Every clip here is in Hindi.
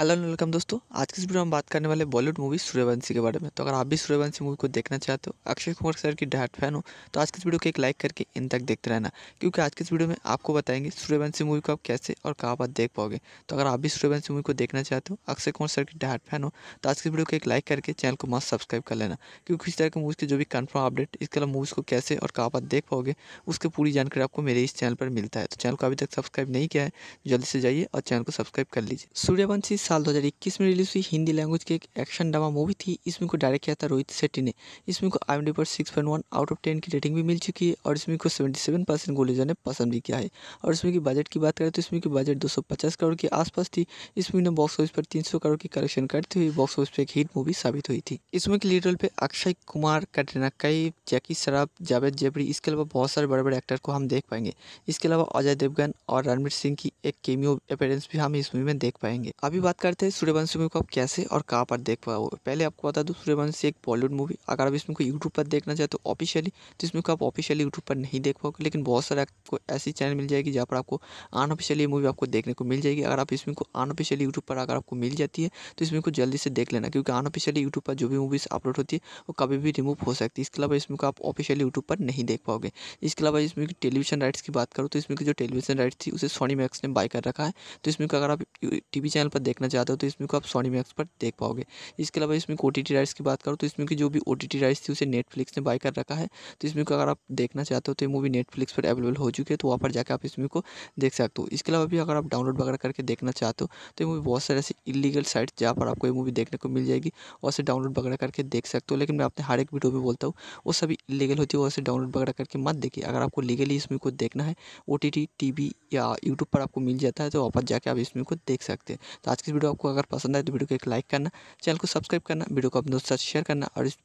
हेलो वेलकम दोस्तों आज की इस वीडियो में बात करने वाले बॉलीवुड मूवी सूर्यवंशी के बारे में तो अगर आप भी सूर्यवंशी मूवी को देखना चाहते हो अक्षय कुमार सर की डायट फैन हो तो आज की इस वीडियो को एक लाइक करके इन तक देखते रहना क्योंकि आज की इस वीडियो में आपको बताएंगे सूर्यवंशी मूवी को आप कैसे और कहाँ पर देख पाओगे तो अगर आप भी सूर्यवंशी मूवी को देखना चाहते हो अक्षय कुमार सर की डायट फैन हो तो आज की वीडियो को एक लाइक करके चैनल को मस्त सब्सक्राइब कर लेना क्योंकि इस तरह की मूवीज़ के जो भी कन्फर्म अपडेट इसके अलावा मूवीज़ को कैसे और कहाँ पर देख पाओगे उसकी पूरी जानकारी आपको मेरे इस चैनल पर मिलता है तो चैनल को अभी तक सब्सक्राइब नहीं किया है जल्दी से जाइए और चैनल को सब्सक्राइब कर लीजिए सूर्यवंशी साल 2021 में रिलीज हुई हिंदी लैंग्वेज की एक एक्शन ड्रामा मूवी थी इसमें को डायरेक्ट किया था रोहित शेट्टी ने इसमें को आई पर six one out of ten की रेटिंग भी मिल चुकी है और इसमें को सेवेंटी सेवन परसेंट गोलीजा ने पसंद भी किया है और इसमें की बजट की बात करें तो इसमें की बजट दो सौ पचास करोड़ के आसपास थी इस ने बॉक्स ऑफिस पर तीन सौ करोड़ की कलेक्शन करते हुए बॉक्स ऑफिस पर एक हिट मूवी साबित हुई थी इसमें की लीडर पे पर अक्षय कुमार कटरीना कैफ जैकी शराब जावेद जेबरी इसके अलावा बहुत सारे बड़े बड़े एक्टर को हम देख पाएंगे इसके अलावा अजय देवगन और रणवीर सिंह की एक केमियो अपेयरेंस भी हम इस मूवी में देख पाएंगे अभी बात बात करते हैं सूर्यवंशी मूवी को आप कैसे और कहाँ पर देख पाओ पहले आपको बता दूँ सूर्यवंशी एक बॉलीवुड मूवी अगर आप इसमें को यूट्यूब पर देखना चाहे तो ऑफिशियली तो इसमें को आप ऑफिशियली यूट्यूब पर नहीं देख पाओगे लेकिन बहुत सारे आपको ऐसी चैनल मिल जाएगी जहाँ पर आपको अनऑफिशियली मूवी आपको देखने को मिल जाएगी अगर आप इसमें को अनऑफिशियली यूट्यूब पर अगर आपको मिल जाती है तो इसमें को जल्दी से देख लेना क्योंकि अनऑफिशियली यूट्यूब पर जो भी मूवीज़ अपलोड होती है वो कभी भी रिमूव हो सकती है इसके अलावा इसमें को आप ऑफिशियली यूट्यूब पर नहीं देख पाओगे इसके अलावा इसमें टेलीविजन राइट्स की बात करूँ तो इसमें की जो टेलीविजन राइट्स थी उसे सोनी मैक्स ने बाय कर रखा है तो इसमें अगर आप टी चैनल पर देखना देखना चाहते हो तो इसमें को आप सोनी मैक्स पर देख पाओगे इसके अलावा इसमें ओ टी राइट्स की बात करो तो इसमें की जो भी ओ टी राइट्स थी उसे नेटफ्लिक्स ने बाय कर रखा है तो इसमें को अगर आप देखना चाहते हो तो मूवी नेटफ्लिक्स पर अवेलेबल हो चुकी है तो वहाँ पर जाकर आप इसमें को देख सकते हो इसके अलावा भी अगर आप डाउनलोड वगैरह करके देखना चाहते हो तो मूवी बहुत सारे ऐसे इलीगल साइट्स जहाँ पर आपको ये मूवी देखने को मिल जाएगी और उसे डाउनलोड वगैरह करके देख सकते हो लेकिन मैं अपने हर एक वीडियो में बोलता हूँ वो सभी इलीगल होती है उसे डाउनलोड वगैरह करके मत देखिए अगर आपको लीगली इसमें को देखना है ओ टी या यूट्यूब पर आपको मिल जाता है तो वहाँ पर जाकर आप इसमें को देख सकते हैं तो आज की वीडियो आपको अगर पसंद आए तो वीडियो को एक लाइक करना चैनल को सब्सक्राइब करना वीडियो को अपने दोस्तों साथ शेयर करना और इस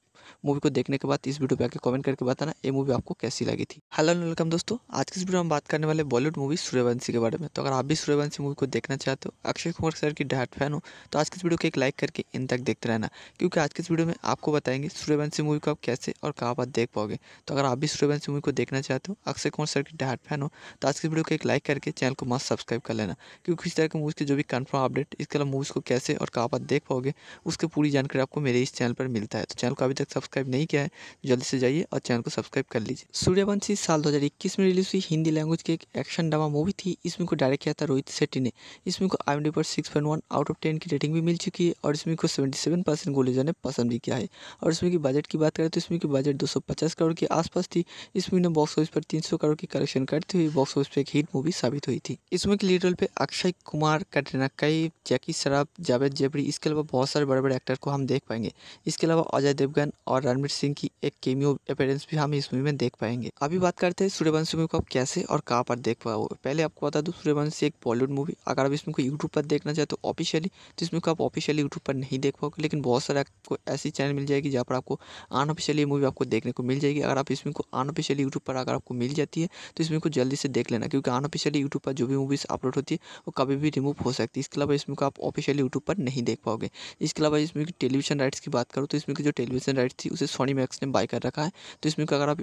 मूवी को देखने के बाद इस वीडियो पे आके कमेंट करके बताना ये मूवी आपको कैसी लगी थी हेलो वेलकम दोस्तों आज की इस वीडियो में बात करने वाले बॉलीवुड मूवी सूर्यवंशी के बारे में तो अगर आप भी सूर्यवंशी मूवी को देखना चाहते हो अक्षय कुमार सर की डायट फैन हो तो आज की इस वीडियो को एक लाइक करके इन तक देखते रहना क्योंकि आज की इस वीडियो में आपको बताएंगे सूर्यवंशी मूवी को आप कैसे और कहाँ बात देख पाओगे तो अगर आप भी सूर्यवंशी मूवी को देखना चाहते हो अक्षय कुमार सर की डायट फैन हो तो आज की वीडियो को एक लाइक करके चैनल को मस्त सब्सक्राइब कर लेना क्योंकि इस तरह की मूवीज़ के जो भी कन्फर्म अपडेट इसके अलावा मूवीज़ को कैसे और कहाँ बात देख पाओगे उसकी पूरी जानकारी आपको मेरे इस चैनल पर मिलता है तो चैनल को अभी तक सब्सक्राइब नहीं किया है तो जल्दी से जाइए और चैनल को सब्सक्राइब कर लीजिए सूर्यवंशी साल 2021 में रिलीज हुई हिंदी लैंग्वेज की एक एक्शन ड्रामा मूवी थी इसमें को डायरेक्ट किया था रोहित शेट्टी ने इसमें को आई पर six point one out of ten की रेटिंग भी मिल चुकी है और इसमें को सेवेंटी सेवन परसेंट ने पसंद भी किया है और इसमें की बजट की बात करें तो इसमें की बजट दो सौ पचास करोड़ के आसपास थी इसमें बॉक्स ऑफिस पर तीन सौ करोड़ की कलेक्शन करते हुए बॉक्स ऑफिस पर एक हिट मूवी साबित हुई थी इसमें की लीड रोल पर अक्षय कुमार कटरीना कैफ जैकी शराब जावेद जेबरी इसके अलावा बहुत सारे बड़े बड़े एक्टर को हम देख पाएंगे इसके अलावा अजय देवगन और रणवीर सिंह की एक केमियो अपेयरेंस भी हम इस मूवी में देख पाएंगे अभी बात करते हैं सूर्यवंशी मूवी को आप कैसे और कहाँ पर देख पाओ पहले आपको बता दूँ सूर्यवंशी एक बॉलीवुड मूवी अगर आप इसमें को यूट्यूब पर देखना चाहे तो ऑफिशियली तो इसमें को आप ऑफिशियली यूट्यूब पर नहीं देख पाओगे लेकिन बहुत सारे आपको ऐसी चैनल मिल जाएगी जहाँ पर आपको अनऑफिशियली मूवी आपको देखने को मिल जाएगी अगर आप इसमें को अनऑफिशियली यूट्यूब पर अगर आपको मिल जाती है तो इसमें को जल्दी से देख लेना क्योंकि अनऑफिशियली यूट्यूब पर जो भी मूवीज़ अपलोड होती है वो कभी भी रिमूव हो सकती है इसके अलावा इसमें को आप ऑफिशियली यूट्यूब पर नहीं देख पाओगे इसके अलावा इसमें टेलीविजन राइट्स की बात करूँ तो इसमें जो टेलीविजन राइट वेबसाइट थी उसे सोनी मैक्स ने बाय कर रखा है तो इसमें को अगर आप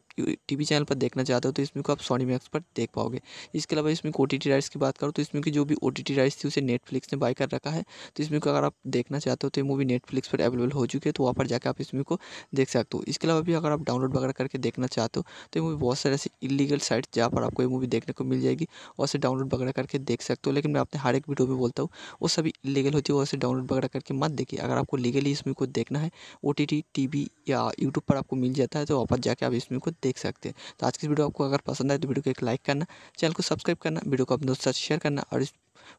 टीवी चैनल पर देखना चाहते हो तो इसमें को आप सोनी मैक्स पर देख पाओगे इसके अलावा इसमें ओ टी राइट्स की बात करो तो इसमें की जो भी ओ टी राइट्स थी उसे नेटफ्लिक्स ने बाय कर रखा है तो इसमें को अगर आप देखना चाहते हो तो ये मूवी नेटफ्लिक्स पर अवेलेबल हो चुकी है तो वहाँ पर जाकर आप इसमें को देख सकते हो इसके अलावा भी अगर आप डाउनलोड वगैरह करके देखना चाहते हो तो ये मूवी बहुत सारे ऐसे इलीगल साइट जहाँ पर आपको ये मूवी देखने को मिल जाएगी और उसे डाउनलोड वगैरह करके देख सकते हो लेकिन मैं अपने हर एक वीडियो में बोलता हूँ वो सभी इलीगल होती है वैसे डाउनलोड वगैरह करके मत देखिए अगर आपको लीगली इसमें को देखना है O T T T V या यूट्यूब पर आपको मिल जाता है तो वापस जाके आप इस को देख सकते हैं तो आज की वीडियो आपको अगर पसंद आए तो वीडियो को एक लाइक करना चैनल को सब्सक्राइब करना वीडियो को अपने दोस्तों साथ शेयर करना और इस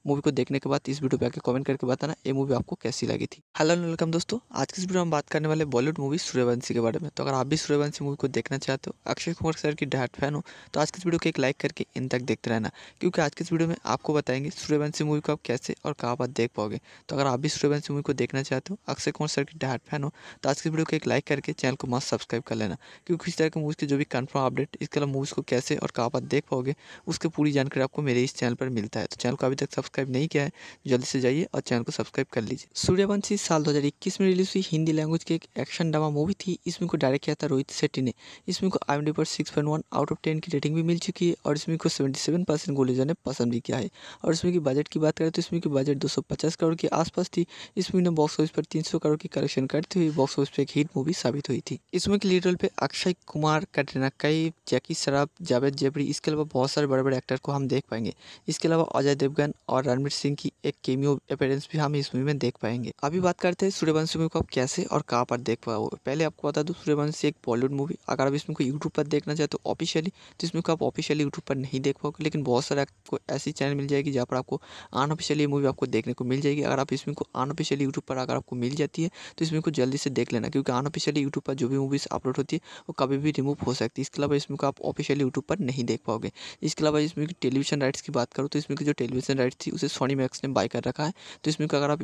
मूवी को देखने के बाद इस वीडियो पे आके कमेंट करके बताना ये मूवी आपको कैसी लगी थी हेलो वेलकम दोस्तों आज की इस वीडियो में बात करने वाले बॉलीवुड मूवी सूर्यवंशी के बारे में तो अगर आप भी सूर्यवंशी मूवी को देखना चाहते हो अक्षय कुमार सर की डायट फैन हो तो आज की इस वीडियो को एक लाइक करके इन तक देखते रहना क्योंकि आज किस इस वीडियो में आपको बताएंगे सूर्यवंशी मूवी को आप कैसे और कहाँ बात देख पाओगे तो अगर आप भी सूर्यवंशी मूवी को देखना चाहते हो अक्षय कुमार सर की डायट फैन हो तो आज की वीडियो को एक लाइक करके चैनल को मस्त सब्सक्राइब कर लेना क्योंकि इस तरह की मूवीज़ के जो भी कन्फर्म अपडेट इसके अलावा मूवीज़ को कैसे और कहाँ बात देख पाओगे उसकी पूरी जानकारी आपको मेरे इस चैनल पर मिलता है तो चैनल को अभी तक सब्सक्राइब नहीं किया है तो जल्दी से जाइए और चैनल को सब्सक्राइब कर लीजिए सूर्यवंशी साल 2021 में रिलीज हुई हिंदी लैंग्वेज की एक एक्शन ड्रामा मूवी थी इसमें को डायरेक्ट किया था रोहित शेट्टी ने इसमें को आई पर six point one out of ten की रेटिंग भी मिल चुकी है और इसमें को सेवेंटी सेवन परसेंट ने पसंद भी किया है और इसमें की बजट की बात करें तो इसमें की बजट दो सौ पचास करोड़ के आसपास थी इसमें बॉक्स ऑफिस पर तीन सौ करोड़ की कलेक्शन करते हुए बॉक्स ऑफिस पर एक हिट मूवी साबित हुई थी इसमें की लीड रोल पे अक्षय कुमार कटरीना कैफ जैकी शराब जावेद जेबरी इसके अलावा बहुत सारे बड़े बड़े एक्टर को हम देख पाएंगे इसके अलावा अजय देवगन और रणवीर सिंह की एक केमियो अपेयरेंस भी हम इस मूवी में देख पाएंगे अभी बात करते हैं सूर्यवंशी मूवी को आप कैसे और कहाँ पर देख पाओगे पहले आपको बता दूँ सूर्यवंशी एक बॉलीवुड मूवी अगर आप इसमें को यूट्यूब पर देखना चाहते हो ऑफिशियली तो इसमें को आप ऑफिशियली यूट्यूब पर नहीं देख पाओगे लेकिन बहुत सारे आपको ऐसी चैनल मिल जाएगी जहाँ पर आपको अनऑफिशियली मूवी आपको देखने को मिल जाएगी अगर आप इसमें को अनऑफिशियली यूट्यूब पर अगर आपको मिल जाती है तो इसमें को जल्दी से देख लेना क्योंकि अनऑफिशियली यूट्यूब पर जो भी मूवीज़ अपलोड होती है वो कभी भी रिमूव हो सकती है इसके अलावा इसमें को आप ऑफिशियली यूट्यूब पर नहीं देख पाओगे इसके अलावा इसमें टेलीविजन राइट्स की बात करूँ तो इसमें जो टेलीविजन राइट्स थी उसे सोनी मैक्स ने बाई कर रखा है तो इसमें को अगर आप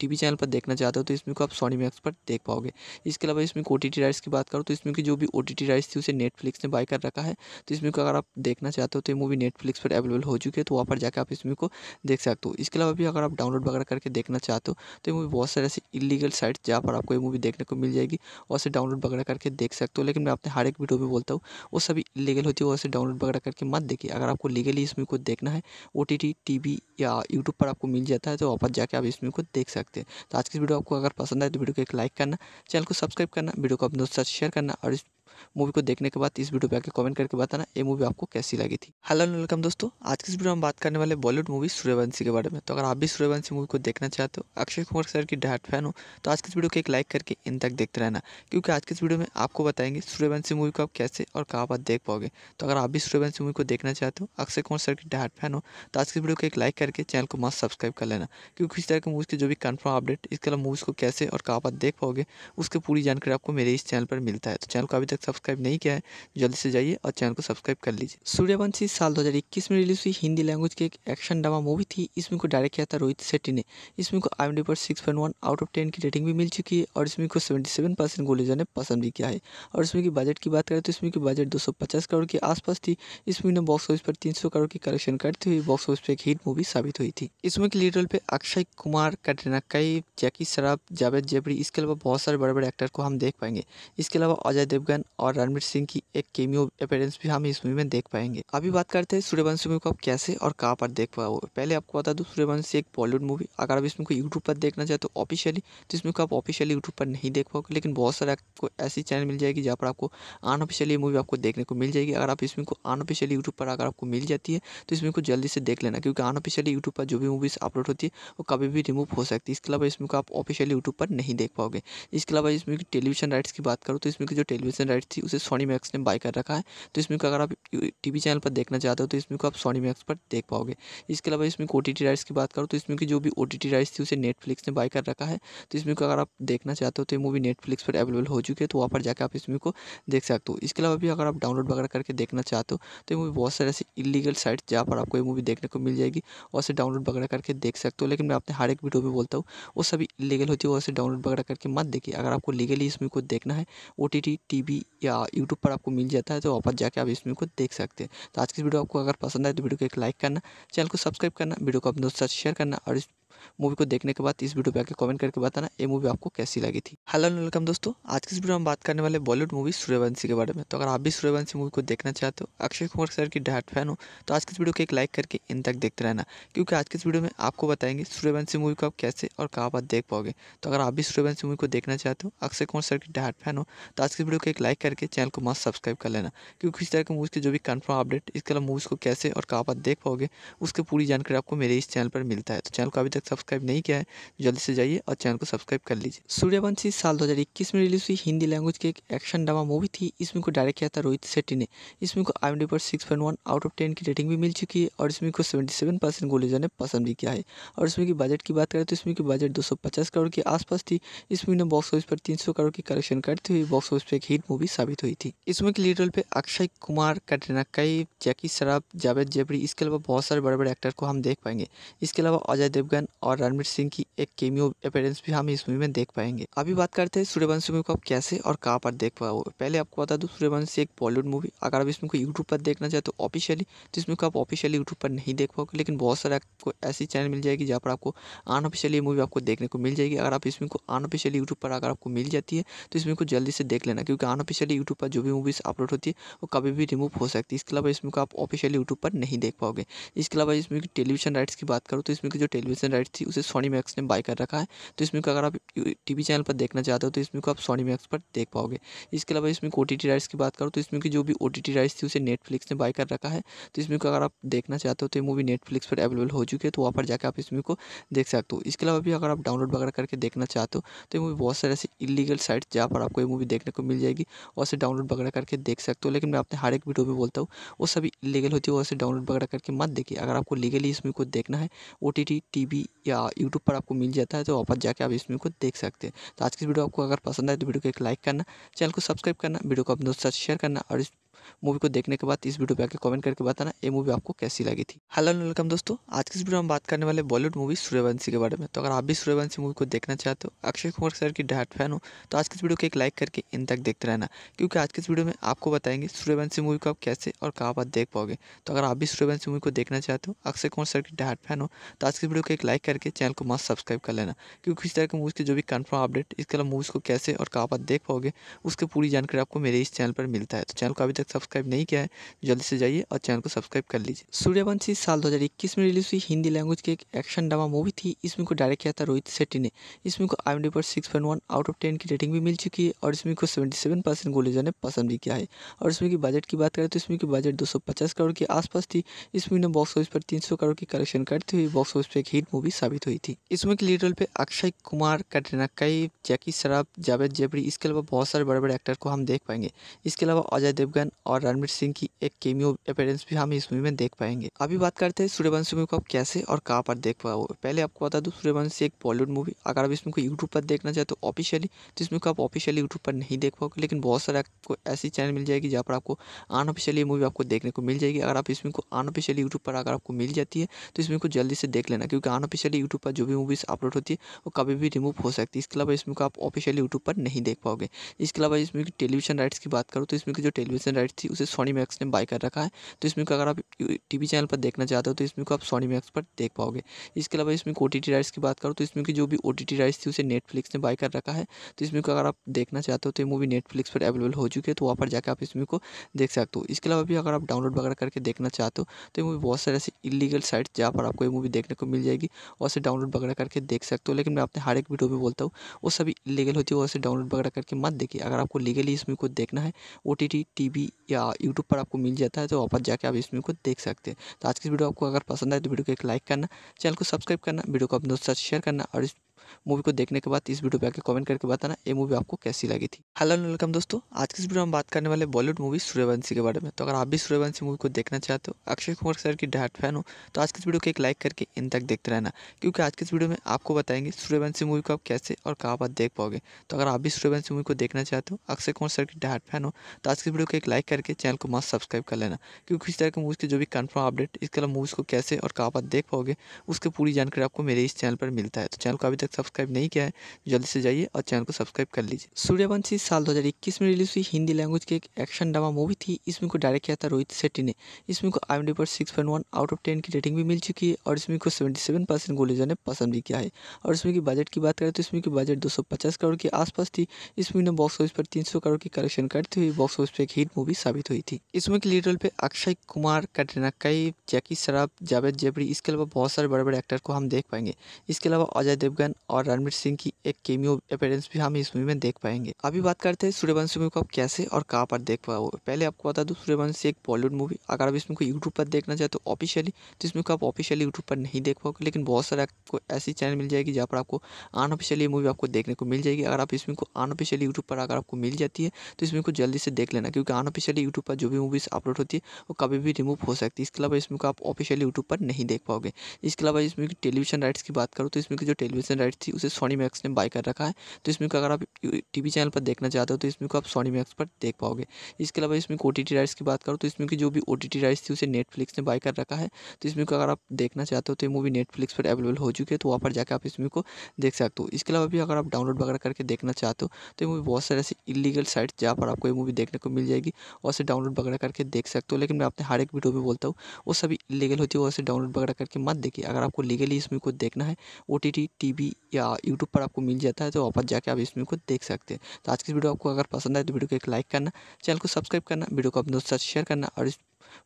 टीवी चैनल पर देखना चाहते हो तो इसमें को आप सोनी मैक्स पर देख पाओगे इसके अलावा इसमें ओ टी राइट्स की बात करो तो इसमें की जो भी ओ टी राइट्स थी उसे नेटफ्लिक्स ने बाई कर रखा है तो इसमें को अगर आप देखना चाहते हो तो ये मूवी नेटफ्लिक्स पर अवेलेबल हो चुकी है तो वहाँ पर जाकर आप इसमें को देख सकते हो इसके अलावा भी अगर आप डाउनलोड वगैरह करके देखना चाहते हो तो ये मूवी बहुत सारे ऐसे इलीगल साइट्स जहाँ पर आपको ये मूवी देखने को मिल जाएगी और से डाउनलोड वगैरह करके देख सकते हो लेकिन मैं अपने हर एक वीडियो में बोलता हूँ वो सभी इलीगल होती है वैसे डाउनलोड वगैरह करके मत देखिए अगर आपको लीगली इसमें को देखना है O T T T V या यूट्यूब पर आपको मिल जाता है तो वापस जाके आप इस वीडियो को देख सकते हैं तो आज की वीडियो आपको अगर पसंद आए तो वीडियो को एक लाइक करना चैनल को सब्सक्राइब करना वीडियो को अपने दोस्तों साथ शेयर करना और इस मूवी को देखने के बाद इस वीडियो पे आके कमेंट करके बताना ये मूवी आपको कैसी लगी थी हेलो वेलकम दोस्तों आज की इस वीडियो में बात करने वाले बॉलीवुड मूवी सूर्यवंशी के बारे में तो अगर आप भी सूर्यवंशी मूवी को देखना चाहते हो अक्षय कुमार सर की डाट फैन हो तो आज की इस वीडियो को एक लाइक करके इन तक देखते रहना क्योंकि आज की इस वीडियो में आपको बताएंगे सूर्यवंशी मूवी को आप कैसे और कहाँ पर देख पाओगे तो अगर आप भी सूर्यवंशी मूवी को देखना चाहते हो अक्षय कुमार सर की डाट फैन हो तो आज की वीडियो को एक लाइक करके चैनल को मस्त सब्सक्राइब कर लेना क्योंकि इस तरह की मूवीज़ के जो भी कन्फर्म अपडेट इसके अलावा मूवीज़ को कैसे और कहाँ पर देख पाओगे उसकी पूरी जानकारी आपको मेरे इस चैनल पर मिलता है तो चैनल को अभी तक सब्सक्राइब नहीं किया है जल्दी से जाइए और चैनल को सब्सक्राइब कर लीजिए सूर्यवंशी साल 2021 में रिलीज हुई हिंदी लैंग्वेज की एक एक्शन ड्रामा मूवी थी इसमें को डायरेक्ट किया था रोहित शेट्टी ने इसमें को आई पर six one out of ten की रेटिंग भी मिल चुकी है और इसमें को सेवेंटी सेवन ने पसंद भी किया है और इसमें की बजट की बात करें तो इसमें की बजट दो सौ पचास करोड़ के आसपास थी इसमें ने बॉक्स ऑफिस पर तीन सौ करोड़ की कलेक्शन करते हुए बॉक्स ऑफिस पर एक हिट मूवी साबित हुई थी इसमें की लीडर पे अक्षय कुमार कटरीना कैफ जैकी शराब जावेद जेबरी इसके अलावा बहुत सारे बड़े बड़े एक्टर को हम देख पाएंगे इसके अलावा अजय देवगन और रणवीर सिंह की एक केमियो अपेयरेंस भी हम इस मूवी में देख पाएंगे अभी बात करते हैं सूर्यवंशी मूवी को आप कैसे और कहाँ पर देख पाओ पहले आपको बता दूँ सूर्यवंशी एक बॉलीवुड मूवी अगर आप इसमें को यूट्यूब पर देखना चाहे तो ऑफिशियली तो इसमें को आप ऑफिशियली यूट्यूब पर नहीं देख पाओगे लेकिन बहुत सारे आपको ऐसी चैनल मिल जाएगी जहाँ पर आपको अनऑफिशियली मूवी आपको देखने को मिल जाएगी अगर आप इसमें को अनऑफिशियली यूट्यूब पर अगर आपको मिल जाती है तो इसमें को जल्दी से देख लेना क्योंकि अनऑफिशियली यूट्यूब पर जो भी मूवीज़ अपलोड होती है वो कभी भी रिमूव हो सकती है इसके अलावा इसमें को आप ऑफिशियली यूट्यूब पर नहीं देख पाओगे इसके अलावा इसमें टेलीविजन राइट्स की बात करूँ तो इसमें जो टेलीविजन राइट्स थी उसे सोनी मैक्स ने बाय कर रखा है तो इसमें को अगर आप टीवी चैनल पर देखना चाहते हो तो इसमें को आप सोनी मैक्स पर देख पाओगे इसके अलावा इसमें ओ टी राइट्स की बात करो तो इसमें की जो भी ओ टी राइट्स थी उसे नेटफ्लिक्स ने बाय कर रखा है तो इसमें को अगर आप देखना चाहते हो तो ये मूवी नेटफ्लिक्स पर अवेलेबल हो चुकी है तो वहाँ पर जाकर आप इसमें को देख सकते हो इसके अलावा भी अगर आप डाउनलोड वगैरह करके देखना चाहते हो तो ये मूवी बहुत सारे ऐसे इलीगल साइट्स जहाँ पर आपको ये मूवी देखने को मिल जाएगी और उसे डाउनलोड वगैरह करके देख सकते हो लेकिन मैं अपने हर एक वीडियो में बोलता हूँ वो सभी इलीगल होती है उसे डाउनलोड वगैरह करके मत देखिए अगर आपको लीगली इसमें को देखना है O T T T V या यूट्यूब पर आपको मिल जाता है तो वापस जाके आप इस फिल्म को देख सकते हैं तो आज की वीडियो आपको अगर पसंद आए तो वीडियो को एक लाइक करना चैनल को सब्सक्राइब करना वीडियो को अपने दोस्तों साथ शेयर करना और इस मूवी को देखने के बाद इस वीडियो पे आके कमेंट करके बताना ये मूवी आपको कैसी लगी थी हेलो वेलकम दोस्तों आज की इस वीडियो में बात करने वाले बॉलीवुड मूवी सूर्यवंशी के बारे में तो अगर आप भी सूर्यवंशी मूवी को देखना चाहते हो अक्षय कुमार सर की डाट फैन हो तो आज की इस वीडियो को एक लाइक करके इन तक देखते रहना क्योंकि आज की इस वीडियो में आपको बताएंगे सूर्यवंशी मूवी को आप कैसे और कहाँ बात देख पाओगे तो अगर आप भी सूर्यवंशी मूवी को देखना चाहते हो अक्षय कुमार सर की डाट फैन हो तो आज की वीडियो को एक लाइक करके चैनल को मस्त सब्सक्राइब कर लेना क्योंकि इस तरह की मूवीज़ के जो भी कन्फर्म अपडेट इसके अलावा मूवीज़ को कैसे और कहाँ बात देख पाओगे उसकी पूरी जानकारी आपको मेरे इस चैनल पर मिलता है तो चैनल को अभी तक सब्सक्राइब नहीं किया है तो जल्दी से जाइए और चैनल को सब्सक्राइब कर लीजिए सूर्यवंशी साल 2021 में रिलीज हुई हिंदी लैंग्वेज की एक एक्शन ड्रामा मूवी थी इसमें को डायरेक्ट किया था रोहित शेट्टी ने इसमें को आई पर six point one out of ten की रेटिंग भी मिल चुकी है और इसमें को सेवेंटी सेवन परसेंट ने पसंद भी किया है और इसमें की बजट की बात करें तो इसमें की बजट दो सौ पचास करोड़ के आसपास थी इसमें बॉक्स ऑफिस पर तीन सौ करोड़ की कलेक्शन करते हुए बॉक्स ऑफिस पर एक हिट मूवी साबित हुई थी इसमें की लीड रोल पर अक्षय कुमार कटरीना कैफ जैकी शराब जावेद जेबरी इसके अलावा बहुत सारे बड़े बड़े एक्टर को हम देख पाएंगे इसके अलावा अजय देवगन और रणवीर सिंह की एक केमियो अपेयरेंस भी हम इस मूवी में देख पाएंगे अभी बात करते हैं सूर्यवंशी मूवी को आप कैसे और कहाँ पर देख पाओ पहले आपको बता दूँ सूर्यवंशी एक बॉलीवुड मूवी अगर आप इसमें को यूट्यूब पर देखना चाहते हो ऑफिशियली तो इसमें को आप ऑफिशियली यूट्यूब पर नहीं देख पाओगे लेकिन बहुत सारे आपको ऐसी चैनल मिल जाएगी जहाँ पर आपको अनऑफिशियली मूवी आपको देखने को मिल जाएगी अगर आप इसमें को अनऑफिशियली यूट्यूब पर अगर आपको मिल जाती है तो इसमें को जल्दी से देख लेना क्योंकि अनऑफिशियली यूट्यूब पर जो भी मूवीज़ अपलोड होती है वो कभी भी रिमूव हो सकती है इसके अलावा इसमें को आप ऑफिशियली यूट्यूब पर नहीं देख पाओगे इसके अलावा इसमें टेलीविजन राइट्स की बात करूँ तो इसमें जो टेलीविजन राइट वेबसाइट थी उसे सोनी मैक्स ने बाय कर रखा है तो इसमें को अगर आप टीवी चैनल पर देखना चाहते हो तो इसमें को आप सोनी मैक्स पर देख पाओगे इसके अलावा इसमें ओ टी राइट्स की बात करो तो इसमें की जो भी ओ टी राइट्स थी उसे नेटफ्लिक्स ने बाय कर रखा है तो इसमें को अगर आप देखना चाहते हो तो ये मूवी नेटफ्लिक्स पर अवेलेबल हो चुकी है तो वहाँ पर जाकर आप इसमें को देख सकते हो इसके अलावा भी अगर आप डाउनलोड वगैरह करके देखना चाहते हो तो ये मूवी बहुत सारे ऐसे इलीगल साइट जहाँ पर आपको ये मूवी देखने को मिल जाएगी और उसे डाउनलोड वगैरह करके देख सकते हो लेकिन मैं अपने हर एक वीडियो में बोलता हूँ वो सभी इलीगल होती है वैसे डाउनलोड वगैरह करके मत देखिए अगर आपको लीगली इसमें को देखना है O T T T V या यूट्यूब पर आपको मिल जाता है तो वापस जाके आप इस वीडियो को देख सकते हैं तो आज की वीडियो आपको अगर पसंद आए तो वीडियो को एक लाइक करना चैनल को सब्सक्राइब करना वीडियो को अपने दोस्तों साथ शेयर करना और इस मूवी को देखने के बाद इस वीडियो पे आके कमेंट करके बताना ये मूवी आपको कैसी लगी थी हेलो वेलकम दोस्तों आज के इस वीडियो में बात करने वाले बॉलीवुड मूवी सूर्यवंशी के बारे में तो अगर आप भी सूर्यवंशी मूवी को देखना चाहते हो अक्षय कुमार सर की डायट फैन हो तो आज की वीडियो को एक लाइक करके इन तक देखते रहना क्योंकि आज की इस वीडियो में आपको बताएंगे सूर्यवंशी मूवी को आप कैसे और कहाँ बात देख पाओगे तो अगर आप भी सूर्यवंशी मूवी को देखना चाहते हो अक्षय कुमार सर की डायट फैन हो तो आज की वीडियो को एक लाइक करके चैनल को मस्त सब्सक्राइब कर लेना क्योंकि इस तरह की मूवीज़ की जो भी कन्फर्म अपडेट इसके अलावा मूवीज़ को कैसे और कहाँ बात देख पाओगे उसकी पूरी जानकारी आपको मेरे इस चैनल पर मिलता है तो चैनल को अभी तक तक सब्सक्राइब नहीं किया है तो जल्दी से जाइए और चैनल को सब्सक्राइब कर लीजिए सूर्यवंशी साल 2021 में रिलीज हुई हिंदी लैंग्वेज की एक एक्शन ड्रामा मूवी थी इसमें को डायरेक्ट किया था रोहित शेट्टी ने इसमें को आई पर सिक्स आउट ऑफ टेन की रेटिंग भी मिल चुकी है और इसमें को सेवेंटी परसेंट गुलेजा ने पसंद भी किया है और इसमें की बजट की बात करें तो इसमें की बजट दो करोड़ के आसपास थी इसमें बॉक्स ऑफिस पर तीन करोड़ की कलेक्शन करते हुए बॉक्स ऑफिस पर एक हिट मूवी साबित हुई थी इसमें की लीड रोल पे अक्षय कुमार कटरीना कैफ जैकी शराब जावेद जेबरी इसके अलावा बहुत सारे बड़े बड़े एक्टर को हम देख पाएंगे इसके अलावा अजय देवगन और रणवीर सिंह की एक केमियो अपेयरेंस भी हम इस मूवी में देख पाएंगे अभी बात करते हैं सूर्यवंशी मूवी को आप कैसे और कहाँ पर देख पाओगे पहले आपको बता दूँ सूर्यवंशी एक बॉलीवुड मूवी अगर आप इसमें को यूट्यूब पर देखना चाहते तो ऑफिशियली तो इसमें को आप ऑफिशियली यूट्यूब पर नहीं देख पाओगे लेकिन बहुत सारे आपको ऐसी चैनल मिल जाएगी जहाँ पर आपको अनऑफिशियली मूवी आपको देखने को मिल जाएगी अगर आप इसमें को अनऑफिशियली यूट्यूब पर अगर आपको मिल जाती है तो इसमें को जल्दी से देख लेना क्योंकि अनऑफिशियली यूट्यूब पर जो भी मूवीज़ अपलोड होती है वो कभी भी रिमूव हो सकती है इसके अलावा इसमें को आप ऑफिशियली यूट्यूब पर नहीं देख पाओगे इसके अलावा इसमें टेलीविजन राइट्स की बात करूँ तो इसमें जो टेलीविजन राइट वेबसाइट थी उसे सोनी मैक्स ने बाय कर रखा है तो इसमें को अगर आप टी चैनल पर देखना चाहते हो तो इसमें को आप सोनी मैक्स पर देख पाओगे इसके अलावा इसमें ओ टी राइट्स की बात करो तो इसमें की जो भी ओ टी राइट्स थी उसे नेटफ्लिक्स ने बाय कर रखा है तो इसमें को अगर आप देखना चाहते हो तो मूवी नेटफ्लिक्स पर अवेलेबल हो चुकी है तो वहाँ पर जाकर आप इसमें को देख सकते हो इसके अलावा भी अगर आप डाउनलोड वगैरह करके देखना चाहते हो तो मूवी बहुत सारे ऐसे इलीगल साइट्स जहाँ पर आपको ये मूवी देखने को मिल जाएगी और उसे डाउनलोड वगैरह करके देख सकते हो लेकिन मैं अपने हर एक वीडियो में बोलता हूँ वो सभी इलीगल होती है और डाउनलोड वगैरह करके मत देखिए अगर आपको लीगली इसमें को देखना है O T T T V या यूट्यूब पर आपको मिल जाता है तो वापस जाके आप इस वीडियो को देख सकते हैं तो आज की वीडियो आपको अगर पसंद आए तो वीडियो को एक लाइक करना चैनल को सब्सक्राइब करना वीडियो को अपने दोस्तों साथ शेयर करना और इस मूवी को देखने के बाद इस वीडियो पे आके कमेंट करके बताना ये मूवी आपको कैसी लगी थी हेलो वेलकम दोस्तों आज की इस वीडियो में बात करने वाले बॉलीवुड मूवी सूर्यवंशी के बारे में तो अगर आप भी सूर्यवंशी मूवी को देखना चाहते हो अक्षय कुमार सर की डाट फैन हो तो आज की इस वीडियो को एक लाइक करके इन तक देखते रहना क्योंकि आज की इस वीडियो में आपको बताएंगे सूर्यवंशी मूवी को आप कैसे और कहाँ पर देख पाओगे तो अगर आप भी सूर्यवंशी मूवी को देखना चाहते हो अक्षय कुमार सर की डाट फैन हो तो आज की वीडियो को एक लाइक करके चैनल को मस्त सब्सक्राइब कर लेना क्योंकि इस तरह की मूवीज़ के जो भी कन्फर्म अपडेट इसके अलावा मूवीज़ को कैसे और कहाँ पर देख पाओगे उसकी पूरी जानकारी आपको मेरे इस चैनल पर मिलता है तो चैनल को अभी तक तक सब्सक्राइब नहीं किया है तो जल्दी से जाइए और चैनल को सब्सक्राइब कर लीजिए सूर्यवंशी साल 2021 में रिलीज हुई हिंदी लैंग्वेज की एक एक्शन ड्रामा मूवी थी इसमें को डायरेक्ट किया था रोहित शेट्टी ने इसमें को आई पर six one out of ten की रेटिंग भी मिल चुकी है और इसमें को सेवेंटी सेवन परसेंट ने पसंद भी किया है और इसमें की बजट की बात करें तो इसमें की बजट दो सौ पचास करोड़ के आसपास थी इसमें ने बॉक्स ऑफिस पर तीन सौ करोड़ की कलेक्शन करते हुए बॉक्स ऑफिस पर एक हिट मूवी साबित हुई थी इसमें की लीडर पे अक्षय कुमार कटरीना कैफ जैकी शराब जावेद जेबरी इसके अलावा बहुत सारे बड़े बड़े एक्टर को हम देख पाएंगे इसके अलावा अजय देवगन और रणवीर सिंह की एक केमियो अपेयरेंस भी हम इस मूवी में देख पाएंगे अभी बात करते हैं सूर्यवंशी मूवी को आप कैसे और कहाँ पर देख पाओ पहले आपको बता दूँ सूर्यवंशी एक बॉलीवुड मूवी अगर आप इसमें को यूट्यूब पर देखना चाहे तो ऑफिशियली तो इसमें को आप ऑफिशियली यूट्यूब पर नहीं देख पाओगे लेकिन बहुत सारे आपको ऐसी चैनल मिल जाएगी जहाँ पर आपको अनऑफिशियली मूवी आपको देखने को मिल जाएगी अगर आप इसमें को अनऑफिशियली यूट्यूब पर अगर आपको मिल जाती है तो इसमें को जल्दी से देख लेना क्योंकि अनऑफिशियली यूट्यूब पर जो भी मूवीज़ अपलोड होती है वो कभी भी रिमूव हो सकती है इसके अलावा इसमें को आप ऑफिशियली यूट्यूब पर नहीं देख पाओगे इसके अलावा इसमें टेलीविजन राइट्स की बात करूँ तो इसमें जो टेलीविजन राइट वेबसाइट थी उसे सोनी मैक्स ने बाई कर रखा है तो इसमें को अगर आप टीवी चैनल पर देखना चाहते हो तो इसमें को आप सोनी मैक्स पर देख पाओगे इसके अलावा इसमें ओ टी राइट्स की बात करो तो इसमें की जो भी ओ टी राइट्स थी उसे नेटफ्लिक्स ने बाई कर रखा है तो इसमें को अगर आप देखना चाहते हो तो ये मूवी नेटफ्लिक्स पर अवेलेबल हो चुकी है तो वहाँ पर जाकर आप इसमें को देख सकते हो इसके अलावा भी अगर आप डाउनलोड वगैरह करके देखना चाहते हो तो ये मूवी बहुत सारे ऐसे इलीगल साइट्स जहाँ पर आपको ये मूवी देखने को मिल जाएगी और उसे डाउनलोड वगैरह करके देख सकते हो लेकिन मैं अपने हर एक वीडियो में बोलता हूँ वो सभी इलीगल होती है उसे डाउनलोड वगैरह करके मत देखिए अगर आपको लीगली इसमें को देखना है O T T T V या यूट्यूब पर आपको मिल जाता है तो वापस जाके आप इस फिल्म को देख सकते हैं तो आज की वीडियो आपको अगर पसंद आए तो वीडियो को एक लाइक करना चैनल को सब्सक्राइब करना वीडियो को अपने दोस्तों साथ शेयर करना और इस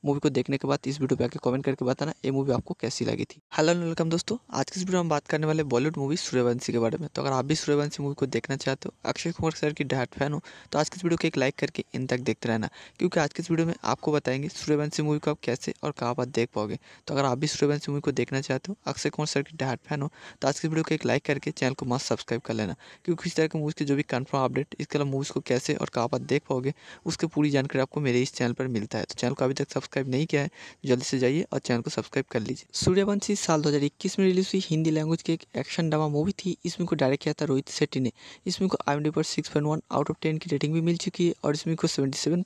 मूवी को देखने के बाद इस वीडियो पे आके कमेंट करके बताना ये मूवी आपको कैसी लगी थी हेलो वेलकम दोस्तों आज की इस वीडियो में बात करने वाले बॉलीवुड मूवी सूर्यवंशी के बारे में तो अगर आप भी सूर्यवंशी मूवी को देखना चाहते हो अक्षय कुमार सर की डायट फैन हो तो आज की इस वीडियो को एक लाइक करके इन तक देखते रहना क्योंकि आज की इस वीडियो में आपको बताएंगे सूर्यवंशी मूवी को आप कैसे और कहाँ पर देख पाओगे तो अगर आप भी सूर्यवंशी मूवी को देखना चाहते हो अक्षय कुमार सर की डायट फैन हो तो आज की इस वीडियो को एक लाइक करके चैनल को मस्त सब्सक्राइब कर लेना क्योंकि इस तरह की मूवीज़ की जो भी कन्फर्म अपडेट इसके अलावा मूवीज़ को कैसे और कहाँ पर देख पाओगे उसकी पूरी जानकारी आपको मेरे इस चैनल पर मिलता है तो चैनल को अभी तक सब्सक्राइब नहीं किया है तो जल्दी से जाइए और चैनल को सब्सक्राइब कर लीजिए सूर्यवंशी साल 2021 में रिलीज हुई हिंदी लैंग्वेज की एक एक्शन ड्रामा मूवी थी इसमें को डायरेक्ट किया था रोहित शेट्टी ने इसमें को आई पर सिक्स आउट ऑफ टेन की रेटिंग भी मिल चुकी है और इसमें को सेवेंटी सेवन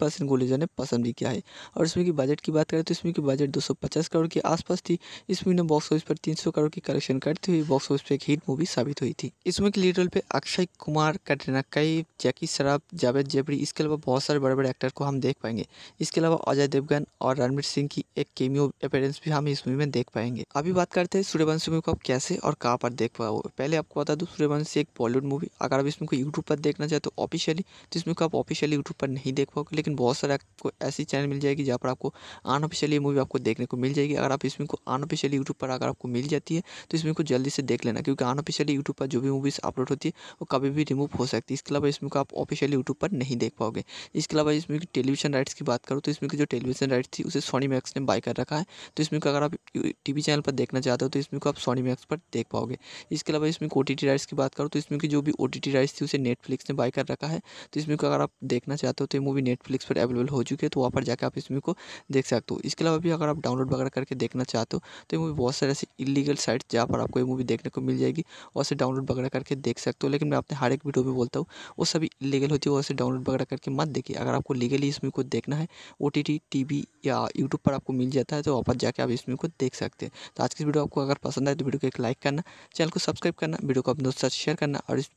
ने पसंद भी किया है और इसमें की बजट की बात करें तो इसमें की बजट दो करोड़ के आसपास थी इसमें बॉक्स ऑफिस पर तीन करोड़ की कलेक्शन करते हुए बॉक्स ऑफिस पर एक हिट मूवी साबित हुई थी इसमें की लीड रोल पर अक्षय कुमार कटरीना कैफ जैकी शराब जावेद जेबरी इसके अलावा बहुत सारे बड़े बड़े एक्टर को हम देख पाएंगे इसके अलावा अजय देवगन और रणवीर सिंह की एक केमियो अपेयरेंस भी हम इस मूवी में देख पाएंगे अभी बात करते हैं सूर्यवंशी मूवी को आप कैसे और कहाँ पर देख पाओ पहले आपको बता दूँ सूर्यवंशी एक बॉलीवुड मूवी अगर आप इसमें को यूट्यूब पर देखना चाहे तो ऑफिशियली तो इसमें को आप ऑफिशियली यूट्यूब पर नहीं देख पाओगे लेकिन बहुत सारे आपको ऐसी चैनल मिल जाएगी जहाँ पर आपको अनऑफिशियली मूवी आपको देखने को मिल जाएगी अगर आप इसमें को अनऑफिशियली यूट्यूब पर अगर आपको मिल जाती है तो इसमें को जल्दी से देख लेना क्योंकि अनऑफिशियली यूट्यूब पर जो भी मूवीज़ अपलोड होती है वो कभी भी रिमूव हो सकती है इसके अलावा इसमें को आप ऑफिशियली यूट्यूब पर नहीं देख पाओगे इसके अलावा इसमें टेलीविजन राइट्स की बात करूँ तो इसमें जो टेलीविजन राइट थी उसे सोनी मैक्स ने बाय कर रखा है तो इसमें को अगर आप टीवी चैनल पर देखना चाहते हो तो इसमें को आप सोनी मैक्स पर देख पाओगे इसके अलावा इसमें ओ टी राइट्स की बात करो तो इसमें की जो भी ओ टी राइट्स थी उसे नेटफ्लिक्स ने बाय कर रखा है तो इसमें को अगर आप देखना चाहते हो तो ये मूवी नेटफ्लिक्स पर अवेलेबल हो चुकी है तो वहाँ पर जाकर आप इसमें को देख सकते हो इसके अलावा भी अगर आप डाउनलोड वगैरह करके देखना चाहते हो तो ये मूवी बहुत सारे ऐसे इलीगल साइट जहाँ पर आपको ये मूवी देखने को मिल जाएगी और उसे डाउनलोड वगैरह करके देख सकते हो लेकिन मैं अपने हर एक वीडियो में बोलता हूँ वो सभी इलीगल होती है वैसे उसे डाउनलोड वगैरह करके मत देखिए अगर आपको लीगली इसमें को देखना है O T T T V या यूट्यूब पर आपको मिल जाता है तो वापस जाके आप इस वीडियो को देख सकते हैं तो आज की वीडियो आपको अगर पसंद आए तो वीडियो को एक लाइक करना चैनल को सब्सक्राइब करना वीडियो को अपने दोस्तों साथ शेयर करना और इस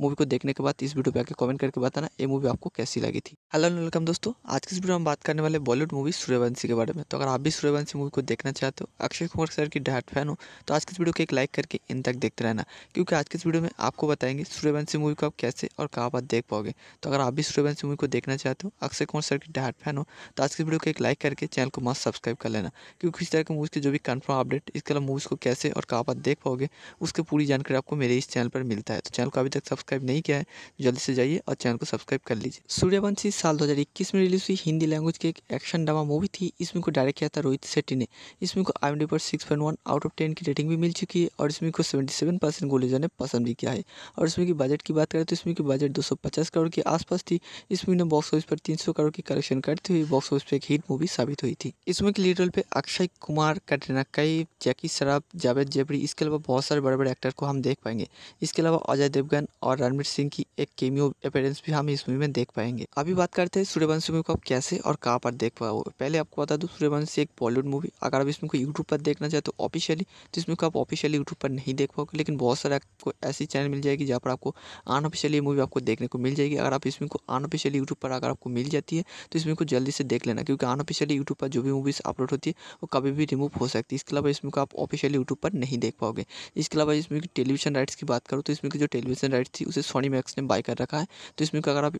मूवी को देखने के बाद इस वीडियो पे आके कमेंट करके बताना ये मूवी आपको कैसी लगी थी हेलो वेलकम दोस्तों आज के इस वीडियो में बात करने वाले बॉलीवुड मूवी सूर्यवंशी के बारे में तो अगर आप भी सूर्यवंशी मूवी को देखना चाहते हो अक्षय कुमार सर की डाट फैन हो तो आज की इस वीडियो को एक लाइक करके इन तक देखते रहना क्योंकि आज के इस वीडियो में आपको बताएंगे सूर्यवंशी मूवी को आप कैसे और कहाँ पर देख पाओगे तो अगर आप भी सूर्यवंशी मूवी को देखना चाहते हो अक्षय कुमार सर की डाट फैन हो तो आज की वीडियो को एक लाइक करके चैनल को मस्त सब्सक्राइब कर लेना क्योंकि इस तरह की मूवीज़ के जो भी कन्फर्म अपडेट इसके अलावा मूवीज़ को कैसे और कहाँ पर देख पाओगे उसकी पूरी जानकारी आपको मेरे इस चैनल पर मिलता है तो चैनल को अभी तक तक सब्सक्राइब नहीं किया है तो जल्दी से जाइए और चैनल को सब्सक्राइब कर लीजिए सूर्यवंशी साल 2021 में रिलीज हुई हिंदी लैंग्वेज की एक एक्शन ड्रामा मूवी थी इसमें को डायरेक्ट किया था रोहित शेट्टी ने इसमें को आई पर six point one out of ten की रेटिंग भी मिल चुकी है और इसमें को सेवेंटी सेवन परसेंट ने पसंद भी किया है और इसमें की बजट की बात करें तो इसमें की बजट दो सौ पचास करोड़ के आसपास थी इसमें बॉक्स ऑफिस पर तीन सौ करोड़ की कलेक्शन करते हुए बॉक्स ऑफिस पर एक हिट मूवी साबित हुई थी इसमें की लीड रोल पे अक्षय कुमार कटरीना कैफ जैकी शराब जावेद जेबरी इसके अलावा बहुत सारे बड़े बड़े एक्टर को हम देख पाएंगे इसके अलावा अजय देवगन और रणवीर सिंह की एक केमियो अपेयरेंस भी हम इस मूवी में देख पाएंगे अभी बात करते हैं सूर्यवंशी मूवी को आप कैसे और कहाँ पर देख पाओगे पहले आपको बता दूँ सूर्यवंशी एक बॉलीवुड मूवी अगर आप इसमें को यूट्यूब पर देखना चाहते तो ऑफिशियली तो इसमें को आप ऑफिशियली यूट्यूब पर नहीं देख पाओगे लेकिन बहुत सारे आपको ऐसी चैनल मिल जाएगी जहाँ पर आपको अनऑफिशियली मूवी आपको देखने को मिल जाएगी अगर आप इसमें को अनऑफिशियली यूट्यूब पर अगर आपको मिल जाती है तो इसमें को जल्दी से देख लेना क्योंकि अनऑफिशियली यूट्यूब पर जो भी मूवीज़ अपलोड होती है वो कभी भी रिमूव हो सकती है इसके अलावा इसमें को आप ऑफिशियली यूट्यूब पर नहीं देख पाओगे इसके अलावा इसमें टेलीविजन राइट्स की बात करूँ तो इसमें जो टेलीविजन राइट वेबसाइट थी उसे सोनी मैक्स ने बाय कर रखा है तो इसमें को अगर आप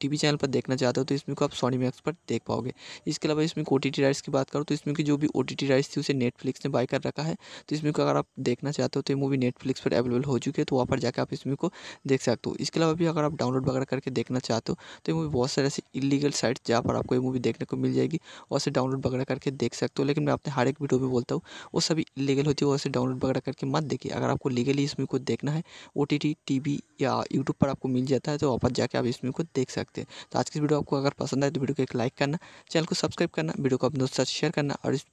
टी चैनल पर देखना चाहते हो तो इसमें को आप सोनी मैक्स पर देख पाओगे इसके अलावा इसमें ओ टी राइट्स की बात करो तो इसमें की जो भी ओ टी राइट्स थी उसे नेटफ्लिक्स ने बाय कर रखा है तो इसमें को अगर आप देखना चाहते हो तो मूवी नेटफ्लिक्स पर अवेलेबल हो चुकी है तो वहाँ पर जाकर आप इसमें को देख सकते हो इसके अलावा भी अगर आप डाउनलोड वगैरह करके देखना चाहते हो तो ये मूवी बहुत सारे ऐसे इलीगल साइट्स जहाँ पर आपको ये मूवी देखने को मिल जाएगी और से डाउनलोड वगैरह करके देख सकते हो लेकिन मैं अपने हर एक वीडियो में बोलता हूँ वो सभी इलीगल होती है वैसे डाउनलोड वगैरह करके मत देखिए अगर आपको लीगली इसमें को देखना है O T T T V या यूट्यूब पर आपको मिल जाता है तो वापस जाके आप इस वीडियो को देख सकते हैं तो आज की वीडियो आपको अगर पसंद आए तो वीडियो को एक लाइक करना चैनल को सब्सक्राइब करना वीडियो को अपने दोस्तों साथ शेयर करना और इस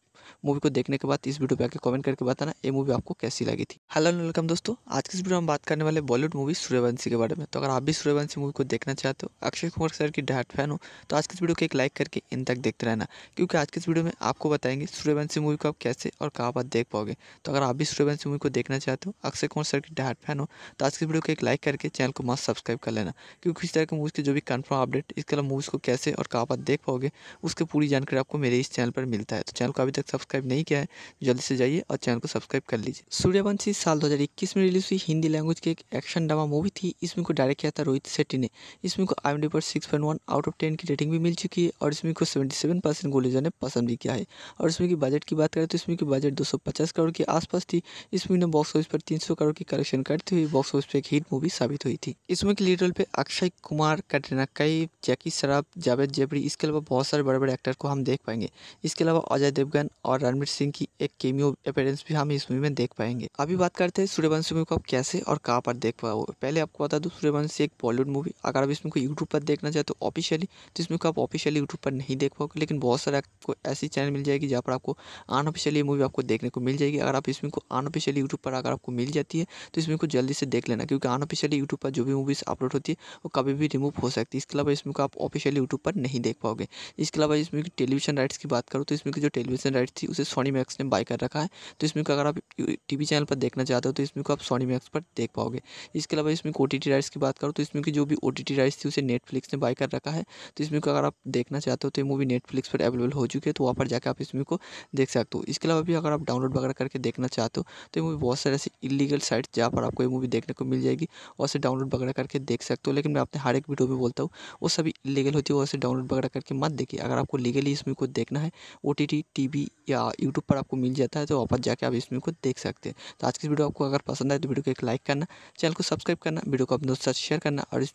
मूवी को देखने के बाद इस वीडियो पे आके कमेंट करके बताना ये मूवी आपको कैसी लगी थी हेलो वेलकम दोस्तों आज की इस वीडियो में बात करने वाले बॉलीवुड मूवी सूर्यवंशी के बारे में तो अगर आप भी सूर्यवंशी मूवी को देखना चाहते हो अक्षय कुमार सर की डाट फैन हो तो आज की इस वीडियो को एक लाइक करके इन तक देखते रहना क्योंकि आज की इस वीडियो में आपको बताएंगे सूर्यवंशी मूवी को आप कैसे और कहाँ पर देख पाओगे तो अगर आप भी सूर्यवंशी मूवी को देखना चाहते हो अक्षय कुमार सर की डाट फैन हो तो आज की वीडियो को एक लाइक करके चैनल को मस्त सब्सक्राइब कर लेना क्योंकि इस तरह की मूवीज़ के जो भी कन्फर्म अपडेट इसके अलावा मूवीज़ को कैसे और कहाँ पर देख पाओगे उसकी पूरी जानकारी आपको मेरे इस चैनल पर मिलता है तो चैनल को अभी तक तक सब्सक्राइब नहीं किया है तो जल्दी से जाइए और चैनल को सब्सक्राइब कर लीजिए सूर्यवंशी साल 2021 में रिलीज हुई हिंदी लैंग्वेज की एक एक्शन ड्रामा मूवी थी इसमें को डायरेक्ट किया था रोहित शेट्टी ने इसमें को आई पर six point one out of ten की रेटिंग भी मिल चुकी है और इसमें को सेवेंटी सेवन परसेंट ने पसंद भी किया है और इसमें की बजट की बात करें तो इसमें की बजट दो सौ पचास करोड़ के आसपास थी इसमें ने बॉक्स ऑफिस पर तीन सौ करोड़ की कलेक्शन करते हुए बॉक्स ऑफिस पर एक हिट मूवी साबित हुई थी इसमें की लीडर पे अक्षय कुमार कटरीना कैफ जैकी शराब जावेद जबरी इसके अलावा बहुत सारे बड़े बड़े एक्टर को हम देख पाएंगे इसके अलावा अजय देवगन और रणवीर सिंह की एक केमियो अपेयरेंस भी हम इस मूवी में देख पाएंगे अभी बात करते हैं सूर्यवंशी मूवी को आप कैसे और कहाँ पर देख पाओगे पहले आपको बता दूँ सूर्यवंशी एक बॉलीवुड मूवी अगर आप इसमें को यूट्यूब पर देखना चाहते तो ऑफिशियली तो इसमें को आप ऑफिशियली यूट्यूब पर नहीं देख पाओगे लेकिन बहुत सारे आपको ऐसी चैनल मिल जाएगी जहाँ पर आपको अनऑफिशियली मूवी आपको देखने को मिल जाएगी अगर आप इसमें को अनऑफिशियली यूट्यूब पर अगर आपको मिल जाती है तो इसमें को जल्दी से देख लेना क्योंकि अनऑफिशियली यूट्यूब पर जो भी मूवीज़ अपलोड होती है वो कभी भी रिमूव हो सकती है इसके अलावा इसमें को आप ऑफिशियली यूट्यूब पर नहीं देख पाओगे इसके अलावा इसमें टेलीविजन राइट्स की बात करूँ तो इसमें जो टेलीविजन राइट वेबसाइट थी उसे सोनी मैक्स ने बाय कर रखा है तो इसमें को अगर आप टीवी चैनल पर देखना चाहते हो तो इसमें को आप सोनी मैक्स पर देख पाओगे इसके अलावा इसमें ओ टी राइट्स की बात करो तो इसमें की जो भी ओ टी राइट्स थी उसे नेटफ्लिक्स ने बाय कर रखा है तो इसमें को अगर आप देखना चाहते हो तो ये मूवी नेटफ्लिक्स पर अवेलेबल हो चुकी है तो वहाँ पर जाकर आप इसमें को देख सकते हो इसके अलावा भी अगर आप डाउनलोड वगैरह करके देखना चाहते हो तो ये मूवी बहुत सारे ऐसे इलीगल साइट्स जहाँ पर आपको ये मूवी देखने को मिल जाएगी और उसे डाउनलोड वगैरह करके देख सकते हो लेकिन मैं अपने हर एक वीडियो में बोलता हूँ वो सभी इलीगल होती है और उसे डाउनलोड वगैरह करके मत देखिए अगर आपको लीगली इसमें को देखना है O T T T V या यूट्यूब पर आपको मिल जाता है तो वापस जाके आप इसमें को देख सकते हैं तो आज की वीडियो आपको अगर पसंद आए तो वीडियो को एक लाइक करना चैनल को सब्सक्राइब करना वीडियो को अपने दोस्तों साथ शेयर करना और इस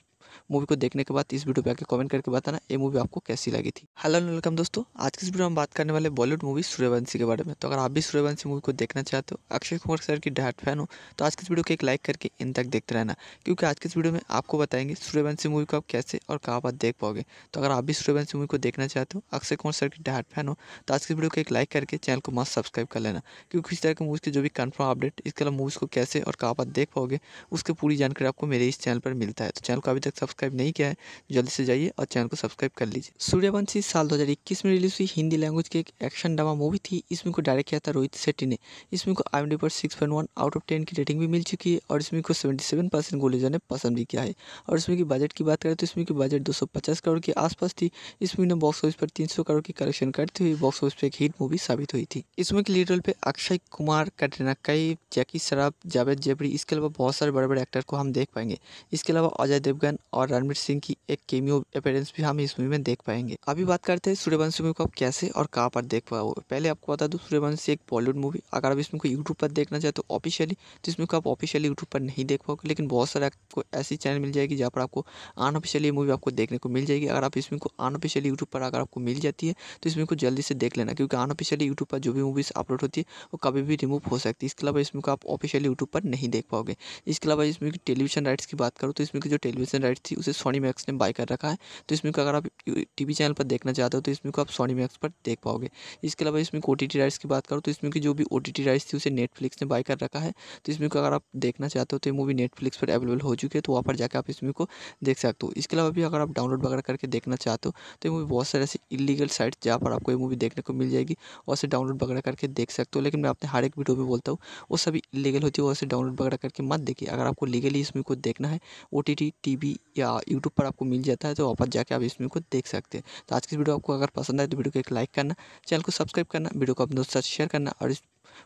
मूवी को देखने के बाद इस वीडियो पे आके कमेंट करके बताना ये मूवी आपको कैसी लगी थी हेलो वेलकम दोस्तों आज की इस वीडियो में बात करने वाले बॉलीवुड मूवी सूर्यवंशी के बारे में तो अगर आप भी सूर्यवंशी मूवी को देखना चाहते हो अक्षय कुमार सर की डायट फैन हो तो आज की इस वीडियो को एक लाइक करके इन तक देखते रहना क्योंकि आज की इस वीडियो में आपको बताएंगे सूर्यवंशी मूवी को आप कैसे और कहाँ पर देख पाओगे तो अगर आप भी सूर्यवंशी मूवी को देखना चाहते हो अक्षय कुमार सर की डायट फैन हो तो आज की वीडियो को एक लाइक करके चैनल को मस्त सब्सक्राइब कर लेना क्योंकि इस तरह की मूवीज़ की जो भी कन्फर्म अपडेट इसके अलावा मूवीज़ को कैसे और कहाँ पर देख पाओगे उसकी पूरी जानकारी आपको मेरे इस चैनल पर मिलता है तो चैनल को अभी तक सब्सक्राइब नहीं किया है तो जल्दी से जाइए और चैनल को सब्सक्राइब कर लीजिए सूर्यवंशी साल 2021 में रिलीज हुई हिंदी लैंग्वेज की एक एक्शन ड्रामा मूवी थी इसमें को डायरेक्ट किया था रोहित शेट्टी ने इसमें को आई पर six point one out of ten की रेटिंग भी मिल चुकी है और इसमें को सेवेंटी सेवन परसेंट ने पसंद भी किया है और इसमें की बजट की बात करें तो इसमें की बजट दो सौ पचास करोड़ के आसपास थी इसमें ने बॉक्स ऑफिस पर तीन सौ करोड़ की कलेक्शन करते हुए बॉक्स ऑफिस पर एक हिट मूवी साबित हुई थी इसमें की लीड रोल पे अक्षय कुमार कटरीना कैफ जैकी शराब जावेद जेबरी इसके अलावा बहुत सारे बड़े बड़े एक्टर को हम देख पाएंगे इसके अलावा अजय देवगन और रणवीर सिंह की एक केमियो अपेयरेंस भी हम इस मूवी में देख पाएंगे अभी बात करते हैं सूर्यवंशी मूवी को आप कैसे और कहाँ पर देख पाओ पहले आपको बता दूँ सूर्यवंशी एक बॉलीवुड मूवी अगर आप इसमें को यूट्यूब पर देखना चाहे तो ऑफिशियली तो इसमें को आप ऑफिशियली यूट्यूब पर नहीं देख पाओगे लेकिन बहुत सारे आपको ऐसी चैनल मिल जाएगी जहाँ पर आपको अनऑफिशियली मूवी आपको देखने को मिल जाएगी अगर आप इसमें को अनऑफिशियली यूट्यूब पर अगर आपको मिल जाती है तो इसमें को जल्दी से देख लेना क्योंकि अनऑफिशियली यूट्यूब पर जो भी मूवीज़ अपलोड होती है वो कभी भी रिमूव हो सकती है इसके अलावा इसमें को आप ऑफिशियली यूट्यूब पर नहीं देख पाओगे इसके अलावा इसमें टेलीविजन राइट्स की बात करूँ तो इसमें जो टेलीविजन राइट्स थी उसे सोनी मैक्स ने बाय कर रखा है तो इसमें को अगर आप टीवी चैनल पर देखना चाहते हो तो इसमें को आप सोनी मैक्स पर देख पाओगे इसके अलावा इसमें ओ टी राइट्स की बात करो तो इसमें की जो भी ओ टी राइट्स थी उसे नेटफ्लिक्स ने बाय कर रखा है तो इसमें को अगर आप देखना चाहते हो तो ये मूवी नेटफ्लिक्स पर अवेलेबल हो चुकी है तो वहाँ पर जाकर आप इसमें को देख सकते हो इसके अलावा भी अगर आप डाउनलोड वगैरह करके देखना चाहते हो तो ये मूवी बहुत सारे ऐसे इलीगल साइट्स जहाँ पर आपको ये मूवी देखने को मिल जाएगी और उसे डाउनलोड वगैरह करके देख सकते हो लेकिन मैं अपने हर एक वीडियो में बोलता हूँ वो सभी इलीगल होती है वो उसे डाउनलोड वगैरह करके मत देखिए अगर आपको लीगली इसमें को देखना है O T T T V या यूट्यूब पर आपको मिल जाता है तो वापस जाके आप इस फिल्म को देख सकते हैं तो आज की वीडियो आपको अगर पसंद आए तो वीडियो को एक लाइक करना चैनल को सब्सक्राइब करना वीडियो को अपने दोस्तों साथ शेयर करना और इस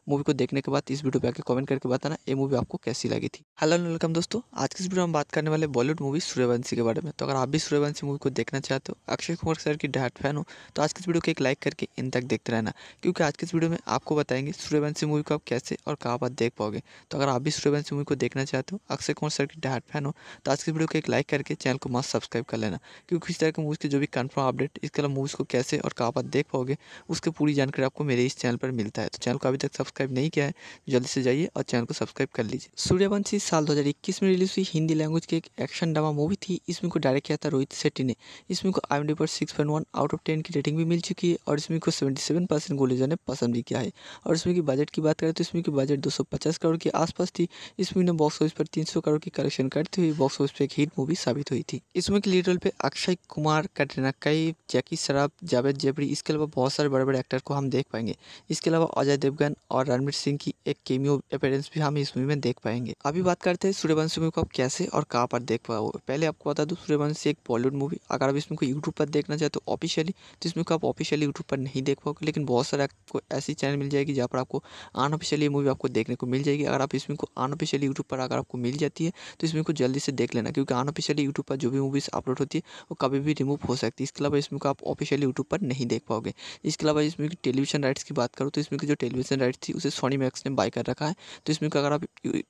मूवी को देखने के बाद इस वीडियो पे आके कमेंट करके बताना ये मूवी आपको कैसी लगी थी हेलो वेलकम दोस्तों आज की इस वीडियो में बात करने वाले बॉलीवुड मूवी सूर्यवंशी के बारे में तो अगर आप भी सूर्यवंशी मूवी को देखना चाहते हो अक्षय कुमार सर की डाट फैन हो तो आज किस इस वीडियो को एक लाइक करके इन तक देखते रहना क्योंकि आज के इस वीडियो में आपको बताएंगे सूर्यवंशी मूवी को आप कैसे और कहाँ पर देख पाओगे तो अगर आप भी सूर्यवंशी मूवी को देखना चाहते हो अक्षय कुमार सर की डाट फैन हो तो आज की वीडियो को एक लाइक करके चैनल को मस्त सब्सक्राइब कर लेना क्योंकि इस तरह के मूवीज़ के जो भी कन्फर्म अपडेट इसके अलावा मूवीज़ को कैसे और कहाँ पर देख पाओगे उसकी पूरी जानकारी आपको मेरे इस चैनल पर मिलता है तो चैनल को अभी तक सब्सक्राइब नहीं किया है तो जल्दी से जाइए और चैनल को सब्सक्राइब कर लीजिए सूर्यवंशी साल 2021 में रिलीज हुई हिंदी लैंग्वेज की एक एक्शन ड्रामा मूवी थी इसमें को डायरेक्ट किया था रोहित शेट्टी ने इसमें को आई पर सिक्स आउट ऑफ टेन की रेटिंग भी मिल चुकी है और इसमें को सेवेंटी परसेंट ने पसंद भी किया है और इसमें की बजट की बात करें तो इसमें की बजट दो करोड़ के आसपास थी इसमें बॉक्स ऑफिस पर तीन करोड़ की कलेक्शन करते हुए बॉक्स ऑफिस पर एक हिट मूवी साबित हुई थी इसमें की लीड रोल पर अक्षय कुमार कटरीना कैफ जैकी शराब जावेद जेबरी इसके अलावा बहुत सारे बड़े बड़े एक्टर को हम देख पाएंगे इसके अलावा अजय देवगन और रणवीर सिंह की एक केमियो अपेयरेंस भी हम इस मूवी में देख पाएंगे अभी बात करते हैं सूर्यवंशी मूवी को आप कैसे और कहाँ पर देख पाओगे पहले आपको बता दूँ सूर्यवंशी एक बॉलीवुड मूवी अगर आप इसमें को यूट्यूब पर देखना चाहे तो ऑफिशियली तो इसमें को आप ऑफिशियली यूट्यूब पर नहीं देख पाओगे लेकिन बहुत सारे आपको ऐसी चैनल मिल जाएगी जहाँ पर आपको अनऑफिशियली मूवी आपको देखने को मिल जाएगी अगर आप इसमें को अनऑफिशियली यूट्यूब पर अगर आपको मिल जाती है तो इसमें को जल्दी से देख लेना क्योंकि अनऑफिशियली यूट्यूब पर जो भी मूवीज़ अपलोड होती है वो कभी भी रिमूव हो सकती है इसके अलावा इसमें को आप ऑफिशियली यूट्यूब पर नहीं देख पाओगे इसके अलावा इसमें टेलीविजन राइट्स की बात करूँ तो इसमें जो टेलीविजन राइट्स वेबसाइट थी उसे सोनी मैक्स ने बाय कर रखा है तो इसमें को अगर आप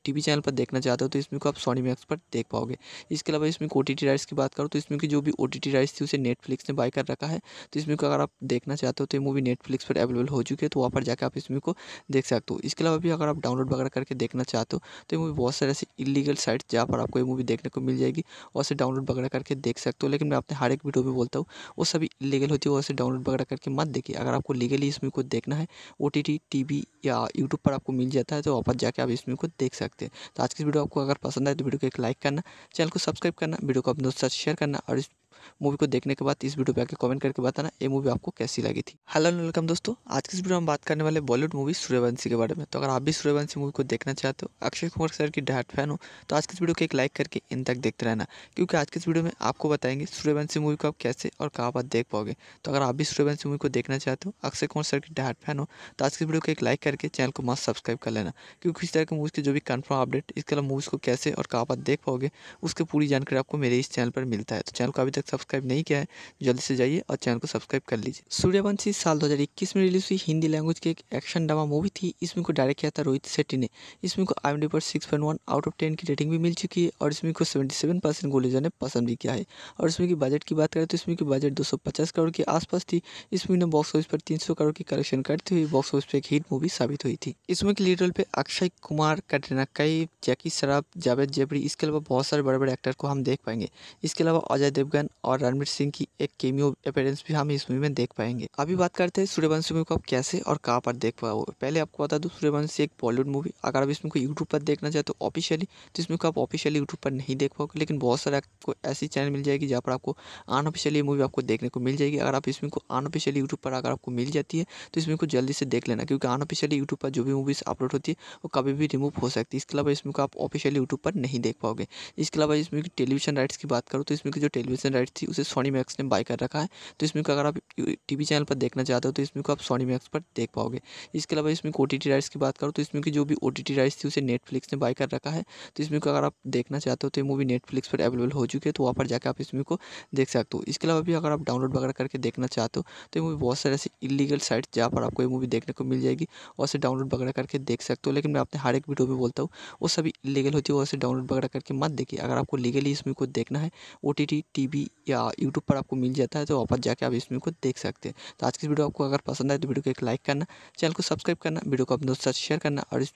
टीवी चैनल पर देखना चाहते हो तो इसमें को आप सोनी मैक्स पर देख पाओगे इसके अलावा इसमें ओ टी राइट्स की बात करो तो इसमें की जो भी ओ टी राइट्स थी उसे नेटफ्लिक्स ने बाई कर रखा है तो इसमें को अगर आप देखना चाहते हो तो ये मूवी नेटफ्लिक्स पर अवेलेबल हो चुकी है तो वहाँ पर जाकर आप इसमें को देख सकते हो इसके अलावा भी अगर आप डाउनलोड वगैरह करके देखना चाहते हो तो ये मूवी बहुत सारे ऐसी इलीगल साइट्स जहाँ पर आपको ये मूवी देखने को मिल जाएगी और उसे डाउनलोड वगैरह करके देख सकते हो लेकिन मैं अपने हर एक वीडियो में बोलता हूँ वो सभी इलीगल होती है वैसे उसे डाउनलोड वगैरह करके मत देखिए अगर आपको लीगली इसमें को देखना है O T T T V या यूट्यूब पर आपको मिल जाता है तो वापस जाके आप इस वीडियो को देख सकते हैं तो आज की वीडियो आपको अगर पसंद आए तो वीडियो को एक लाइक करना चैनल को सब्सक्राइब करना वीडियो को अपने दोस्तों साथ शेयर करना और इस मूवी को देखने के बाद इस वीडियो पे आके कमेंट करके बताना ये मूवी आपको कैसी लगी थी हेलो वेलकम दोस्तों आज की इस वीडियो में बात करने वाले बॉलीवुड मूवी सूर्यवंशी के बारे में तो अगर आप भी सूर्यवंशी मूवी को देखना चाहते हो अक्षय कुमार सर की डाट फैन हो तो आज की इस वीडियो को एक लाइक करके इन तक देखते रहना क्योंकि आज की इस वीडियो में आपको बताएंगे सूर्यवंशी मूवी को आप कैसे और कहाँ पर देख पाओगे तो अगर आप भी सूर्यवंशी मूवी को देखना चाहते हो अक्षय कुमार सर की डाट फैन हो तो आज की वीडियो को एक लाइक करके चैनल को मस्त सब्सक्राइब कर लेना क्योंकि इस तरह की मूवीज़ के जो भी कन्फर्म अपडेट इसके अलावा मूवीज़ को कैसे और कहाँ पर देख पाओगे उसकी पूरी जानकारी आपको मेरे इस चैनल पर मिलता है तो चैनल को अभी तक सब्सक्राइब नहीं किया है जल्दी से जाइए और चैनल को सब्सक्राइब कर लीजिए सूर्यवंशी साल 2021 में रिलीज हुई हिंदी लैंग्वेज की एक एक्शन ड्रामा मूवी थी इसमें को डायरेक्ट किया था रोहित शेट्टी ने इसमें को आई पर six one out of ten की रेटिंग भी मिल चुकी है और इसमें को सेवेंटी सेवन ने पसंद भी किया है और इसमें की बजट की बात करें तो इसमें की बजट दो सौ पचास करोड़ के आसपास थी इसमें ने बॉक्स ऑफिस पर तीन सौ करोड़ की कलेक्शन करते हुए बॉक्स ऑफिस पर एक हिट मूवी साबित हुई थी इसमें की लीडर पे अक्षय कुमार कटरीना कैफ जैकी शराब जावेद जेबरी इसके अलावा बहुत सारे बड़े बड़े एक्टर को हम देख पाएंगे इसके अलावा अजय देवगन और रणवीर सिंह की एक केमियो अपेयरेंस भी हम इस मूवी में देख पाएंगे अभी बात करते हैं सूर्यवंशी मूवी को आप कैसे और कहाँ पर देख पाओगे पहले आपको बता दूँ सूर्यवंशी एक बॉलीवुड मूवी अगर आप इसमें को यूट्यूब पर देखना चाहते तो ऑफिशियली तो इसमें को आप ऑफिशियली यूट्यूब पर नहीं देख पाओगे लेकिन बहुत सारे आपको ऐसी चैनल मिल जाएगी जहाँ पर आपको अनऑफिशियली मूवी आपको देखने को मिल जाएगी अगर आप इसमें को अनऑफिशियली यूट्यूब पर अगर आपको मिल जाती है तो इसमें को जल्दी से देख लेना क्योंकि अनऑफिशियली यूट्यूब पर जो भी मूवीज़ अपलोड होती है वो कभी भी रिमूव हो सकती है इसके अलावा इसमें को आप ऑफिशियली यूट्यूब पर नहीं देख पाओगे इसके अलावा इसमें टेलीविजन राइट्स की बात करूँ तो इसमें जो टेलीविजन राइट्स थी उसे सोनी मैक्स ने बाई कर रखा है तो इसमें को अगर आप टीवी चैनल पर देखना चाहते हो तो इसमें को आप सोनी मैक्स पर देख पाओगे इसके अलावा इसमें ओ टी राइट्स की बात करो तो इसमें की जो भी ओ टी राइट्स थी उसे नेटफ्लिक्स ने बाई कर रखा है तो इसमें को अगर आप देखना चाहते हो तो ये मूवी नेटफ्लिक्स पर अवेलेबल हो चुकी है तो वहाँ पर जाकर आप इसमें को देख सकते हो इसके अलावा भी अगर आप डाउनलोड वगैरह करके देखना चाहते हो तो ये मूवी बहुत सारे ऐसे इलीगल साइट्स जहाँ पर आपको ये मूवी देखने को मिल जाएगी और उसे डाउनलोड वगैरह करके देख सकते हो लेकिन मैं अपने हर एक वीडियो में बोलता हूँ वो सभी इलीगल होती है वैसे उसे डाउनलोड वगैरह करके मत देखिए अगर आपको लीगली इसमें को देखना है O T T T V या यूट्यूब पर आपको मिल जाता है तो वापस जाके आप इसमें को देख सकते हैं तो आज की वीडियो आपको अगर पसंद आए तो वीडियो को एक लाइक करना चैनल को सब्सक्राइब करना वीडियो को अपने दोस्तों साथ शेयर करना और इस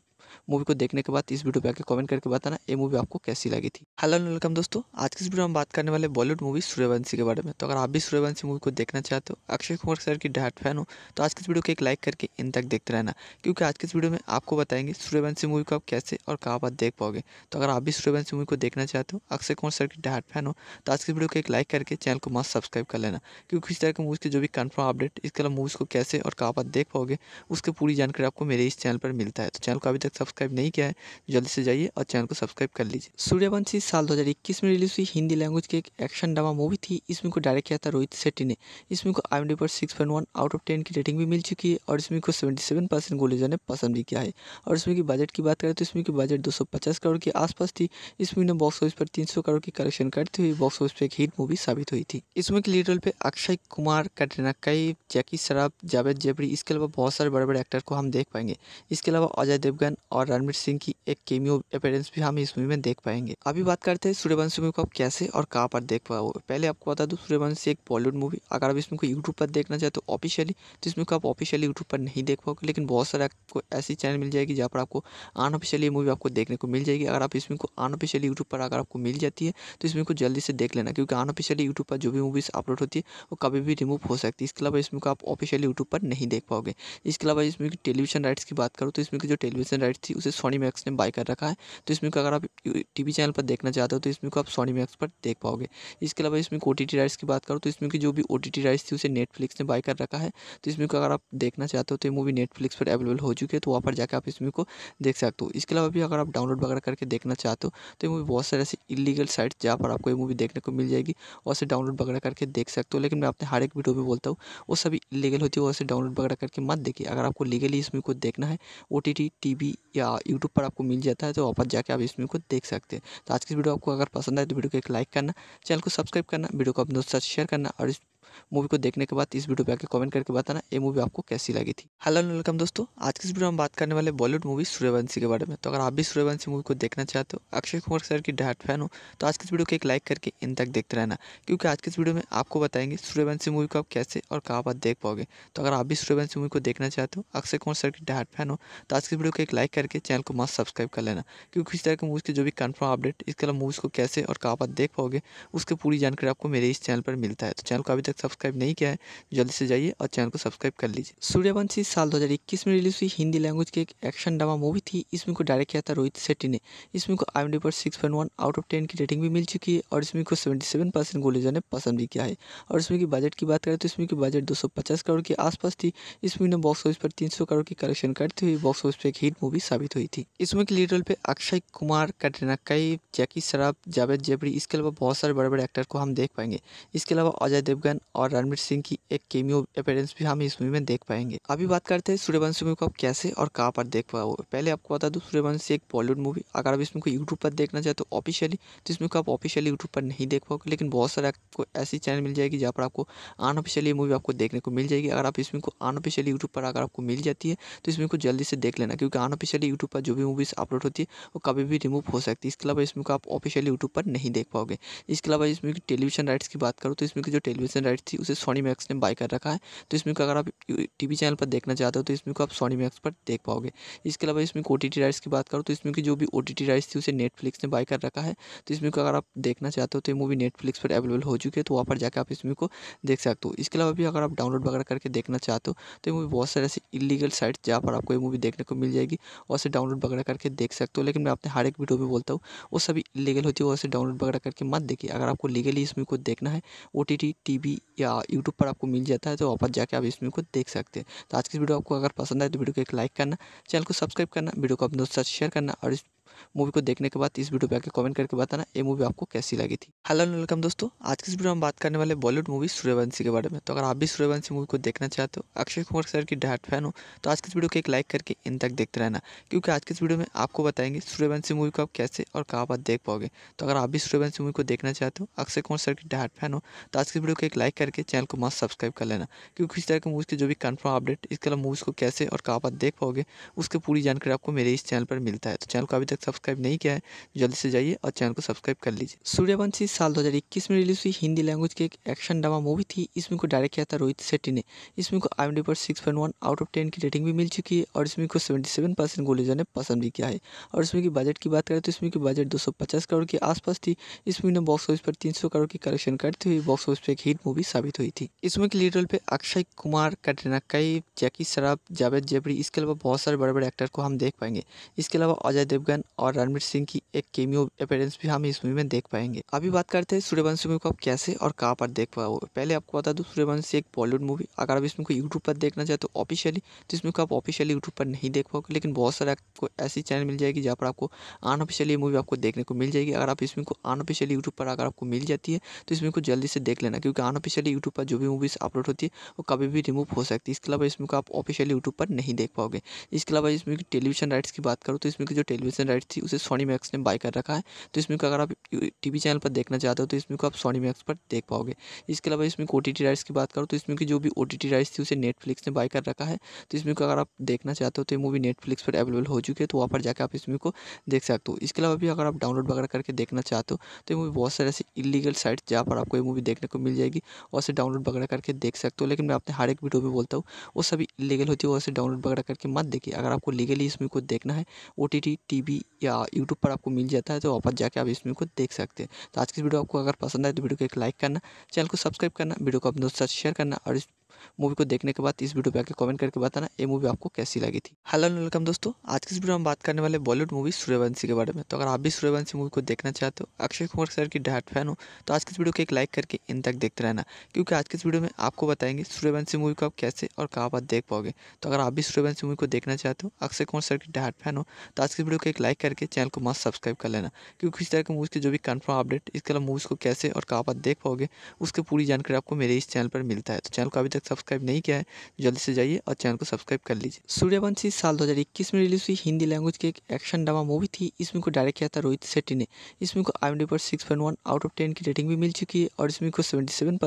मूवी को देखने के बाद इस वीडियो पे आके कमेंट करके बताना ये मूवी आपको कैसी लगी थी हेलो वेलकम दोस्तों आज की इस वीडियो में बात करने वाले बॉलीवुड मूवी सूर्यवंशी के बारे में तो अगर आप भी सूर्यवंशी मूवी को देखना चाहते हो अक्षय कुमार सर की डाट फैन हो तो आज की इस वीडियो को एक लाइक करके इन तक देखते रहना क्योंकि आज की इस वीडियो में आपको बताएंगे सूर्यवंशी मूवी को आप कैसे और कहाँ पर देख पाओगे तो अगर आप भी सूर्यवंशी मूवी को देखना चाहते हो अक्षय कुमार सर की डाट फैन हो तो आज की वीडियो को एक लाइक करके चैनल को मस्त सब्सक्राइब कर लेना क्योंकि इस तरह की मूवीज़ के जो भी कन्फर्म अपडेट इसके अलावा मूवीज़ को कैसे और कहाँ पर देख पाओगे उसकी पूरी जानकारी आपको मेरे इस चैनल पर मिलता है तो चैनल को अभी तक तक सब्सक्राइब नहीं किया है तो जल्दी से जाइए और चैनल को सब्सक्राइब कर लीजिए सूर्यवंशी साल 2021 में रिलीज हुई हिंदी लैंग्वेज की एक एक्शन ड्रामा मूवी थी इसमें को डायरेक्ट किया था रोहित शेट्टी ने इसमें को आई पर six one out of ten की रेटिंग भी मिल चुकी है और इसमें को सेवेंटी सेवन ने पसंद भी किया है और इसमें की बजट की बात करें तो इसमें की बजट दो सौ पचास करोड़ के आसपास थी इसमें ने बॉक्स ऑफिस पर तीन सौ करोड़ की कलेक्शन करते हुए बॉक्स ऑफिस पर एक हिट मूवी साबित हुई थी इसमें की लीड रोल पे अक्षय कुमार कटरीना कैफ जैकी शराब जावेद जेबरी इसके अलावा बहुत सारे बड़े बड़े एक्टर को हम देख पाएंगे इसके अलावा अजय देवगन और रणवीर सिंह की एक केमियो अपेयरेंस भी हम इस मूवी में देख पाएंगे अभी बात करते हैं सूर्यवंशी मूवी को आप कैसे और कहाँ पर देख पाओ पहले आपको बता दूँ सूर्यवंशी एक बॉलीवुड मूवी अगर आप इसमें को यूट्यूब पर देखना चाहते तो ऑफिशियली तो इसमें को आप ऑफिशियली यूट्यूब पर नहीं देख पाओगे लेकिन बहुत सारे आपको ऐसी चैनल मिल जाएगी जहाँ पर आपको अनऑफिशियली मूवी आपको देखने को मिल जाएगी अगर आप इसमें को अनऑफिशियली यूट्यूब पर अगर आपको मिल जाती है तो इसमें को जल्दी से देख लेना क्योंकि अनऑफिशियली यूट्यूब पर जो भी मूवीज़ अपलोड होती है वो कभी भी रिमूव हो सकती है इसके अलावा इसमें को आप ऑफिशियली यूट्यूब पर नहीं देख पाओगे इसके अलावा इसमें टेलीविजन राइट्स की बात करूँ तो इसमें जो टेलीविजन वेबसाइट थी उसे सोनी मैक्स ने बाय कर रखा है तो इसमें को अगर आप टीवी चैनल पर देखना चाहते हो तो इसमें को आप सोनी मैक्स पर देख पाओगे इसके अलावा इसमें ओ टी राइट्स की बात करो तो इसमें की जो भी ओ टी राइट्स थी उसे नेटफ्लिक्स ने बाय कर रखा है तो इसमें को अगर आप देखना चाहते हो तो मूवी नेटफ्लिक्स पर अवेलेबल हो चुकी है तो वहाँ पर जाकर आप इसमें को देख सकते हो इसके अलावा भी अगर आप डाउनलोड वगैरह करके देखना चाहते हो तो ये मूवी बहुत सारे ऐसे इलीगल साइट जहाँ पर आपको ये मूवी देखने को मिल जाएगी और उसे डाउनलोड वगैरह करके देख सकते हो लेकिन मैं अपने हर एक वीडियो में बोलता हूँ वो सभी इलीगल होती है वैसे डाउनलोड वगैरह करके मत देखिए अगर आपको लीगली इसमें को देखना है O T T T V या यूट्यूब पर आपको मिल जाता है तो वापस जाके आप इस वीडियो को देख सकते हैं तो आज की वीडियो आपको अगर पसंद आए तो वीडियो को एक लाइक करना चैनल को सब्सक्राइब करना वीडियो को अपने दोस्तों साथ शेयर करना और इस मूवी को देखने के बाद इस वीडियो पे आके कमेंट करके बताना ये मूवी आपको कैसी लगी थी हेलो वेलकम दोस्तों आज की इस वीडियो में बात करने वाले बॉलीवुड मूवी सूर्यवंशी के बारे में तो अगर आप भी सूर्यवंशी मूवी को देखना चाहते हो अक्षय कुमार सर की डाट फैन हो तो आज की इस वीडियो को एक लाइक करके इन तक देखते रहना क्योंकि आज के इस वीडियो में आपको बताएंगे सूर्यवंशी मूवी को आप कैसे और कहाँ पर देख पाओगे तो अगर आप भी सूर्यवंशी मूवी को देखना चाहते हो अक्षय कुमार सर की डाट फैन हो तो आज की वीडियो को एक लाइक करके चैनल को मस्त सब्सक्राइब कर लेना क्योंकि इस तरह की मूवीज़ के जो भी कन्फर्म अपडेट इसके अलावा मूवीज़ को कैसे और कहाँ पर देख पाओगे उसकी पूरी जानकारी आपको मेरे इस चैनल पर मिलता है तो चैनल को अभी तक सब्सक्राइब नहीं किया है तो जल्दी से जाइए और चैनल को सब्सक्राइब कर लीजिए सूर्यवंशी साल 2021 में रिलीज हुई हिंदी लैंग्वेज की एक एक्शन ड्रामा मूवी थी इसमें को डायरेक्ट किया था रोहित शेट्टी ने इसमें को आई पर six point one out of ten की रेटिंग भी मिल चुकी है और इसमें को सेवेंटी सेवन परसेंट ने पसंद भी किया है और इसमें की बजट की बात करें तो इसमें की बजट दो सौ पचास करोड़ के आसपास थी इसमें बॉक्स ऑफिस पर तीन सौ करोड़ की कलेक्शन करते हुए बॉक्स ऑफिस पर एक हिट मूवी साबित हुई थी इसमें की लीड रोल पे अक्षय कुमार कटरीना कैफ जैकी शराब जावेद जेबरी इसके अलावा बहुत सारे बड़े बड़े एक्टर को हम देख पाएंगे इसके अलावा अजय देवगन और रणवीर सिंह की एक केमियो अपेयरेंस भी हम इस मूवी में देख पाएंगे अभी बात करते हैं सूर्यवंशी मूवी को आप कैसे और कहाँ पर देख पाओ पहले आपको बता दूँ सूर्यवंशी एक बॉलीवुड मूवी अगर आप इसमें को यूट्यूब पर देखना चाहते तो ऑफिशियली तो इसमें को आप ऑफिशियली यूट्यूब पर नहीं देख पाओगे लेकिन बहुत सारे आपको ऐसी चैनल मिल जाएगी जहाँ पर आपको अनऑफिशियली मूवी आपको देखने को मिल जाएगी अगर आप इसमें को अनऑफिशियली यूट्यूब पर अगर आपको मिल जाती है तो इसमें को जल्दी से देख लेना क्योंकि अनऑफिशियली यूट्यूब पर जो भी मूवीज़ अपलोड होती है वो कभी भी रिमूव हो सकती है इसके अलावा इसमें को आप ऑफिशियली यूट्यूब पर नहीं देख पाओगे इसके अलावा इसमें टेलीविजन राइट्स की बात करो तो इसमें जो टेलीविजन लाइट थी उसे सोनी मैक्स ने बाय कर रखा है तो इसमें को अगर आप टी चैनल पर देखना चाहते हो तो इसमें को आप सोनी मैक्स पर देख पाओगे इसके अलावा इसमें ओ टी राइट्स की बात करो तो इसमें की जो भी ओ टी राइट्स थी उसे नेटफ्लिक्स ने बाय कर रखा है तो इसमें को अगर आप देखना चाहते हो तो ये मूवी नेटफ्लिक्स पर अवेलेबल हो चुकी है तो वहाँ पर जाकर आप इसमें को देख सकते हो इसके अलावा भी अगर आप डाउनलोड वगैरह करके देखना चाहते हो तो ये मूवी बहुत सारे ऐसे इलीगल साइट्स जहाँ पर आपको ये मूवी देखने को मिल जाएगी और उसे डाउनलोड वगैरह करके देख सकते हो लेकिन मैं अपने हर एक वीडियो में बोलता हूँ वो सभी इलीगल होती है वैसे डाउनलोड वगैरह करके मत देखिए अगर आपको लीगली इसमें को देखना है O T T T V या यूट्यूब पर आपको मिल जाता है तो वापस जाके आप इस वीडियो को देख सकते हैं तो आज की वीडियो आपको अगर पसंद आए तो वीडियो को एक लाइक करना चैनल को सब्सक्राइब करना वीडियो को अपने दोस्तों साथ शेयर करना और इस मूवी को देखने के बाद इस वीडियो पे आके कमेंट करके बताना ये मूवी आपको कैसी लगी थी हेलो वेलकम दोस्तों आज की इस वीडियो में बात करने वाले बॉलीवुड मूवी सूर्यवंशी के बारे में तो अगर आप भी सूर्यवंशी मूवी को देखना चाहते हो अक्षय कुमार सर की डाट फैन हो तो आज की इस वीडियो को एक लाइक करके इन तक देखते रहना क्योंकि आज की इस वीडियो में आपको बताएंगे सूर्यवंशी मूवी को आप कैसे और कहाँ पर देख पाओगे तो अगर आप भी सूर्यवंशी मूवी को देखना चाहते हो अक्षय कुमार सर की डाट फैन हो तो आज की वीडियो को एक लाइक करके चैनल को मस्त सब्सक्राइब कर लेना क्योंकि इस तरह की मूवीज़ के जो भी कन्फर्म अपडेट इसके अलावा मूवीज़ को कैसे और कहाँ पर देख पाओगे उसकी पूरी जानकारी आपको मेरे इस चैनल पर मिलता है तो चैनल को अभी तक तक सब्सक्राइब नहीं किया है जल्दी से जाइए और चैनल को सब्सक्राइब कर लीजिए सूर्यवंशी साल 2021 में रिलीज हुई हिंदी लैंग्वेज की एक एक्शन ड्रामा मूवी थी इसमें को डायरेक्ट किया था रोहित शेट्टी ने इसमें को आई पर six one out of ten की रेटिंग भी मिल चुकी है और इसमें को सेवेंटी सेवन परसेंट ने पसंद भी किया है और इसमें की बजट की बात करें तो इसमें की बजट दो सौ पचास करोड़ के आसपास थी इसमें ने बॉक्स ऑफिस पर तीन सौ करोड़ की कलेक्शन करते हुए बॉक्स ऑफिस पर एक हिट मूवी साबित हुई थी इसमें की लीडर पे अक्षय कुमार कटरीना कैफ जैकी शराब जावेद जेबरी इसके अलावा बहुत सारे बड़े बड़े एक्टर को हम देख पाएंगे इसके अलावा अजय देवगन और रणवीर सिंह की एक केमियो अपेयरेंस भी हम इस मूवी में देख पाएंगे अभी बात करते हैं सूर्यवंशी मूवी को आप कैसे और कहाँ पर देख पाओगे पहले आपको बता दूँ सूर्यवंशी एक बॉलीवुड मूवी अगर आप इसमें को यूट्यूब पर देखना चाहते हो ऑफिशियली तो इसमें को आप ऑफिशियली यूट्यूब पर नहीं देख पाओगे लेकिन बहुत सारे आपको ऐसी चैनल मिल जाएगी जहाँ पर आपको अनऑफिशियली मूवी आपको देखने को मिल जाएगी अगर आप इसमें को अनऑफिशियली यूट्यूब पर अगर आपको मिल जाती है तो इसमें को जल्दी से देख लेना क्योंकि अनऑफिशियली यूट्यूब पर जो भी मूवीज़ अपलोड होती है वो कभी भी रिमूव हो सकती है इसके अलावा इसमें को आप ऑफिशियली यूट्यूब पर नहीं देख पाओगे इसके अलावा इसमें टेलीविजन राइट्स की बात करूँ तो इसमें जो टेलीविजन राइट वेबसाइट थी उसे सोनी मैक्स ने बाय कर रखा है तो इसमें को अगर आप टीवी चैनल पर देखना चाहते हो तो इसमें को आप सोनी मैक्स पर देख पाओगे इसके अलावा इसमें ओ टी राइट्स की बात करो तो इसमें की जो भी ओ टी राइट्स थी उसे नेटफ्लिक्स ने बाय कर रखा है तो इसमें को अगर आप देखना चाहते हो तो ये मूवी नेटफ्लिक्स पर अवेलेबल हो चुकी है तो वहाँ पर जाकर आप इसमें को देख सकते हो इसके अलावा भी अगर आप डाउनलोड वगैरह करके देखना चाहते हो तो ये मूवी बहुत सारे ऐसे इलीगल साइट्स जहाँ पर आपको ये मूवी देखने को मिल जाएगी और उसे डाउनलोड वगैरह करके देख सकते हो लेकिन मैं अपने हर एक वीडियो में बोलता हूँ वो सभी इलीगल होती है उसे डाउनलोड वगैरह करके मत देखिए अगर आपको लीगली इसमें को देखना है O T T T V या यूट्यूब पर आपको मिल जाता है तो वापस जाके आप इस फिल्म को देख सकते हैं तो आज की वीडियो आपको अगर पसंद आए तो वीडियो को एक लाइक करना चैनल को सब्सक्राइब करना वीडियो को अपने दोस्तों साथ शेयर करना और इस मूवी को देखने के बाद इस वीडियो पे आके कमेंट करके बताना ये मूवी आपको कैसी लगी थी हेलो वेलकम दोस्तों आज की इस वीडियो में बात करने वाले बॉलीवुड मूवी सूर्यवंशी के बारे में तो अगर आप भी सूर्यवंशी मूवी को देखना चाहते हो अक्षय कुमार सर की डाट फैन हो तो आज की इस वीडियो को एक लाइक करके इन तक देखते रहना क्योंकि आज की इस वीडियो में आपको बताएंगे सूर्यवंशी मूवी को आप कैसे और कहाँ बात देख पाओगे तो अगर आप भी सूर्यवंशी मूवी को देखना चाहते हो अक्षय कुमार सर की डाट फैन हो तो आज की वीडियो को एक लाइक करके चैनल को मस्त सब्सक्राइब कर लेना क्योंकि इस तरह की मूवीज़ के जो भी कन्फर्म अपडेट इसके अलावा मूवीज़ को कैसे और कहाँ बात देख पाओगे उसकी पूरी जानकारी आपको मेरे इस चैनल पर मिलता है तो चैनल को अभी तक तक सब्सक्राइब नहीं किया है तो जल्दी से जाइए और चैनल को सब्सक्राइब कर लीजिए सूर्यवंशी साल 2021 में रिलीज हुई हिंदी लैंग्वेज की एक एक्शन ड्रामा मूवी थी इसमें को डायरेक्ट किया था रोहित शेट्टी ने इसमें को आई पर six one out of ten की रेटिंग भी मिल चुकी है और इसमें को सेवेंटी सेवन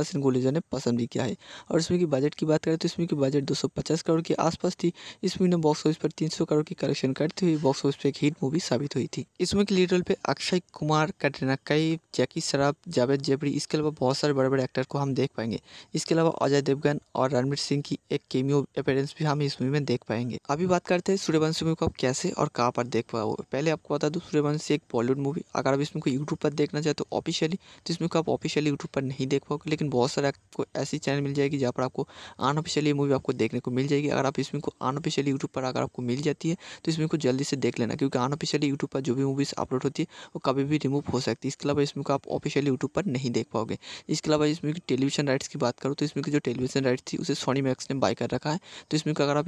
ने पसंद भी किया है और इसमें की बजट की बात करें तो इसमें की बजट दो सौ पचास करोड़ के आसपास थी इसमें बॉक्स ऑफिस पर तीन सौ करोड़ की कलेक्शन करते हुए बॉक्स ऑफिस पर एक हिट मूवी साबित हुई थी इसमें की लीड रोल पे अक्षय कुमार कटरीना कैफ जैकी शराब जावेद जेबरी इसके अलावा बहुत सारे बड़े बड़े एक्टर को हम देख पाएंगे इसके अलावा अजय देवगन और रणवीर सिंह की एक केमियो अपेयरेंस भी हम इस मूवी में देख पाएंगे अभी बात करते हैं सूर्यवंशी मूवी को आप कैसे और कहाँ पर देख पाओ पहले आपको बता दूँ सूर्यवंशी एक बॉलीवुड मूवी अगर आप इसमें को यूट्यूब पर देखना चाहे तो ऑफिशियली तो इसमें को आप ऑफिशियली यूट्यूब पर नहीं देख पाओगे लेकिन बहुत सारे आपको ऐसी चैनल मिल जाएगी जहाँ पर आपको अनऑफिशियली मूवी आपको देखने को मिल जाएगी अगर आप इसमें को अनऑफिशियली यूट्यूब पर अगर आपको मिल जाती है तो इसमें को जल्दी से देख लेना क्योंकि अनऑफिशियली यूट्यूब पर जो भी मूवीज़ अपलोड होती है वो कभी भी रिमूव हो सकती है इसके अलावा इसमें को आप ऑफिशियली यूट्यूब पर नहीं देख पाओगे इसके अलावा इसमें टेलीविजन राइट्स की बात करूँ तो इसमें जो टेलीविजन राइट थी उसे सोनी मैक्स ने बाय कर रखा है तो इसमें को अगर आप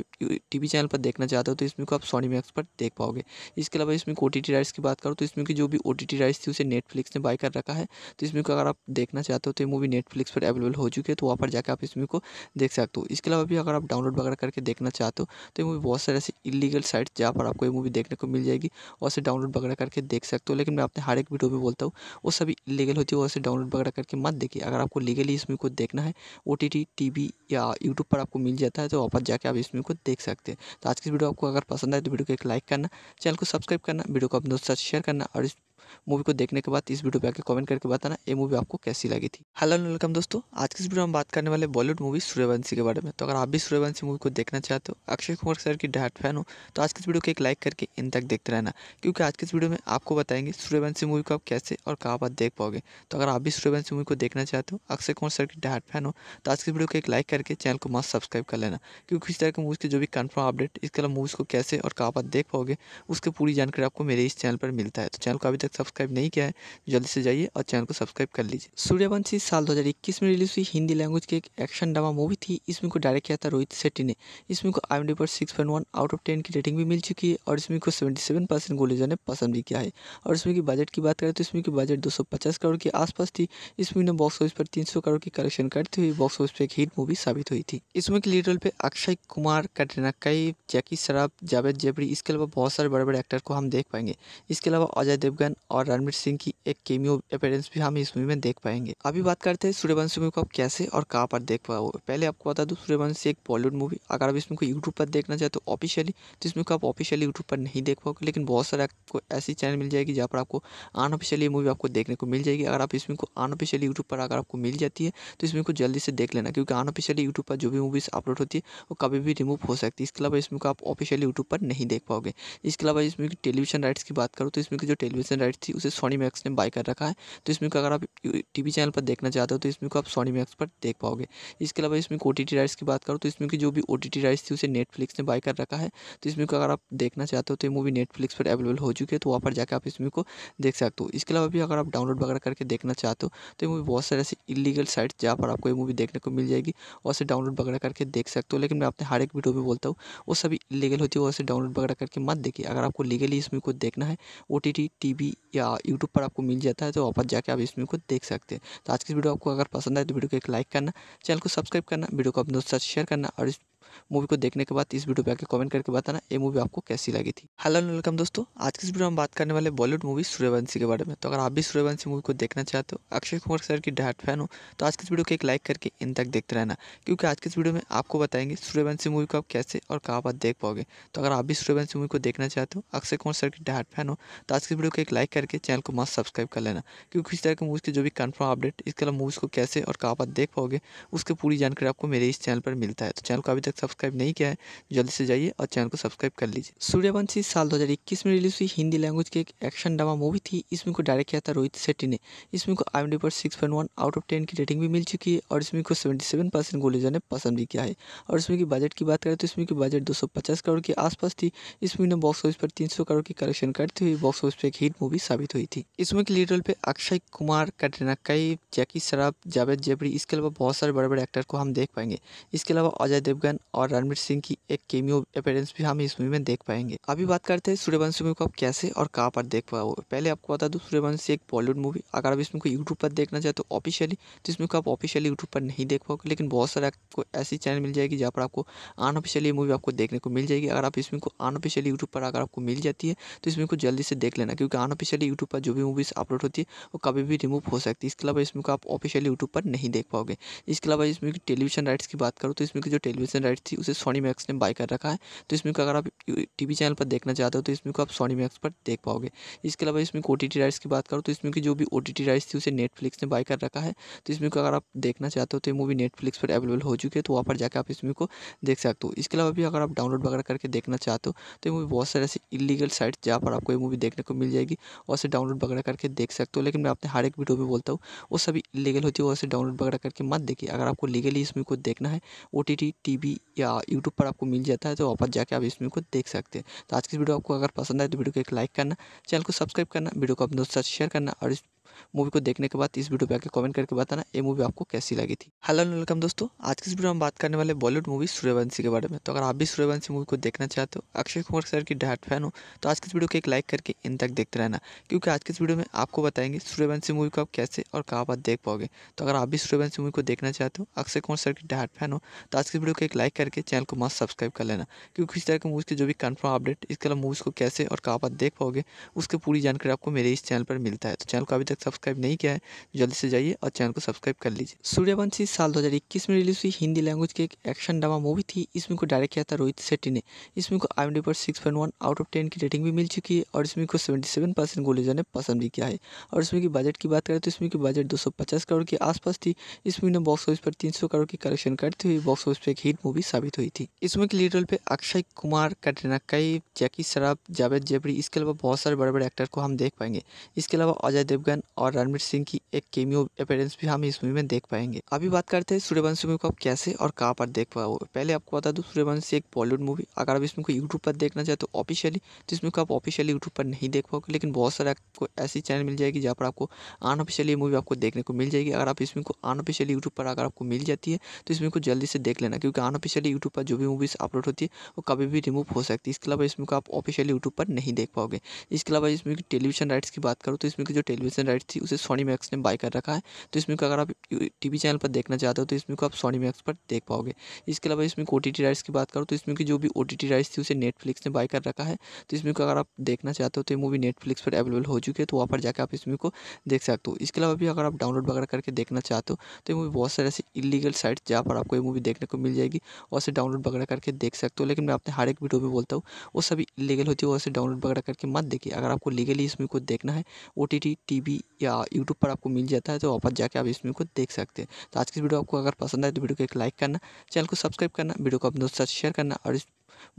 टीवी चैनल पर देखना चाहते हो तो इसमें को आप सोनी मैक्स पर देख पाओगे इसके अलावा इसमें ओ टी राइट्स की बात करो तो इसमें की जो भी ओ टी राइट्स थी उसे नेटफ्लिक्स ने बाय कर रखा है तो इसमें को अगर आप देखना चाहते हो तो ये मूवी नेटफ्लिक्स पर अवेलेबल हो चुकी है तो वहाँ पर जाकर आप इसमें को देख सकते हो इसके अलावा भी अगर आप डाउनलोड वगैरह करके देखना चाहते हो तो ये मूवी बहुत सारे ऐसे इलीगल साइट्स जहाँ पर आपको ये मूवी देखने को मिल जाएगी और उसे डाउनलोड वगैरह करके देख सकते हो लेकिन मैं अपने हर एक वीडियो में बोलता हूँ वो सभी इलीगल होती है वो उसे डाउनलोड वगैरह करके मत देखिए अगर आपको लीगली इसमें को देखना है O T T T V या यूट्यूब पर आपको मिल जाता है तो वापस जाके आप इस वीडियो को देख सकते हैं तो आज की वीडियो आपको अगर पसंद आए तो वीडियो को एक लाइक करना चैनल को सब्सक्राइब करना वीडियो को अपने दोस्तों साथ शेयर करना और इस मूवी को देखने के बाद इस वीडियो पे आके कमेंट करके बताना ये मूवी आपको कैसी लगी थी हेलो वेलकम दोस्तों आज के इस वीडियो में बात करने वाले बॉलीवुड मूवी सूर्यवंशी के बारे में तो अगर आप भी सूर्यवंशी मूवी को देखना चाहते हो अक्षय कुमार सर की डाट फैन हो तो आज की वीडियो को एक लाइक करके इन तक देखते रहना क्योंकि आज की इस वीडियो में आपको बताएंगे सूर्यवंशी मूवी को आप कैसे और कहाँ बात देख पाओगे तो अगर आप भी सूर्यवंशी मूवी को देखना चाहते हो अक्षय कुमार सर की डाट फैन हो तो आज की वीडियो को एक लाइक करके चैनल को मस्त सब्सक्राइब कर लेना क्योंकि इस तरह के मूवीज़ के जो भी कन्फर्म अपडेट इसके अलावा मूवीज़ को कैसे और कहाँ बात देख पाओगे उसकी पूरी जानकारी आपको मेरे इस चैनल पर मिलता है तो चैनल को अभी तक सब्सक्राइब नहीं किया है तो जल्दी से जाइए और चैनल को सब्सक्राइब कर लीजिए सूर्यवंशी साल 2021 में रिलीज हुई हिंदी लैंग्वेज की एक एक्शन ड्रामा मूवी थी इसमें को डायरेक्ट किया था रोहित शेट्टी ने इसमें को आई पर six point one out of ten की रेटिंग भी मिल चुकी है और इसमें को सेवेंटी सेवन परसेंट ने पसंद भी किया है और इसमें की बजट की बात करें तो इसमें की बजट दो सौ पचास करोड़ के आसपास थी इसमें बॉक्स ऑफिस पर तीन सौ करोड़ की कलेक्शन करते हुए बॉक्स ऑफिस पर एक हिट मूवी साबित हुई थी इसमें की लीड रोल पे अक्षय कुमार कटरीना कैफ जैकी शराब जावेद जेबरी इसके अलावा बहुत सारे बड़े बड़े एक्टर को हम देख पाएंगे इसके अलावा अजय देवगन और रणवीर सिंह की एक केमियो अपेयरेंस भी हम इस मूवी में देख पाएंगे अभी बात करते हैं सूर्यवंशी मूवी को आप कैसे और कहाँ पर देख पाओगे पहले आपको बता दूँ सूर्यवंशी एक बॉलीवुड मूवी अगर आप इसमें को यूट्यूब पर देखना चाहते हो ऑफिशियली तो इसमें को आप ऑफिशियली यूट्यूब पर नहीं देख पाओगे लेकिन बहुत सारे आपको ऐसी चैनल मिल जाएगी जहाँ पर आपको अनऑफिशियली मूवी आपको देखने को मिल जाएगी अगर आप इसमें को अनऑफिशियली यूट्यूब पर अगर आपको मिल जाती है तो इसमें को जल्दी से देख लेना क्योंकि अनऑफिशियली यूट्यूब पर जो भी मूवीज़ अपलोड होती है वो कभी भी रिमूव हो सकती है इसके अलावा इसमें को आप ऑफिशियली यूट्यूब पर नहीं देख पाओगे इसके अलावा इसमें टेलीविजन राइट्स की बात करो तो इसमें जो टेलीविजन लाइट थी उसे सोनी मैक्स ने बाय कर रखा है तो इसमें को अगर आप टी चैनल पर देखना चाहते हो तो इसमें को आप सोनी मैक्स पर देख पाओगे इसके अलावा इसमें ओ टी राइट्स की बात करो तो इसमें की जो भी ओ टी राइट्स थी उसे नेटफ्लिक्स ने बाय कर रखा है तो इसमें को अगर आप देखना चाहते हो तो ये मूवी नेटफ्लिक्स पर अवेलेबल हो चुकी है तो वहाँ पर जाकर आप इसमें को देख सकते हो इसके अलावा भी अगर आप डाउनलोड वगैरह करके देखना चाहते हो तो ये मूवी बहुत सारे ऐसे इलीगल साइट्स जहाँ पर आपको ये मूवी देखने को मिल जाएगी और से डाउनलोड वगैरह करके देख सकते हो लेकिन मैं अपने हर एक वीडियो में बोलता हूँ वो सभी इलीगल होती है और से डाउनलोड वगैरह करके मत देखिए अगर आपको लीगली इसमें को देखना है O T T T V या यूट्यूब पर आपको मिल जाता है तो वापस जाके आप इस फिल्म को देख सकते हैं तो आज की वीडियो आपको अगर पसंद आए तो वीडियो को एक लाइक करना चैनल को सब्सक्राइब करना वीडियो को अपने दोस्तों साथ शेयर करना और इस मूवी को देखने के बाद इस वीडियो पे आके कमेंट करके बताना ये मूवी आपको कैसी लगी थी हेलो वेलकम दोस्तों आज की इस वीडियो में बात करने वाले बॉलीवुड मूवी सूर्यवंशी के बारे में तो अगर आप भी सूर्यवंशी मूवी को देखना चाहते हो अक्षय कुमार सर की डाट फैन हो तो आज की इस वीडियो को एक लाइक करके इन तक देखते रहना क्योंकि आज की इस वीडियो में आपको बताएंगे सूर्यवंशी मूवी को आप कैसे और कहाँ पर देख पाओगे तो अगर आप भी सूर्यवंशी मूवी को देखना चाहते हो अक्षय कुमार सर की डाट फैन हो तो आज की वीडियो को एक लाइक करके चैनल को मस्त सब्सक्राइब कर लेना क्योंकि इस तरह की मूवीज़ के जो भी कन्फर्म अपडेट इसके अलावा मूवीज़ को कैसे और कहाँ पर देख पाओगे उसकी पूरी जानकारी आपको मेरे इस चैनल पर मिलता है तो चैनल को अभी तक सब्सक्राइब नहीं किया है जल्दी से जाइए और चैनल को सब्सक्राइब कर लीजिए सूर्यवंशी साल 2021 में रिलीज हुई हिंदी लैंग्वेज की एक एक्शन ड्रामा मूवी थी इसमें को डायरेक्ट किया था रोहित शेट्टी ने इसमें को आई पर six one out of ten की रेटिंग भी मिल चुकी है और इसमें को सेवेंटी सेवन ने पसंद भी किया है और इसमें की बजट की बात करें तो इसमें की बजट दो सौ पचास करोड़ के आसपास थी इसमें ने बॉक्स ऑफिस पर तीन सौ करोड़ की कलेक्शन करते हुए बॉक्स ऑफिस पर एक हिट मूवी साबित हुई थी इसमें की लीडर पे अक्षय कुमार कटरीना कैफ जैकी शराब जावेद जेबरी इसके अलावा बहुत सारे बड़े बड़े एक्टर को हम देख पाएंगे इसके अलावा अजय देवगन और रणवीर सिंह की एक केमियो अपेयरेंस भी हम इस मूवी में देख पाएंगे अभी बात करते हैं सूर्यवंशी मूवी को आप कैसे और कहाँ पर देख पाओगे पहले आपको बता दूँ सूर्यवंशी एक बॉलीवुड मूवी अगर आप इसमें को यूट्यूब पर देखना चाहे तो ऑफिशियली तो इसमें को आप ऑफिशियली यूट्यूब पर नहीं देख पाओगे लेकिन बहुत सारे आपको ऐसी चैनल मिल जाएगी जहाँ पर आपको अनऑफिशियली मूवी आपको देखने को मिल जाएगी अगर आप इसमें को अनऑफिशियली यूट्यूब पर अगर आपको मिल जाती है तो इसमें को जल्दी से देख लेना क्योंकि अनऑफिशियली यूट्यूब पर जो भी मूवीज़ अपलोड होती है वो कभी भी रिमूव हो सकती है इसके अलावा इसमें को आप ऑफिशियली यूट्यूब पर नहीं देख पाओगे इसके अलावा इसमें टेलीविजन राइट्स की बात करूँ तो इसमें जो टेलीविजन राइट्स थी उसे सोनी मैक्स ने बाय कर रखा है तो इसमें को अगर आप टीवी चैनल पर देखना चाहते हो तो इसमें को आप सोनी मैक्स पर देख पाओगे इसके अलावा इसमें ओ टी राइट्स की बात करो तो इसमें की जो भी ओ टी राइट्स थी उसे नेटफ्लिक्स ने बाय कर रखा है तो इसमें को अगर आप देखना चाहते हो तो ये मूवी नेटफ्लिक्स पर अवेलेबल हो चुकी है तो वहाँ पर जाकर आप इसमें को देख सकते हो इसके अलावा भी अगर आप डाउनलोड वगैरह करके देखना चाहते हो तो ये मूवी बहुत सारे ऐसे इलीगल साइट्स जहाँ पर आपको ये मूवी देखने को मिल जाएगी और उसे डाउनलोड वगैरह करके देख सकते हो लेकिन मैं अपने हर एक वीडियो में बोलता हूँ वो सभी इलीगल होती है उसे डाउनलोड वगैरह करके मत देखिए अगर आपको लीगली इसमें को देखना है O T T T V या यूट्यूब पर आपको मिल जाता है तो वापस जाके आप इस फिल्म को देख सकते हैं तो आज की वीडियो आपको अगर पसंद आए तो वीडियो को एक लाइक करना चैनल को सब्सक्राइब करना वीडियो को अपने दोस्तों साथ शेयर करना और इस मूवी को देखने के बाद इस वीडियो पर आके कमेंट करके बताना ये मूवी आपको कैसी लगी थी हेलो वेलकम दोस्तों आज की इस वीडियो में बात करने वाले बॉलीवुड मूवी सूर्यवंशी के बारे में तो अगर आप भी सूर्यवंशी मूवी को देखना चाहते हो अक्षय कुमार सर की डाट फैन हो तो आज की इस वीडियो को एक लाइक करके इन तक देखते रहना क्योंकि आज की इस वीडियो में आपको बताएंगे सूर्यवंशी मूवी को आप कैसे और कहाँ पर देख पाओगे तो अगर आप भी सूर्यवंशी मूवी को देखना चाहते हो अक्षय कुमार सर की डाट फैन हो तो आज की वीडियो को एक लाइक करके चैनल को मस्त सब्सक्राइब कर लेना क्योंकि इस तरह की मूवीज़ के जो भी कन्फर्म अपडेट इसके अलावा मूवीज़ को कैसे और कहाँ पर देख पाओगे उसकी पूरी जानकारी आपको मेरे इस चैनल पर मिलता है तो चैनल को अभी तक सब्सक्राइब नहीं किया है तो जल्दी से जाइए और चैनल को सब्सक्राइब कर लीजिए सूर्यवंशी साल 2021 में रिलीज हुई हिंदी लैंग्वेज की एक एक्शन ड्रामा मूवी थी इसमें को डायरेक्ट किया था रोहित शेट्टी ने इसमें को आई पर सिक्स आउट ऑफ टेन की रेटिंग भी मिल चुकी है और इसमें को सेवेंटी सेवन परसेंट ने पसंद भी किया है और इसमें की बजट की बात करें तो इसमें की बजट दो सौ पचास करोड़ के आसपास थी इसमें बॉक्स ऑफिस पर तीन सौ करोड़ की कलेक्शन करते हुए बॉक्स ऑफिस पर एक हिट मूवी साबित हुई थी इसमें की लीड रोल पे अक्षय कुमार कटरीना कैफ जैकी शराब जावेद जेबरी इसके अलावा बहुत सारे बड़े बड़े एक्टर को हम देख पाएंगे इसके अलावा अजय देवगन और रणवीर सिंह की एक केमियो अपेयरेंस भी हम इस मूवी में देख पाएंगे अभी बात करते हैं सूर्यवंशी मूवी को आप कैसे और कहाँ पर देख पाओ पहले आपको बता दूँ सूर्यवंशी एक बॉलीवुड मूवी अगर आप इसमें को यूट्यूब पर देखना चाहते हो ऑफिशियली तो इसमें को आप ऑफिशियली यूट्यूब पर नहीं देख पाओगे लेकिन बहुत सारे आपको ऐसी चैनल मिल जाएगी जहाँ पर आपको अनऑफिशियली मूवी आपको देखने को मिल जाएगी अगर आप इसमें को अनऑफिशियली यूट्यूब पर अगर आपको मिल जाती है तो इसमें को जल्दी से देख लेना क्योंकि अनऑफिशियली यूट्यूब पर जो भी मूवीज़ अपलोड होती है वो कभी भी रिमूव हो सकती है इसके अलावा इसमें को आप ऑफिशियली यूट्यूब पर नहीं देख पाओगे इसके अलावा इसमें टेलीविजन राइट्स की बात करूँ तो इसमें जो टेलीविजन राइट्स वेबसाइट थी उसे सोनी मैक्स ने बाय कर रखा है तो इसमें को अगर आप टीवी चैनल पर देखना चाहते हो तो इसमें को आप सोनी मैक्स पर देख पाओगे इसके अलावा इसमें ओ टी राइट्स की बात करो तो इसमें की जो भी ओ टी राइट्स थी उसे नेटफ्लिक्स ने बाय कर रखा है तो इसमें को अगर आप देखना चाहते हो तो ये मूवी नेटफ्लिक्स पर अवेलेबल हो चुकी है तो वहाँ पर जाकर आप इसमें को देख सकते हो इसके अलावा भी अगर आप डाउनलोड वगैरह करके देखना चाहते हो तो ये मूवी बहुत सारे ऐसे इलीगल साइट जहाँ पर आपको ये मूवी देखने को मिल जाएगी और उसे डाउनलोड वगैरह करके देख सकते हो लेकिन मैं अपने हर एक वीडियो में बोलता हूँ वो सभी इलीगल होती है वैसे डाउनलोड वगैरह करके मत देखिए अगर आपको लीगली इसमें को देखना है O T T T V या यूट्यूब पर आपको मिल जाता है तो वापस जाके आप इस वीडियो को देख सकते हैं तो आज की वीडियो आपको अगर पसंद आए तो वीडियो को एक लाइक करना चैनल को सब्सक्राइब करना वीडियो को अपने दोस्तों साथ शेयर करना और इस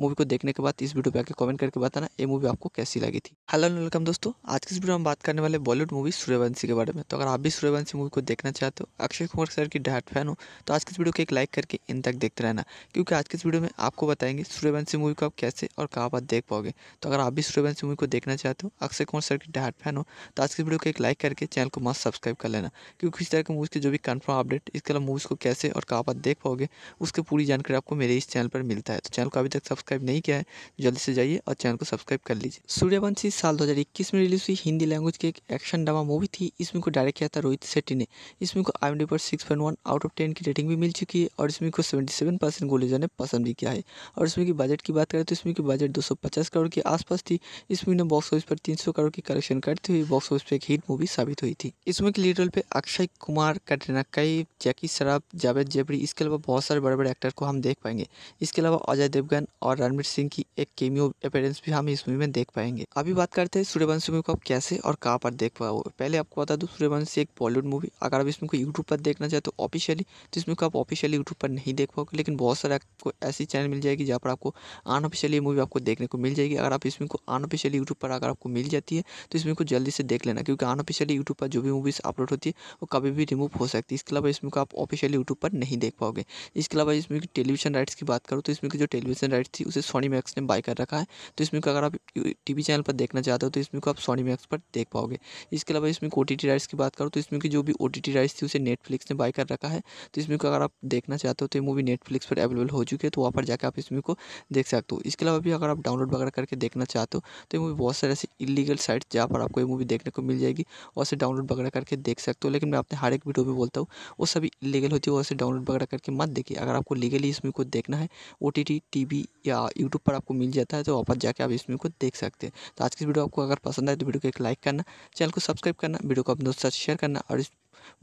मूवी को देखने के बाद इस वीडियो पे आके कमेंट करके बताना ये मूवी आपको कैसी लगी थी हेलो वेलकम दोस्तों आज की इस वीडियो में बात करने वाले बॉलीवुड मूवी सूर्यवंशी के बारे में तो अगर आप भी सूर्यवंशी मूवी को देखना चाहते हो अक्षय कुमार सर की डायट फैन हो तो आज की वीडियो को एक लाइक करके इन तक देखते रहना क्योंकि आज की इस वीडियो में आपको बताएंगे सूर्यवंशी मूवी को आप कैसे और कहाँ बात देख पाओगे तो अगर आप भी सूर्यवंशी मूवी को देखना चाहते हो अक्षय कुमार सर की डायट फैन हो तो आज की वीडियो को एक लाइक करके चैनल को मस्त सब्सक्राइब कर लेना क्योंकि इस तरह की मूवीज़ की जो भी कन्फर्म अपडेट इसके अलावा मूवीज़ को कैसे और कहाँ बात देख पाओगे उसकी पूरी जानकारी आपको मेरे इस चैनल पर मिलता है तो चैनल को अभी तक सब्सक्राइब नहीं किया है तो जल्दी से जाइए और चैनल को सब्सक्राइब कर लीजिए सूर्यवंशी साल 2021 में रिलीज हुई हिंदी लैंग्वेज की एक एक्शन ड्रामा मूवी थी इसमें को डायरेक्ट किया था रोहित शेट्टी ने इसमें को आई पर six one out of ten की रेटिंग भी मिल चुकी है और इसमें को सेवेंटी सेवन परसेंट ने पसंद भी किया है और इसमें की बजट की बात करें तो इसमें की बजट दो सौ पचास करोड़ के आसपास थी इसमें बॉक्स ऑफिस पर तीन सौ करोड़ की कलेक्शन करते हुए बॉक्स ऑफिस पर एक हिट मूवी साबित हुई थी इसमें की लीड रोल पे अक्षय कुमार कटरीना कैफ जैकी शराब जावेद जेबरी इसके अलावा बहुत सारे बड़े बड़े एक्टर को हम देख पाएंगे इसके अलावा अजय देवगन और रणवीर सिंह की एक केमियो अपेयरेंस भी हम इस मूवी में देख पाएंगे अभी बात करते हैं सूर्यवंशी मूवी को आप कैसे और कहाँ पर देख पाओगे पहले आपको बता दूँ सूर्यवंशी एक बॉलीवुड मूवी अगर आप इसमें को यूट्यूब पर देखना चाहते तो ऑफिशियली तो इसमें को आप ऑफिशियली यूट्यूब पर नहीं देख पाओगे लेकिन बहुत सारे आपको ऐसी चैनल मिल जाएगी जहाँ पर आपको अनऑफिशियली मूवी आपको देखने को मिल जाएगी अगर आप इसमें को अनऑफिशियली यूट्यूब पर अगर आपको मिल जाती है तो इसमें को जल्दी से देख लेना क्योंकि अनऑफिशियली यूट्यूब पर जो भी मूवीज़ अपलोड होती है वो कभी भी रिमूव हो सकती है इसके अलावा इसमें को आप ऑफिशियली यूट्यूब पर नहीं देख पाओगे इसके अलावा इसमें टेलीविजन राइट्स की बात करूँ तो इसमें जो टेलीविजन राइट्स थी उसे सोनी मैक्स ने बाई कर रखा है तो इसमें को अगर आप टी चैनल पर देखना चाहते हो तो इसमें को आप सोनी मैक्स पर देख पाओगे इसके अलावा इसमें ओ टी राइट्स की बात करो तो इसमें की जो भी ओ टी राइट्स थी उसे नेटफ्लिक्स ने बाई कर रखा है तो इसमें को अगर आप देखना चाहते हो तो ये मूवी नेटफ्लिक्स पर अवेलेबल हो चुकी है तो वहाँ पर जाकर आप इसमें को देख सकते हो इसके अलावा भी अगर आप डाउनलोड वगैरह करके देखना चाहते हो तो ये मूवी बहुत सारे ऐसे इलीगल साइट्स जहाँ पर आपको ये मूवी देखने को मिल जाएगी और से डाउनलोड वगैरह करके देख सकते हो लेकिन मैं अपने हर एक वीडियो में बोलता हूँ वो सभी इलीगल होती है और से डाउनलोड वगैरह करके मत देखिए अगर आपको लीगली इसमें को देखना है O T T T V या यूट्यूब पर आपको मिल जाता है तो वापस जाके आप इस वीडियो को देख सकते हैं तो आज की वीडियो आपको अगर पसंद आए तो वीडियो को एक लाइक करना चैनल को सब्सक्राइब करना वीडियो को अपने दोस्तों साथ शेयर करना और इस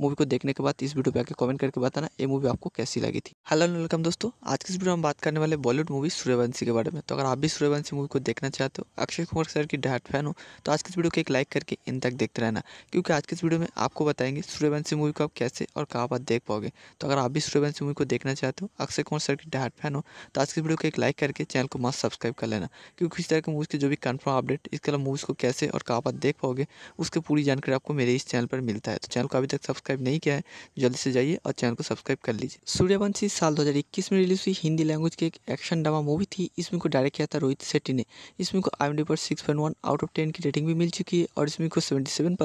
मूवी को देखने के बाद इस वीडियो पे आके कमेंट करके बताना ये मूवी आपको कैसी लगी थी हेलो वेलकम दोस्तों आज की इस वीडियो में बात करने वाले बॉलीवुड मूवी सूर्यवंशी के बारे में तो अगर आप भी सूर्यवंशी मूवी को देखना चाहते हो अक्षय कुमार सर की डायट फैन हो तो आज की वीडियो को एक लाइक करके इन तक देखते रहना क्योंकि आज की इस वीडियो में आपको बताएंगे सूर्यवंशी मूवी को आप कैसे और कहाँ पर देख पाओगे तो अगर आप भी सूर्यवंशी मूवी को देखना चाहते हो अक्षय कुमार सर की डायट फैन हो तो आज की वीडियो को एक लाइक करके चैनल को मस्त सब्सक्राइब कर लेना क्योंकि इस तरह की मूवीज़ के जो भी कन्फर्म अपडेट इसके अलावा मूवीज़ को कैसे और कहाँ पर देख पाओगे उसकी पूरी जानकारी आपको मेरे इस चैनल पर मिलता है तो चैनल को अभी तक सब्सक्राइब नहीं किया है जल्दी से जाइए और चैनल को सब्सक्राइब कर लीजिए सूर्यवंशी साल 2021 में रिलीज हुई हिंदी लैंग्वेज की एक एक्शन ड्रामा मूवी थी इसमें को डायरेक्ट किया था रोहित शेट्टी ने इसमें को आई पर सिक्स आउट ऑफ टेन की रेटिंग भी मिल चुकी है और इसमें को सेवेंटी सेवन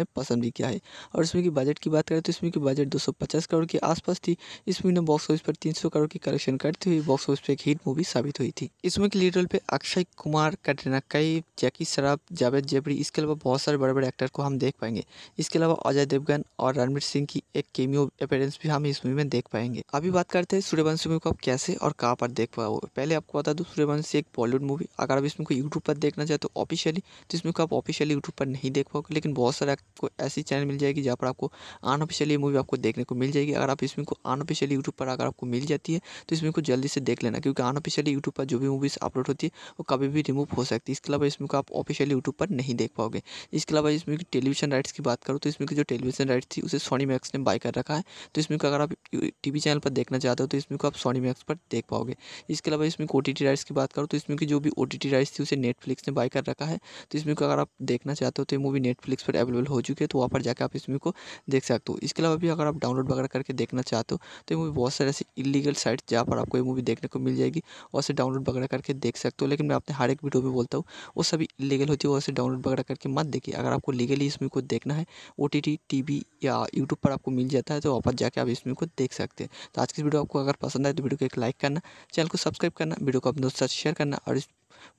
ने पसंद भी किया है और इसमें की बजट की बात करें तो इसमें की बजट दो सौ पचास करोड़ के आसपास थी इसमें ने बॉक्स ऑफिस पर तीन सौ करोड़ की कलेक्शन करते हुए बॉक्स ऑफिस पर एक हिट मूवी साबित हुई थी इसमें की रोल पे अक्षय कुमार कटरीना कैफ जैकी शराब जावेद जेबरी इसके अलावा बहुत सारे बड़े बड़े एक्टर को हम देख पाएंगे इसके अलावा अजय देवगन और रणवीर सिंह की एक केमियो अपेयरेंस भी हम इस मूवी में देख पाएंगे अभी बात करते हैं सूर्यवंशी मूवी को आप कैसे और कहाँ पर देख पाओ पहले आपको बता दूँ सूर्यवंशी एक बॉलीवुड मूवी अगर आप इसमें को यूट्यूब पर देखना चाहते तो ऑफिशियली तो इसमें को आप ऑफिशियली यूट्यूब पर नहीं देख पाओगे लेकिन बहुत सारे आपको ऐसी चैनल मिल जाएगी जहाँ पर आपको अनऑफिशियली मूवी आपको देखने को मिल जाएगी अगर आप इसमें को अनऑफिशियली यूट्यूब पर अगर आपको मिल जाती है तो इसमें को जल्दी से देख लेना क्योंकि अनऑफिशियली यूट्यूब पर जो भी मूवीज़ अपलोड होती है वो कभी भी रिमूव हो सकती है इसके अलावा इसमें को आप ऑफिशियली यूट्यूब पर नहीं देख पाओगे इसके अलावा इसमें टेलीविजन राइट्स की बात करूँ तो इसमें जो टेलीविजन राइट्स थी उसे सोनी मैक्स ने बाई कर रखा है तो इसमें को अगर आप टीवी चैनल पर देखना चाहते हो तो इसमें को आप सोनी मैक्स पर देख पाओगे इसके अलावा इसमें ओ टी राइट्स की बात करो तो इसमें की जो भी ओ टी राइट्स थी उसे नेटफ्लिक्स ने बाई कर रखा है तो इसमें को अगर आप देखना चाहते हो तो ये मूवी नेटफ्लिक्स पर अवेलेबल हो चुकी है तो वहाँ पर जाकर आप इसमें को देख सकते हो इसके अलावा भी अगर आप डाउनलोड वगैरह करके देखना चाहते हो तो ये मूवी बहुत सारे ऐसे इलीगल साइट्स जहाँ पर आपको ये मूवी देखने को मिल जाएगी और उसे डाउनलोड वगैरह करके देख सकते हो लेकिन मैं अपने हर एक वीडियो में बोलता हूँ वो सभी इलीगल होती है वैसे उसे डाउनलोड वगैरह करके मत देखिए अगर आपको लीगली इसमें को देखना है O T T T V या यूट्यूब पर आपको मिल जाता है तो वापस जाके आप इस वीडियो को देख सकते हैं तो आज की वीडियो आपको अगर पसंद आए तो वीडियो को एक लाइक करना चैनल को सब्सक्राइब करना वीडियो को अपने दोस्तों साथ शेयर करना और इस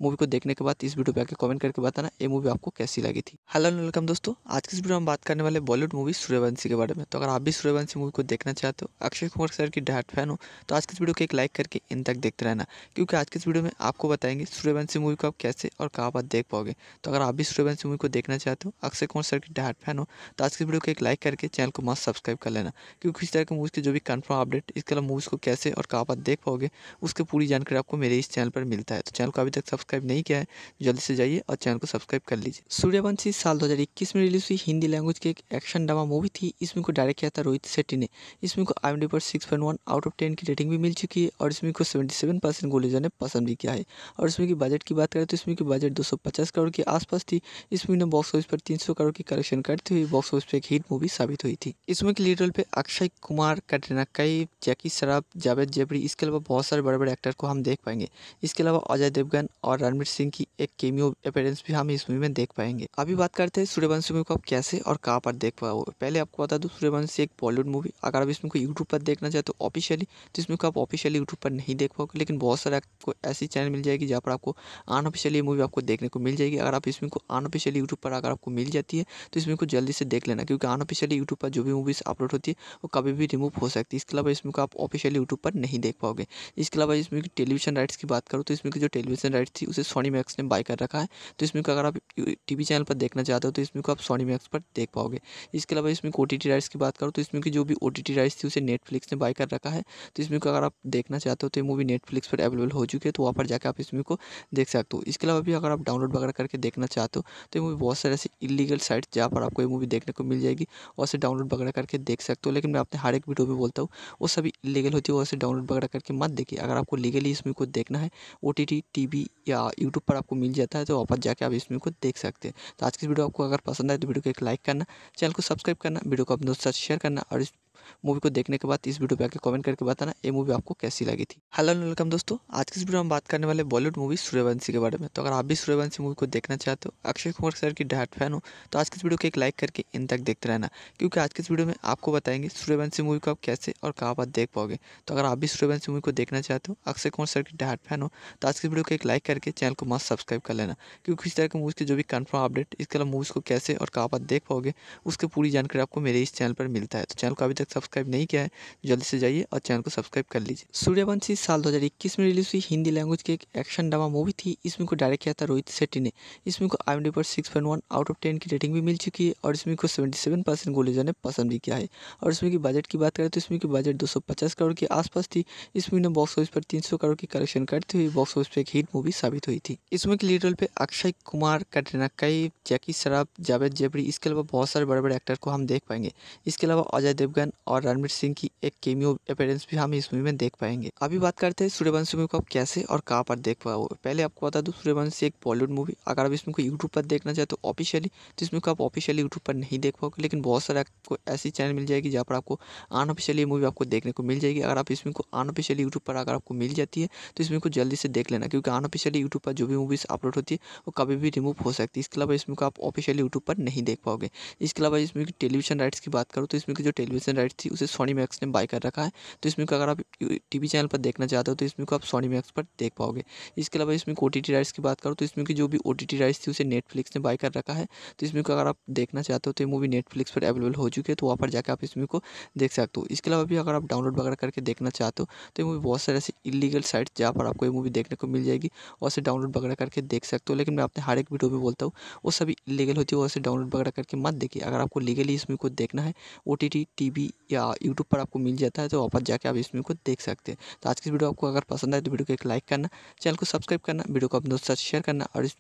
मूवी को देखने के बाद इस वीडियो पे आके कमेंट करके बताना ये मूवी आपको कैसी लगी थी हेलो वेलकम दोस्तों आज की इस वीडियो में बात करने वाले बॉलीवुड मूवी सूर्यवंशी के बारे में तो अगर आप भी सूर्यवंशी मूवी को देखना चाहते हो अक्षय कुमार सर की डायट फैन हो तो आज की इस वीडियो को एक लाइक करके इन तक देखते रहना क्योंकि आज की इस वीडियो में आपको बताएंगे सूर्यवंशी मूवी को आप कैसे और कहाँ पर देख पाओगे तो अगर आप भी सूर्यवंशी मूवी को देखना चाहते हो अक्षय कुमार सर की डायट फैन हो तो आज की वीडियो को एक लाइक करके चैनल को मस्त सब्सक्राइब कर लेना क्योंकि इस तरह की मूवीज़ के जो भी कन्फर्म अपडेट इसके अलावा मूवीज़ को कैसे और कहाँ पर देख पाओगे उसकी पूरी जानकारी आपको मेरे इस चैनल पर मिलता है तो चैनल को अभी तक तक सब्सक्राइब नहीं किया है तो जल्दी से जाइए और चैनल को सब्सक्राइब कर लीजिए सूर्यवंशी साल 2021 में रिलीज हुई हिंदी लैंग्वेज की एक एक्शन ड्रामा मूवी थी इसमें को डायरेक्ट किया था रोहित शेट्टी ने इसमें को आई पर सिक्स आउट ऑफ टेन की रेटिंग भी मिल चुकी है और इसमें को सेवेंटी सेवन परसेंट ने पसंद भी किया है और इसमें की बजट की बात करें तो इसमें की बजट दो सौ पचास करोड़ के आसपास थी इसमें ने बॉक्स ऑफिस पर तीन सौ करोड़ की कलेक्शन करते हुए बॉक्स ऑफिस पर एक हिट मूवी साबित हुई थी इसमें की लीडर पे अक्षय कुमार कटरीना कैफ जैकी शराब जावेद जेबरी इसके अलावा बहुत सारे बड़े बड़े एक्टर को हम देख पाएंगे इसके अलावा अजय देवगन और रणवीर सिंह की एक केमियो अपेयरेंस भी हम इस मूवी में देख पाएंगे अभी बात करते हैं सूर्यवंशी मूवी को आप कैसे और कहाँ पर देख पाओगे पहले आपको बता दूँ सूर्यवंशी एक बॉलीवुड मूवी अगर आप इसमें को यूट्यूब पर देखना चाहते तो ऑफिशियली तो इसमें को आप ऑफिशियली यूट्यूब पर नहीं देख पाओगे लेकिन बहुत सारे आपको ऐसी चैनल मिल जाएगी जहाँ पर आपको अनऑफिशियली मूवी आपको देखने को मिल जाएगी अगर आप इसमें को अनऑफिशियली यूट्यूब पर अगर आपको मिल जाती है तो इसमें को जल्दी से देख लेना क्योंकि अनऑफिशियली यूट्यूब पर जो भी मूवीज़ अपलोड होती है वो कभी भी रिमूव हो सकती है इसके अलावा इसमें को आप ऑफिशियली यूट्यूब पर नहीं देख पाओगे इसके अलावा इसमें टेलीविजन राइट्स की बात करूँ तो इसमें जो टेलीविजन वेबसाइट थी उसे सोनी मैक्स ने बाय कर रखा है तो इसमें को अगर आप टीवी चैनल पर देखना चाहते हो तो इसमें को आप सोनी मैक्स पर देख पाओगे इसके अलावा इसमें ओ टी राइट्स की बात करो तो इसमें की जो भी ओ टी राइट्स थी उसे नेटफ्लिक्स ने बाय कर रखा है तो इसमें को अगर आप देखना चाहते हो तो मूवी नेटफ्लिक्स पर अवेलेबल हो चुकी है तो वहाँ पर जाकर आप इसमें को देख सकते हो इसके अलावा भी अगर आप डाउनलोड वगैरह करके देखना चाहते हो तो ये मूवी बहुत सारे ऐसे इलीगल साइट जहाँ पर आपको ये मूवी देखने को मिल जाएगी और उसे डाउनलोड वगैरह करके देख सकते हो लेकिन मैं अपने हर एक वीडियो में बोलता हूँ वो सभी इलीगल होती है वैसे उसे डाउनलोड वगैरह करके मत देखिए अगर आपको लीगली इसमें को देखना है O T T T V या यूट्यूब पर आपको मिल जाता है तो वापस जाके आप इस वीडियो को देख सकते हैं तो आज की वीडियो आपको अगर पसंद आए तो वीडियो को एक लाइक करना चैनल को सब्सक्राइब करना वीडियो को अपने दोस्तों साथ शेयर करना और इस मूवी को देखने के बाद इस वीडियो पे आके कमेंट करके बताना ये मूवी आपको कैसी लगी थी हेलो वेलकम दोस्तों आज की इस वीडियो में बात करने वाले बॉलीवुड मूवी सूर्यवंशी के बारे में तो अगर आप भी सूर्यवंशी मूवी को देखना चाहते हो अक्षय कुमार सर की डाट फैन हो तो आज की इस वीडियो को एक लाइक करके इन तक देखते रहना क्योंकि आज की इस वीडियो में आपको बताएंगे सूर्यवंशी मूवी को आप कैसे और कहाँ पर देख पाओगे तो अगर आप भी सूर्यवंशी मूवी को देखना चाहते हो अक्षय कुमार सर की डाट फैन हो तो आज की इस वीडियो को एक लाइक करके चैनल को मस्त सब्सक्राइब कर लेना क्योंकि इस तरह की मूवीज़ के जो भी कन्फर्म अपडेट इसके अलावा मूवीज़ को कैसे और कहाँ पर देख पाओगे उसकी पूरी जानकारी आपको मेरे इस चैनल पर मिलता है तो चैनल को अभी तक सब्सक्राइब नहीं किया है तो जल्दी से जाइए और चैनल को सब्सक्राइब कर लीजिए सूर्यवंशी साल 2021 में रिलीज हुई हिंदी लैंग्वेज की एक एक्शन ड्रामा मूवी थी इसमें को डायरेक्ट किया था रोहित शेट्टी ने इसमें को आई पर सिक्स आउट ऑफ टेन की रेटिंग भी मिल चुकी है और इसमें को सेवेंटी परसेंट ने पसंद भी किया है और इसमें की बजट की बात करें तो इसमें की बजट दो करोड़ के आसपास थी इसमें बॉक्स ऑफिस पर तीन करोड़ की कलेक्शन करते हुए बॉक्स ऑफिस पर एक हिट मूवी साबित हुई थी इसमें की के लीड रोल पर अक्षय कुमार कटरीना कैफ जैकी शराब जावेद जेबरी इसके अलावा बहुत सारे बड़े बड़े एक्टर को हम देख पाएंगे इसके अलावा अजय देवगन हसन और रणवीर सिंह की एक केमियो अपेयरेंस भी हम इस मूवी में देख पाएंगे अभी बात करते हैं सूर्यवंशी मूवी को आप कैसे और कहाँ पर देख पाओ पहले आपको बता दूँ सूर्यवंशी एक बॉलीवुड मूवी अगर आप इसमें को यूट्यूब पर देखना चाहे तो ऑफिशियली तो इसमें को आप ऑफिशियली यूट्यूब पर नहीं देख पाओगे लेकिन बहुत सारे आपको ऐसी चैनल मिल जाएगी जहाँ पर आपको अनऑफिशियली मूवी आपको देखने को मिल जाएगी अगर आप इसमें को अनऑफिशियली यूट्यूब पर अगर आपको मिल जाती है तो इसमें को जल्दी से देख लेना क्योंकि अनऑफिशियली यूट्यूब पर जो भी मूवीज़ अपलोड होती है वो कभी भी रिमूव हो सकती है इसके अलावा इसमें को आप ऑफिशियली यूट्यूब पर नहीं देख पाओगे इसके अलावा इसमें टेलीविजन राइट्स की बात करूँ तो इसमें जो टेलीविजन लाइट थी उसे सोनी मैक्स ने बाय कर रखा है तो इसमें को अगर आप टी चैनल पर देखना चाहते हो तो इसमें को आप सोनी मैक्स पर देख पाओगे इसके अलावा इसमें ओ टी राइट्स की बात करो तो इसमें की जो भी ओ टी राइट्स थी उसे नेटफ्लिक्स ने बाय कर रखा है तो इसमें को अगर आप देखना चाहते हो तो ये मूवी नेटफ्लिक्स पर अवेलेबल हो चुकी है तो वहाँ पर जाकर आप इसमें को देख सकते हो इसके अलावा भी अगर आप डाउनलोड वगैरह करके देखना चाहते हो तो ये मूवी बहुत सारे ऐसे इलीगल साइट्स जहाँ पर आपको ये मूवी देखने को मिल जाएगी और डाउनलोड वगैरह करके देख सकते हो लेकिन मैं अपने हर एक वीडियो में बोलता हूँ वो सभी इलीगल होती है वैसे डाउनलोड वगैरह करके मत देखिए अगर आपको लीगली इसमें को देखना है O T T T V या यूट्यूब पर आपको मिल जाता है तो वापस जाके आप इस वीडियो को देख सकते हैं तो आज की वीडियो आपको अगर पसंद आए तो वीडियो को एक लाइक करना चैनल को सब्सक्राइब करना वीडियो को अपने दोस्तों साथ शेयर करना और इस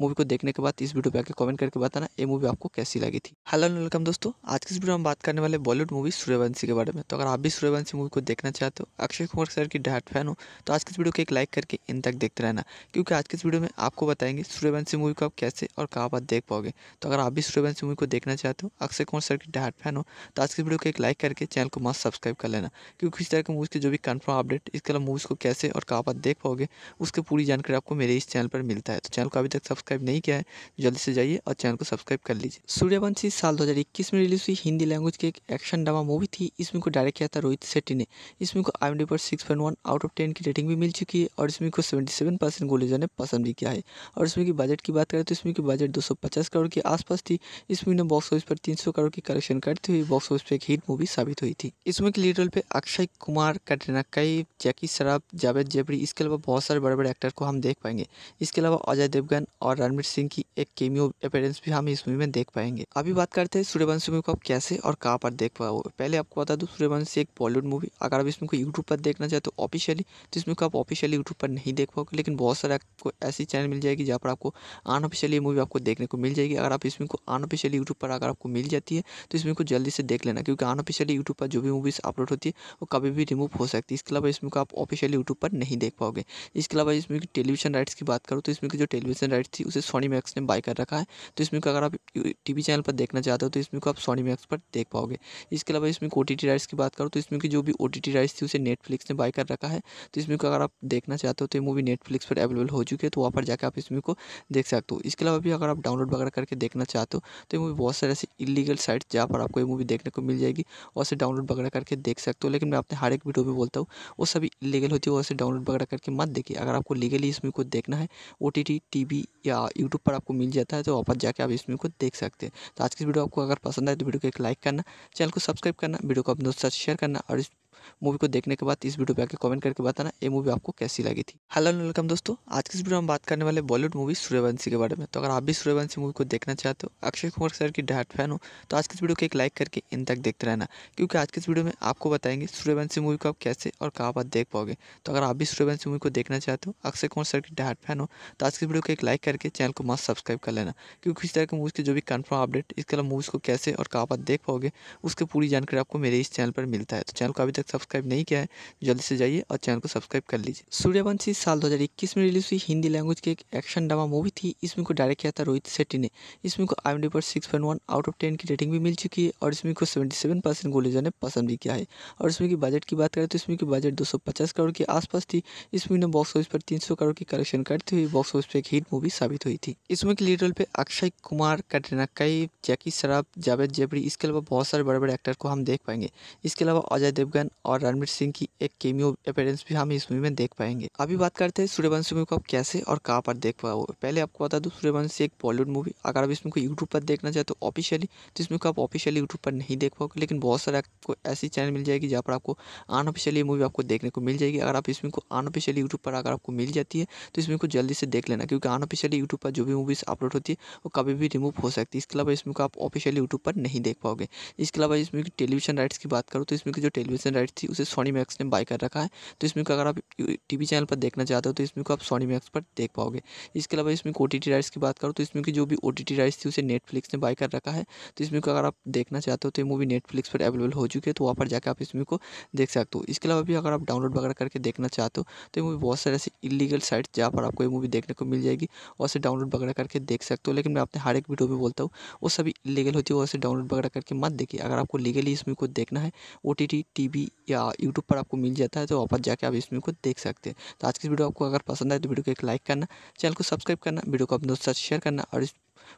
मूवी को देखने के बाद इस वीडियो पे आके कमेंट करके बताना ये मूवी आपको कैसी लगी थी हेलो वेलकम दोस्तों आज की इस वीडियो में बात करने वाले बॉलीवुड मूवी सूर्यवंशी के बारे में तो अगर आप भी सूर्यवंशी मूवी को देखना चाहते हो अक्षय कुमार सर की डाट फैन हो तो आज की इस वीडियो को एक लाइक करके इन तक देखते रहना क्योंकि आज की इस वीडियो में आपको बताएंगे सूर्यवंशी मूवी को आप कैसे और कहाँ पर देख पाओगे तो अगर आप भी सूर्यवंशी मूवी को देखना चाहते हो अक्षय कुमार सर की डाट फैन हो तो आज की वीडियो को एक लाइक करके चैनल को मस्त सब्सक्राइब कर लेना क्योंकि इस तरह की मूवीज़ के जो भी कन्फर्म अपडेट इसके अलावा मूवीज़ को कैसे और कहाँ पर देख पाओगे उसकी पूरी जानकारी आपको मेरे इस चैनल पर मिलता है तो चैनल को अभी तक तक सब्सक्राइब नहीं किया है जल्दी से जाइए और चैनल को सब्सक्राइब कर लीजिए सूर्यवंशी साल 2021 में रिलीज हुई हिंदी लैंग्वेज की एक एक्शन ड्रामा मूवी थी इसमें को डायरेक्ट किया था रोहित शेट्टी ने इसमें को आई पर six point one out of ten की रेटिंग भी मिल चुकी है और इसमें को सेवेंटी सेवन परसेंट ने पसंद भी किया है और इसमें की बजट की बात करें तो इसमें की बजट दो सौ पचास करोड़ के आसपास थी इसमें ने बॉक्स ऑफिस पर तीन सौ करोड़ की कलेक्शन करते हुए बॉक्स ऑफिस पर एक हिट मूवी साबित हुई थी इसमें की लीडर पे अक्षय कुमार कटरीना कैफ जैकी शराब जावेद जेबरी इसके अलावा बहुत सारे बड़े बड़े एक्टर को हम देख पाएंगे इसके अलावा अजय देवगन और रणवीर सिंह की एक केमियो अपेयरेंस भी हम इस मूवी में देख पाएंगे अभी बात करते हैं सूर्यवंशी मूवी को आप कैसे और कहाँ पर देख पाओगे पहले आपको बता दूँ सूर्यवंशी एक बॉलीवुड मूवी अगर आप इसमें को यूट्यूब पर देखना चाहते तो ऑफिशियली तो इसमें को आप ऑफिशियली यूट्यूब पर नहीं देख पाओगे लेकिन बहुत सारे आपको ऐसी चैनल मिल जाएगी जहाँ पर आपको अनऑफिशियली मूवी आपको देखने को मिल जाएगी अगर आप इसमें को अनऑफिशियली यूट्यूब पर अगर आपको मिल जाती है तो इसमें को जल्दी से देख लेना क्योंकि अनऑफिशियली यूट्यूब पर जो भी मूवीज़ अपलोड होती है वो कभी भी रिमूव हो सकती है इसके अलावा इसमें को आप ऑफिशियली यूट्यूब पर नहीं देख पाओगे इसके अलावा इसमें टेलीविजन राइट्स की बात करूँ तो इसमें जो टेलीविजन राइट वेबसाइट थी उसे सोनी मैक्स ने बाय कर रखा है तो इसमें को अगर आप टीवी चैनल पर देखना चाहते हो तो इसमें को आप सोनी मैक्स पर देख पाओगे इसके अलावा इसमें ओ टी राइट्स की बात करो तो इसमें की जो भी ओ टी राइट्स थी उसे नेटफ्लिक्स ने बाय कर रखा है तो इसमें को अगर आप देखना चाहते हो तो ये मूवी नेटफ्लिक्स पर अवेलेबल हो चुकी है तो वहाँ पर जाकर आप इसमें को देख सकते हो इसके अलावा भी अगर आप डाउनलोड वगैरह करके देखना चाहते हो तो ये मूवी बहुत सारे ऐसे इलीगल साइट्स जहाँ पर आपको ये मूवी देखने को मिल जाएगी और उसे डाउनलोड वगैरह करके देख सकते हो लेकिन मैं अपने हर एक वीडियो में बोलता हूँ वो सभी इलीगल होती है और उसे डाउनलोड वगैरह करके मत देखिए अगर आपको लीगली इसमें को देखना है O T T T V या यूट्यूब पर आपको मिल जाता है तो वापस जाके आप इसमें को देख सकते हैं तो आज की वीडियो आपको अगर पसंद आए तो वीडियो को एक लाइक करना चैनल को सब्सक्राइब करना वीडियो को अपने दोस्तों साथ शेयर करना और इस मूवी को देखने के बाद इस वीडियो पे आके कमेंट करके बताना ये मूवी आपको कैसी लगी थी हेलो वेलकम दोस्तों आज की इस वीडियो में बात करने वाले बॉलीवुड मूवी सूर्यवंशी के बारे में तो अगर आप भी सूर्यवंशी मूवी को देखना चाहते हो अक्षय कुमार सर की डायट फैन हो तो आज की इस वीडियो को एक लाइक करके इन तक देखते रहना क्योंकि आज की इस वीडियो में आपको बताएंगे सूर्यवंशी मूवी को आप कैसे और कहाँ पर देख पाओगे तो अगर आप भी सूर्यवंशी मूवी को देखना चाहते हो अक्षय कुमार सर की डायट फैन हो तो आज की वीडियो को एक लाइक करके चैनल को मस्त सब्सक्राइब कर लेना क्योंकि इस तरह की मूवीज़ की जो भी कन्फर्म अपडेट इसके अलावा मूवीज़ को कैसे और कहाँ पर देख पाओगे उसकी पूरी जानकारी आपको मेरे इस चैनल पर मिलता है तो चैनल को अभी तक तक सब्सक्राइब नहीं किया है तो जल्दी से जाइए और चैनल को सब्सक्राइब कर लीजिए सूर्यवंशी साल 2021 में रिलीज हुई हिंदी लैंग्वेज की एक एक्शन ड्रामा मूवी थी इसमें को डायरेक्ट किया था रोहित शेट्टी ने इसमें को आई पर six one out of ten की रेटिंग भी मिल चुकी है और इसमें को सेवेंटी सेवन ने पसंद भी किया है और इसमें की बजट की बात करें तो इसमें की बजट दो सौ पचास करोड़ के आसपास थी इसमें ने बॉक्स ऑफिस पर तीन सौ करोड़ की कलेक्शन करते हुए बॉक्स ऑफिस पर एक हिट मूवी साबित हुई थी इसमें की लीड रोल पे अक्षय कुमार कटरीना कैफ जैकी शराब जावेद जेबरी इसके अलावा बहुत सारे बड़े बड़े एक्टर को हम देख पाएंगे इसके अलावा अजय देवगन और रणवीर सिंह की एक केमियो अपेयरेंस भी हम इस मूवी में देख पाएंगे अभी बात करते हैं सूर्यवंशी मूवी को आप कैसे और कहाँ पर देख पाओ पहले आपको बता दूँ सूर्यवंशी एक बॉलीवुड मूवी अगर आप इसमें को यूट्यूब पर देखना चाहे तो ऑफिशियली तो इसमें को आप ऑफिशियली यूट्यूब पर नहीं देख पाओगे लेकिन बहुत सारे आपको ऐसी चैनल मिल जाएगी जहाँ पर आपको अनऑफिशियली मूवी आपको देखने को मिल जाएगी अगर आप इसमें को अनऑफिशियली यूट्यूब पर अगर आपको मिल जाती है तो इसमें को जल्दी से देख लेना क्योंकि अनऑफिशियली यूट्यूब पर जो भी मूवीज़ अपलोड होती है वो कभी भी रिमूव हो सकती है इसके अलावा इसमें को आप ऑफिशियली यूट्यूब पर नहीं देख पाओगे इसके अलावा इसमें टेलीविजन राइट्स की बात करूँ तो इसमें जो टेलीविजन वेबसाइट थी उसे सोनी मैक्स ने बाय कर रखा है तो इसमें को अगर आप टीवी चैनल पर देखना चाहते हो तो इसमें को आप सोनी मैक्स पर देख पाओगे इसके अलावा इसमें ओ टी राइट्स की बात करो तो इसमें की जो भी ओ टी राइट्स थी उसे नेटफ्लिक्स ने बाय कर रखा है तो इसमें को अगर आप देखना चाहते हो तो ये मूवी नेटफ्लिक्स पर अवेलेबल हो चुकी है तो वहाँ पर जाकर आप इसमें को देख सकते हो इसके अलावा भी अगर आप डाउनलोड वगैरह करके देखना चाहते हो तो ये मूवी बहुत सारे ऐसे इलीगल साइट जहाँ पर आपको ये मूवी देखने को मिल जाएगी और उसे डाउनलोड वगैरह करके देख सकते हो लेकिन मैं अपने हर एक वीडियो में बोलता हूँ वो सभी इलीगल होती है वो उसे डाउनलोड वगैरह करके मत देखिए अगर आपको लीगली इसमें को देखना है O T T T V या यूट्यूब पर आपको मिल जाता है तो वापस जाके आप इस वीडियो को देख सकते हैं तो आज की वीडियो आपको अगर पसंद आए तो वीडियो को एक लाइक करना चैनल को सब्सक्राइब करना वीडियो को अपने दोस्तों साथ शेयर करना और इस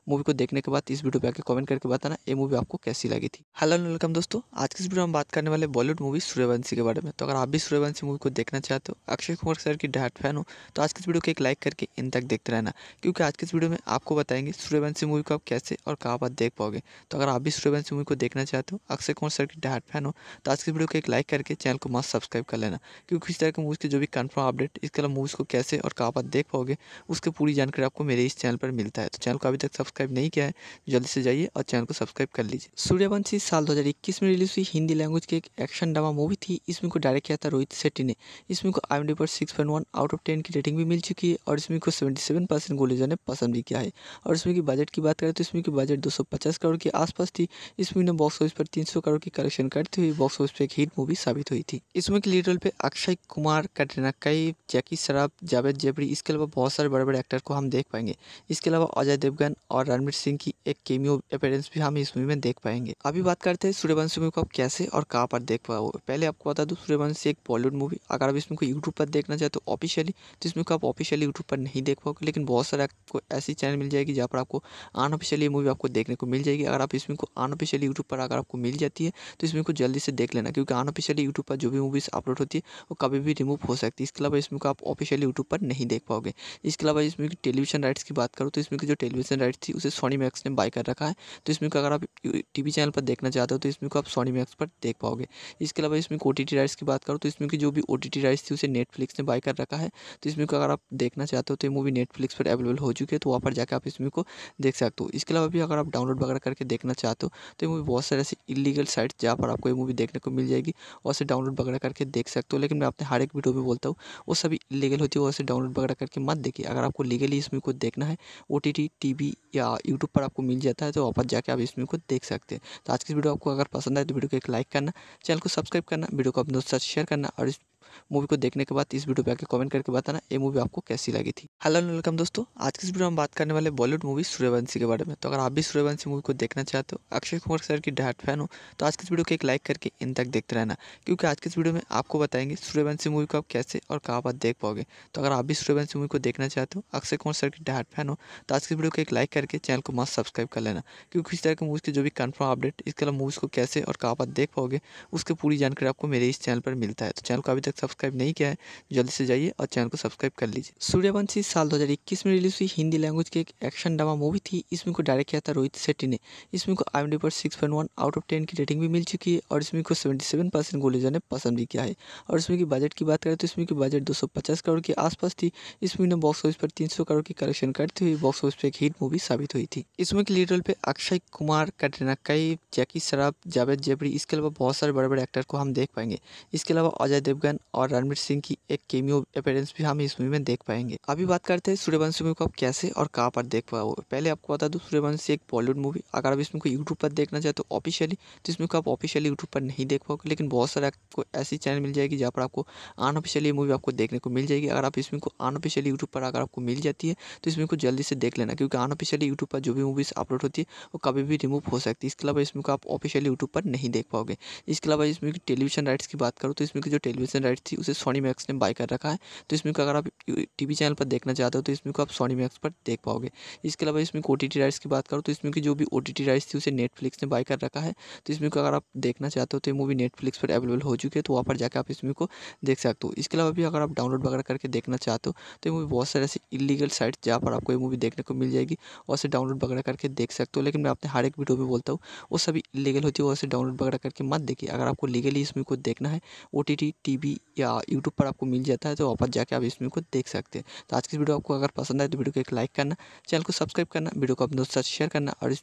मूवी को देखने के बाद इस वीडियो पे आके कमेंट करके बताना ये मूवी आपको कैसी लगी थी हेलो वेलकम दोस्तों आज की इस वीडियो में बात करने वाले बॉलीवुड मूवी सूर्यवंशी के बारे में तो अगर आप भी सूर्यवंशी मूवी को देखना चाहते हो अक्षय कुमार सर की डाट फैन हो तो आज की इस वीडियो को एक लाइक करके इन तक देखते रहना क्योंकि आज की इस वीडियो में आपको बताएंगे सूर्यवंशी मूवी को आप कैसे और कहाँ पर देख पाओगे तो अगर आप भी सूर्यवंशी मूवी को देखना चाहते हो अक्षय कुमार सर की डाट फैन हो तो आज की वीडियो को एक लाइक करके चैनल को मस्त सब्सक्राइब कर लेना क्योंकि इस तरह के मूवीज़ के जो भी कन्फर्म अपडेट इसके अलावा मूवीज़ को कैसे और कहाँ पर देख पाओगे उसकी पूरी जानकारी आपको मेरे इस चैनल पर मिलता है तो चैनल को अभी तक सब्सक्राइब नहीं किया है तो जल्दी से जाइए और चैनल को सब्सक्राइब कर लीजिए सूर्यवंशी साल 2021 में रिलीज हुई हिंदी लैंग्वेज की एक एक्शन ड्रामा मूवी थी इसमें को डायरेक्ट किया था रोहित शेट्टी ने इसमें को आई डी पर six point one out of ten की रेटिंग भी मिल चुकी है और इसमें को सेवेंटी सेवन परसेंट ने पसंद भी किया है और इसमें की बजट की बात करें तो इसमें की बजट दो सौ पचास करोड़ के आसपास थी इसमें बॉक्स ऑफिस पर तीन सौ करोड़ की कलेक्शन करते हुए बॉक्स ऑफिस पर एक हिट मूवी साबित हुई थी इसमें की लीड रोल पे अक्षय कुमार कटरीना कैफ जैकी शराब जावेद जेबरी इसके अलावा बहुत सारे बड़े बड़े एक्टर को हम देख पाएंगे इसके अलावा अजय देवगन और रणवीर सिंह की एक केमियो अपेयरेंस भी हम इस मूवी में देख पाएंगे अभी बात करते हैं सूर्यवंशी मूवी को आप कैसे और कहाँ पर देख पाओ पहले आपको बता दूँ सूर्यवंशी एक बॉलीवुड मूवी अगर आप इसमें को यूट्यूब पर देखना चाहते तो ऑफिशियली तो इसमें को आप ऑफिशियली यूट्यूब पर नहीं देख पाओगे लेकिन बहुत सारे आपको ऐसी चैनल मिल जाएगी जहाँ पर आपको अनऑफिशियली मूवी आपको देखने को मिल जाएगी अगर आप इसमें को अनऑफिशियली यूट्यूब पर अगर आपको मिल जाती है तो इसमें को जल्दी से देख लेना क्योंकि अनऑफिशियली यूट्यूब पर जो भी मूवीज़ अपलोड होती है वो कभी भी रिमूव हो सकती है इसके अलावा इसमें को आप ऑफिशियली यूट्यूब पर नहीं देख पाओगे इसके अलावा इसमें टेलीविजन राइट्स की बात करो तो इसमें जो टेलीविजन राइट वेबसाइट थी उसे सोनी मैक्स ने बाय कर रखा है तो इसमें को अगर आप टीवी चैनल पर देखना चाहते हो तो इसमें को आप सोनी मैक्स पर देख पाओगे इसके अलावा इसमें ओ टी राइट्स की बात करो तो इसमें की जो भी ओ टी राइट्स थी उसे नेटफ्लिक्स ने बाय कर रखा है तो इसमें को अगर आप देखना चाहते हो तो ये मूवी नेटफ्लिक्स पर अवेलेबल हो चुकी है तो वहाँ पर जाकर आप इसमें को देख सकते हो इसके अलावा भी अगर आप डाउनलोड वगैरह करके देखना चाहते हो तो ये मूवी बहुत सारे ऐसे इलीगल साइट्स जहाँ पर आपको ये मूवी देखने को मिल जाएगी और उसे डाउनलोड वगैरह करके देख सकते हो लेकिन मैं अपने हर एक वीडियो में बोलता हूँ वो सभी इलीगल होती है वैसे उसे डाउनलोड वगैरह करके मत देखिए अगर आपको लीगली इसमें को देखना है O T T T V या यूट्यूब पर आपको मिल जाता है तो वापस जाके आप इस वीडियो को देख सकते हैं तो आज की वीडियो आपको अगर पसंद आए तो वीडियो को एक लाइक करना चैनल को सब्सक्राइब करना वीडियो को अपने दोस्तों साथ शेयर करना और इस मूवी को देखने के बाद इस वीडियो पे आके कमेंट करके बताना ये मूवी आपको कैसी लगी थी हेलो वेलकम दोस्तों आज की इस वीडियो में बात करने वाले बॉलीवुड मूवी सूर्यवंशी के बारे में तो अगर आप भी सूर्यवंशी मूवी को देखना चाहते हो अक्षय कुमार सर की डाट फैन हो तो आज की इस वीडियो को एक लाइक करके इन तक देखते रहना क्योंकि आज की इस वीडियो में आपको बताएंगे सूर्यवंशी मूवी को आप कैसे और कहाँ पर देख पाओगे तो अगर आप भी सूर्यवंशी मूवी को देखना चाहते हो अक्षय कुमार सर की डाट फैन हो तो आज की वीडियो को एक लाइक करके चैनल को मस्त सब्सक्राइब कर लेना क्योंकि इस तरह की मूवीज़ के जो भी कन्फर्म अपडेट इसके अलावा मूवीज़ को कैसे और कहाँ पर देख पाओगे उसकी पूरी जानकारी आपको मेरे इस चैनल पर मिलता है तो चैनल को अभी तक सब्सक्राइब नहीं किया है जल्दी से जाइए और चैनल को सब्सक्राइब कर लीजिए सूर्यवंशी साल 2021 में रिलीज हुई हिंदी लैंग्वेज की एक एक्शन ड्रामा मूवी थी इसमें को डायरेक्ट किया था रोहित शेट्टी ने इसमें को आई पर सिक्स आउट ऑफ टेन की रेटिंग भी मिल चुकी है और इसमें को सेवेंटी सेवन ने पसंद भी किया है और इसमें की बजट की बात करें तो इसमें की बजट दो सौ पचास करोड़ के आसपास थी इसमें ने बॉक्स ऑफिस पर तीन सौ करोड़ की कलेक्शन करते हुए बॉक्स ऑफिस पर एक हिट मूवी साबित हुई थी इसमें की लीड रोल पे अक्षय कुमार कटरीना कैफ जैकी शराब जावेद जेबरी इसके अलावा बहुत सारे बड़े बड़े एक्टर को हम देख पाएंगे इसके अलावा अजय देवगन और रणवीर सिंह की एक केमियो अपेयरेंस भी हम इस मूवी में देख पाएंगे अभी बात करते हैं सूर्यवंशी मूवी को आप कैसे और कहाँ पर देख पाओ पहले आपको बता दूँ सूर्यवंशी एक बॉलीवुड मूवी अगर आप इसमें को यूट्यूब पर देखना चाहते तो ऑफिशियली तो इसमें को आप ऑफिशियली यूट्यूब पर नहीं देख पाओगे लेकिन बहुत सारे आपको ऐसी चैनल मिल जाएगी जहाँ पर आपको अनऑफिशियली मूवी आपको देखने को मिल जाएगी अगर आप इसमें को अनऑफिशियली यूट्यूब पर अगर आपको मिल जाती है तो इसमें को जल्दी से देख लेना क्योंकि अनऑफिशियली यूट्यूब पर जो भी मूवीज़ अपलोड होती है वो कभी भी रिमूव हो सकती है इसके अलावा इसमें को आप ऑफिशियली यूट्यूब पर नहीं देख पाओगे इसके अलावा इसमें टेलीविजन राइट्स की बात करूँ तो इसमें जो टेलीविजन राइट्स थी उसे सोनी मैक्स ने बाय कर रखा है तो इसमें को अगर आप टीवी चैनल पर देखना चाहते हो तो इसमें को आप सोनी मैक्स पर देख पाओगे इसके अलावा इसमें ओ टी राइट्स की बात करो तो इसमें की जो भी ओ टी राइट्स थी उसे नेटफ्लिक्स ने बाय कर रखा है तो इसमें को अगर आप देखना चाहते हो तो ये मूवी नेटफ्लिक्स पर अवेलेबल हो चुकी है तो वहाँ पर जाकर आप इसमें को देख सकते हो इसके अलावा भी अगर आप डाउनलोड वगैरह करके देखना चाहते हो तो ये मूवी बहुत सारे ऐसे इलीगल साइट्स जहाँ पर आपको ये मूवी देखने को मिल जाएगी और उसे डाउनलोड वगैरह करके देख सकते हो लेकिन मैं अपने हर एक वीडियो में बोलता हूँ वो सभी इलीगल होती है वैसे डाउनलोड वगैरह करके मत देखिए अगर आपको लीगली इसमें को देखना है O T T T V या यूट्यूब पर आपको मिल जाता है तो वापस जाके आप इसमें को देख सकते हैं तो आज की वीडियो आपको अगर पसंद आए तो वीडियो को एक लाइक करना चैनल को सब्सक्राइब करना वीडियो को अपने दोस्तों साथ शेयर करना और इस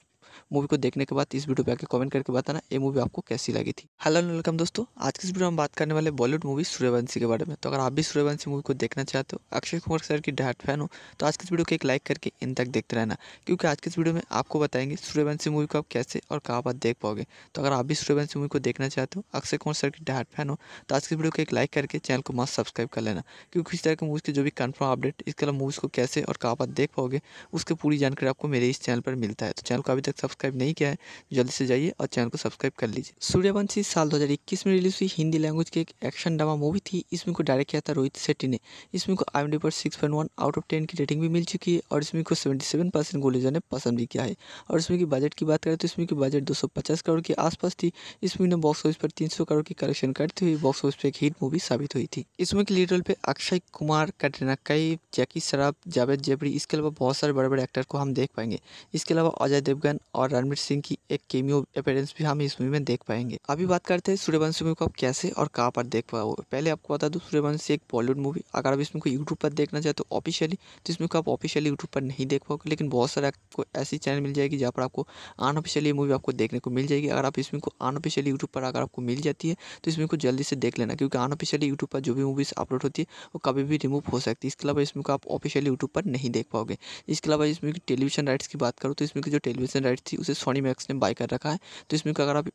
मूवी को देखने के बाद इस वीडियो पे आके कमेंट करके बताना ये मूवी आपको कैसी लगी थी हेलो वेलकम दोस्तों आज की इस वीडियो में बात करने वाले बॉलीवुड मूवी सूर्यवंशी के बारे में तो अगर आप भी सूर्यवंशी मूवी को देखना चाहते हो अक्षय कुमार सर की डाट फैन हो तो आज की इस वीडियो को एक लाइक करके इन तक देखते रहना क्योंकि आज की इस वीडियो में आपको बताएंगे सूर्यवंशी मूवी को आप कैसे और कहाँ पर देख पाओगे तो अगर आप भी सूर्यवंशी मूवी को देखना चाहते हो अक्षय कुमार सर की डाट फैन हो तो आज की वीडियो को एक लाइक करके चैनल को मस्त सब्सक्राइब कर लेना क्योंकि इस तरह की मूवीज़ के जो भी कन्फर्म अपडेट इसके अलावा मूवीज़ को कैसे और कहाँ पर देख पाओगे उसकी पूरी जानकारी आपको मेरे इस चैनल पर मिलता है तो चैनल को अभी तक सब्सक्राइब नहीं किया है तो जल्दी से जाइए और चैनल को सब्सक्राइब कर लीजिए सूर्यवंशी साल 2021 में रिलीज हुई हिंदी लैंग्वेज की एक एक्शन ड्रामा मूवी थी इसमें को डायरेक्ट किया था रोहित शेट्टी ने इसमें को आई पर six point one out of ten की रेटिंग भी मिल चुकी है और इसमें को सेवेंटी सेवन परसेंट ने पसंद भी किया है और इसमें की बजट की बात करें तो इसमें की बजट दो सौ पचास करोड़ के आसपास थी इसमें ने बॉक्स ऑफिस पर तीन सौ करोड़ की कलेक्शन करते हुए बॉक्स ऑफिस पर एक हिट मूवी साबित हुई थी इसमें की लीड रोल पर अक्षय कुमार कटरीना कैफ जैकी शराब जावेद जेबरी इसके अलावा बहुत सारे बड़े बड़े एक्टर को हम देख पाएंगे इसके अलावा अजय देवगन और रणवीर सिंह की एक केमियो अपेयरेंस भी हम इस मूवी में देख पाएंगे अभी बात करते हैं सूर्यवंशी मूवी को आप कैसे और कहाँ पर देख पाओ पहले आपको बता दूँ सूर्यवंशी एक बॉलीवुड मूवी अगर आप इसमें को यूट्यूब पर देखना चाहते तो ऑफिशियली तो इसमें को आप ऑफिशियली यूट्यूब पर नहीं देख पाओगे लेकिन बहुत सारे आपको ऐसी चैनल मिल जाएगी जहाँ पर आपको अनऑफिशियली मूवी आपको देखने को मिल जाएगी अगर आप इसमें को अनऑफिशियली यूट्यूब पर अगर आपको मिल जाती है तो इसमें को जल्दी से देख लेना क्योंकि अनऑफिशियली यूट्यूब पर जो भी मूवीज़ अपलोड होती है वो कभी भी रिमूव हो सकती है इसके अलावा इसमें को आप ऑफिशियली यूट्यूब पर नहीं देख पाओगे इसके अलावा इसमें टेलीविजन राइट्स की बात करूँ तो इसमें जो टेलीविजन राइट थी उसे सोनी मैक्स ने बाय कर रखा है तो इसमें को अगर आप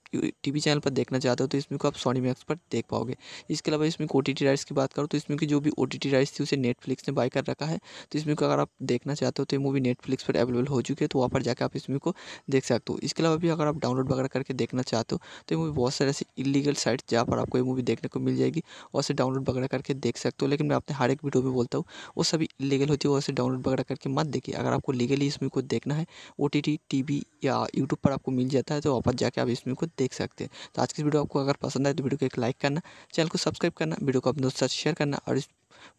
टीवी चैनल पर देखना चाहते हो तो इसमें को आप सोनी मैक्स पर देख पाओगे इसके अलावा इसमें ओ टी राइट्स की बात करो तो इसमें की जो भी ओ टी राइट्स थी उसे नेटफ्लिक्स ने बाय कर रखा है तो इसमें को अगर आप देखना चाहते हो तो ये मूवी नेटफ्लिक्स पर अवेलेबल हो चुकी है तो वहाँ पर जाकर आप इसमें को देख सकते हो इसके अलावा भी अगर आप डाउनलोड वगैरह करके देखना चाहते हो तो ये मूवी बहुत सारे ऐसे इलीगल साइट जहाँ पर आपको ये मूवी देखने को मिल जाएगी और उसे डाउनलोड वगैरह करके देख सकते हो लेकिन मैं अपने हर एक वीडियो में बोलता हूँ वो सभी इलीगल होती है वैसे डाउनलोड वगैरह करके मत देखिए अगर आपको लीगली इसमें को देखना है O T T T V या यूट्यूब पर आपको मिल जाता है तो वापस जाके आप इस फिल्म को देख सकते हैं तो आज की वीडियो आपको अगर पसंद आए तो वीडियो को एक लाइक करना चैनल को सब्सक्राइब करना वीडियो को अपने दोस्तों साथ शेयर करना और इस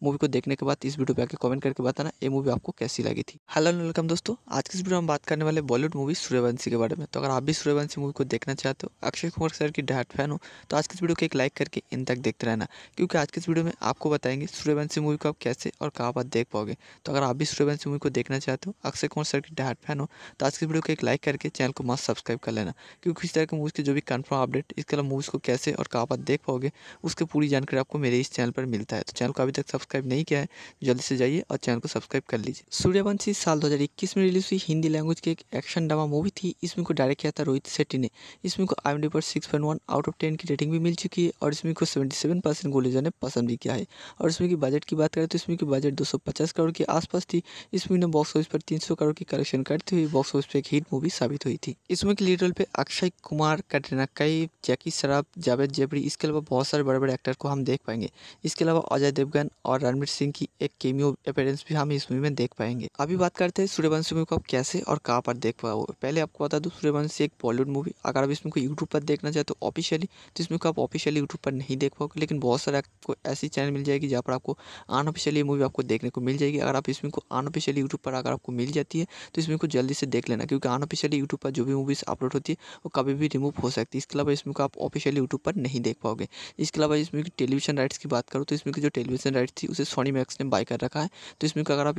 मूवी को देखने के बाद इस वीडियो पे आके कमेंट करके बताना ये मूवी आपको कैसी लगी थी हेलो वेलकम दोस्तों आज की इस वीडियो में बात करने वाले बॉलीवुड मूवी सूर्यवंशी के बारे में तो अगर आप भी सूर्यवंशी मूवी को देखना चाहते हो अक्षय कुमार सर की डाट फैन हो तो आज किस इस वीडियो को एक लाइक करके इन तक देखते रहना क्योंकि आज के इस वीडियो में आपको बताएंगे सूर्यवंशी मूवी को आप कैसे और कहाँ पर देख पाओगे तो अगर आप भी सूर्यवंशी मूवी को देखना चाहते हो अक्षय कुमार सर की डाट फैन हो तो आज की वीडियो को एक लाइक करके चैनल को मस्त सब्सक्राइब कर लेना क्योंकि इस तरह के मूवीज़ के जो भी कन्फर्म अपडेट इसके अलावा मूवीज़ को कैसे और कहाँ पर देख पाओगे उसकी पूरी जानकारी आपको मेरे इस चैनल पर मिलता है तो चैनल को अभी तक सब्सक्राइब नहीं किया है तो जल्दी से जाइए और चैनल को सब्सक्राइब कर लीजिए सूर्यवंशी साल 2021 में रिलीज हुई हिंदी लैंग्वेज की एक एक्शन ड्रामा मूवी थी इसमें को डायरेक्ट किया था रोहित शेट्टी ने इसमें को आई पर six point one out of ten की रेटिंग भी मिल चुकी है और इसमें को सेवेंटी सेवन परसेंट ने पसंद भी किया है और इसमें की बजट की बात करें तो इसमें की बजट दो सौ पचास करोड़ के आसपास थी इसमें बॉक्स ऑफिस पर तीन सौ करोड़ की कलेक्शन करते हुए बॉक्स ऑफिस पर एक हिट मूवी साबित हुई थी इसमें की लीड रोल पे अक्षय कुमार कटरीना कैफ जैकी शराब जावेद जेबरी इसके अलावा बहुत सारे बड़े बड़े एक्टर को हम देख पाएंगे इसके अलावा अजय देवगन और रणवीर सिंह की एक केमियो अपेयरेंस भी हम इस मूवी में देख पाएंगे अभी बात करते हैं सूर्यवंशी मूवी को आप कैसे और कहाँ पर देख पाओ पहले आपको बता दूँ सूर्यवंशी एक बॉलीवुड मूवी अगर आप इसमें को यूट्यूब पर देखना चाहते तो ऑफिशियली तो इसमें को आप ऑफिशियली यूट्यूब पर नहीं देख पाओगे लेकिन बहुत सारे आपको ऐसी चैनल मिल जाएगी जहाँ पर आपको अनऑफिशियली मूवी आपको देखने को मिल जाएगी अगर आप इसमें को अनऑफिशियली यूट्यूब पर अगर आपको मिल जाती है तो इसमें को जल्दी से देख लेना क्योंकि अनऑफिशियली यूट्यूब पर जो भी मूवीज़ अपलोड होती है वो कभी भी रिमूव हो सकती है इसके अलावा इसमें को आप ऑफिशियली यूट्यूब पर नहीं देख पाओगे इसके अलावा इसमें टेलीविजन राइट्स की बात करूँ तो इसमें जो टेलीविजन राइट्स थी उसे सोनी मैक्स ने बाई कर रखा है तो इसमें को अगर आप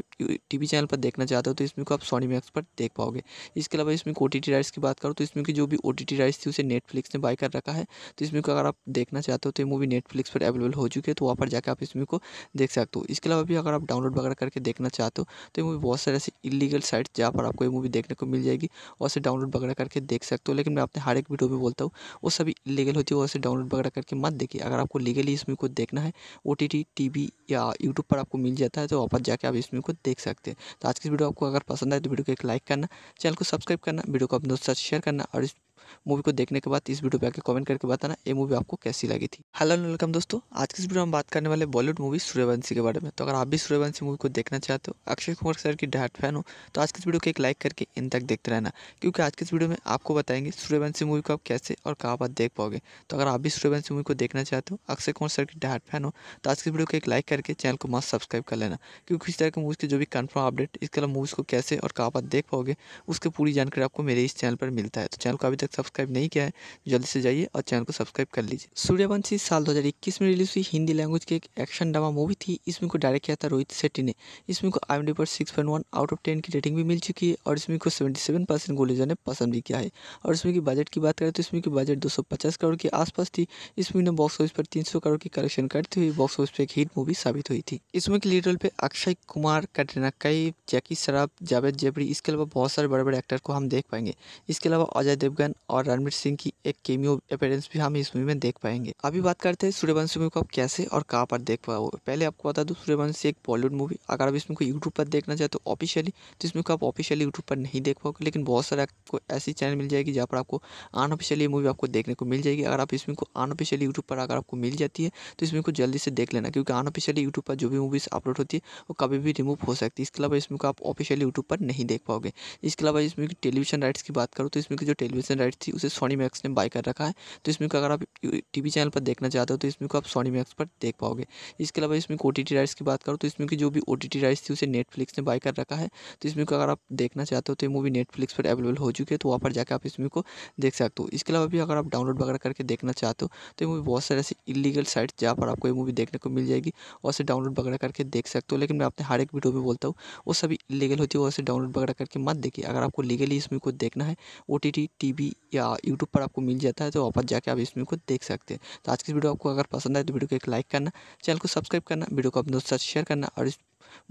टीवी चैनल पर देखना चाहते हो तो इसमें को आप सोनी मैक्स पर देख पाओगे इसके अलावा इसमें ओ टी राइट्स की बात करो तो इसमें की जो भी ओ टी राइट्स थी उसे नेटफ्लिक्स ने बाई कर रखा है तो इसमें को अगर आप देखना चाहते हो तो ये मूवी नेटफ्लिक्स पर अवेलेबल हो चुकी है तो वहाँ पर जाकर आप इसमें को देख सकते हो इसके अलावा भी अगर आप डाउनलोड वगैरह करके देखना चाहते हो तो ये मूवी बहुत सारे ऐसे इलीगल साइट्स जहाँ पर आपको ये मूवी देखने को मिल जाएगी और उसे डाउनलोड वगैरह करके देख सकते हो लेकिन मैं अपने हर एक वीडियो में बोलता हूँ वो सभी इलीगल होती है और डाउनलोड वगैरह करके मत देखिए अगर आपको लीगली इसमें को देखना है O T T T V या यूट्यूब पर आपको मिल जाता है तो वापस जाके आप इस वीडियो को देख सकते हैं तो आज की वीडियो आपको अगर पसंद आए तो वीडियो को एक लाइक करना चैनल को सब्सक्राइब करना वीडियो को अपने दोस्तों साथ शेयर करना और इस मूवी को देखने के बाद इस वीडियो पे आके कमेंट करके बताना ये मूवी आपको कैसी लगी थी हेलो वेलकम दोस्तों आज की इस वीडियो में बात करने वाले बॉलीवुड मूवी सूर्यवंशी के बारे में तो अगर आप भी सूर्यवंशी मूवी को देखना चाहते हो अक्षय कुमार सर की डाट फैन हो तो आज की इस वीडियो को एक लाइक करके इन तक देखते रहना क्योंकि आज की इस वीडियो में आपको बताएंगे सूर्यवंशी मूवी को आप कैसे और कहाँ पर देख पाओगे तो अगर आप भी सूर्यवंशी मूवी को देखना चाहते हो अक्षय कुमार सर की डाट फैन हो तो आज की वीडियो को एक लाइक करके चैनल को मस्त सब्सक्राइब कर लेना क्योंकि इस तरह की मूवीज़ के जो भी कन्फर्म अपडेट इसके अलावा मूवीज़ को कैसे और कहाँ पर देख पाओगे उसकी पूरी जानकारी आपको मेरे इस चैनल पर मिलता है तो चैनल को अभी तक सब्सक्राइब नहीं किया है जल्दी से जाइए और चैनल को सब्सक्राइब कर लीजिए सूर्यवंशी साल 2021 में रिलीज हुई हिंदी लैंग्वेज की एक एक्शन ड्रामा मूवी थी इसमें को डायरेक्ट किया था रोहित शेट्टी ने इसमें को आई पर six one out of ten की रेटिंग भी मिल चुकी है और इसमें को सेवेंटी सेवन ने पसंद भी किया है और इसमें की बजट की बात करें तो इसमें की बजट दो सौ पचास करोड़ के आसपास थी इसमें ने बॉक्स ऑफिस पर तीन सौ करोड़ की कलेक्शन करते हुए बॉक्स ऑफिस पर एक हिट मूवी साबित हुई थी इसमें की लीडर पे अक्षय कुमार कटरीना कैफ जैकी शराब जावेद जेबरी इसके अलावा बहुत सारे बड़े बड़े एक्टर को हम देख पाएंगे इसके अलावा अजय देवगन और रणवीर सिंह की एक केमियो अपेयरेंस भी हम इस मूवी में देख पाएंगे अभी बात करते हैं सूर्यवंशी मूवी को आप कैसे और कहाँ पर देख पाओगे पहले आपको बता दूँ सूर्यवंशी एक बॉलीवुड मूवी अगर आप इसमें को यूट्यूब पर देखना चाहते तो ऑफिशियली तो इसमें को आप ऑफिशियली यूट्यूब पर नहीं देख पाओगे लेकिन बहुत सारे आपको ऐसी चैनल मिल जाएगी जहाँ पर आपको अनऑफिशियली मूवी आपको देखने को मिल जाएगी अगर आप इसमें को अनऑफिशियली यूट्यूब पर अगर आपको मिल जाती है तो इसमें को जल्दी से देख लेना क्योंकि अनऑफिशियली यूट्यूब पर जो भी मूवीज़ अपलोड होती है वो कभी भी रिमूव हो सकती है इसके अलावा इसमें को आप ऑफिशियली यूट्यूब पर नहीं देख पाओगे इसके अलावा इसमें टेलीविजन राइट्स की बात करूँ तो इसमें जो टेलीविजन राइट्स थी उसे सोनी मैक्स ने बाय कर रखा है तो इसमें को अगर आप टीवी चैनल पर देखना चाहते हो तो इसमें को आप सोनी मैक्स पर देख पाओगे इसके अलावा इसमें ओ टी राइट्स की बात करो तो इसमें की जो भी ओ टी राइट्स थी उसे नेटफ्लिक्स ने बाय कर रखा है तो इसमें को अगर आप देखना चाहते हो तो ये मूवी नेटफ्लिक्स पर अवेलेबल हो चुकी है तो वहाँ पर जाकर आप इसमें को देख सकते हो इसके अलावा भी अगर आप डाउनलोड वगैरह करके देखना चाहते हो तो ये मूवी बहुत सारे ऐसे इलीगल साइट्स जहाँ पर आपको ये मूवी देखने को मिल जाएगी और उसे डाउनलोड वगैरह करके देख सकते हो लेकिन मैं अपने हर एक वीडियो में बोलता हूँ वो सभी इलीगल होती है वैसे डाउनलोड वगैरह करके मत देखिए अगर आपको लीगली इसमें को देखना है O T T T V या यूट्यूब पर आपको मिल जाता है तो वापस जाके आप इस फिल्म को देख सकते हैं तो आज की वीडियो आपको अगर पसंद आए तो वीडियो को एक लाइक करना चैनल को सब्सक्राइब करना वीडियो को अपने दोस्तों साथ शेयर करना और इस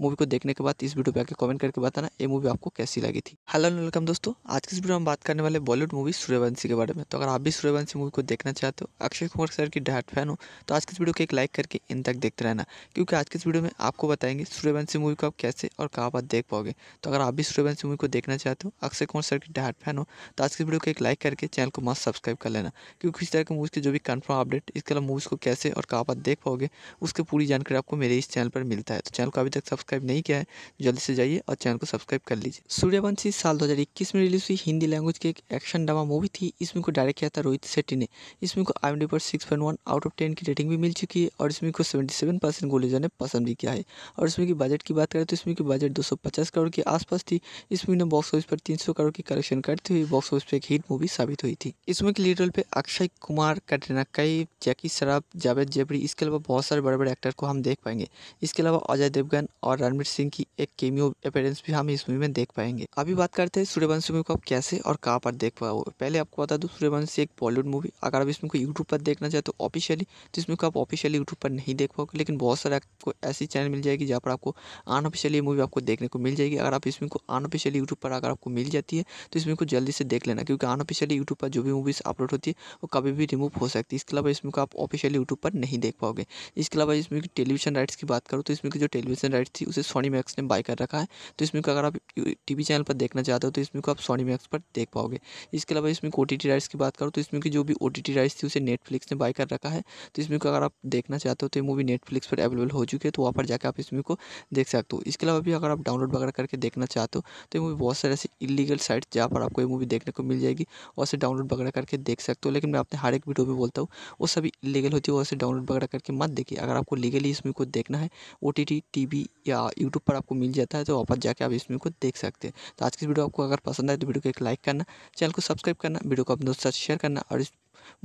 मूवी को देखने के बाद इस वीडियो पे आके कमेंट करके बताना ये मूवी आपको कैसी लगी थी हेलो वेलकम दोस्तों आज की इस वीडियो में बात करने वाले बॉलीवुड मूवी सूर्यवंशी के बारे में तो अगर आप भी सूर्यवंशी मूवी को देखना चाहते हो अक्षय कुमार सर की डाट फैन हो तो आज की इस वीडियो को एक लाइक करके इन तक देखते रहना क्योंकि आज की इस वीडियो में आपको बताएंगे सूर्यवंशी मूवी को आप कैसे और कहाँ बात देख पाओगे तो अगर आप भी सूर्यवंशी मूवी को देखना चाहते हो अक्षय कुमार सर की डाट फैन हो तो आज की वीडियो को एक लाइक करके चैनल को मस्त सब्सक्राइब कर लेना क्योंकि इस तरह की मूवीज़ के जो भी कन्फर्म अपडेट इसके अलावा मूवीज़ को कैसे और कहाँ बात देख पाओगे उसकी पूरी जानकारी आपको मेरे इस चैनल पर मिलता है तो चैनल को अभी तक सब्सक्राइब नहीं किया है तो जल्दी से जाइए और चैनल को सब्सक्राइब कर लीजिए सूर्यवंशी साल 2021 में रिलीज हुई हिंदी लैंग्वेज की एक एक्शन ड्रामा मूवी थी इसमें को डायरेक्ट किया था रोहित शेट्टी ने इसमें को आई पर six point one out of ten की रेटिंग भी मिल चुकी है और इसमें को सेवेंटी सेवन परसेंट ने पसंद भी किया है और इसमें की बजट की बात करें तो इसमें की बजट दो सौ पचास करोड़ के आसपास थी इसमें ने बॉक्स ऑफिस पर तीन सौ करोड़ की कलेक्शन करते हुए बॉक्स ऑफिस पर एक हिट मूवी साबित हुई थी इसमें की लीड रोल पर अक्षय कुमार कटरीना कैफ जैकी शराब जावेद जेबरी इसके अलावा बहुत सारे बड़े बड़े एक्टर को हम देख पाएंगे इसके अलावा अजय देवगन और रणवीर सिंह की एक केमियो अपेयरेंस भी हम इस मूवी में देख पाएंगे अभी बात करते हैं सूर्यवंशी मूवी को आप कैसे और कहाँ पर देख पाओ पहले आपको बता दूँ सूर्यवंशी एक बॉलीवुड मूवी अगर आप इसमें को यूट्यूब पर देखना चाहे तो ऑफिशियली तो इसमें को आप ऑफिशियली यूट्यूब पर नहीं देख पाओगे लेकिन बहुत सारे आपको ऐसी चैनल मिल जाएगी जहाँ पर आपको अनऑफिशियली मूवी आपको देखने को मिल जाएगी अगर आप इसमें को अनऑफिशियली यूट्यूब पर अगर आपको मिल जाती है तो इसमें को जल्दी से देख लेना क्योंकि अनऑफिशियली यूट्यूब पर जो भी मूवीज़ अपलोड होती है वो कभी भी रिमूव हो सकती है इसके अलावा इसमें को आप ऑफिशियली यूट्यूब पर नहीं देख पाओगे इसके अलावा इसमें टेलीविजन राइट्स की बात करूँ तो इसमें जो टेलीविजन राइट वेबसाइट थी उसे सोनी मैक्स ने बाय कर रखा है तो इसमें को अगर आप टीवी चैनल पर देखना चाहते हो तो इसमें को आप सोनी मैक्स पर देख पाओगे इसके अलावा इसमें ओ टी राइट्स की बात करो तो इसमें की जो भी ओ टी राइट्स थी उसे नेटफ्लिक्स ने बाय कर रखा है तो इसमें को अगर आप देखना चाहते हो तो ये मूवी नेटफ्लिक्स पर अवेलेबल हो चुकी है तो वहाँ पर जाकर आप इसमें को देख सकते हो इसके अलावा भी अगर आप डाउनलोड वगैरह करके देखना चाहते हो तो ये मूवी बहुत सारे ऐसे इलीगल साइट्स जहाँ पर आपको ये मूवी देखने को मिल जाएगी और उसे डाउनलोड वगैरह करके देख सकते हो लेकिन मैं अपने हर एक वीडियो में बोलता हूँ वो सभी इलीगल होती है वैसे डाउनलोड वगैरह करके मत देखिए अगर आपको लीगली इसमें को देखना है O T T T V या यूट्यूब पर आपको मिल जाता है तो वापस जाके आप इस फिल्म को देख सकते हैं तो आज की वीडियो आपको अगर पसंद आए तो वीडियो को एक लाइक करना चैनल को सब्सक्राइब करना वीडियो को अपने दोस्तों साथ शेयर करना और इस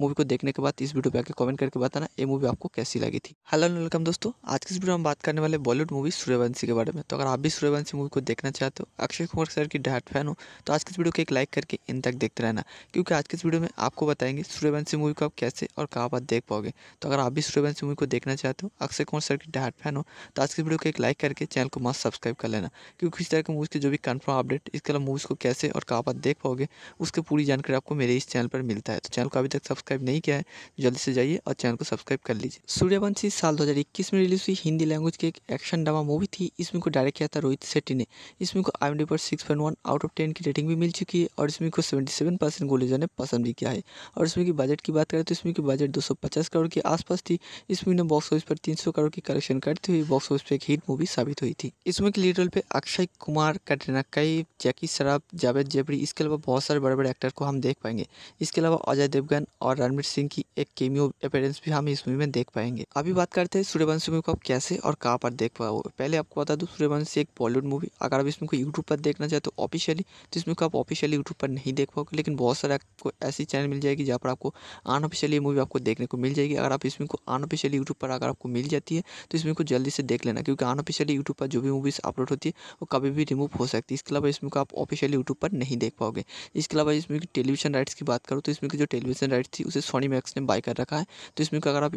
मूवी को देखने के बाद इस वीडियो पे आके कमेंट करके बताना ये मूवी आपको कैसी लगी थी हेलो वेलकम दोस्तों आज की इस वीडियो में बात करने वाले बॉलीवुड मूवी सूर्यवंशी के बारे में तो अगर आप भी सूर्यवंशी मूवी को देखना चाहते हो अक्षय कुमार सर की डायट फैन हो तो आज किस इस वीडियो को एक लाइक करके इन तक देखते रहना क्योंकि आज किस इस वीडियो में आपको बताएंगे सूर्यवंशी मूवी को आप कैसे और कहाँ बात देख पाओगे तो अगर आप भी सूर्यवंशी मूवी को देखना चाहते हो अक्षय कुमार सर की डायट फैन हो तो आज की वीडियो को एक लाइक करके चैनल को मस्त सब्सक्राइब कर लेना क्योंकि इस तरह की मूवीज़ के जो भी कन्फर्म अपडेट इसके अलावा मूवीज़ को कैसे और कहाँ बात देख पाओगे उसकी पूरी जानकारी आपको मेरे इस चैनल पर मिलता है तो चैनल को अभी तक सब्सक्राइब नहीं किया है तो जल्दी से जाइए और चैनल को सब्सक्राइब कर लीजिए सूर्यवंशी साल 2021 में रिलीज हुई हिंदी लैंग्वेज की एक एक्शन ड्रामा मूवी थी इसमें को डायरेक्ट किया था रोहित शेट्टी ने इसमें को आई पर six point one out of ten की रेटिंग भी मिल चुकी है और इसमें को सेवेंटी सेवन परसेंट ने पसंद भी किया है और इसमें की बजट की बात करें तो इसमें की बजट दो सौ पचास करोड़ के आसपास थी इसमें बॉक्स ऑफिस पर तीन सौ करोड़ की कलेक्शन करते हुए बॉक्स ऑफिस पर एक हिट मूवी साबित हुई थी इसमें की लीड रोल पे अक्षय कुमार कटरीना कैफ जैकी शराब जावेद जेबरी इसके अलावा बहुत सारे बड़े बड़े एक्टर को हम देख पाएंगे इसके अलावा अजय देवगन और रणवीर सिंह की एक केमियो अपेयरेंस भी हम इस मूवी में देख पाएंगे अभी बात करते हैं सूर्यवंशी मूवी को आप कैसे और कहाँ पर देख पाओगे पहले आपको बता दूँ सूर्यवंशी एक बॉलीवुड मूवी अगर आप इसमें को यूट्यूब पर देखना चाहते हो ऑफिशियली तो इसमें को आप ऑफिशियली यूट्यूब पर नहीं देख पाओगे लेकिन बहुत सारे आपको ऐसी चैनल मिल जाएगी जहाँ पर आपको अनऑफिशियली मूवी आपको देखने को मिल जाएगी अगर आप इसमें को अनऑफिशियली यूट्यूब पर अगर आपको मिल जाती है तो इसमें को जल्दी से देख लेना क्योंकि अनऑफिशियली यूट्यूब पर जो भी मूवीज़ अपलोड होती है वो कभी भी रिमूव हो सकती है इसके अलावा इसमें को आप ऑफिशियली यूट्यूब पर नहीं देख पाओगे इसके अलावा इसमें टेलीविजन राइट्स की बात करूँ तो इसमें जो टेलीविजन राइट वेबसाइट थी उसे सोनी मैक्स ने बाय कर रखा है तो इसमें को अगर आप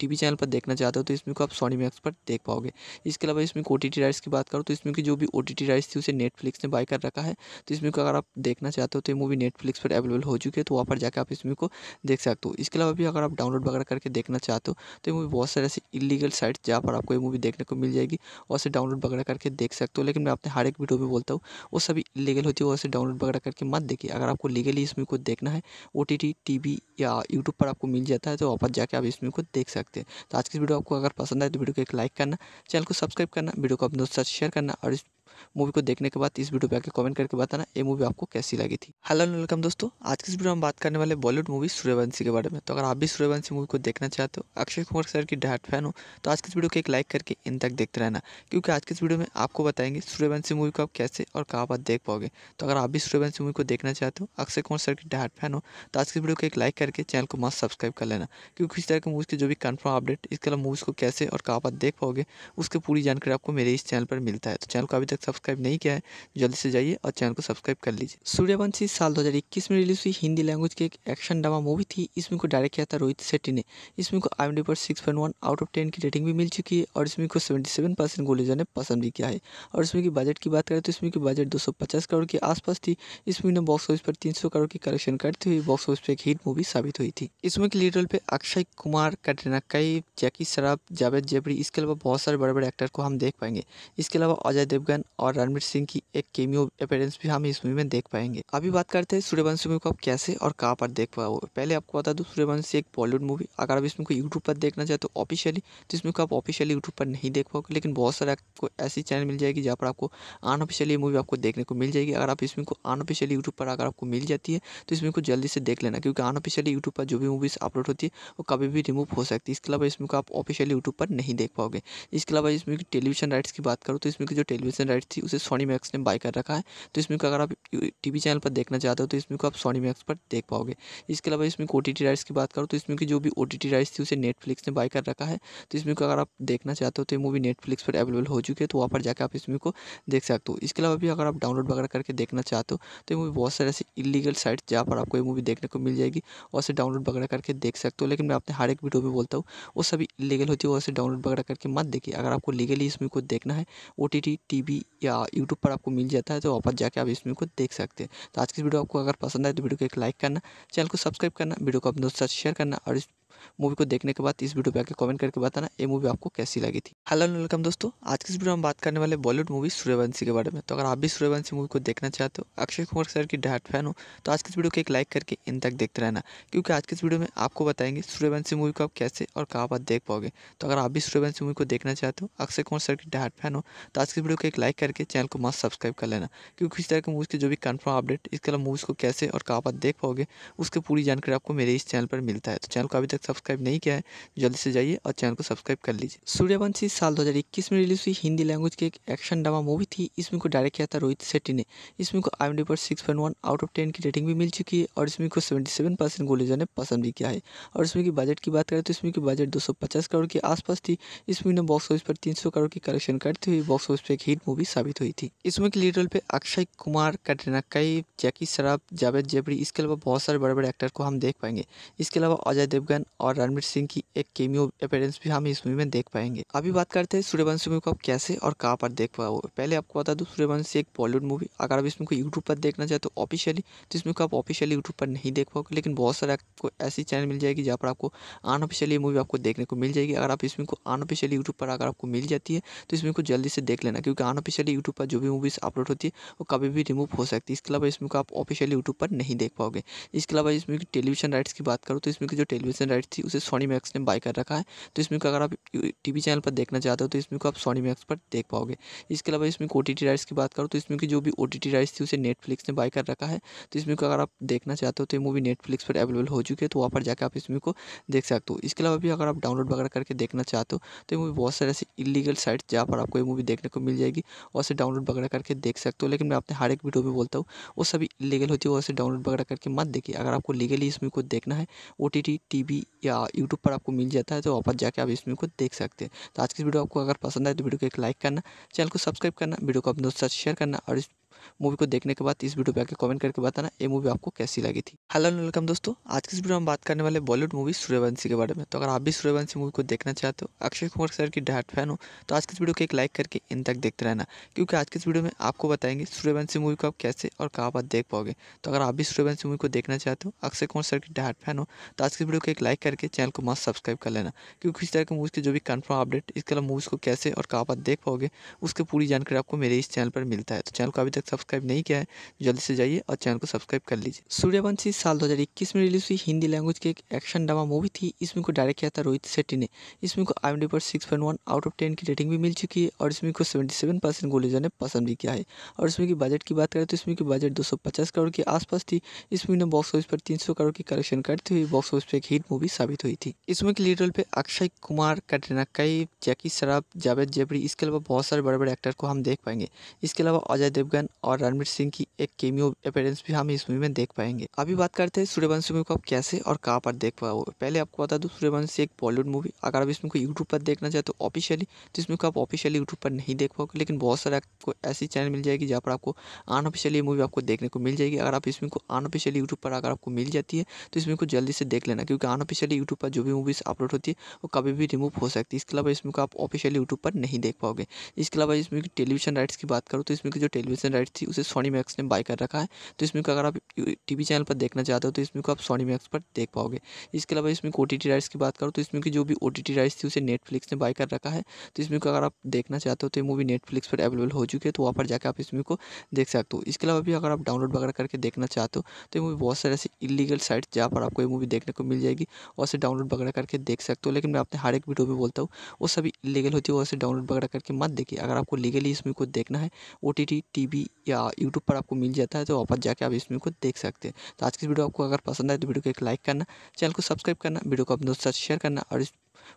टीवी चैनल पर देखना चाहते हो तो इसमें को आप सोनी मैक्स पर देख पाओगे इसके अलावा इसमें ओ टी राइट्स की बात करो तो इसमें की जो भी ओ टी राइट्स थी उसे नेटफ्लिक्स ने बाय कर रखा है तो इसमें को अगर आप देखना चाहते हो तो ये मूवी नेटफ्लिक्स पर अवेलेबल हो चुकी है तो वहाँ पर जाकर आप इसमें को देख सकते हो इसके अलावा भी अगर आप डाउनलोड वगैरह करके देखना चाहते हो तो ये मूवी बहुत सारे ऐसे इलीगल साइट्स जहाँ पर आपको ये मूवी देखने को मिल जाएगी और से डाउनलोड वगैरह करके देख सकते हो लेकिन मैं अपने हर एक वीडियो में बोलता हूँ वो सभी इलीगल होती है वैसे डाउनलोड वगैरह करके मत देखिए अगर आपको लीगली इसमें को देखना है O T T T V या यूट्यूब पर आपको मिल जाता है तो वापस जाके आप इस फिल्म को देख सकते हैं तो आज की वीडियो आपको अगर पसंद आए तो वीडियो को एक लाइक करना चैनल को सब्सक्राइब करना वीडियो को अपने दोस्तों साथ शेयर करना और इस मूवी को देखने के बाद इस वीडियो पे आके कमेंट करके बताना ये मूवी आपको कैसी लगी थी हेलो वेलकम दोस्तों आज की इस वीडियो में बात करने वाले बॉलीवुड मूवी सूर्यवंशी के बारे में तो अगर आप भी सूर्यवंशी मूवी को देखना चाहते हो अक्षय कुमार सर की डाट फैन हो तो आज की इस वीडियो को एक लाइक करके इन तक देखते रहना क्योंकि आज की इस वीडियो में आपको बताएंगे सूर्यवंशी मूवी को आप कैसे और कहाँ पर देख पाओगे तो अगर आप भी सूर्यवंशी मूवी को देखना चाहते हो अक्षय कुमार सर की डाट फैन हो तो आज की वीडियो को एक लाइक करके चैनल को मस्त सब्सक्राइब कर लेना क्योंकि इस तरह की मूवीज़ के जो भी कन्फर्म अपडेट इसके अलावा मूवीज़ को कैसे और कहाँ पर देख पाओगे उसकी पूरी जानकारी आपको मेरे इस चैनल पर मिलता है तो चैनल को अभी तक तक सब्सक्राइब नहीं किया है जल्दी से जाइए और चैनल को सब्सक्राइब कर लीजिए सूर्यवंशी साल 2021 में रिलीज हुई हिंदी लैंग्वेज की एक एक्शन ड्रामा मूवी थी इसमें को डायरेक्ट किया था रोहित शेट्टी ने इसमें को आई पर six one out of ten की रेटिंग भी मिल चुकी है और इसमें को सेवेंटी सेवन परसेंट ने पसंद भी किया है और इसमें की बजट की बात करें तो इसमें की बजट दो सौ पचास करोड़ के आसपास थी इसमें ने बॉक्स ऑफिस पर तीन सौ करोड़ की कलेक्शन करते हुए बॉक्स ऑफिस पर एक हिट मूवी साबित हुई थी इसमें की लीडर पे अक्षय कुमार कटरीना कैफ जैकी शराब जावेद जेबरी इसके अलावा बहुत सारे बड़े बड़े एक्टर को हम देख पाएंगे इसके अलावा अजय देवगन और रणवीर सिंह की एक केमियो अपेयरेंस भी हम इस मूवी में देख पाएंगे अभी बात करते हैं सूर्यवंशी मूवी को आप कैसे और कहाँ पर देख पाओ पहले आपको बता दूँ सूर्यवंशी एक बॉलीवुड मूवी अगर आप इसमें को यूट्यूब पर देखना चाहे तो ऑफिशियली तो इसमें को आप ऑफिशियली यूट्यूब पर नहीं देख पाओगे लेकिन बहुत सारे आपको ऐसी चैनल मिल जाएगी जहाँ पर आपको अनऑफिशियली मूवी आपको देखने को मिल जाएगी अगर आप इसमें को अनऑफिशियली यूट्यूब पर अगर आपको मिल जाती है तो इसमें को जल्दी से देख लेना क्योंकि अनऑफिशियली यूट्यूब पर जो भी मूवीज़ अपलोड होती है वो कभी भी रिमूव हो सकती है इसके अलावा इसमें को आप ऑफिशियली यूट्यूब पर नहीं देख पाओगे इसके अलावा इसमें टेलीविजन राइट्स की बात करूँ तो इसमें जो टेलीविजन राइट वेबसाइट थी उसे सोनी मैक्स ने बाय कर रखा है तो इसमें को अगर आप टीवी चैनल पर देखना चाहते हो तो इसमें को आप सोनी मैक्स पर देख पाओगे इसके अलावा इसमें ओ टी राइट्स की बात करो तो इसमें की जो भी ओ टी राइट्स थी उसे नेटफ्लिक्स ने बाय कर रखा है तो इसमें को अगर आप देखना चाहते हो तो मूवी नेटफ्लिक्स पर अवेलेबल हो चुकी है तो वहाँ पर जाकर आप इसमें को देख सकते हो इसके अलावा भी अगर आप डाउनलोड वगैरह करके देखना चाहते हो तो ये मूवी बहुत सारे ऐसे इलीगल साइट्स जहाँ पर आपको ये मूवी देखने को मिल जाएगी और उसे डाउनलोड वगैरह करके देख सकते हो लेकिन मैं अपने हर एक वीडियो में बोलता हूँ वो सभी इलीगल होती है वैसे डाउनलोड वगैरह करके मत देखिए अगर आपको लीगली इसमें को देखना है O T T T V या यूट्यूब पर आपको मिल जाता है तो पर जाकर आप इस फिल्म को देख सकते हैं तो आज की वीडियो आपको अगर पसंद आए तो वीडियो को एक लाइक करना चैनल को सब्सक्राइब करना वीडियो को अपने दोस्तों साथ शेयर करना और इस मूवी को देखने के बाद इस वीडियो पे आके कमेंट करके बताना ये मूवी आपको कैसी लगी थी हेलो वेलकम दोस्तों आज की इस वीडियो में बात करने वाले बॉलीवुड मूवी सूर्यवंशी के बारे में तो अगर आप भी सूर्यवंशी मूवी को देखना चाहते हो अक्षय कुमार सर की डायट फैन हो तो आज की इस वीडियो को एक लाइक करके इन तक देखते रहना क्योंकि आज की इस वीडियो में आपको बताएंगे सूर्यवंशी मूवी को आप कैसे और कहाँ पर देख पाओगे तो अगर आप भी सूर्यवंशी मूवी को देखना चाहते हो अक्षय कुमार सर की डायट फैन हो तो आज की वीडियो को एक लाइक करके चैनल को मस्त सब्सक्राइब कर लेना क्योंकि इस तरह की मूवीज़ के जो भी कन्फर्म अपडेट इसके अलावा मूवीज़ को कैसे और कहाँ पर देख पाओगे उसकी पूरी जानकारी आपको मेरे इस चैनल पर मिलता है तो चैनल को अभी तक तक सब्सक्राइब नहीं किया है जल्दी से जाइए और चैनल को सब्सक्राइब कर लीजिए सूर्यवंशी साल 2021 में रिलीज हुई हिंदी लैंग्वेज की एक एक्शन ड्रामा मूवी थी इसमें को डायरेक्ट किया था रोहित शेट्टी ने इसमें को आई पर six one out of ten की रेटिंग भी मिल चुकी है और इसमें को सेवेंटी सेवन ने पसंद भी किया है और इसमें की बजट की बात करें तो इसमें की बजट दो सौ पचास करोड़ के आसपास थी इसमें ने बॉक्स ऑफिस पर तीन सौ करोड़ की कलेक्शन करते हुए बॉक्स ऑफिस पर एक हिट मूवी साबित हुई थी इसमें की लीड रोल पे अक्षय कुमार कटरीना कई जैकी शराब जावेद जेबरी इसके अलावा बहुत सारे बड़े बड़े एक्टर को हम देख पाएंगे इसके अलावा अजय देवगन और रणवीर सिंह की एक केमियो अपेयरेंस भी हम इस मूवी में देख पाएंगे अभी बात करते हैं सूर्यवंशी मूवी को आप कैसे और कहाँ पर देख पाओ पहले आपको बता दूँ सूर्यवंशी एक बॉलीवुड मूवी अगर आप इसमें को यूट्यूब पर देखना चाहते तो ऑफिशियली तो इसमें को आप ऑफिशियली यूट्यूब पर नहीं देख पाओगे लेकिन बहुत सारे आपको ऐसी चैनल मिल जाएगी जहाँ पर आपको अनऑफिशियली मूवी आपको देखने को मिल जाएगी अगर आप इसमें को अनऑफिशियली यूट्यूब पर अगर आपको मिल जाती है तो इसमें को जल्दी से देख लेना क्योंकि अनऑफिशियली यूट्यूब पर जो भी मूवीज़ अपलोड होती है वो कभी भी रिमूव हो सकती है इसके अलावा इसमें को आप ऑफिशियली यूट्यूब पर नहीं देख पाओगे इसके अलावा इसमें टेलीविजन राइट्स की बात करूँ तो इसमें जो टेलीविजन वेबसाइट थी उसे सोनी मैक्स ने बाय कर रखा है तो इसमें को अगर आप टीवी चैनल पर देखना चाहते हो तो इसमें को आप सोनी मैक्स पर देख पाओगे इसके अलावा इसमें ओ टी राइट्स की बात करो तो इसमें की जो भी ओ टी राइट्स थी उसे नेटफ्लिक्स ने बाय कर रखा है तो इसमें को अगर आप देखना चाहते हो तो मूवी नेटफ्लिक्स पर अवेलेबल हो चुकी है तो वहाँ पर जाकर आप इसमें को देख सकते हो इसके अलावा भी अगर आप डाउनलोड वगैरह करके देखना चाहते हो तो ये मूवी बहुत सारे ऐसे इलीगल साइट जहाँ पर आपको ये मूवी देखने को मिल जाएगी और उसे डाउनलोड वगैरह करके देख सकते हो लेकिन मैं अपने हर एक वीडियो में बोलता हूँ वो सभी इलीगल होती है वो उसे डाउनलोड वगैरह करके मत देखिए अगर आपको लीगली इसमें को देखना है O T T T V या यूट्यूब पर आपको मिल जाता है तो वापस जाके आप इस वीडियो को देख सकते हैं तो आज की वीडियो आपको अगर पसंद आए तो वीडियो को एक लाइक करना चैनल को सब्सक्राइब करना वीडियो को अपने दोस्तों साथ शेयर करना और इस मूवी को देखने के बाद इस वीडियो पे आके कमेंट करके बताना ये मूवी आपको कैसी लगी थी हेलो वेलकम दोस्तों आज की इस वीडियो में बात करने वाले बॉलीवुड मूवी सूर्यवंशी के बारे में तो अगर आप भी सूर्यवंशी मूवी को देखना चाहते हो अक्षय कुमार सर की डाट फैन हो तो आज की इस वीडियो को एक लाइक करके इन तक देखते रहना क्योंकि आज की इस वीडियो में आपको बताएंगे सूर्यवंशी मूवी को आप कैसे और कहाँ पर देख पाओगे तो अगर आप भी सूर्यवंशी मूवी को देखना चाहते हो अक्षय कुमार सर की डाट फैन हो तो आज की वीडियो को एक लाइक करके चैनल को मस्त सब्सक्राइब कर लेना क्योंकि इस तरह के मूवीज़ के जो भी कन्फर्म अपडेट इसके अलावा मूवीज़ को कैसे और कहाँ पर देख पाओगे उसकी पूरी जानकारी आपको मेरे इस चैनल पर मिलता है तो चैनल को अभी तक सब्सक्राइब नहीं किया है तो जल्दी से जाइए और चैनल को सब्सक्राइब कर लीजिए सूर्यवंशी साल 2021 में रिलीज हुई हिंदी लैंग्वेज की एक एक्शन ड्रामा मूवी थी इसमें को डायरेक्ट किया था रोहित शेट्टी ने इसमें को आई पर सिक्स आउट ऑफ टेन की रेटिंग भी मिल चुकी है और इसमें को सेवेंटी परसेंट ने पसंद भी किया है और इसमें की बजट की बात करें तो इसमें की बजट दो करोड़ के आसपास थी इसमें बॉक्स ऑफिस पर तीन करोड़ की कलेक्शन करते हुए बॉक्स ऑफिस पर एक हिट मूवी साबित हुई थी इसमें की लीड रोल पर अक्षय कुमार कटरीना कैफ जैकी शराब जावेद जेबरी इसके अलावा बहुत सारे बड़े बड़े एक्टर को हम देख पाएंगे इसके अलावा अजय देवगन और रणवीर सिंह की एक केमियो अपेयरेंस भी हम इस मूवी में देख पाएंगे अभी बात करते हैं सूर्यवंशी मूवी को आप कैसे और कहाँ पर देख पाओ पहले आपको बता दूँ सूर्यवंशी एक बॉलीवुड मूवी अगर आप इसमें को यूट्यूब पर देखना चाहे तो ऑफिशियली तो इसमें को आप ऑफिशियली यूट्यूब पर नहीं देख पाओगे लेकिन बहुत सारे आपको ऐसी चैनल मिल जाएगी जहाँ पर आपको अनऑफिशियली मूवी आपको देखने को मिल जाएगी अगर आप इसमें को अनऑफिशियली यूट्यूब पर अगर आपको मिल जाती है तो इसमें को जल्दी से देख लेना क्योंकि अनऑफिशियली यूट्यूब पर जो भी मूवीज़ अपलोड होती है वो कभी भी रिमूव हो सकती है इसके अलावा इसमें को आप ऑफिशियली यूट्यूब पर नहीं देख पाओगे इसके अलावा इसमें टेलीविजन राइट्स की बात करूँ तो इसमें जो टेलीविजन राइट वेबसाइट थी उसे सोनी मैक्स ने बाय कर रखा है तो इसमें को अगर आप टीवी चैनल पर देखना चाहते हो तो इसमें को आप सोनी मैक्स पर देख पाओगे इसके अलावा इसमें ओ टी राइट्स की बात करो तो इसमें की जो भी ओ टी राइट्स थी उसे नेटफ्लिक्स ने बाय कर रखा है तो इसमें को अगर आप देखना चाहते हो तो ये मूवी नेटफ्लिक्स पर अवेलेबल हो चुकी है तो वहाँ पर जाकर आप इसमें को देख सकते हो इसके अलावा भी अगर आप डाउनलोड वगैरह करके देखना चाहते हो तो ये मूवी बहुत सारे ऐसे इलीगल साइट जहाँ पर आपको ये मूवी देखने को मिल जाएगी और उसे डाउनलोड वगैरह करके देख सकते हो लेकिन मैं अपने हर एक वीडियो में बोलता हूँ वो सभी इलीगल होती है वैसे डाउनलोड वगैरह करके मत देखिए अगर आपको लीगली इसमें को देखना है O T T T V या यूट्यूब पर आपको मिल जाता है तो वापस जाके आप इस वीडियो को देख सकते हैं तो आज की वीडियो आपको अगर पसंद आए तो वीडियो को एक लाइक करना चैनल को सब्सक्राइब करना वीडियो को अपने दोस्तों साथ शेयर करना और इस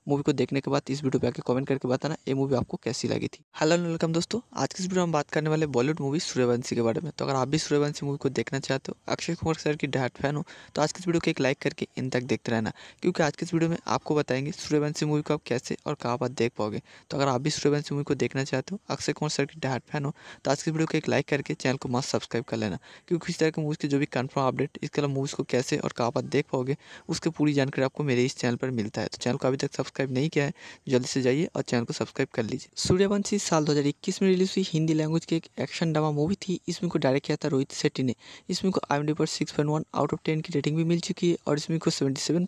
मूवी को देखने के बाद इस वीडियो पे आके कमेंट करके बताना ये मूवी आपको कैसी लगी थी हेलो वेलकम दोस्तों आज की इस वीडियो में बात करने वाले बॉलीवुड मूवी सूर्यवंशी के बारे में तो अगर आप भी सूर्यवंशी मूवी को देखना चाहते हो अक्षय कुमार सर की डायट फैन हो तो आज की वीडियो को एक लाइक करके इन तक देखते रहना क्योंकि आज की इस वीडियो में आपको बताएंगे सूर्यवंशी मूवी को आप कैसे और कहाँ पर देख पाओगे तो अगर आप भी सूर्यवंशी मूवी को देखना चाहते हो अक्षय कुमार सर की डायट फैन हो तो आज की वीडियो को एक लाइक करके चैनल को मस्त सब्सक्राइब कर लेना क्योंकि इस तरह की मूवीज़ के जो भी कन्फर्म अपडेट इसके अलावा मूवीज़ को कैसे और कहाँ पर देख पाओगे उसकी पूरी जानकारी आपको मेरे इस चैनल पर मिलता है तो चैनल को अभी तक सब्सक्राइब नहीं किया है जल्दी से जाइए और चैनल को सब्सक्राइब कर लीजिए सूर्यवंशी साल 2021 में रिलीज हुई हिंदी लैंग्वेज की एक एक्शन ड्रामा मूवी थी इसमें को डायरेक्ट किया था रोहित शेट्टी ने इसमें को आई पर six one out of ten की रेटिंग भी मिल चुकी है और इसमें को सेवेंटी सेवन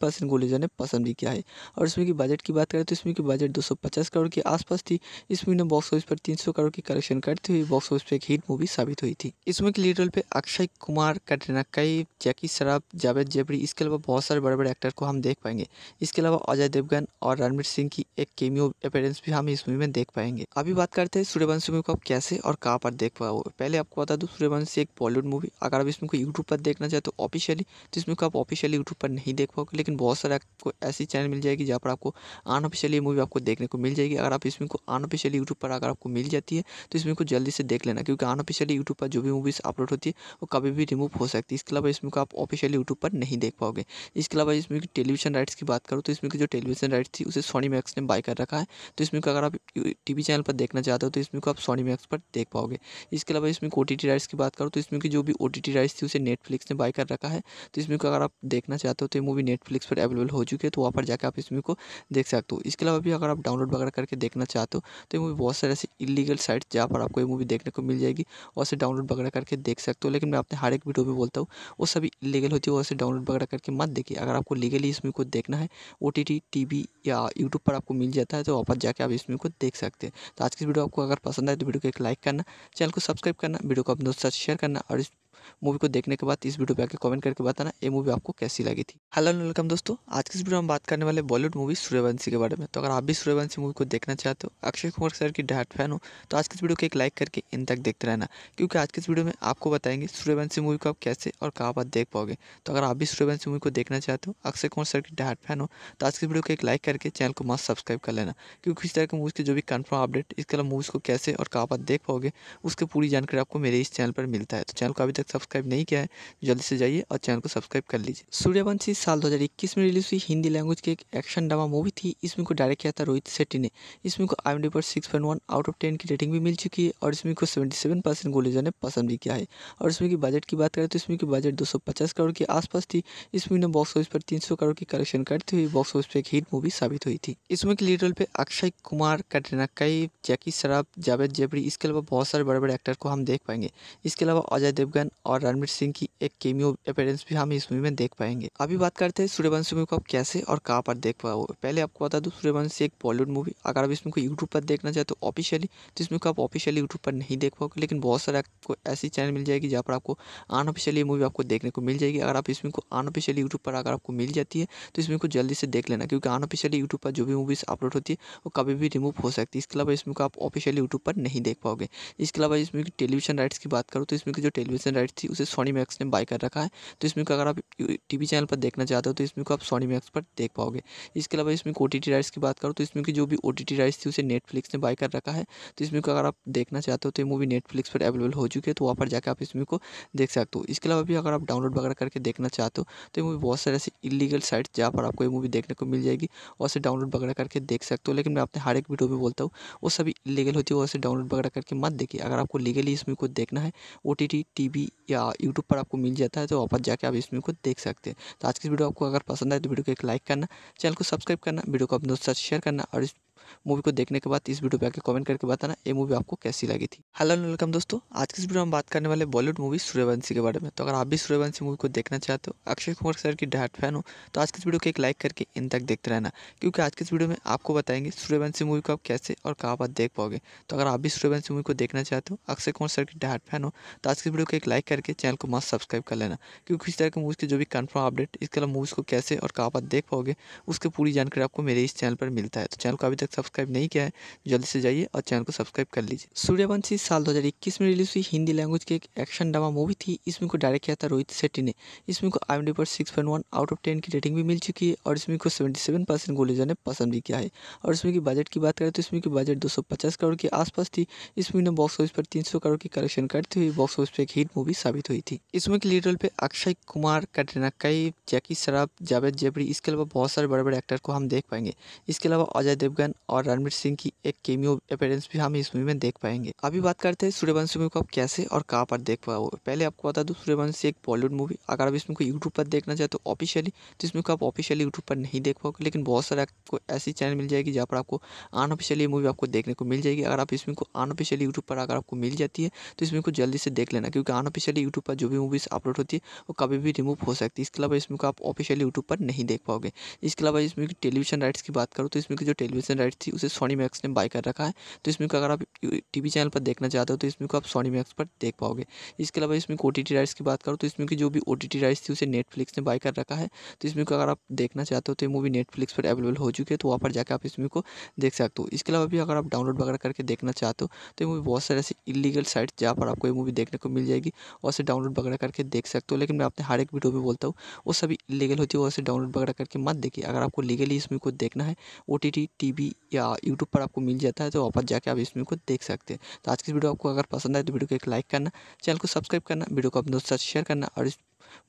ने पसंद भी किया है और इसमें की बजट की बात करें तो इसमें की बजट दो सौ पचास करोड़ के आसपास थी इसमें ने बॉक्स ऑफिस पर तीन सौ करोड़ की कलेक्शन करते हुए बॉक्स ऑफिस पर एक हिट मूवी साबित हुई थी इसमें की लीड रोल पे अक्षय कुमार कटरीना कैफ जैकी शराब जावेद जेबरी इसके अलावा बहुत सारे बड़े बड़े एक्टर को हम देख पाएंगे इसके अलावा अजय देवगन और रणवीर सिंह की एक केमियो अपेयरेंस भी हम इस मूवी में देख पाएंगे अभी बात करते हैं सूर्यवंशी मूवी को आप कैसे और कहाँ पर देख पाओ पहले आपको बता दूँ सूर्यवंशी एक बॉलीवुड मूवी अगर आप इसमें को यूट्यूब पर देखना चाहते तो ऑफिशियली तो इसमें को आप ऑफिशियली यूट्यूब पर नहीं देख पाओगे लेकिन बहुत सारे आपको ऐसी चैनल मिल जाएगी जहाँ पर आपको अनऑफिशियली मूवी आपको देखने को मिल जाएगी अगर आप इसमें को अनऑफिशियली यूट्यूब पर अगर आपको मिल जाती है तो इसमें को जल्दी से देख लेना क्योंकि अनऑफिशियली यूट्यूब पर जो भी मूवीज़ अपलोड होती है वो कभी भी रिमूव हो सकती है इसके अलावा इसमें को आप ऑफिशियली यूट्यूब पर नहीं देख पाओगे इसके अलावा इसमें टेलीविजन राइट्स की बात करूँ तो इसमें जो टेलीविजन राइट्स थी उसे सोनी मैक्स ने बाई कर रखा है तो इसमें को अगर आप टीवी चैनल पर देखना चाहते हो तो इसमें को आप सोनी मैक्स पर देख पाओगे इसके अलावा इसमें ओ टी राइट्स की बात करो तो इसमें की जो भी ओ टी राइट्स थी उसे नेटफ्लिक्स ने बाई कर रखा है तो इसमें को अगर आप देखना चाहते हो तो ये मूवी नेटफ्लिक्स पर अवेलेबल हो चुकी है तो वहाँ पर जाकर आप इसमें को देख सकते हो इसके अलावा भी अगर आप डाउनलोड वगैरह करके देखना चाहते हो तो ये मूवी बहुत सारे ऐसे इलीगल साइट्स जहाँ पर आपको ये मूवी देखने को मिल जाएगी और उसे डाउनलोड वगैरह करके देख सकते हो लेकिन मैं अपने हर एक वीडियो में बोलता हूँ वो सभी इलीगल होती है वैसे उसे डाउनलोड वगैरह करके मत देखिए अगर आपको लीगली इसमें को देखना है O T T T V या यूट्यूब पर आपको मिल जाता है तो वापस जाके आप इस वीडियो को देख सकते हैं तो आज की वीडियो आपको अगर पसंद आए तो वीडियो को एक लाइक करना चैनल को सब्सक्राइब करना वीडियो को अपने दोस्तों साथ शेयर करना और इस मूवी को देखने के बाद इस वीडियो पे आके कमेंट करके बताना ये मूवी आपको कैसी लगी थी हेलो वेलकम दोस्तों आज की इस वीडियो में बात करने वाले बॉलीवुड मूवी सूर्यवंशी के बारे में तो अगर आप भी सूर्यवंशी मूवी को देखना चाहते हो अक्षय कुमार सर की डायट फैन हो तो आज की इस वीडियो को एक लाइक करके इन तक देखते रहना क्योंकि आज की इस वीडियो में आपको बताएंगे सूर्यवंशी मूवी को आप कैसे और कहाँ पर देख पाओगे तो अगर आप भी सूर्यवंशी मूवी को देखना चाहते हो अक्षय कुमार सर की डायट फैन हो तो आज की वीडियो को एक लाइक करके चैनल को मस्त सब्सक्राइब कर लेना क्योंकि इस तरह की मूवीज़ के जो भी कन्फर्म अपडेट इसके अलावा मूवीज़ को कैसे और कहाँ पर देख पाओगे उसकी पूरी जानकारी आपको मेरे इस चैनल पर मिलता है तो चैनल को अभी तक सब्सक्राइब नहीं किया है जल्दी से जाइए और चैनल को सब्सक्राइब कर लीजिए सूर्यवंशी साल 2021 में रिलीज हुई हिंदी लैंग्वेज की एक एक्शन ड्रामा मूवी थी इसमें को डायरेक्ट किया था रोहित शेट्टी ने इसमें को आई पर six one out of ten की रेटिंग भी मिल चुकी है और इसमें को सेवेंटी सेवन परसेंट ने पसंद भी किया है और इसमें की बजट की बात करें तो इसमें की बजट दो सौ पचास करोड़ के आसपास थी इसमें ने बॉक्स ऑफिस पर तीन सौ करोड़ की कलेक्शन करते हुए बॉक्स ऑफिस पर एक हिट मूवी साबित हुई थी इसमें की लीडर पे अक्षय कुमार कटरीना कैफ जैकी शराब जावेद जेबरी इसके अलावा बहुत सारे बड़े बड़े एक्टर को हम देख पाएंगे इसके अलावा अजय देवगन और रणवीर सिंह की एक केमियो अपेयरेंस भी हम इस मूवी में देख पाएंगे अभी बात करते हैं सूर्यवंशी मूवी को आप कैसे और कहाँ पर देख पाओगे पहले आपको बता दूँ सूर्यवंशी एक बॉलीवुड मूवी अगर आप इसमें को यूट्यूब पर देखना चाहते तो ऑफिशियली तो इसमें को आप ऑफिशियली यूट्यूब पर नहीं देख पाओगे लेकिन बहुत सारे आपको ऐसी चैनल मिल जाएगी जहाँ पर आपको अनऑफिशियली मूवी आपको देखने को मिल जाएगी अगर आप इसमें को अनऑफिशियली यूट्यूब पर अगर आपको मिल जाती है तो इसमें को जल्दी से देख लेना क्योंकि अनऑफिशियली यूट्यूब पर जो भी मूवीज़ अपलोड होती है वो कभी भी रिमूव हो सकती है इसके अलावा इसमें को आप ऑफिशियली यूट्यूब पर नहीं देख पाओगे इसके अलावा इसमें टेलीविजन राइट्स की बात करूँ तो इसमें जो टेलीविजन राइट्स थी उसे सोनी मैक्स ने बाय कर रखा है तो इसमें को अगर आप टीवी चैनल पर देखना चाहते हो तो इसमें को आप सोनी मैक्स पर देख पाओगे इसके अलावा इसमें ओ टी राइट्स की बात करो तो इसमें की जो भी ओ टी राइट्स थी उसे नेटफ्लिक्स ने बाय कर रखा है तो इसमें को अगर आप देखना चाहते हो तो ये मूवी नेटफ्लिक्स पर अवेलेबल हो चुकी है तो वहाँ पर जाकर आप इसमें को देख सकते हो इसके अलावा भी अगर आप डाउनलोड वगैरह करके देखना चाहते हो तो ये मूवी बहुत सारे ऐसे इलीगल साइट जहाँ पर आपको ये मूवी देखने को मिल जाएगी और उसे डाउनलोड वगैरह करके देख सकते हो लेकिन मैं अपने हर एक वीडियो में बोलता हूँ वो सभी इलीगल होती है वो उसे डाउनलोड वगैरह करके मत देखिए अगर आपको लीगली इसमें को देखना है O T T T V या यूट्यूब पर आपको मिल जाता है तो वापस जाके आप इसमें को देख सकते हैं तो आज की वीडियो आपको अगर पसंद आए तो वीडियो को एक लाइक करना चैनल को सब्सक्राइब करना वीडियो को अपने दोस्तों साथ शेयर करना और इस मूवी को देखने के बाद इस वीडियो पे आके कमेंट करके बताना ये मूवी आपको कैसी लगी थी हेलो वेलकम दोस्तों आज की इस वीडियो में बात करने वाले बॉलीवुड मूवी सूर्यवंशी के बारे में तो अगर आप भी सूर्यवंशी मूवी को देखना चाहते हो अक्षय कुमार सर की डाट फैन हो तो आज की इस वीडियो को एक लाइक करके इन तक देखते रहना क्योंकि आज की इस वीडियो में आपको बताएंगे सूर्यवंशी मूवी को आप कैसे और कहाँ पर देख पाओगे तो अगर आप भी सूर्यवंशी मूवी को देखना चाहते हो अक्षय कुमार सर की डाट फैन हो तो आज की वीडियो को एक लाइक करके चैनल को मस्त सब्सक्राइब कर लेना क्योंकि इस तरह की मूवीज़ के जो भी कन्फर्म अपडेट इसके अलावा मूवीज़ को कैसे और कहाँ पर देख पाओगे उसकी पूरी जानकारी आपको मेरे इस चैनल पर मिलता है तो चैनल को अभी तक सब्सक्राइब नहीं किया है तो जल्दी से जाइए और चैनल को सब्सक्राइब कर लीजिए सूर्यवंशी साल 2021 में रिलीज हुई हिंदी लैंग्वेज की एक एक्शन ड्रामा मूवी थी इसमें को डायरेक्ट किया था रोहित शेट्टी ने इसमें को आई पर सिक्स आउट ऑफ टेन की रेटिंग भी मिल चुकी है और इसमें को सेवेंटी परसेंट ने पसंद भी किया है और इसमें की बजट की बात करें तो इसमें की बजट दो करोड़ के आसपास थी इसमें बॉक्स ऑफिस पर तीन करोड़ की कलेक्शन करते हुए बॉक्स ऑफिस पर एक हिट मूवी साबित हुई थी इसमें की लीड रोल पर अक्षय कुमार कटरीना कैफ जैकी शराब जावेद जेबरी इसके अलावा बहुत सारे बड़े बड़े एक्टर को हम देख पाएंगे इसके अलावा अजय देवगन और रणवीर सिंह की एक केमियो अपेयरेंस भी हम इस मूवी में देख पाएंगे अभी बात करते हैं सूर्यवंशी मूवी को आप कैसे और कहाँ पर देख पाओ पहले आपको बता दूँ सूर्यवंशी एक बॉलीवुड मूवी अगर आप इसमें को यूट्यूब पर देखना चाहे तो ऑफिशियली तो इसमें को आप ऑफिशियली यूट्यूब पर नहीं देख पाओगे लेकिन बहुत सारे आपको ऐसी चैनल मिल जाएगी जहाँ पर आपको अनऑफिशियली मूवी आपको देखने को मिल जाएगी अगर आप इसमें को अनऑफिशियली यूट्यूब पर अगर आपको मिल जाती है तो इसमें को जल्दी से देख लेना क्योंकि अनऑफिशियली यूट्यूब पर जो भी मूवीज़ अपलोड होती है वो कभी भी रिमूव हो सकती है इसके अलावा इसमें को आप ऑफिशियली यूट्यूब पर नहीं देख पाओगे इसके अलावा इसमें टेलीविजन राइट्स की बात करूँ तो इसमें जो टेलीविजन राइट्स वेबसाइट थी उसे सोनी मैक्स ने बाय कर रखा है तो इसमें को अगर आप टी चैनल पर देखना चाहते हो तो इसमें को आप सोनी मैक्स पर देख पाओगे इसके अलावा इसमें ओ टी राइट्स की बात करो तो इसमें की जो भी ओ टी राइट्स थी उसे नेटफ्लिक्स ने बाय कर रखा है तो इसमें को अगर आप देखना चाहते हो तो ये मूवी नेटफ्लिक्स पर अवेलेबल हो चुकी है तो वहाँ पर जाकर आप इसमें को देख सकते हो इसके अलावा भी अगर आप डाउनलोड वगैरह करके देखना चाहते हो तो ये मूवी बहुत सारे ऐसे इलीगल साइट्स जहाँ पर आपको ये मूवी देखने को मिल जाएगी और उसे डाउनलोड वगैरह करके देख सकते हो लेकिन मैं अपने हर एक वीडियो में बोलता हूँ वो सभी इलीगल होती है वैसे डाउनलोड वगैरह करके मत देखिए अगर आपको लीगली इसमें को देखना है O T T T V या यूट्यूब पर आपको मिल जाता है तो वहाँ पर जाकर आप इस वीडियो को देख सकते हैं तो आज की वीडियो आपको अगर पसंद आए तो वीडियो को एक लाइक करना चैनल को सब्सक्राइब करना वीडियो को अपने दोस्तों साथ शेयर करना और इस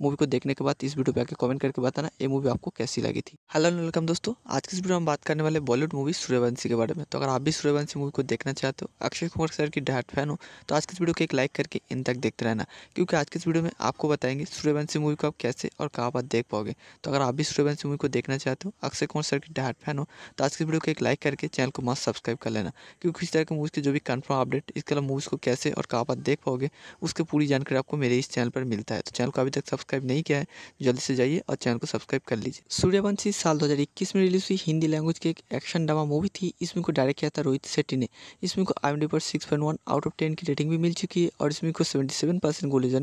मूवी को देखने के बाद इस वीडियो पे आके कमेंट करके बताना ये मूवी आपको कैसी लगी थी हेलो वेलकम दोस्तों आज की इस वीडियो में बात करने वाले बॉलीवुड मूवी सूर्यवंशी के बारे में तो अगर आप भी सूर्यवंशी मूवी को देखना चाहते हो अक्षय कुमार सर की डाट फैन हो तो आज की इस वीडियो को एक लाइक करके इन तक देखते रहना क्योंकि आज की इस वीडियो में आपको बताएंगे सूर्यवंशी मूवी को आप कैसे और कहाँ पर देख पाओगे तो अगर आप भी सूर्यवंशी मूवी को देखना चाहते हो अक्षय कुमार सर की डाट फैन हो तो आज की वीडियो को एक लाइक करके चैनल को मस्त सब्सक्राइब कर लेना क्योंकि इस तरह के मूवीज़ के जो भी कन्फर्म अपडेट इसके अलावा मूवीज़ को कैसे और कहाँ पर देख पाओगे उसकी पूरी जानकारी आपको मेरे इस चैनल पर मिलता है तो चैनल को अभी तक सब्सक्राइब नहीं किया है जल्दी से जाइए और चैनल को सब्सक्राइब कर लीजिए सूर्यवंशी साल 2021 में रिलीज हुई हिंदी लैंग्वेज की एक एक्शन ड्रामा मूवी थी इसमें को डायरेक्ट किया था रोहित शेट्टी ने इसमें को आई पर सिक्स आउट ऑफ टेन की रेटिंग भी मिल चुकी है और इसमें को सेवेंटी सेवन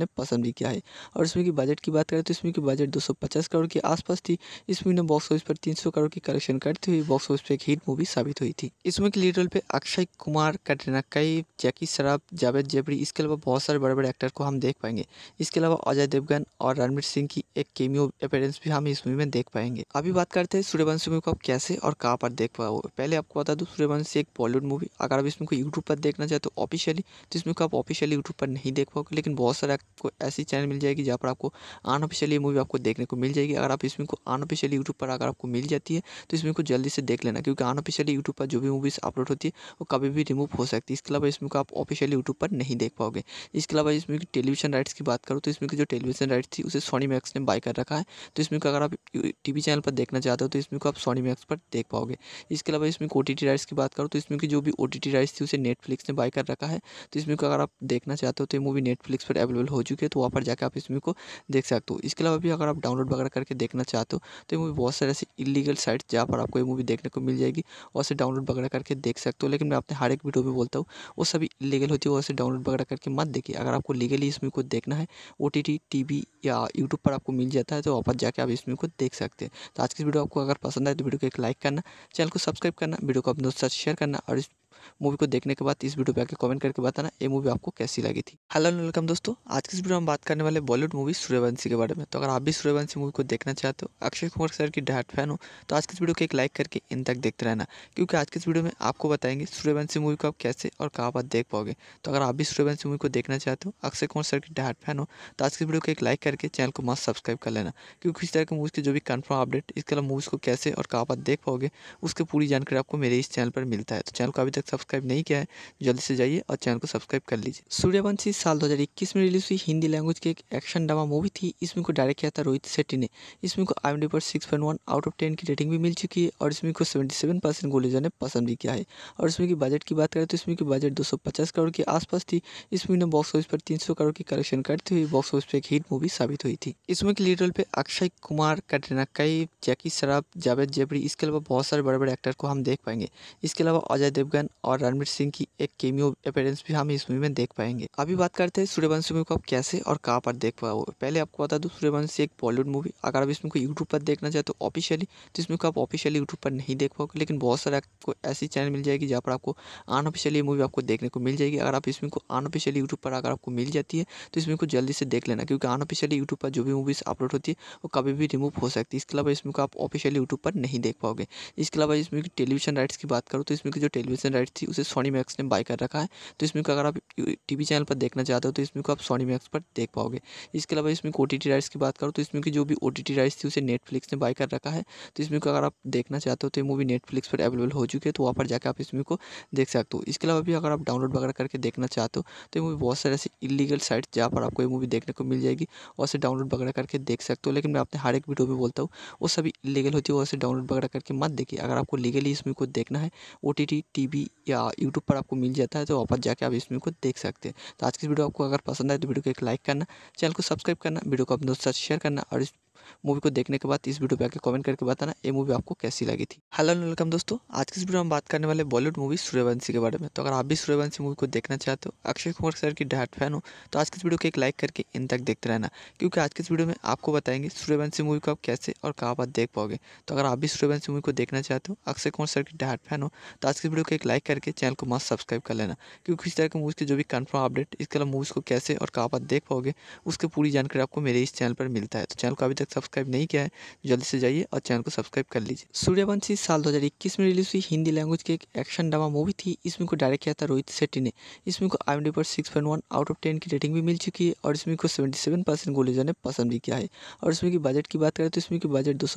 ने पसंद भी किया है और इसमें की बजट की बात करें तो इसमें की बजट दो सौ पचास करोड़ के आसपास थी इसमें ने बॉक्स ऑफिस पर तीन सौ करोड़ की कलेक्शन करते हुए बॉक्स ऑफिस पर एक हिट मूवी साबित हुई थी इसमें की लीडर पे अक्षय कुमार कटरीना कैफ जैकी शराब जावेद जेबरी इसके अलावा बहुत सारे बड़े बड़े एक्टर को हम देख पाएंगे इसके अलावा अजय देवगन और रणवीर सिंह की एक केमियो अपेयरेंस भी हम इस मूवी में देख पाएंगे अभी बात करते हैं सूर्यवंशी मूवी को आप कैसे और कहाँ पर देख पाओगे पहले आपको बता दूँ सूर्यवंशी एक बॉलीवुड मूवी अगर आप इसमें को यूट्यूब पर देखना चाहते तो ऑफिशियली तो इसमें को आप ऑफिशियली यूट्यूब पर नहीं देख पाओगे लेकिन बहुत सारे आपको ऐसी चैनल मिल जाएगी जहाँ पर आपको अनऑफिशियली मूवी आपको देखने को मिल जाएगी अगर आप इसमें को अनऑफिशियली यूट्यूब पर अगर आपको मिल जाती है तो इसमें को जल्दी से देख लेना क्योंकि अनऑफिशियली यूट्यूब पर जो भी मूवीज़ अपलोड होती है वो कभी भी रिमूव हो सकती है इसके अलावा इसमें को आप ऑफिशियली यूट्यूब पर नहीं देख पाओगे इसके अलावा इसमें टेलीविजन राइट्स की बात करूँ तो इसमें जो टेलीविजन राइट्स थी उसे सोनी मैक्स ने बाई कर रखा है तो इसमें को अगर आप टीवी चैनल पर देखना चाहते हो तो इसमें को आप सोनी मैक्स पर देख पाओगे इसके अलावा इसमें ओ टी राइट्स की बात करो तो इसमें की जो भी ओ टी राइट्स थी उसे नेटफ्लिक्स ने बाई कर रखा है तो इसमें को अगर आप देखना चाहते हो तो ये मूवी नेटफ्लिक्स पर अवेलेबल हो चुकी है तो वहाँ पर जाकर आप इसमें को देख सकते हो इसके अलावा भी अगर आप डाउनलोड वगैरह करके देखना चाहते हो तो ये मूवी बहुत सारे ऐसे इलीगल साइट्स जहाँ पर आपको ये मूवी देखने को मिल जाएगी और उसे डाउनलोड वगैरह करके देख सकते हो लेकिन मैं अपने हर एक वीडियो में बोलता हूँ वो सभी इलीगल होती है वैसे उसे डाउनलोड वगैरह करके मत देखिए अगर आपको लीगली इसमें को देखना है O T T T V या यूट्यूब पर आपको मिल जाता है तो वापस जाके आप इसमें को देख सकते हैं तो आज की वीडियो आपको अगर पसंद आए तो वीडियो को एक लाइक करना चैनल को सब्सक्राइब करना वीडियो को अपने दोस्तों साथ शेयर करना और इस मूवी को देखने के बाद इस वीडियो पे आके कमेंट करके बताना ये मूवी आपको कैसी लगी थी हेलो वेलकम दोस्तों आज की इस वीडियो में बात करने वाले बॉलीवुड मूवी सूर्यवंशी के बारे में तो अगर आप भी सूर्यवंशी मूवी को देखना चाहते हो अक्षय कुमार सर की डायट फैन हो तो आज की इस वीडियो को एक लाइक करके इन तक देखते रहना क्योंकि आज की इस वीडियो में आपको बताएंगे सूर्यवंशी मूवी को आप कैसे और कहाँ पर देख पाओगे तो अगर आप भी सूर्यवंशी मूवी को देखना चाहते हो अक्षय कुमार सर की डायट फैन हो तो आज की वीडियो को एक लाइक करके चैनल को मस्त सब्सक्राइब कर लेना क्योंकि इस तरह की मूवीज़ की जो भी कन्फर्म अपडेट इसके अलावा मूवीज़ को कैसे और कहाँ पर देख पाओगे उसकी पूरी जानकारी आपको मेरे इस चैनल पर मिलता है तो चैनल को अभी तक सब्सक्राइब नहीं किया है तो जल्दी से जाइए और चैनल को सब्सक्राइब कर लीजिए सूर्यवंशी साल 2021 में रिलीज हुई हिंदी लैंग्वेज की एक एक्शन ड्रामा मूवी थी इसमें को डायरेक्ट किया था रोहित शेट्टी ने इसमें को आई पर six point one out of ten की रेटिंग भी मिल चुकी है और इसमें को सेवेंटी सेवन परसेंट ने पसंद भी किया है और इसमें की बजट की बात करें तो इसमें की बजट दो सौ पचास करोड़ के आसपास थी इसमें ने बॉक्स ऑफिस पर तीन सौ करोड़ की कलेक्शन करते हुए बॉक्स ऑफिस पर एक हिट मूवी साबित हुई थी इसमें की लीड रोल पर अक्षय कुमार कटरीना कई जैकी शराब जावेद जेबरी इसके अलावा बहुत सारे बड़े बड़े एक्टर को हम देख पाएंगे इसके अलावा अजय देवगन और रणवीर सिंह की एक केमियो अपेयरेंस भी हम इस मूवी में देख पाएंगे अभी बात करते हैं सूर्यवंशी मूवी को आप कैसे और कहाँ पर देख पाओगे पहले आपको बता दूँ सूर्यवंशी एक बॉलीवुड मूवी अगर आप इसमें को यूट्यूब पर देखना चाहे तो ऑफिशियली तो इसमें को आप ऑफिशियली यूट्यूब पर नहीं देख पाओगे लेकिन बहुत सारे आपको ऐसी चैनल मिल जाएगी जहाँ पर आपको अनऑफिशियली मूवी आपको देखने को मिल जाएगी अगर आप इसमें को अनऑफिशियली यूट्यूब पर अगर आपको मिल जाती है तो इसमें को जल्दी से देख लेना क्योंकि अनऑफिशियली यूट्यूब पर जो भी मूवीज़ अपलोड होती है वो कभी भी रिमूव हो सकती है इसके अलावा इसमें को आप ऑफिशियली यूट्यूब पर नहीं देख पाओगे इसके अलावा इसमें टेलीविजन राइट्स की बात करूँ तो इसमें जो टेलीविजन राइट्स थी उसे सोनी मैक्स ने बाय कर रखा है तो इसमें को अगर आप टीवी चैनल पर देखना चाहते हो तो इसमें को आप सोनी मैक्स पर देख पाओगे इसके अलावा इसमें ओ टी राइट्स की बात करो तो इसमें की जो भी ओ टी राइट्स थी उसे नेटफ्लिक्स ने बाय कर रखा है तो इसमें को अगर आप देखना चाहते हो तो ये मूवी नेटफ्लिक्स पर अवेलेबल हो चुकी है तो वहाँ पर जाकर आप इसमें को देख सकते हो इसके अलावा भी अगर आप डाउनलोड वगैरह करके देखना चाहते हो तो ये मूवी बहुत सारे ऐसे इलीगल साइट्स जहाँ पर आपको ये मूवी देखने को मिल जाएगी और उसे डाउनलोड वगैरह करके देख सकते हो लेकिन मैं अपने हर एक वीडियो में बोलता हूँ वो सभी इलीगल होती है वो उसे डाउनलोड वगैरह करके मत देखिए अगर आपको लीगली इसमें को देखना है O T T T V या यूट्यूब पर आपको मिल जाता है तो वापस जाके आप इस फिल्म को देख सकते हैं तो आज की वीडियो आपको अगर पसंद आए तो वीडियो को एक लाइक करना चैनल को सब्सक्राइब करना वीडियो को अपने दोस्तों साथ शेयर करना और इस मूवी को देखने के बाद इस वीडियो पे आके कमेंट करके बताना ये मूवी आपको कैसी लगी थी हेलो वेलकम दोस्तों आज की इस वीडियो में बात करने वाले बॉलीवुड मूवी सूर्यवंशी के बारे में तो अगर आप भी सूर्यवंशी मूवी को देखना चाहते हो अक्षय कुमार सर की डाट फैन हो तो आज की इस वीडियो को एक लाइक करके इन तक देखते रहना क्योंकि आज की इस वीडियो में आपको बताएंगे सूर्यवंशी मूवी को आप कैसे और कहाँ पर देख पाओगे तो अगर आप भी सूर्यवंशी मूवी को देखना चाहते हो अक्षय कुमार सर की डाट फैन हो तो आज की इस वीडियो को एक लाइक करके चैनल को मस्त सब्सक्राइब कर लेना क्योंकि इस तरह की मूवीज़ के जो भी कन्फर्म अपडेट इसके अलावा मूवीज़ को कैसे और कहाँ पर देख पाओगे उसकी पूरी जानकारी आपको मेरे इस चैनल पर मिलता है तो चैनल को अभी तक सब्सक्राइब नहीं किया है तो जल्दी से जाइए और चैनल को सब्सक्राइब कर लीजिए सूर्यवंशी साल 2021 में रिलीज हुई हिंदी लैंग्वेज की एक एक्शन ड्रामा मूवी थी इसमें को डायरेक्ट किया था रोहित शेट्टी ने इसमें को आई डी पर सिक्स आउट ऑफ टेन की रेटिंग भी मिल चुकी है और इसमें को सेवेंटी परसेंट ने पसंद भी किया है और इसमें की बजट की बात करें तो इसमें की बजट दो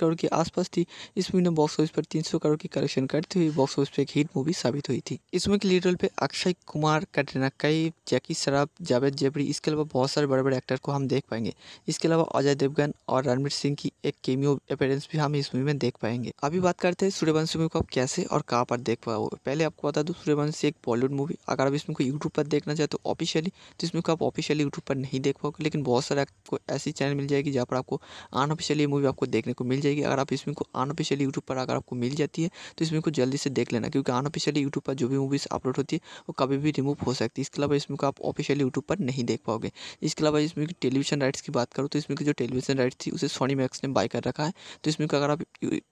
करोड़ के आसपास थी इसमें बॉक्स ऑफिस पर तीन करोड़ की कलेक्शन करते हुए बॉक्स ऑफिस पर एक हिट मूवी साबित हुई थी इसमें की लीड रोल पर अक्षय कुमार कटरीना कैफ जैकी शराब जावेद जेबरी इसके अलावा बहुत सारे बड़े बड़े एक्टर को हम देख पाएंगे इसके अलावा अजय देवगन और रणवीर सिंह की एक केमियो अपेयरेंस भी हम इस मूवी में देख पाएंगे अभी बात करते हैं सूर्यवंशी मूवी को आप कैसे और कहाँ पर देख पाओ पहले आपको बता दूँ सूर्यवंशी एक बॉलीवुड मूवी अगर आप इसमें को यूट्यूब पर देखना चाहे तो ऑफिशियली तो इसमें को आप ऑफिशियली यूट्यूब पर नहीं देख पाओगे लेकिन बहुत सारे आपको ऐसी चैनल मिल जाएगी जहाँ पर आपको अनऑफिशियली मूवी आपको देखने को मिल जाएगी अगर आप इसमें को अनऑफिशियली यूट्यूब पर अगर आपको मिल जाती है तो इसमें को जल्दी से देख लेना क्योंकि अनऑफिशियली यूट्यूब पर जो भी मूवीज़ अपलोड होती है वो कभी भी रिमूव हो सकती है इसके अलावा इसमें को आप ऑफिशियली यूट्यूब पर नहीं देख पाओगे इसके अलावा इसमें टेलीविजन राइट्स की बात करूँ तो इसमें जो टेलीविजन लाइट थी उसे सोनी मैक्स ने बाय कर रखा है तो इसमें को अगर आप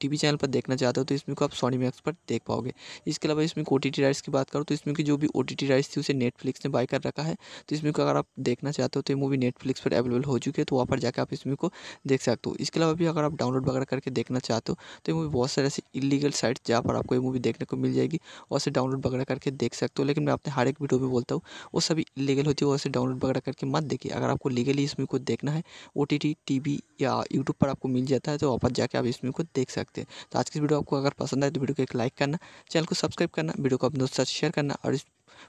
टी चैनल पर देखना चाहते हो तो इसमें को आप सोनी मैक्स पर देख पाओगे इसके अलावा इसमें ओ टी राइट्स की बात करो तो इसमें की जो भी ओ टी राइट्स थी उसे नेटफ्लिक्स ने बाय कर रखा है तो इसमें को अगर आप देखना चाहते हो तो ये मूवी नेटफ्लिक्स पर अवेलेबल हो चुकी है तो वहाँ पर जाकर आप इसमें को देख सकते हो इसके अलावा भी अगर आप डाउनलोड वगैरह करके देखना चाहते हो तो ये मूवी बहुत सारे ऐसे इलीगल साइट्स जहाँ पर आपको ये मूवी देखने को मिल जाएगी और उसे डाउनलोड वगैरह करके देख सकते हो लेकिन मैं अपने हर एक वीडियो में बोलता हूँ वो सभी इलीगल होती है वैसे डाउनलोड वगैरह करके मत देखिए अगर आपको लीगली इसमें को देखना है O T T T V या यूट्यूब पर आपको मिल जाता है तो वापस जाके आप इस वीडियो को देख सकते हैं तो आज की वीडियो आपको अगर पसंद आए तो वीडियो को एक लाइक करना चैनल को सब्सक्राइब करना वीडियो को अपने साथ शेयर करना और इस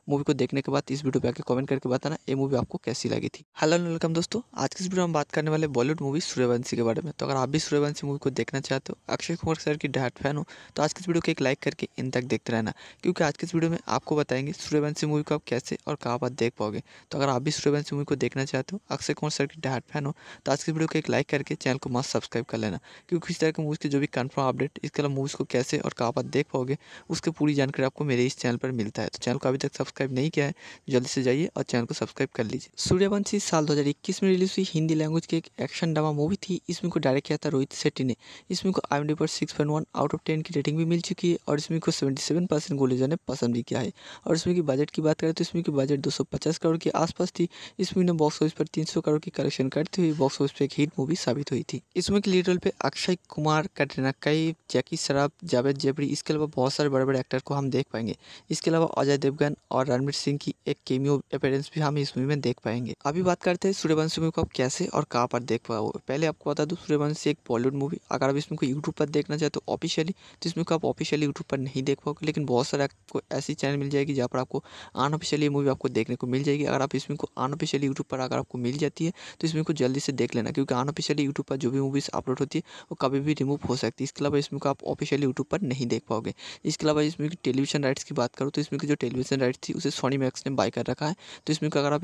मूवी को देखने के बाद इस वीडियो पे आके कमेंट करके बताना ये मूवी आपको कैसी लगी थी हेलो वेलकम दोस्तों आज की इस वीडियो में बात करने वाले बॉलीवुड मूवी सूर्यवंशी के बारे में तो अगर आप भी सूर्यवंशी मूवी को देखना चाहते हो अक्षय कुमार सर की डाट फैन हो तो आज की इस वीडियो को एक लाइक करके इन तक देखते रहना क्योंकि आज की इस वीडियो में आपको बताएंगे सूर्यवंशी मूवी को आप कैसे और कहाँ पर देख पाओगे तो अगर आप भी सूर्यवंशी मूवी को देखना चाहते हो अक्षय कुमार सर की डाट फैन हो तो आज की वीडियो को एक लाइक करके चैनल को मस्त सब्सक्राइब कर लेना क्योंकि इस तरह की मूवीज़ के जो भी कन्फर्म अपडेट इसके अलावा मूवीज़ को कैसे और कहाँ पर देख पाओगे उसकी पूरी जानकारी आपको मेरे इस चैनल पर मिलता है तो चैनल को अभी तक तक सब्सक्राइब नहीं किया है जल्दी से जाइए और चैनल को सब्सक्राइब कर लीजिए सूर्यवंशी साल 2021 में रिलीज हुई हिंदी लैंग्वेज की एक एक्शन ड्रामा मूवी थी इसमें को डायरेक्ट किया था रोहित शेट्टी ने इसमें को आई पर six point one out of ten की रेटिंग भी मिल चुकी है और इसमें को सेवेंटी सेवन परसेंट ने पसंद भी किया है और इसमें की बजट की बात करें तो इसमें की बजट दो सौ पचास करोड़ के आसपास थी इसमें ने बॉक्स ऑफिस पर तीन सौ करोड़ की कलेक्शन करते हुए बॉक्स ऑफिस पर एक हिट मूवी साबित हुई थी इसमें की लीड रोल पे अक्षय कुमार कटरीना कैफ जैकी शराब जावेद जेबरी इसके अलावा बहुत सारे बड़े बड़े एक्टर को हम देख पाएंगे इसके अलावा अजय देवगन और रणवीर सिंह की एक केमियो अपेयरेंस भी हम इस मूवी में देख पाएंगे अभी बात करते हैं सूर्यवंशी मूवी को आप कैसे और कहाँ पर देख पाओगे पहले आपको बता दूँ सूर्यवंशी एक बॉलीवुड मूवी अगर आप इसमें को यूट्यूब पर देखना चाहते तो ऑफिशियली तो इसमें को आप ऑफिशियली यूट्यूब पर नहीं देख पाओगे लेकिन बहुत सारे आपको ऐसी चैनल मिल जाएगी जहाँ पर आपको अनऑफिशियली मूवी आपको देखने को मिल जाएगी अगर आप इसमें को अनऑफिशियली यूट्यूब पर अगर आपको मिल जाती है तो इसमें को जल्दी से देख लेना क्योंकि अनऑफिशियली यूट्यूब पर जो भी मूवीज़ अपलोड होती है वो कभी भी रिमूव हो सकती है इसके अलावा इसमें को आप ऑफिशियली यूट्यूब पर नहीं देख पाओगे इसके अलावा इसमें टेलीविजन राइट्स की बात करूँ तो इसमें जो टेलीविजन राइट वेबसाइट थी उसे सोनी मैक्स ने बाय कर रखा है तो इसमें को अगर आप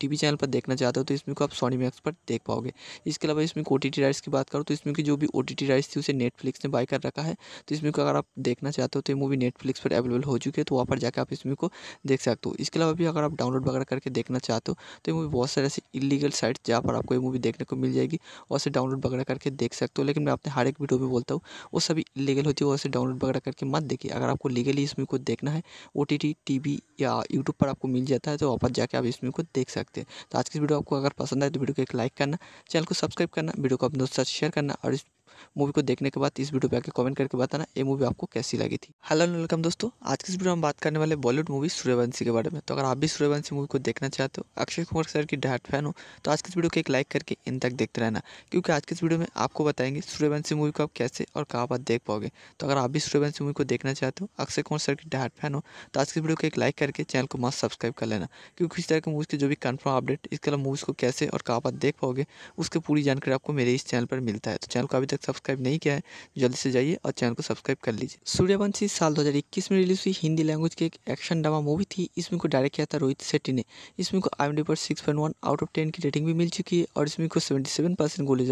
टीवी चैनल पर देखना चाहते हो तो इसमें को आप सोनी मैक्स पर देख पाओगे इसके अलावा इसमें ओ टी राइट्स की बात करो तो इसमें की जो भी ओ टी राइट्स थी उसे नेटफ्लिक्स ने बाय कर रखा है तो इसमें को अगर आप देखना चाहते हो तो ये मूवी नेटफ्लिक्स पर अवेलेबल हो चुकी है तो वहाँ पर जाकर आप इसमें को देख सकते हो इसके अलावा भी अगर आप डाउनलोड वगैरह करके देखना चाहते हो तो ये मूवी बहुत सारे ऐसे इलीगल साइट्स जहाँ पर आपको ये मूवी देखने को मिल जाएगी और उसे डाउनलोड वगैरह करके देख सकते हो लेकिन मैं अपने हर एक वीडियो में बोलता हूँ वो सभी इलीगल होती है और डाउनलोड वगैरह करके मत देखिए अगर आपको लीगली इसमें को देखना है O T T T V या यूट्यूब पर आपको मिल जाता है तो वापस जाके आप इस को देख सकते हैं तो आज की वीडियो आपको अगर पसंद आए तो वीडियो को एक लाइक करना चैनल को सब्सक्राइब करना वीडियो को अपने दोस्तों साथ शेयर करना और इस मूवी को देखने के बाद इस वीडियो पे आके कमेंट करके बताना ये मूवी आपको कैसी लगी थी हेलो वेलकम दोस्तों आज की इस वीडियो में बात करने वाले बॉलीवुड मूवी सूर्यवंशी के बारे में तो अगर आप भी सूर्यवंशी मूवी को देखना चाहते हो अक्षय कुमार सर की डाट फैन हो तो आज की इस वीडियो को एक लाइक करके इन तक देखते रहना क्योंकि आज की इस वीडियो में आपको बताएंगे सूर्यवंशी मूवी को आप कैसे और कहाँ पर देख पाओगे तो अगर आप भी सूर्यवंशी मूवी को देखना चाहते हो अक्षय कुमार सर की डाट फैन हो तो आज की वीडियो को एक लाइक करके चैनल को मस्त सब्सक्राइब कर लेना क्योंकि इस तरह की मूवीज़ के जो भी कन्फर्म अपडेट इसके अलावा मूवीज़ को कैसे और कहाँ पर देख पाओगे उसकी पूरी जानकारी आपको मेरे इस चैनल पर मिलता है तो चैनल को अभी तक तक सब्सक्राइब नहीं किया है तो जल्दी से जाइए और चैनल को सब्सक्राइब कर लीजिए सूर्यवंशी साल 2021 में रिलीज हुई हिंदी लैंग्वेज की एक एक्शन ड्रामा मूवी थी इसमें को डायरेक्ट किया था रोहित शेट्टी ने इसमें को आई पर six one out of ten की रेटिंग भी मिल चुकी है और इसमें को सेवेंटी सेवन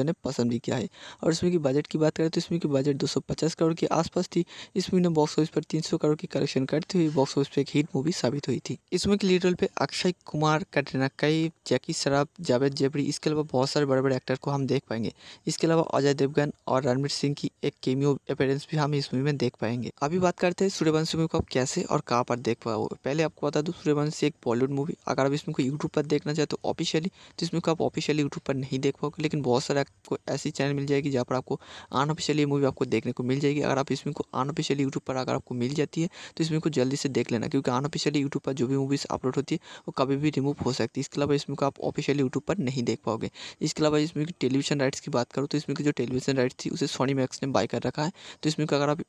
ने पसंद भी किया है और इसमें की बजट की बात करें तो इसमें की बजट दो सौ पचास करोड़ के आसपास थी इसमें ने बॉक्स ऑफिस पर तीन सौ करोड़ की कलेक्शन करते हुए बॉक्स ऑफिस पर एक हिट मूवी साबित हुई थी इसमें की लीड रोल पे अक्षय कुमार कटरीना कैफ जैकी शराब जावेद जेबरी इसके अलावा बहुत सारे बड़े बड़े एक्टर को हम देख पाएंगे इसके अलावा अजय देवगन और रणवीर सिंह की एक केमियो अपेयरेंस भी हम इस मूवी में देख पाएंगे अभी बात करते हैं सूर्यवंशी मूवी को आप कैसे और कहाँ पर देख पाओ पहले आपको बता दूँ सूर्यवंशी एक बॉलीवुड मूवी अगर आप इसमें को यूट्यूब पर देखना चाहते तो ऑफिशियली तो इसमें को आप ऑफिशियली यूट्यूब पर नहीं देख पाओगे लेकिन बहुत सारे आपको ऐसी चैनल मिल जाएगी जहाँ पर आपको अनऑफिशियली मूवी आपको देखने को मिल जाएगी अगर आप इसमें को अनऑफिशियली यूट्यूब पर अगर आपको मिल जाती है तो इसमें को जल्दी से देख लेना क्योंकि अनऑफिशियली यूट्यूब पर जो भी मूवीज़ अपलोड होती है वो कभी भी रिमूव हो सकती है इसके अलावा इसमें को आप ऑफिशियली यूट्यूब पर नहीं देख पाओगे इसके अलावा इसमें टेलीविजन राइट्स की बात करूँ तो इसमें जो टेलीविजन वेबसाइट थी उसे सोनी मैक्स ने बाय कर रखा है तो इसमें को अगर आप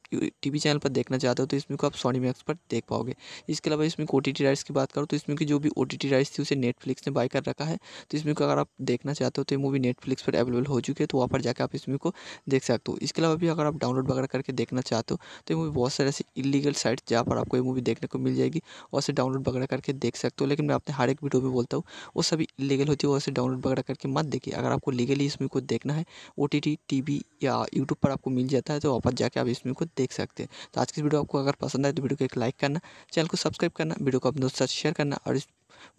टीवी चैनल पर देखना चाहते हो तो इसमें को आप सोनी मैक्स पर देख पाओगे इसके अलावा इसमें ओ टी राइट्स की बात करो तो इसमें की जो भी ओ टी राइट्स थी उसे नेटफ्लिक्स ने बाय कर रखा है तो इसमें को अगर आप देखना चाहते हो तो ये मूवी नेटफ्लिक्स पर अवेलेबल हो चुकी है तो वहाँ पर जाकर आप इसमें को देख सकते हो इसके अलावा भी अगर आप डाउनलोड वगैरह करके देखना चाहते हो तो ये मूवी बहुत सारे ऐसे इलीगल साइट जहाँ पर आपको ये मूवी देखने को मिल जाएगी और उसे डाउनलोड वगैरह करके देख सकते हो लेकिन मैं अपने हर एक वीडियो में बोलता हूँ वो सभी इलीगल होती है वो उसे डाउनलोड वगैरह करके मत देखिए अगर आपको लीगली इसमें को देखना है O T T T V या यूट्यूब पर आपको मिल जाता है तो वापस जाके आप इस वीडियो को देख सकते हैं तो आज की वीडियो आपको अगर पसंद आए तो वीडियो को एक लाइक करना चैनल को सब्सक्राइब करना वीडियो को अपने दोस्तों साथ शेयर करना और इस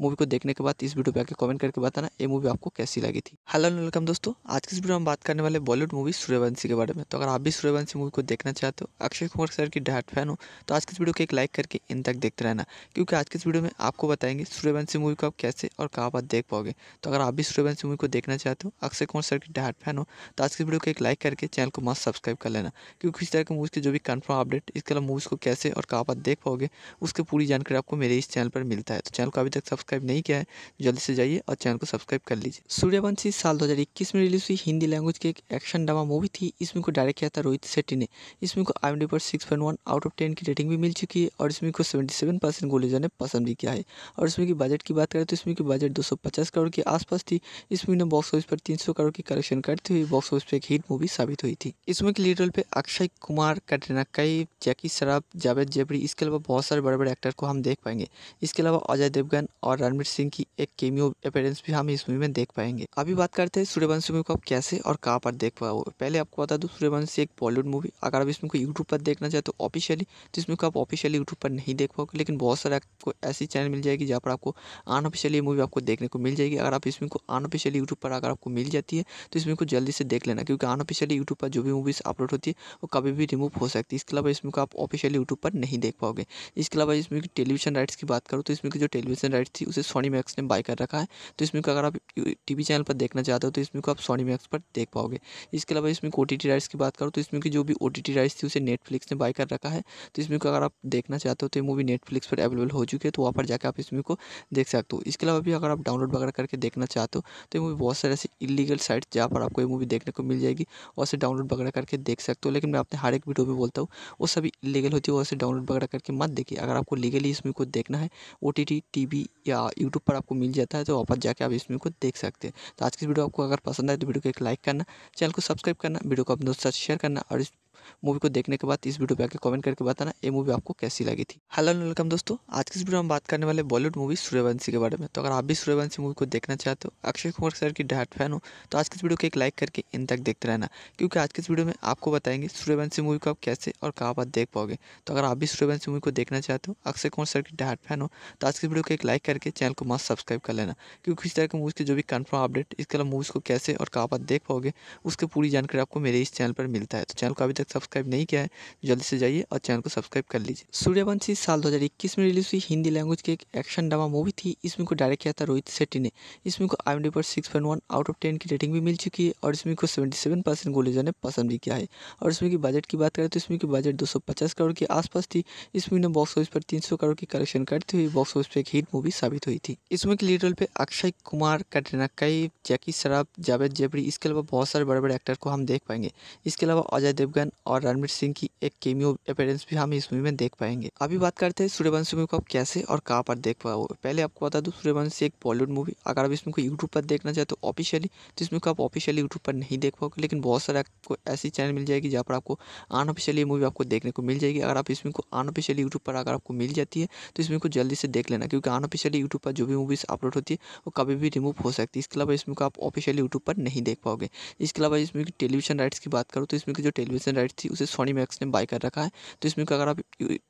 मूवी को देखने के बाद इस वीडियो पे आके कमेंट करके बताना ये मूवी आपको कैसी लगी थी हेलो वेलकम दोस्तों आज की इस वीडियो में बात करने वाले बॉलीवुड मूवी सूर्यवंशी के बारे में तो अगर आप भी सूर्यवंशी मूवी को देखना चाहते हो अक्षय कुमार सर की डाट फैन हो तो आज की इस वीडियो को एक लाइक करके इन तक देखते रहना क्योंकि आज के इस वीडियो में आपको बताएंगे सूर्यवंशी मूवी को आप कैसे और कहाँ पर देख पाओगे तो अगर आप भी सूर्यवंशी मूवी को देखना चाहते हो अक्षय कुमार सर की डाट फैन हो तो आज की वीडियो को एक लाइक करके चैनल को मस्त सब्सक्राइब कर लेना क्योंकि इस तरह के मूवीज़ के जो भी कन्फर्म अपडेट इसके अलावा मूवीज़ को कैसे और कहाँ पर देख पाओगे उसकी पूरी जानकारी आपको मेरे इस चैनल पर मिलता है तो चैनल को अभी तक सब्सक्राइब नहीं किया है तो जल्दी से जाइए और चैनल को सब्सक्राइब कर लीजिए सूर्यवंशी साल 2021 में रिलीज हुई हिंदी लैंग्वेज की एक एक्शन ड्रामा मूवी थी इसमें को डायरेक्ट किया था रोहित शेट्टी ने इसमें को आई पर six point one out of ten की रेटिंग भी मिल चुकी है और इसमें को सेवेंटी सेवन परसेंट ने पसंद भी किया है और इसमें की बजट की बात करें तो इसमें की बजट दो सौ पचास करोड़ के आसपास थी इसमें बॉक्स ऑफिस पर तीन सौ करोड़ की कलेक्शन करते हुए बॉक्स ऑफिस पर एक हिट मूवी साबित हुई थी इसमें की लीड रोल पे अक्षय कुमार कटरीना कैफ जैकी शराब जावेद जेबरी इसके अलावा बहुत सारे बड़े बड़े एक्टर को हम देख पाएंगे इसके अलावा अजय देवगन खान और रणवीर सिंह की एक केमियो अपेयरेंस भी हम इस मूवी में देख पाएंगे अभी बात करते हैं सूर्यवंशी मूवी को आप कैसे और कहाँ पर देख पाओ पहले आपको बता दूँ सूर्यवंशी एक बॉलीवुड मूवी अगर आप इसमें को यूट्यूब पर देखना चाहते तो ऑफिशियली तो इसमें को आप ऑफिशियली यूट्यूब पर नहीं देख पाओगे लेकिन बहुत सारे आपको ऐसी चैनल मिल जाएगी जहाँ पर आपको अनऑफिशियली मूवी आपको देखने को मिल जाएगी अगर आप इसमें को अनऑफिशियली यूट्यूब पर अगर आपको मिल जाती है तो इसमें को जल्दी से देख लेना क्योंकि अनऑफिशियली यूट्यूब पर जो भी मूवीज़ अपलोड होती है वो कभी भी रिमूव हो सकती है इसके अलावा इसमें को आप ऑफिशियली यूट्यूब पर नहीं देख पाओगे इसके अलावा इसमें टेलीविजन राइट्स की बात करूँ तो इसमें जो टेलीविजन लाइट थी उसे सोनी मैक्स ने बाय कर रखा है तो इसमें को अगर आप टीवी चैनल पर देखना चाहते हो तो इसमें को आप सोनी मैक्स पर देख पाओगे इसके अलावा इसमें ओ टी राइट्स की बात करो तो इसमें की जो भी ओ टी राइट्स थी उसे नेटफ्लिक्स ने बाय कर रखा है तो इसमें को अगर आप देखना चाहते हो तो ये मूवी नेटफ्लिक्स पर अवेलेबल हो चुकी है तो वहाँ पर जाकर आप इसमें को देख सकते हो इसके अलावा भी अगर आप डाउनलोड वगैरह करके देखना चाहते हो तो ये मूवी बहुत सारे ऐसे इलीगल साइट्स जहाँ पर आपको ये मूवी देखने को मिल जाएगी और उसे डाउनलोड वगैरह करके देख सकते हो लेकिन मैं अपने हर एक वीडियो में बोलता हूँ वो सभी इलीगल होती है और डाउनलोड वगैरह करके मत देखिए अगर आपको लीगली इसमें को देखना है O T T T V या यूट्यूब पर आपको मिल जाता है तो वापस जाके आप इस वीडियो को देख सकते हैं तो आज की वीडियो आपको अगर पसंद आए तो वीडियो को एक लाइक करना चैनल को सब्सक्राइब करना वीडियो को अपने दोस्तों साथ शेयर करना और इस मूवी को देखने के बाद इस वीडियो पे आके कमेंट करके बताना ये मूवी आपको कैसी लगी थी हेलो वेलकम दोस्तों आज की इस वीडियो में बात करने वाले बॉलीवुड मूवी सूर्यवंशी के बारे में तो अगर आप भी सूर्यवंशी मूवी को देखना चाहते हो अक्षय कुमार सर की डाट फैन हो तो आज की इस वीडियो को एक लाइक करके इन तक देखते रहना क्योंकि आज की इस वीडियो में आपको बताएंगे सूर्यवंशी मूवी को आप कैसे और कहाँ पर देख पाओगे तो अगर आप भी सूर्यवंशी मूवी को देखना चाहते हो अक्षय कुमार सर की डाट फैन हो तो आज की वीडियो को एक लाइक करके चैनल को मस्त सब्सक्राइब कर लेना क्योंकि इस तरह की मूवीज़ के जो भी कन्फर्म अपडेट इसके अलावा मूवीज़ को कैसे और कहाँ पर देख पाओगे उसकी पूरी जानकारी आपको मेरे इस चैनल पर मिलता है तो चैनल को अभी तक तक सब्सक्राइब नहीं किया है जल्दी से जाइए और चैनल को सब्सक्राइब कर लीजिए सूर्यवंशी साल 2021 में रिलीज हुई हिंदी लैंग्वेज की एक एक्शन ड्रामा मूवी थी इसमें को डायरेक्ट किया था रोहित शेट्टी ने इसमें को आई पर six point one out of ten की रेटिंग भी मिल चुकी है और इसमें को सेवेंटी सेवन परसेंट ने पसंद भी किया है और इसमें की बजट की बात करें तो इसमें की बजट दो सौ पचास करोड़ के आसपास थी इसमें ने बॉक्स ऑफिस पर तीन सौ करोड़ की कलेक्शन करते हुए बॉक्स ऑफिस पर एक हिट मूवी साबित हुई थी इसमें की लीडर पे अक्षय कुमार कटरीना कैफ जैकी शराब जावेद जेबरी इसके अलावा बहुत सारे बड़े बड़े एक्टर को हम देख पाएंगे इसके अलावा अजय देवगन और रणवीर सिंह की एक केमियो अपेयरेंस भी हम इस मूवी में देख पाएंगे अभी बात करते हैं सूर्यवंशी मूवी को आप कैसे और कहाँ पर देख पाओगे पहले आपको बता दूँ सूर्यवंशी एक बॉलीवुड मूवी अगर आप इसमें को यूट्यूब पर देखना चाहते हो ऑफिशियली तो इसमें को आप ऑफिशियली यूट्यूब पर नहीं देख पाओगे लेकिन बहुत सारे आपको ऐसी चैनल मिल जाएगी जहाँ पर आपको अनऑफिशियली मूवी आपको देखने को मिल जाएगी अगर आप इसमें को अनऑफिशियली यूट्यूब पर अगर आपको मिल जाती है तो इसमें को जल्दी से देख लेना क्योंकि अनऑफिशियली यूट्यूब पर जो भी मूवीज़ अपलोड होती है वो कभी भी रिमूव हो सकती है इसके अलावा इसमें को आप ऑफिशियली यूट्यूब पर नहीं देख पाओगे इसके अलावा इसमें टेलीविजन राइट्स की बात करूँ तो इसमें जो टेलीविजन राइट वेबसाइट थी उसे सोनी मैक्स ने बाय कर रखा है तो इसमें को अगर आप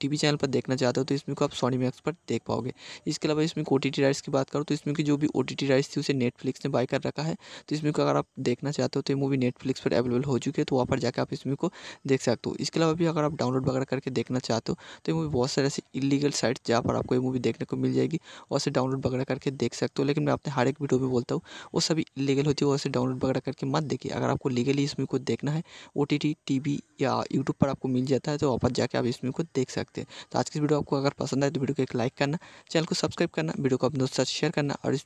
टीवी चैनल पर देखना चाहते हो तो इसमें को आप सोनी मैक्स पर देख पाओगे इसके अलावा इसमें ओ टी राइट्स की बात करो तो इसमें की जो भी ओ टी राइट्स थी उसे नेटफ्लिक्स ने बाय कर रखा है तो इसमें को अगर आप देखना चाहते हो तो ये मूवी नेटफ्लिक्स पर अवेलेबल हो चुकी है तो वहाँ पर जाकर आप इसमें को देख सकते हो इसके अलावा भी अगर आप डाउनलोड वगैरह करके देखना चाहते हो तो ये मूवी बहुत सारे ऐसे इलीगल साइट्स जहाँ पर आपको ये मूवी देखने को मिल जाएगी और उसे डाउनलोड वगैरह करके देख सकते हो लेकिन मैं अपने हर एक वीडियो में बोलता हूँ वो सभी इलीगल होती है उसे डाउनलोड वगैरह करके मत देखिए अगर आपको लीगली इसमें को देखना है O T T T V या यूट्यूब पर आपको मिल जाता है तो वापस जाके आप इस फिल्म को देख सकते हैं तो आज की वीडियो आपको अगर पसंद आए तो वीडियो को एक लाइक करना चैनल को सब्सक्राइब करना वीडियो को अपने दोस्तों साथ शेयर करना और इस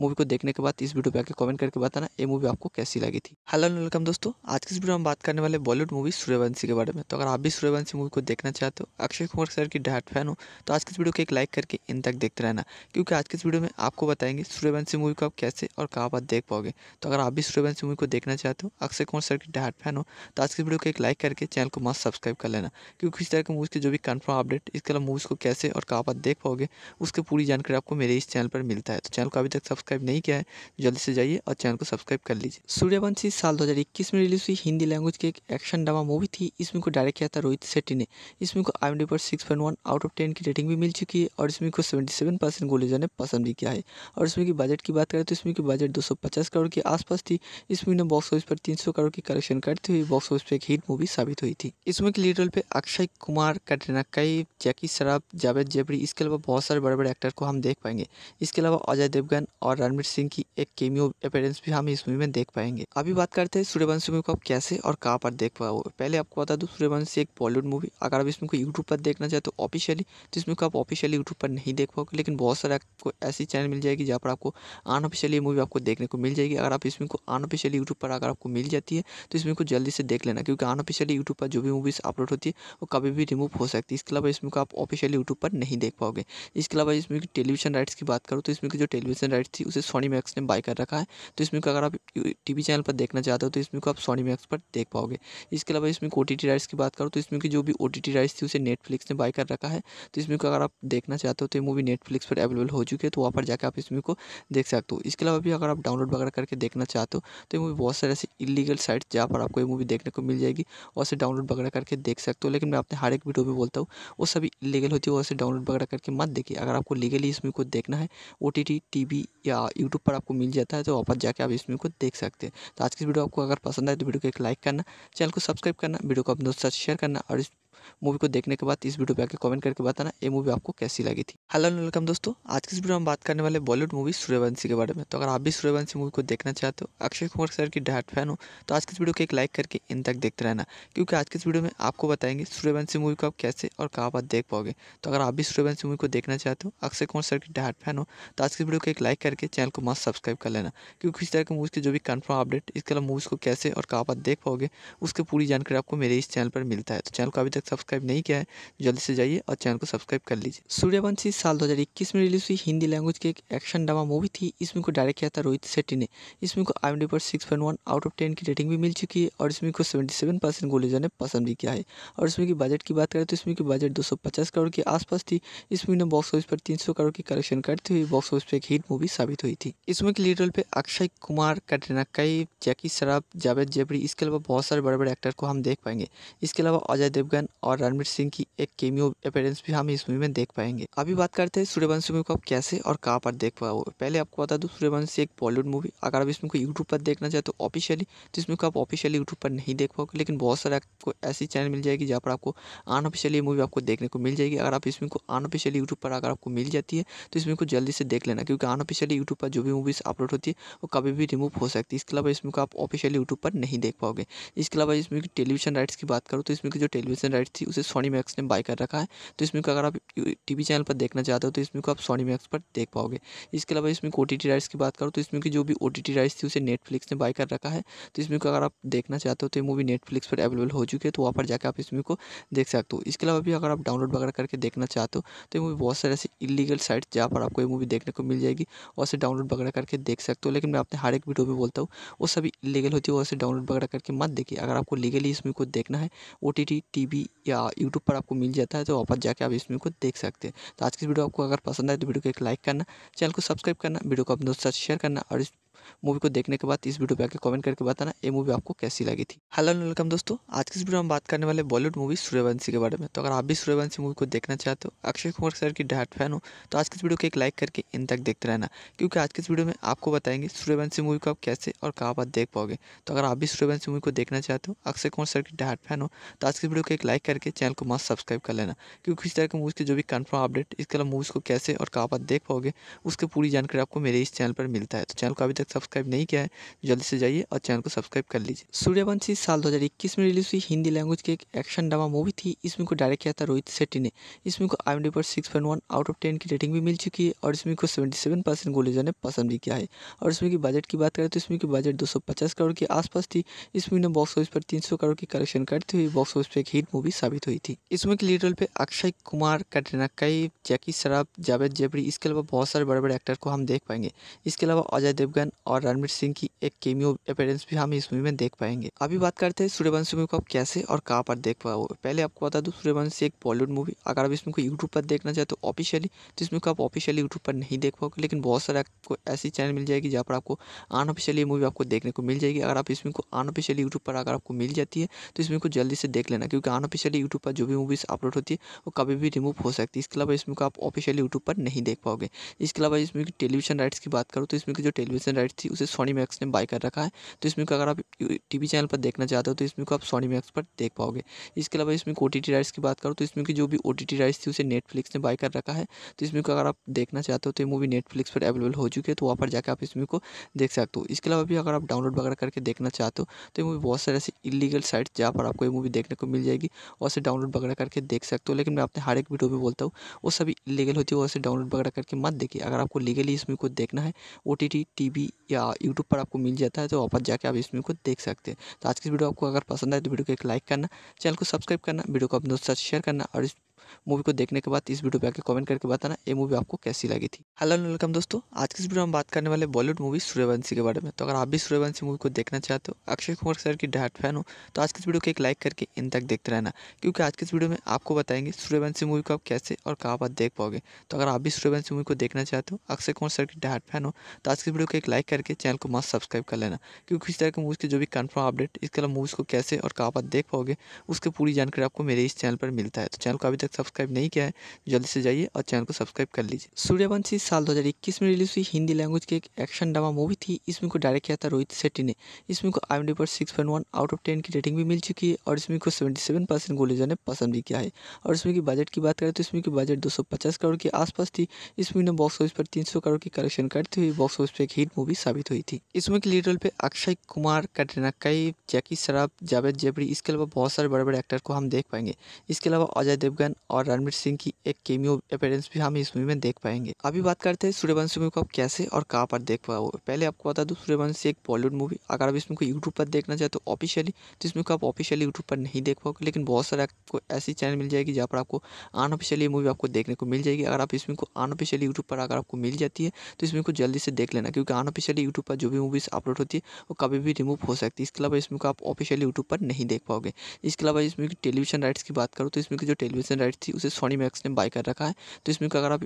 मूवी को देखने के बाद इस वीडियो पे आके कमेंट करके बताना ये मूवी आपको कैसी लगी थी हेलो वेलकम दोस्तों आज की इस वीडियो में बात करने वाले बॉलीवुड मूवी सूर्यवंशी के बारे में तो अगर आप भी सूर्यवंशी मूवी को देखना चाहते हो अक्षय कुमार सर की डाट फैन हो तो आज की इस वीडियो को एक लाइक करके इन तक देखते रहना क्योंकि आज की इस वीडियो में आपको बताएंगे सूर्यवंशी मूवी को आप कैसे और कहाँ बात देख पाओगे तो अगर आप भी सूर्यवंशी मूवी को देखना चाहते हो अक्षय कुमार सर की डाट फैन हो तो आज की वीडियो को एक लाइक करके चैनल को मस्त सब्सक्राइब कर लेना क्योंकि इस तरह की मूवीज़ के जो भी कन्फर्म अपडेट इसके अलावा मूवीज़ को कैसे और कहाँ बात देख पाओगे उसकी पूरी जानकारी आपको मेरे इस चैनल पर मिलता है तो चैनल को अभी तक सब्सक्राइब नहीं किया है तो जल्दी से जाइए और चैनल को सब्सक्राइब कर लीजिए सूर्यवंशी साल 2021 में रिलीज हुई हिंदी लैंग्वेज की एक एक्शन ड्रामा मूवी थी इसमें को डायरेक्ट किया था रोहित शेट्टी ने इसमें को आई पर six one out of ten की रेटिंग भी मिल चुकी है और इसमें को सेवेंटी सेवन परसेंट ने पसंद भी किया है और इसमें की बजट की बात करें तो इसमें की बजट दो सौ पचास करोड़ के आसपास थी इसमें ने बॉक्स ऑफिस पर तीन सौ करोड़ की कलेक्शन करते हुए बॉक्स ऑफिस पर एक हिट मूवी साबित हुई थी इसमें की लीड रोल पर अक्षय कुमार कटरीना कैफ जैकी शराब जावेद जेबरी इसके अलावा बहुत सारे बड़े बड़े एक्टर को हम देख पाएंगे इसके अलावा अजय देवगन और रणवीर सिंह की एक केमियो अपेयरेंस भी हम इस मूवी में देख पाएंगे अभी बात करते हैं सूर्यवंशी मूवी को आप कैसे और कहाँ पर देख पाओ पहले आपको बता दूँ सूर्यवंशी एक बॉलीवुड मूवी अगर आप इसमें को यूट्यूब पर देखना चाहे तो ऑफिशियली तो इसमें को आप ऑफिशियली यूट्यूब पर नहीं देख पाओगे लेकिन बहुत सारे आपको ऐसी चैनल मिल जाएगी जहाँ पर आपको अनऑफिशियली मूवी आपको देखने को मिल जाएगी अगर आप इसमें को अनऑफिशियली यूट्यूब पर अगर आपको मिल जाती है तो इसमें को जल्दी से देख लेना क्योंकि अनऑफिशियली यूट्यूब पर जो भी मूवीज़ अपलोड होती है वो कभी भी रिमूव हो सकती है इसके अलावा इसमें को आप ऑफिशियली यूट्यूब पर नहीं देख पाओगे इसके अलावा इसमें टेलीविजन राइट्स की बात करूँ तो इसमें जो टेलीविजन राइट एट थी उसे सोनी मैक्स ने बाय कर रखा है तो इसमें को अगर आप टीवी चैनल पर देखना चाहते हो तो इसमें को आप सोनी मैक्स पर देख पाओगे इसके अलावा इसमें ओ टी राइट्स की बात करो तो इसमें की जो भी ओ टी राइट्स थी उसे नेटफ्लिक्स ने बाय कर रखा है तो इसमें को अगर आप देखना चाहते हो तो ये मूवी नेटफ्लिक्स पर अवेलेबल हो चुकी है तो वहाँ पर जाकर आप इसमें को देख सकते हो इसके अलावा भी अगर आप डाउनलोड वगैरह करके देखना चाहते हो तो ये मूवी बहुत सारे ऐसे इलीगल साइट जहाँ पर आपको ये मूवी देखने को मिल जाएगी और उसे डाउनलोड वगैरह करके देख सकते हो लेकिन मैं अपने हर एक वीडियो में बोलता हूँ वो सभी इलीगल होती है वो उसे डाउनलोड वगैरह करके मत देखिए अगर आपको लीगली इसमें को देखना है O T T T V या यूट्यूब पर आपको मिल जाता है तो वापस जाके आप इस वीडियो को देख सकते हैं तो आज की वीडियो आपको अगर पसंद आए तो वीडियो को एक लाइक करना चैनल को सब्सक्राइब करना वीडियो को अपने दोस्तों साथ शेयर करना और इस मूवी को देखने के बाद इस वीडियो पे आके कमेंट करके बताना ये मूवी आपको कैसी लगी थी हेलो वेलकम दोस्तों आज के इस वीडियो में बात करने वाले बॉलीवुड मूवी सूर्यवंशी के बारे में तो अगर आप भी सूर्यवंशी मूवी को देखना चाहते हो अक्षय कुमार सर की डायट फैन हो तो आज की इस वीडियो को एक लाइक करके इन तक देखते रहना क्योंकि आज की इस वीडियो में आपको बताएंगे सूर्यवंशी मूवी को आप कैसे और कहाँ बात देख पाओगे तो अगर आप भी सूर्यवंशी मूवी को देखना चाहते हो अक्षय कुमार सर की डायट फैन हो तो आज की वीडियो को एक लाइक करके चैनल को मस्त सब्सक्राइब कर लेना क्योंकि इस तरह की मूवीज़ के जो भी कन्फर्म अपडेट इसके अलावा मूवीज़ को कैसे और कहाँ बात देख पाओगे उसकी पूरी जानकारी आपको मेरे इस चैनल पर मिलता है तो चैनल को अभी तक सब्सक्राइब नहीं किया है तो जल्दी से जाइए और चैनल को सब्सक्राइब कर लीजिए सूर्यवंशी साल 2021 में रिलीज हुई हिंदी लैंग्वेज की एक एक्शन ड्रामा मूवी थी इसमें को डायरेक्ट किया था रोहित शेट्टी ने इसमें को आई पर सिक्स आउट ऑफ टेन की रेटिंग भी मिल चुकी है और इसमें को सेवेंटी परसेंट ने पसंद भी किया है और इसमें की बजट की बात करें तो इसमें की बजट दो करोड़ के आसपास थी इसमें बॉक्स ऑफिस पर तीन करोड़ की कलेक्शन करते हुए बॉक्स ऑफिस पर एक हिट मूवी साबित हुई थी इसमें की लीड रोल पे अक्षय कुमार कटरीना कैफ जैकी शराब जावेद जेबरी इसके अलावा बहुत सारे बड़े बड़े एक्टर को हम देख पाएंगे इसके अलावा अजय देवगन और रणवीर सिंह की एक केमियो अपेयरेंस भी हम इस मूवी में देख पाएंगे अभी बात करते हैं सूर्यवंशी मूवी को आप कैसे और कहाँ पर देख पाओ पहले आपको बता दूँ सूर्यवंशी एक बॉलीवुड मूवी अगर आप इसमें को यूट्यूब पर देखना चाहते तो ऑफिशियली तो इसमें को आप ऑफिशियली यूट्यूब पर नहीं देख पाओगे लेकिन बहुत सारे आपको ऐसी चैनल मिल जाएगी जहाँ पर आपको अनऑफिशियली मूवी आपको देखने को मिल जाएगी अगर आप इसमें को अनऑफिशियली यूट्यूब पर अगर आपको मिल जाती है तो इसमें को जल्दी से देख लेना क्योंकि अनऑफिशियली यूट्यूब पर जो भी मूवीज़ अपलोड होती है वो कभी भी रिमूव हो सकती है इसके अलावा इसमें को आप ऑफिशियली यूट्यूब पर नहीं देख पाओगे इसके अलावा इसमें टेलीविजन राइट्स की बात करूँ तो इसमें जो टेलीविजन राइट्स थी उसे सोनी मैक्स ने बाय कर रखा है तो इसमें को अगर आप टीवी चैनल पर देखना चाहते हो तो इसमें को आप सोनी मैक्स पर देख पाओगे इसके अलावा इसमें ओ टी राइट्स की बात करो तो इसमें की जो भी ओ टी राइट्स थी उसे नेटफ्लिक्स ने बाय कर रखा है तो इसमें को अगर आप देखना चाहते हो तो ये मूवी नेटफ्लिक्स पर अवेलेबल हो चुकी है तो वहाँ पर जाकर आप इसमें को देख सकते हो इसके अलावा भी अगर आप डाउनलोड वगैरह करके देखना चाहते हो तो ये मूवी बहुत सारे ऐसे इलीगल साइट्स जहाँ पर आपको ये मूवी देखने को मिल जाएगी और उसे डाउनलोड वगैरह करके देख सकते हो लेकिन मैं अपने हर एक वीडियो में बोलता हूँ वो सभी इलीगल होती है वैसे उसे डाउनलोड वगैरह करके मत देखिए अगर आपको लीगली इसमें को देखना है O T T T V या यूट्यूब पर आपको मिल जाता है तो वापस जाके आप इस वीडियो को देख सकते हैं तो आज की वीडियो आपको अगर पसंद आए तो वीडियो को एक लाइक करना चैनल को सब्सक्राइब करना वीडियो को अपने दोस्तों साथ शेयर करना और इस मूवी को देखने के बाद इस वीडियो पे आके कमेंट करके बताना ये मूवी आपको कैसी लगी थी हेलो वेलकम दोस्तों आज की इस वीडियो में बात करने वाले बॉलीवुड मूवी सूर्यवंशी के बारे में तो अगर आप भी सूर्यवंशी मूवी को देखना चाहते हो अक्षय कुमार सर की डाट फैन हो तो आज किस इस वीडियो को एक लाइक करके इन तक देखते रहना क्योंकि आज के इस वीडियो में आपको बताएंगे सूर्यवंशी मूवी को आप कैसे और कहाँ पर देख पाओगे तो अगर आप भी सूर्यवंशी मूवी को देखना चाहते हो अक्षय कुमार सर की डाट फैन हो तो आज की वीडियो को एक लाइक करके चैनल को मस्त सब्सक्राइब कर लेना क्योंकि इस तरह की मूवीज़ के जो भी कन्फर्म अपडेट इसके अलावा मूवीज़ को कैसे और कहाँ पर देख पाओगे उसकी पूरी जानकारी आपको मेरे इस चैनल पर मिलता है तो चैनल को अभी तक सब्सक्राइब नहीं किया है तो जल्दी से जाइए और चैनल को सब्सक्राइब कर लीजिए सूर्यवंशी साल 2021 में रिलीज हुई हिंदी लैंग्वेज की एक एक्शन ड्रामा मूवी थी इसमें को डायरेक्ट किया था रोहित शेट्टी ने इसमें को आई पर six one out of ten की रेटिंग भी मिल चुकी है और इसमें को सेवेंटी सेवन परसेंट ने पसंद भी किया है और इसमें की बजट की बात करें तो इसमें की बजट दो सौ पचास करोड़ के आसपास थी इसमें ने बॉक्स ऑफिस पर तीन सौ करोड़ की कलेक्शन करते हुए बॉक्स ऑफिस पर एक हिट मूवी साबित हुई थी इसमें की लीड रोल पे अक्षय कुमार कटरीना कैफ जैकी शराब जावेद जेबरी इसके अलावा बहुत सारे बड़े बड़े एक्टर को हम देख पाएंगे इसके अलावा अजय देवगन और रणवीर सिंह की एक केमियो अपेयरेंस भी हम इस मूवी में देख पाएंगे अभी बात करते हैं सूर्यवंशी मूवी को आप कैसे और कहाँ पर देख पाओ पहले आपको बता दूँ सूर्यवंश एक बॉलीवुड मूवी अगर आप इसमें को यूट्यूब पर देखना चाहते हो ऑफिशियली तो इसमें को आप ऑफिशियली यूट्यूब पर नहीं देख पाओगे लेकिन बहुत सारे आपको ऐसी चैनल मिल जाएगी जहाँ पर आपको अनऑफिशियली मूवी आपको देखने को मिल जाएगी अगर आप इसमें को अनऑफिशियली यूट्यूब पर अगर आपको मिल जाती है तो इसमें को जल्दी से देख लेना क्योंकि अनऑफिशियली यूट्यूब पर जो भी मूवीज़ अपलोड होती है वो कभी भी रिमूव हो सकती है इसके अलावा इसमें को आप ऑफिशियली यूट्यूब पर नहीं देख पाओगे इसके अलावा इसमें टेलीविजन राइट्स की बात करूँ तो इसमें जो टेलीविजन राइट्स थी उसे सोनी मैक्स ने बाई कर रखा है तो इसमें को अगर आप टी चैनल पर देखना चाहते हो तो इसमें को आप सोनी मैक्स पर देख पाओगे इसके अलावा इसमें ओ टी राइट्स की बात करो तो इसमें की जो भी ओ टी राइट्स थी उसे नेटफ्लिक्स ने बाई कर रखा है तो इसमें को अगर आप देखना चाहते हो तो ये मूवी नेटफ्लिक्स पर अवेलेबल हो चुकी है तो वहाँ पर जाकर आप इसमें को देख सकते हो इसके अलावा भी अगर आप डाउनलोड वगैरह करके देखना चाहते हो तो ये मूवी बहुत सारे ऐसे इलीगल साइट्स जहाँ पर आपको ये मूवी देखने को मिल जाएगी और से डाउनलोड वगैरह करके देख सकते हो लेकिन मैं अपने हर एक वीडियो में बोलता हूँ वो सभी इलीगल होती है वैसे डाउनलोड वगैरह करके मत देखिए अगर आपको लीगली इसमें को देखना है O T T T V या यूट्यूब पर आपको मिल जाता है तो वापस जाके आप इस वीडियो को देख सकते हैं तो आज की वीडियो आपको अगर पसंद आए तो वीडियो को एक लाइक करना चैनल को सब्सक्राइब करना वीडियो को अपने दोस्तों साथ शेयर करना और इस मूवी को देखने के बाद इस वीडियो पे आके कमेंट करके बताना ये मूवी आपको कैसी लगी थी हेलो वेलकम दोस्तों आज की इस वीडियो में बात करने वाले बॉलीवुड मूवी सूर्यवंशी के बारे में तो अगर आप भी सूर्यवंशी मूवी को देखना चाहते हो अक्षय कुमार सर की डायट फैन हो तो आज की इस वीडियो को एक लाइक करके इन तक देखते रहना क्योंकि आज की इस वीडियो में आपको बताएंगे सूर्यवंशी मूवी को आप कैसे और कहाँ पर देख पाओगे तो अगर आप भी सूर्यवंशी मूवी को देखना चाहते हो अक्षय कुमार सर की डायट फैन हो तो आज की वीडियो को एक लाइक करके चैनल को मस्त सब्सक्राइब कर लेना क्योंकि इस तरह की मूवीज़ के जो भी कन्फर्म अपडेट इसके अलावा मूवीज़ को कैसे और कहाँ पर देख पाओगे उसकी पूरी जानकारी आपको मेरे इस चैनल पर मिलता है तो चैनल को अभी तक तक सब्सक्राइब नहीं किया है जल्दी से जाइए और चैनल को सब्सक्राइब कर लीजिए सूर्यवंशी साल 2021 में रिलीज हुई हिंदी लैंग्वेज की एक एक्शन ड्रामा मूवी थी इसमें को डायरेक्ट किया था रोहित शेट्टी ने इसमें को आई पर six point out of ten की रेटिंग भी मिल चुकी है और इसमें को सेवेंटी सेवन ने पसंद भी किया है और इसमें की बजट की बात करें तो इसमें की बजट दो सौ पचास करोड़ के आसपास थी इसमें ने बॉक्स ऑफिस पर तीन सौ करोड़ की कलेक्शन करते हुए बॉक्स ऑफिस पर एक हिट मूवी साबित हुई थी इसमें की लीडर पे अक्षय कुमार कटरीना कई जैकी शराब जावेद जेबरी इसके अलावा बहुत सारे बड़े बड़े एक्टर को हम देख पाएंगे इसके अलावा अजय देवगन और रणवीर सिंह की एक केमियो अपेयरेंस भी हम इस मूवी में देख पाएंगे अभी बात करते हैं सूर्यवंशी मूवी को आप कैसे और कहाँ पर देख पाओ पहले आपको बता दूँ सूर्यवंशी एक बॉलीवुड मूवी अगर आप इसमें को यूट्यूब पर देखना चाहते तो ऑफिशियली तो इसमें को आप ऑफिशियली यूट्यूब पर नहीं देख पाओगे लेकिन बहुत सारे आपको ऐसी चैनल मिल जाएगी जहाँ पर आपको अनऑफिशियली मूवी आपको देखने को मिल जाएगी अगर आप इसमें को अनऑफिशियली यूट्यूब पर अगर आपको मिल जाती है तो इसमें को जल्दी से देख लेना क्योंकि अनऑफिशियली यूट्यूब पर जो भी मूवीज़ अपलोड होती है वो कभी भी रिमूव हो सकती है इसके अलावा इसमें को आप ऑफिशियली यूट्यूब पर नहीं देख पाओगे इसके अलावा इसमें टेलीविजन राइट्स की बात करूँ तो इसमें जो टेलीविजन वेबसाइट थी उसे सोनी मैक्स ने बाय कर रखा है तो इसमें को अगर आप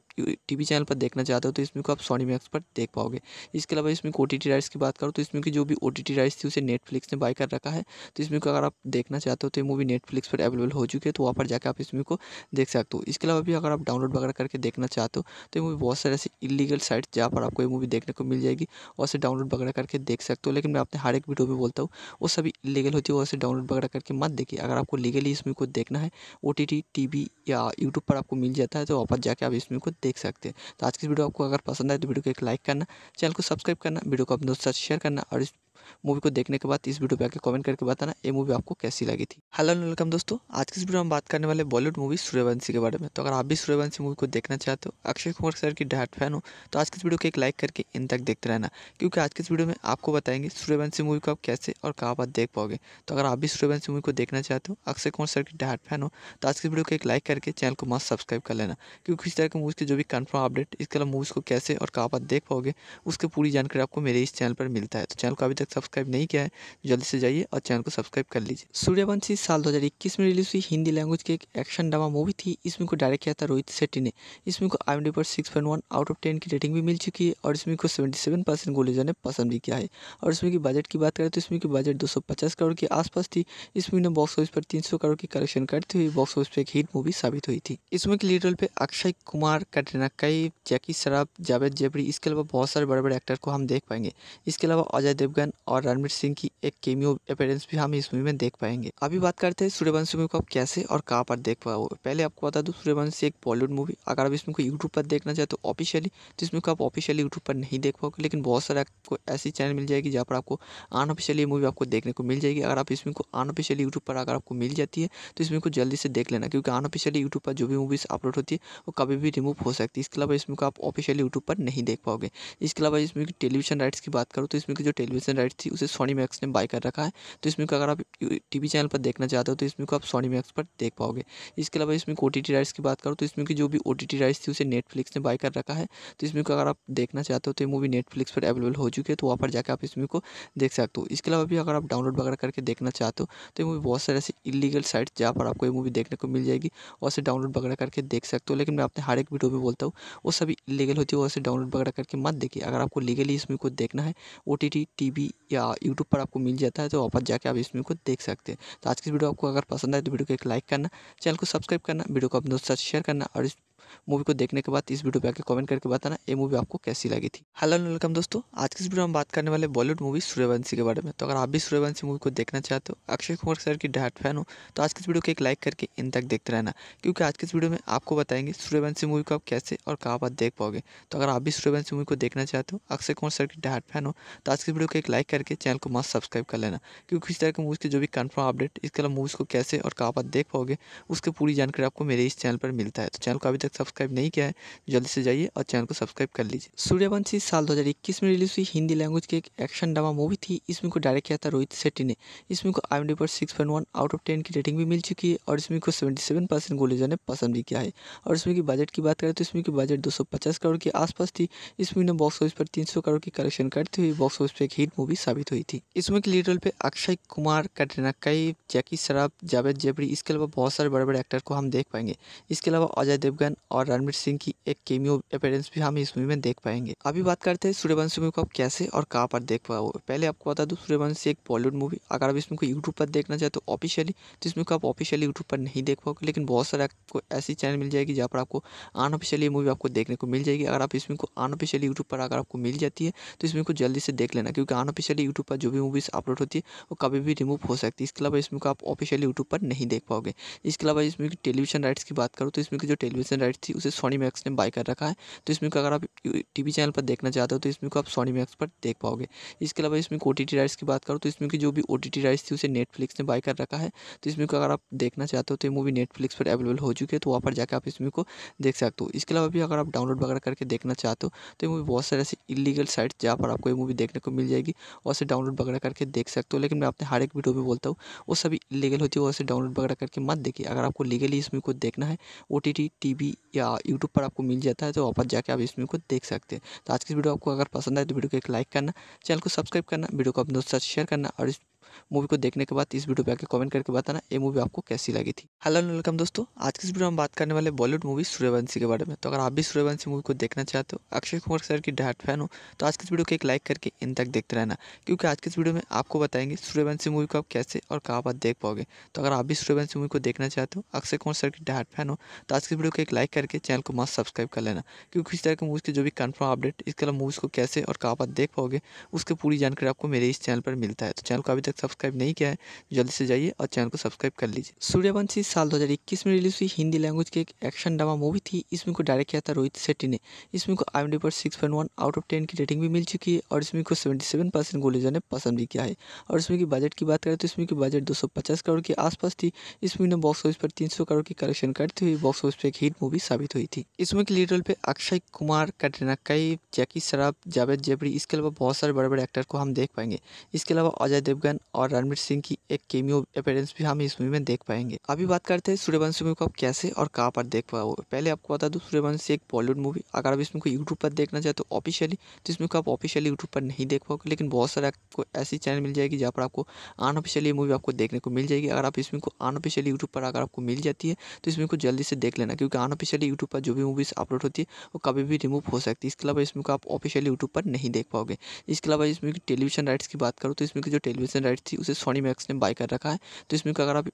टीवी चैनल पर देखना चाहते हो तो इसमें को आप सोनी मैक्स पर देख पाओगे इसके अलावा इसमें ओ टी राइट्स की बात करो तो इसमें की जो भी ओ टी राइट्स थी उसे नेटफ्लिक्स ने बाय कर रखा है तो इसमें को अगर आप देखना चाहते हो तो मूवी नेटफ्लिक्स पर अवेलेबल हो चुकी है तो वहाँ पर जाकर आप इसमें को देख सकते हो इसके अलावा भी अगर आप डाउनलोड वगैरह करके देखना चाहते हो तो ये मूवी बहुत सारे ऐसे इलीगल साइट जहाँ पर आपको ये मूवी देखने को मिल जाएगी और उसे डाउनलोड वगैरह करके देख सकते हो लेकिन मैं अपने हर एक वीडियो में बोलता हूँ वो सभी इलीगल होती है उसे डाउनलोड वगैरह करके मत देखिए अगर आपको लीगली इसमें को देखना है O T T T V या यूट्यूब पर आपको मिल जाता है तो वापस जाके आप इस वीडियो को देख सकते हैं तो आज की वीडियो आपको अगर पसंद आए तो वीडियो को एक लाइक करना चैनल को सब्सक्राइब करना वीडियो को अपने दोस्तों साथ शेयर करना और इस मूवी को देखने के बाद इस वीडियो पे आके कमेंट करके बताना ये मूवी आपको कैसी लगी थी हेलो वेलकम दोस्तों आज की इस वीडियो में बात करने वाले बॉलीवुड मूवी सूर्यवंशी के बारे में तो अगर आप भी सूर्यवंशी मूवी को देखना चाहते हो अक्षय कुमार सर की डाट फैन हो तो आज की इस वीडियो को एक लाइक करके इन तक देखते रहना क्योंकि आज की इस वीडियो में आपको बताएंगे सूर्यवंशी मूवी को आप कैसे और कहाँ पर देख पाओगे तो अगर आप भी सूर्यवंशी मूवी को देखना चाहते हो अक्षय कुमार सर की डाट फैन हो तो आज की वीडियो को एक लाइक करके चैनल को मस्त सब्सक्राइब कर लेना क्योंकि इस तरह की मूवीज़ के जो भी कन्फर्म अपडेट इसके अलावा मूवीज़ को कैसे और कहाँ पर देख पाओगे उसकी पूरी जानकारी आपको मेरे इस चैनल पर मिलता है तो चैनल को अभी तक सब्सक्राइब नहीं किया है तो जल्दी से जाइए और चैनल को सब्सक्राइब कर लीजिए सूर्यवंशी साल 2021 में रिलीज हुई हिंदी लैंग्वेज की एक एक्शन ड्रामा मूवी थी इसमें को डायरेक्ट किया था रोहित शेट्टी ने इसमें को आई पर सिक्स आउट ऑफ टेन की रेटिंग भी मिल चुकी है और इसमें को सेवेंटी परसेंट ने पसंद भी किया है और इसमें की बजट की बात करें तो इसमें की बजट दो करोड़ के आसपास थी इसमें बॉक्स ऑफिस पर तीन करोड़ की कलेक्शन करते हुए बॉक्स ऑफिस पर एक हिट मूवी साबित हुई थी इसमें की लीड रोल पर अक्षय कुमार कटरीना कैफ जैकी शराब जावेद जेबरी इसके अलावा बहुत सारे बड़े बड़े एक्टर को हम देख पाएंगे इसके अलावा अजय देवगन और रणवीर सिंह की एक केमियो अपेयरेंस भी हम इस मूवी में देख पाएंगे अभी बात करते हैं सूर्यवंशी मूवी को आप कैसे और कहाँ पर देख पाओ पहले आपको बता दूँ सूर्यवंशी एक बॉलीवुड मूवी अगर आप इसमें को यूट्यूब पर देखना चाहे तो ऑफिशियली तो इसमें को आप ऑफिशियली यूट्यूब पर नहीं देख पाओगे लेकिन बहुत सारे आपको ऐसी चैनल मिल जाएगी जहाँ पर आपको अनऑफिशियली मूवी आपको देखने को मिल जाएगी अगर आप इसमें को अनऑफिशियली यूट्यूब पर अगर आपको मिल जाती है तो इसमें को जल्दी से देख लेना क्योंकि अनऑफिशियली यूट्यूब पर जो भी मूवीज़ अपलोड होती है वो कभी भी रिमूव हो सकती है इसके अलावा इसमें को आप ऑफिशियली यूट्यूब पर नहीं देख पाओगे इसके अलावा इसमें टेलीविजन राइट्स की बात करूँ तो इसमें जो टेलीविजन राइट थी उसे सोनी मैक्स ने बाय कर रखा है तो इसमें को अगर आप टीवी चैनल पर देखना चाहते हो तो इसमें को आप सोनी मैक्स पर देख पाओगे इसके अलावा इसमें ओ टी राइट्स की बात करो तो इसमें की जो भी ओ टी राइट्स थी उसे नेटफ्लिक्स ने बाय कर रखा है तो इसमें को अगर आप देखना चाहते हो तो ये मूवी नेटफ्लिक्स पर अवेलेबल हो चुकी है तो वहाँ पर जाकर आप इसमें को देख सकते हो इसके अलावा भी अगर आप डाउनलोड वगैरह करके देखना चाहते हो तो ये मूवी बहुत सारे ऐसे इलीगल साइट्स जहाँ पर आपको ये मूवी देखने को मिल जाएगी और उसे डाउनलोड वगैरह करके देख सकते हो लेकिन मैं अपने हर एक वीडियो में बोलता हूँ वो सभी इलीगल होती है वैसे उसे डाउनलोड वगैरह करके मत देखिए अगर आपको लीगली इसमें को देखना है O T T T V या यूट्यूब पर आपको मिल जाता है तो वापस जाके आप इस वीडियो को देख सकते हैं तो आज की वीडियो आपको अगर पसंद आए तो वीडियो को एक लाइक करना चैनल को सब्सक्राइब करना वीडियो को अपने दोस्तों साथ शेयर करना और इस मूवी को देखने के बाद इस वीडियो पे आके कमेंट करके बताना ये मूवी आपको कैसी लगी थी हेलो वेलकम दोस्तों आज के इस वीडियो में बात करने वाले बॉलीवुड मूवी सूर्यवंशी के बारे में तो अगर आप भी सूर्यवंशी मूवी को देखना चाहते हो अक्षय कुमार सर की डाट फैन हो तो आज के इस वीडियो को एक लाइक करके इन तक देखते रहना क्योंकि आज के इस वीडियो में आपको बताएंगे सूर्यवंशी मूवी को आप कैसे और कहाँ पर देख पाओगे तो अगर आप भी सूर्यवंशी मूवी को देखना चाहते हो अक्षय कुमार सर की डाट फैन हो तो आज की वीडियो को एक लाइक करके चैनल को मस्त सब्सक्राइब कर लेना क्योंकि इस तरह की मूवीज़ के जो भी कन्फर्म अपडेट इसके अलावा मूवीज़ को कैसे और कहाँ पर देख पाओगे उसकी पूरी जानकारी आपको मेरे इस चैनल पर मिलता है तो चैनल को अभी तक तक सब्सक्राइब नहीं किया है जल्दी से जाइए और चैनल को सब्सक्राइब कर लीजिए सूर्यवंशी साल 2021 में रिलीज हुई हिंदी लैंग्वेज की एक एक्शन ड्रामा मूवी थी इसमें को डायरेक्ट किया था रोहित शेट्टी ने इसमें को आई पर six point one out of ten की रेटिंग भी मिल चुकी है और इसमें को सेवेंटी सेवन परसेंट ने पसंद भी किया है और इसमें की बजट की बात करें तो इसमें की बजट दो सौ पचास करोड़ के आसपास थी इसमें ने बॉक्स ऑफिस पर तीन सौ करोड़ की कलेक्शन करते हुए बॉक्स ऑफिस पर एक हिट मूवी साबित हुई थी इसमें की लीड रोल पे अक्षय कुमार कटरीना कैफ जैकी शराब जावेद जेबरी इसके अलावा बहुत सारे बड़े बड़े एक्टर को हम देख पाएंगे इसके अलावा अजय देवगन और रणवीर सिंह की एक केमियो अपेयरेंस भी हम इस मूवी में देख पाएंगे अभी बात करते हैं सूर्यवंशी मूवी को आप कैसे और कहाँ पर देख पाओ पहले आपको बता दूँ सूर्यवंशी एक बॉलीवुड मूवी अगर आप इसमें को यूट्यूब पर देखना चाहे तो ऑफिशियली तो इसमें को आप ऑफिशियली यूट्यूब पर नहीं देख पाओगे लेकिन बहुत सारे आपको ऐसी चैनल मिल जाएगी जहाँ पर आपको अनऑफिशियली मूवी आपको देखने को मिल जाएगी अगर आप इसमें को अनऑफिशियली यूट्यूब पर अगर आपको मिल जाती है तो इसमें को जल्दी से देख लेना क्योंकि अनऑफिशियली यूट्यूब पर जो भी मूवीज़ अपलोड होती है वो कभी भी रिमूव हो सकती है इसके अलावा इसमें को आप ऑफिशियली यूट्यूब पर नहीं देख पाओगे इसके अलावा इसमें टेलीविजन राइट्स की बात करूँ तो इसमें जो टेलीविजन राइट वेबसाइट थी उसे सोनी मैक्स ने बाय कर रखा है तो इसमें को अगर आप टीवी चैनल पर देखना चाहते हो तो इसमें को आप सोनी मैक्स पर देख पाओगे इसके अलावा इसमें ओ टी राइट्स की बात करो तो इसमें की जो भी ओ टी राइट्स थी उसे नेटफ्लिक्स ने बाय कर रखा है तो इसमें को अगर आप देखना चाहते हो तो मूवी नेटफ्लिक्स पर अवेलेबल हो चुकी है तो वहाँ पर जाकर आप इसमें को देख सकते हो इसके अलावा भी अगर आप डाउनलोड वगैरह करके देखना चाहते हो तो ये मूवी बहुत सारे ऐसे इलीगल साइट्स जहाँ पर आपको ये मूवी देखने को मिल जाएगी और उसे डाउनलोड वगैरह करके देख सकते हो लेकिन मैं अपने हर एक वीडियो में बोलता हूँ वो सभी इलीगल होती है और उसे डाउनलोड वगैरह करके मत देखिए अगर आपको लीगली इसमें को देखना है O T T T V या यूट्यूब पर आपको मिल जाता है तो पर जाकर आप इस वीडियो को देख सकते हैं तो आज की वीडियो आपको अगर पसंद आए तो वीडियो को एक लाइक करना चैनल को सब्सक्राइब करना वीडियो को अपने दोस्तों साथ शेयर करना और इस मूवी को देखने के बाद इस वीडियो पे आके कमेंट करके बताना ये मूवी आपको कैसी लगी थी हेलो वेलकम दोस्तों आज की इस वीडियो में बात करने वाले बॉलीवुड मूवी सूर्यवंशी के बारे में तो अगर आप भी सूर्यवंशी मूवी को देखना चाहते हो अक्षय कुमार सर की डायट फैन हो तो आज की इस वीडियो को एक लाइक करके इन तक देखते रहना क्योंकि आज की इस वीडियो में आपको बताएंगे सूर्यवंशी मूवी को आप कैसे और कहाँ पर देख पाओगे तो अगर आप भी सूर्यवंशी मूवी को देखना चाहते हो अक्षय कुमार सर की डायट फैन हो तो आज की वीडियो को एक लाइक करके चैनल को मस्त सब्सक्राइब कर लेना क्योंकि इस तरह की मूवीज़ के जो भी कन्फर्म अपडेट इसके अलावा मूवीज़ को कैसे और कहाँ पर देख पाओगे उसकी पूरी जानकारी आपको मेरे इस चैनल पर मिलता है तो चैनल को अभी तक तक सब्सक्राइब नहीं किया है जल्दी से जाइए और चैनल को सब्सक्राइब कर लीजिए सूर्यवंशी साल 2021 में रिलीज हुई हिंदी लैंग्वेज की एक एक्शन ड्रामा मूवी थी इसमें को डायरेक्ट किया था रोहित शेट्टी ने इसमें को आई पर सिक्स आउट ऑफ टेन की रेटिंग भी मिल चुकी है और इसमें को सेवेंटी सेवन ने पसंद भी किया है और इसमें की बजट की बात करें तो इसमें की बजट दो सौ पचास करोड़ के आसपास थी इसमें ने बॉक्स ऑफिस पर तीन सौ करोड़ की कलेक्शन करते हुए बॉक्स ऑफिस पर एक हिट मूवी साबित हुई थी इसमें की लीडर पे अक्षय कुमार कटरीना कई जैकी शराब जावेद जेबरी इसके अलावा बहुत सारे बड़े बड़े एक्टर को हम देख पाएंगे इसके अलावा अजय देवगन और रणवीर सिंह की एक केमियो अपेयरेंस भी हम इस मूवी में देख पाएंगे अभी बात करते हैं सूर्यवंशी मूवी को आप कैसे और कहाँ पर देख पाओ पहले आपको बता दूँ सूर्यवंशी एक बॉलीवुड मूवी अगर आप इसमें को यूट्यूब पर देखना चाहे तो ऑफिशियली तो इसमें को आप ऑफिशियली यूट्यूब पर नहीं देख पाओगे लेकिन बहुत सारे आपको ऐसी चैनल मिल जाएगी जहाँ पर आपको अनऑफिशियली मूवी आपको देखने को मिल जाएगी अगर आप इसमें को अनऑफिशियली यूट्यूब पर अगर आपको मिल जाती है तो इसमें को जल्दी से देख लेना क्योंकि अनऑफिशियली यूट्यूब पर जो भी मूवीज़ अपलोड होती है वो कभी भी रिमूव हो सकती है इसके अलावा इसमें को आप ऑफिशियली यूट्यूब पर नहीं देख पाओगे इसके अलावा इसमें टेलीविजन राइट्स की बात करूँ तो इसमें जो टेलीविजन वेबसाइट थी उसे सोनी मैक्स ने बाय कर रखा है तो इसमें को अगर आप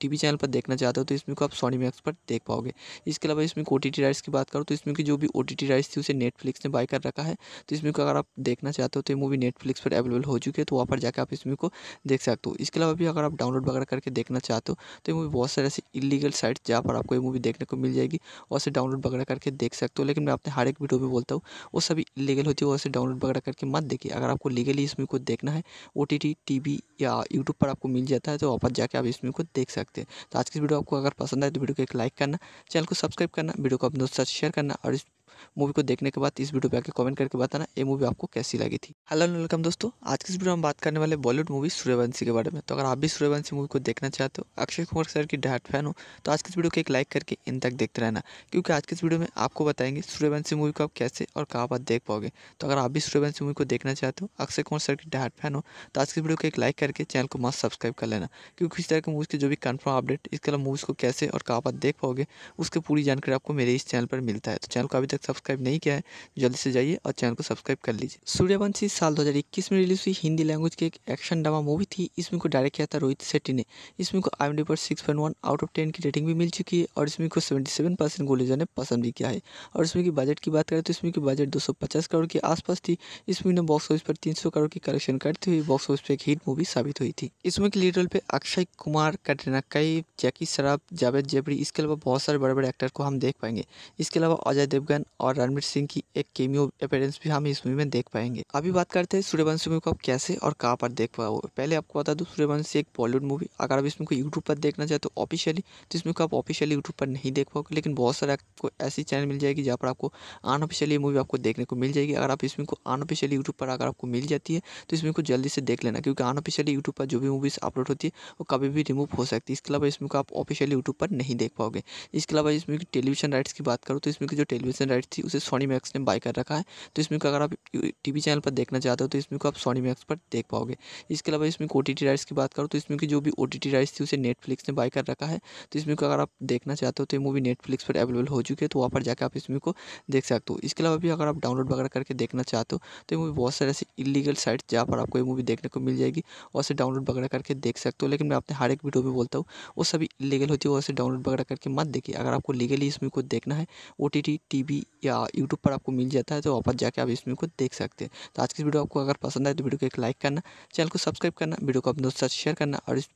टीवी चैनल पर देखना चाहते हो तो इसमें को आप सोनी मैक्स पर देख पाओगे इसके अलावा इसमें ओ टी राइट्स की बात करो तो इसमें की जो भी ओ टी राइट्स थी उसे नेटफ्लिक्स ने बाय कर रखा है तो इसमें को अगर आप देखना चाहते हो तो मूवी नेटफ्लिक्स पर अवेलेबल हो चुकी है तो वहाँ पर जाकर आप इसमें को देख सकते हो इसके अलावा भी अगर आप डाउनलोड वगैरह करके देखना चाहते हो तो ये मूवी बहुत सारे ऐसे इलीगल साइट जहाँ पर आपको ये मूवी देखने को मिल जाएगी और उसे डाउनलोड वगैरह करके देख सकते हो लेकिन मैं अपने हर एक वीडियो में बोलता हूँ वो सभी इलीगल होती है वैसे उसे डाउनलोड वगैरह करके मत देखिए अगर आपको लीगली इसमें को देखना है O T T T V या यूट्यूब पर आपको मिल जाता है तो वापस जाके आप इस वीडियो को देख सकते हैं तो आज की वीडियो आपको अगर पसंद आए तो वीडियो को एक लाइक करना चैनल को सब्सक्राइब करना वीडियो को अपने दोस्तों साथ शेयर करना और इस मूवी को देखने के बाद इस वीडियो पे आके कमेंट करके बताना ये मूवी आपको कैसी लगी थी हेलो वेलकम दोस्तों आज की इस वीडियो में बात करने वाले बॉलीवुड मूवी सूर्यवंशी के बारे में तो अगर आप भी सूर्यवंशी मूवी को देखना चाहते हो अक्षय कुमार सर की डाट फैन हो तो आज की इस वीडियो को एक लाइक करके इन तक देखते रहना क्योंकि आज की इस वीडियो में आपको बताएंगे सूर्यवंशी मूवी को आप कैसे और कहाँ पर देख पाओगे तो अगर आप भी सूर्यवंशी मूवी को देखना चाहते हो अक्षय कुमार सर की डाट फैन हो तो आज की वीडियो को एक लाइक करके चैनल को मस्त सब्सक्राइब कर लेना क्योंकि इस तरह की मूवीज़ के जो भी कन्फर्म अपडेट इसके अलावा मूवीज़ को कैसे और कहाँ पर देख पाओगे उसकी पूरी जानकारी आपको मेरे इस चैनल पर मिलता है तो चैनल को अभी तक सब्सक्राइब नहीं किया है तो जल्दी से जाइए और चैनल को सब्सक्राइब कर लीजिए सूर्यवंशी साल 2021 में रिलीज हुई हिंदी लैंग्वेज की एक एक्शन ड्रामा मूवी थी इसमें को डायरेक्ट किया था रोहित शेट्टी ने इसमें को आई एम डी पर सिक्स आउट ऑफ टेन की रेटिंग भी मिल चुकी है और इसमें को सेवेंटी सेवन ने पसंद भी किया है और इसमें की बजट की बात करें तो इसमें की बजट दो करोड़ के आसपास थी इसमें बॉक्स ऑफिस पर तीन करोड़ की कलेक्शन करती हुई बॉक्स ऑफिस पर एक हिट मूवी साबित हुई थी इसमें की लीड रोल पर अक्षय कुमार कटरीना कैफ जैकी शराब जावेद जेबरी इसके अलावा बहुत सारे बड़े बड़े एक्टर को हम देख पाएंगे इसके अलावा अजय देवगन और रणवीर सिंह की एक केमियो अपेयरेंस भी हम इस मूवी में देख पाएंगे अभी बात करते हैं सूर्यवंशी मूवी को आप कैसे और कहाँ पर देख पाओ पहले आपको बता दूँ सूर्यवंशी एक बॉलीवुड मूवी अगर आप इसमें को यूट्यूब पर देखना चाहे तो ऑफिशियली तो इसमें को आप ऑफिशियली यूट्यूब पर नहीं देख पाओगे लेकिन बहुत सारे आपको ऐसी चैनल मिल जाएगी जहाँ पर आपको अनऑफिशियली मूवी आपको देखने को मिल जाएगी अगर आप इसमें को अनऑफिशियली यूट्यूब पर अगर आपको मिल जाती है तो इसमें को जल्दी से देख लेना क्योंकि अनऑफिशियली यूट्यूब पर जो भी मूवीज़ अपलोड होती है वो कभी भी रिमूव हो सकती है इसके अलावा इसमें को आप ऑफिशियली यूट्यूब पर नहीं देख पाओगे इसके अलावा इसमें टेलीविजन राइट्स की बात करो तो इसमें जो टेलीविजन लाइट थी उसे सोनी मैक्स ने बाय कर रखा है तो इसमें को अगर आप टी चैनल पर देखना चाहते हो तो इसमें को आप सोनी मैक्स पर देख पाओगे इसके अलावा इसमें ओ टी राइट्स की बात करो तो इसमें की जो भी ओ टी राइट्स थी उसे नेटफ्लिक्स ने बाय कर रखा है तो इसमें को अगर आप देखना चाहते हो तो ये मूवी नेटफ्लिक्स पर अवेलेबल हो चुकी है तो वहाँ पर जाकर आप इसमें को देख सकते हो इसके अलावा भी अगर आप डाउनलोड वगैरह करके देखना चाहते हो तो ये मूवी बहुत सारे ऐसे इलीगल साइट्स जहाँ पर आपको ये मूवी देखने को मिल जाएगी और डाउनलोड वगैरह करके देख सकते हो लेकिन मैं अपने हर एक वीडियो में बोलता हूँ वो सभी इलीगल होती है वैसे उसे डाउनलोड वगैरह करके मत देखिए अगर आपको लीगली इसमें को देखना है O T T T V या यूट्यूब पर आपको मिल जाता है तो वापस जाकर आप इस वीडियो को देख सकते हैं तो आज की वीडियो आपको अगर पसंद आए तो वीडियो को एक लाइक करना चैनल को सब्सक्राइब करना वीडियो को अपने दोस्तों साथ शेयर करना और इस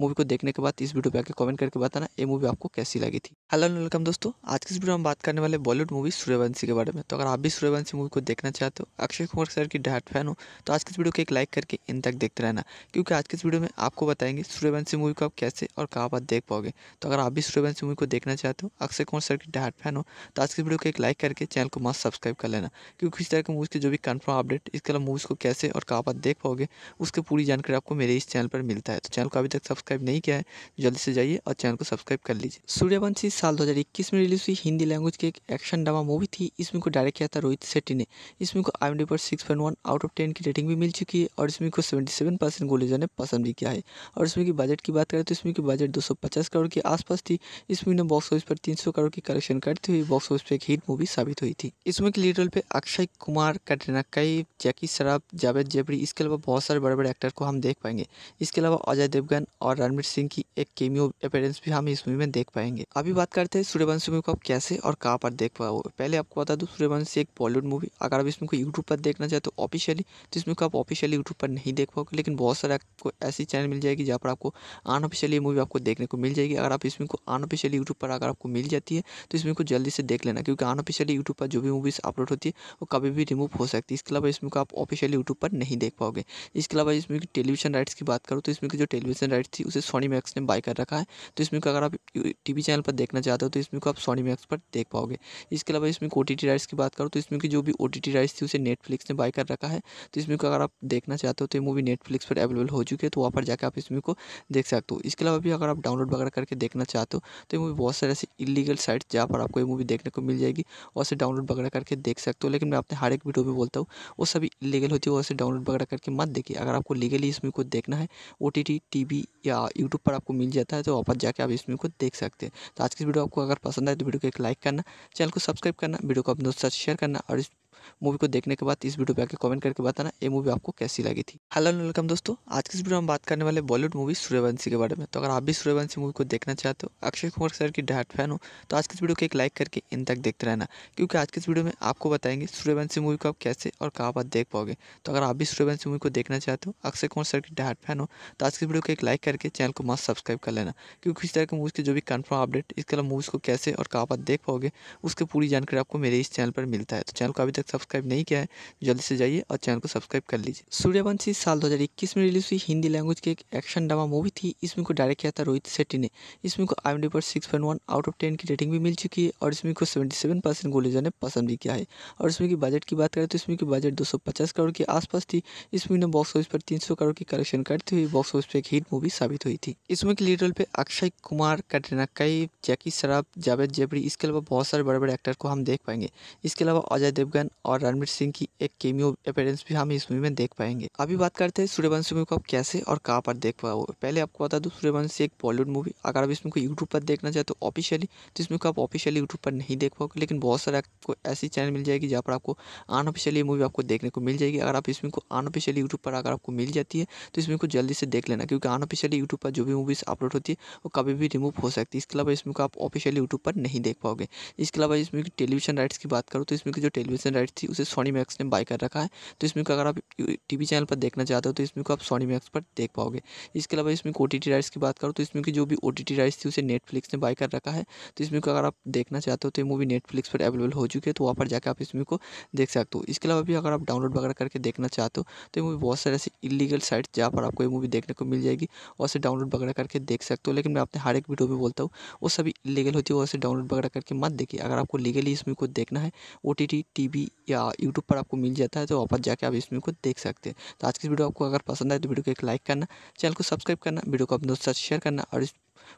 मूवी को देखने के बाद इस वीडियो पे आके कमेंट करके बताना ये मूवी आपको कैसी लगी थी हेलो वेलकम दोस्तों आज की इस वीडियो में बात करने वाले बॉलीवुड मूवी सूर्यवंशी के बारे में तो अगर आप भी सूर्यवंशी मूवी को देखना चाहते हो अक्षय कुमार सर की डाट फैन हो तो आज की इस वीडियो को एक लाइक करके इन तक देखते रहना क्योंकि आज की इस वीडियो में आपको बताएंगे सूर्यवंशी मूवी को आप कैसे और कहाँ पर देख पाओगे तो अगर आप भी सूर्यवंशी मूवी को देखना चाहते हो अक्षय कुमार सर की डाट फैन हो तो आज की वीडियो को एक लाइक करके चैनल को मस्त सब्सक्राइब कर लेना क्योंकि इस तरह के मूवीज़ के जो भी कन्फर्म अपडेट इसके अलावा मूवीज़ को कैसे और कहाँ पर देख पाओगे उसकी पूरी जानकारी आपको मेरे इस चैनल पर मिलता है तो चैनल को अभी तक सब्सक्राइब नहीं किया है जल्दी से जाइए और चैनल को सब्सक्राइब कर लीजिए सूर्यवंशी साल 2021 में रिलीज हुई हिंदी लैंग्वेज की एक एक्शन ड्रामा मूवी थी इसमें को डायरेक्ट किया था रोहित शेट्टी ने इसमें को आई पर सिक्स आउट ऑफ टेन की रेटिंग भी मिल चुकी है और इसमें को सेवेंटी सेवन ने पसंद भी किया है और इसमें की बजट की बात करें तो इसमें की बजट दो सौ पचास करोड़ के आसपास थी इसमें ने बॉक्स ऑफिस पर तीन सौ करोड़ की कलेक्शन करते हुए बॉक्स ऑफिस पर एक हिट मूवी साबित हुई थी इसमें की लीडर पे अक्षय कुमार कटरीना कैफ जैकी शराब जावेद जेबरी इसके अलावा बहुत सारे बड़े बड़े एक्टर को हम देख पाएंगे इसके अलावा अजय देवगन और रणवीर सिंह की एक केमियो अपेयरेंस भी हम इस मूवी में देख पाएंगे अभी बात करते हैं सूर्यवंशी मूवी को आप कैसे और कहाँ पर देख पाओगे पहले आपको बता दूँ सूर्यवंशी एक बॉलीवुड मूवी अगर आप इसमें को यूट्यूब पर देखना चाहते तो ऑफिशियली तो इसमें को आप ऑफिशियली यूट्यूब पर नहीं देख पाओगे लेकिन बहुत सारे आपको ऐसी चैनल मिल जाएगी जहाँ पर आपको अनऑफिशियली मूवी आपको देखने को मिल जाएगी अगर आप इसमें को अनऑफिशियली यूट्यूब पर अगर आपको मिल जाती है तो इसमें को जल्दी से देख लेना क्योंकि अनऑफिशियली यूट्यूब पर जो भी मूवीज़ अपलोड होती है वो कभी भी रिमूव हो सकती है इसके अलावा इसमें को आप ऑफिशियली यूट्यूब पर नहीं देख पाओगे इसके अलावा इसमें टेलीविजन राइट्स की बात करूँ तो इसमें जो टेलीविजन राइट्स थी उसे सोनी मैक्स ने बाई कर रखा है तो इसमें को अगर आप टीवी चैनल पर देखना चाहते हो तो इसमें को आप सोनी मैक्स पर देख पाओगे इसके अलावा इसमें ओ टी राइट्स की बात करो तो इसमें की जो भी ओ टी राइट्स थी उसे नेटफ्लिक्स ने बाई कर रखा है तो इसमें को अगर आप देखना चाहते हो तो ये मूवी नेटफ्लिक्स पर अवेलेबल हो चुकी है तो वहाँ पर जाकर आप इसमें को देख सकते हो इसके अलावा भी अगर आप डाउनलोड वगैरह करके देखना चाहते हो तो ये मूवी बहुत सारे ऐसे इलीगल साइट्स जहाँ पर आपको ये मूवी देखने को मिल जाएगी और उसे डाउनलोड वगैरह करके देख सकते हो लेकिन मैं अपने हर एक वीडियो में बोलता हूँ वो सभी इलीगल होती है वैसे उसे डाउनलोड वगैरह करके मत देखिए अगर आपको लीगली इसमें को देखना है O T T T V या यूट्यूब पर आपको मिल जाता है तो वापस जाके आप इसमें को देख सकते हैं तो आज की वीडियो आपको अगर पसंद आए तो वीडियो को एक लाइक करना चैनल को सब्सक्राइब करना वीडियो को अपने दोस्तों साथ शेयर करना और इस मूवी को देखने के बाद इस वीडियो पे आके कमेंट करके बताना ये मूवी आपको कैसी लगी थी हेलो वेलकम दोस्तों आज की इस वीडियो में बात करने वाले बॉलीवुड मूवी सूर्यवंशी के बारे में तो अगर आप भी सूर्यवंशी मूवी को देखना चाहते हो अक्षय कुमार सर की डायट फैन हो तो आज की इस वीडियो को एक लाइक करके इन तक देखते रहना क्योंकि आज की इस वीडियो में आपको बताएंगे सूर्यवंशी मूवी को आप कैसे और कहाँ पर देख पाओगे तो अगर आप भी सूर्यवंशी मूवी को देखना चाहते हो अक्षय कुमार सर की डायट फैन हो तो आज की वीडियो को एक लाइक करके चैनल को मस्त सब्सक्राइब कर लेना क्योंकि इस तरह की मूवीज़ की जो भी कन्फर्म अपडेट इसके अलावा मूवीज़ को कैसे और कहाँ पर देख पाओगे उसकी पूरी जानकारी आपको मेरे इस चैनल पर मिलता है तो चैनल को अभी तक सब्सक्राइब नहीं किया है जल्दी से जाइए और चैनल को सब्सक्राइब कर लीजिए सूर्यवंशी साल 2021 में रिलीज हुई हिंदी लैंग्वेज की एक एक्शन ड्रामा मूवी थी इसमें को डायरेक्ट किया था रोहित शेट्टी ने इसमें को आई पर six point one out of ten की रेटिंग भी मिल चुकी है और इसमें को सेवेंटी सेवन परसेंट ने पसंद भी किया है और इसमें की बजट की बात करें तो इसमें की बजट दो सौ पचास करोड़ के आसपास थी इसमें ने बॉक्स ऑफिस पर तीन सौ करोड़ की कलेक्शन करते हुए बॉक्स ऑफिस पर एक हिट मूवी साबित हुई थी इसमें की लीड रोल पर अक्षय कुमार कटरीना कैफ जैकी शराब जावेद जेबरी इसके अलावा बहुत सारे बड़े बड़े एक्टर को हम देख पाएंगे इसके अलावा अजय देवगन और रणवीर सिंह की एक केमियो अपेयरेंस भी हम इस मूवी में देख पाएंगे अभी बात करते हैं सूर्यवंशी मूवी को आप कैसे और कहाँ पर देख पाओगे पहले आपको बता दूँ सूर्यवंशी एक बॉलीवुड मूवी अगर आप इसमें को यूट्यूब पर देखना चाहे तो ऑफिशियली तो इसमें को आप ऑफिशियली यूट्यूब पर नहीं देख पाओगे लेकिन बहुत सारे आपको ऐसी चैनल मिल जाएगी जहाँ पर आपको अनऑफिशियली मूवी आपको देखने को मिल जाएगी अगर आप इसमें को अनऑफिशियली यूट्यूब पर अगर आपको मिल जाती है तो इसमें को जल्दी से देख लेना क्योंकि अनऑफिशियली यूट्यूब पर जो भी मूवीज़ अपलोड होती है वो कभी भी रिमूव हो सकती है इसके अलावा इसमें को आप ऑफिशियली यूट्यूब पर नहीं देख पाओगे इसके अलावा इसमें टेलीविजन राइट्स की बात करूँ तो इसमें जो टेलीविजन राइट्स थी उसे सोनी मैक्स ने बाय कर रखा है तो इसमें को अगर आप टीवी चैनल पर देखना चाहते हो तो इसमें को आप सोनी मैक्स पर देख पाओगे इसके अलावा इसमें ओ टी राइट्स की बात करो तो इसमें की जो भी ओ टी राइट्स थी उसे नेटफ्लिक्स ने बाय कर रखा है तो इसमें को अगर आप देखना चाहते हो तो ये मूवी नेटफ्लिक्स पर अवेलेबल हो चुकी है तो वहाँ पर जाकर आप इसमें को देख सकते हो इसके अलावा भी अगर आप डाउनलोड वगैरह करके देखना चाहते हो तो ये मूवी बहुत सारे ऐसे इलीगल साइट्स जहाँ पर आपको ये मूवी देखने को मिल जाएगी और उसे डाउनलोड वगैरह करके देख सकते हो लेकिन मैं अपने हर एक वीडियो में बोलता हूँ वो सभी इलीगल होती है वो उसे डाउनलोड वगैरह करके मत देखिए अगर आपको लीगली इसमें को देखना है O T T T V या यूट्यूब पर आपको मिल जाता है तो वापस जाके आप इस फिल्म को देख सकते हैं तो आज की वीडियो आपको अगर पसंद आए तो वीडियो को एक लाइक करना चैनल को सब्सक्राइब करना वीडियो को अपने दोस्तों साथ शेयर करना और इस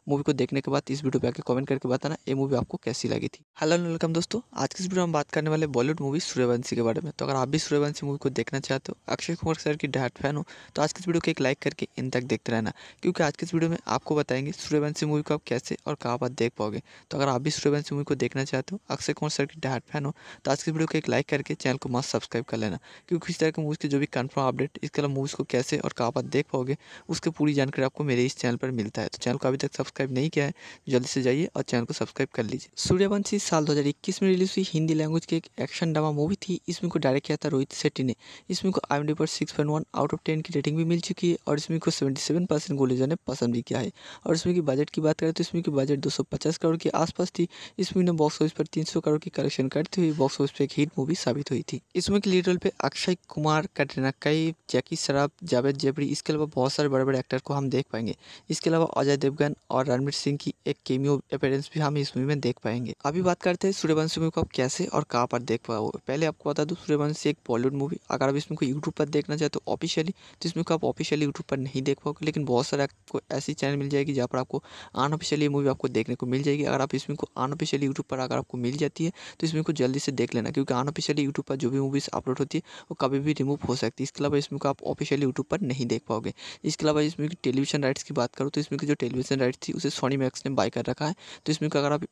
मूवी को देखने के बाद इस वीडियो पे आके कमेंट करके बताना ये मूवी आपको कैसी लगी थी हेलो वेलकम दोस्तों आज की इस वीडियो में बात करने वाले बॉलीवुड मूवी सूर्यवंशी के बारे में तो अगर आप भी सूर्यवंशी मूवी को देखना चाहते हो अक्षय कुमार सर की डाट फैन हो तो आज की इस वीडियो को एक लाइक करके इन तक देखते रहना क्योंकि आज की इस वीडियो में आपको बताएंगे सूर्यवंशी मूवी को आप कैसे और कहाँ बात देख पाओगे तो अगर आप भी सूर्यवंशी मूवी को देखना चाहते हो अक्षय कुमार सर की डाट फैन हो तो आज की वीडियो को एक लाइक करके चैनल को मस्त सब्सक्राइब कर लेना क्योंकि इस तरह की मूवीज़ के जो भी कन्फर्म अपडेट इसके अलावा मूवीज़ को कैसे और कहाँ बात देख पाओगे उसकी पूरी जानकारी आपको मेरे इस चैनल पर मिलता है तो चैनल को अभी तक सब्सक्राइब नहीं किया है तो जल्दी से जाइए और चैनल को सब्सक्राइब कर लीजिए सूर्यवंशी साल 2021 में रिलीज हुई हिंदी लैंग्वेज की एक एक्शन ड्रामा मूवी थी इसमें को डायरेक्ट किया था रोहित शेट्टी ने इसमें को आई पर सिक्स आउट ऑफ टेन की रेटिंग भी मिल चुकी है और इसमें को सेवेंटी परसेंट गोलीजा ने पसंद भी किया है और इसमें की बजट की बात करें तो इसमें की बजट दो करोड़ के आसपास थी इसमें बॉक्स ऑफिस पर तीन करोड़ की कलेक्शन करते हुए बॉक्स ऑफिस पर एक हिट मूवी साबित हुई थी इसमें की लीड रोल पर अक्षय कुमार कटरीना कैफ जैकी शराब जावेद जेबरी इसके अलावा बहुत सारे बड़े बड़े एक्टर को हम देख पाएंगे इसके अलावा अजय देवगन और रणवीर सिंह की एक केमियो अपेयरेंस भी हम इस मूवी में देख पाएंगे अभी बात करते हैं सूर्यवंशी मूवी को आप कैसे और कहाँ पर देख पाओगे पहले आपको बता दूँ सूर्यवंशी एक बॉलीवुड मूवी अगर आप इसमें को यूट्यूब पर देखना चाहे तो ऑफिशियली तो इसमें को आप ऑफिशियली यूट्यूब पर नहीं देख पाओगे लेकिन बहुत सारे आपको ऐसी चैनल मिल जाएगी जहाँ पर आपको अनऑफिशियली मूवी आपको देखने को मिल जाएगी अगर आप इसमें को अनऑफिशियली यूट्यूब पर अगर आपको मिल जाती है तो इसमें को जल्दी से देख लेना क्योंकि अनऑफिशियली यूट्यूब पर जो भी मूवीज़ अपलोड होती है वो कभी भी रिमूव हो सकती है इसके अलावा इसमें को आप ऑफिशियली यूट्यूब पर नहीं देख पाओगे इसके अलावा इसमें टेलीविजन राइट्स की बात करूँ तो इसमें जो टेलीविजन राइट्स वेबसाइट थी उसे सोनी मैक्स ने बाय कर रखा है तो इसमें को अगर आप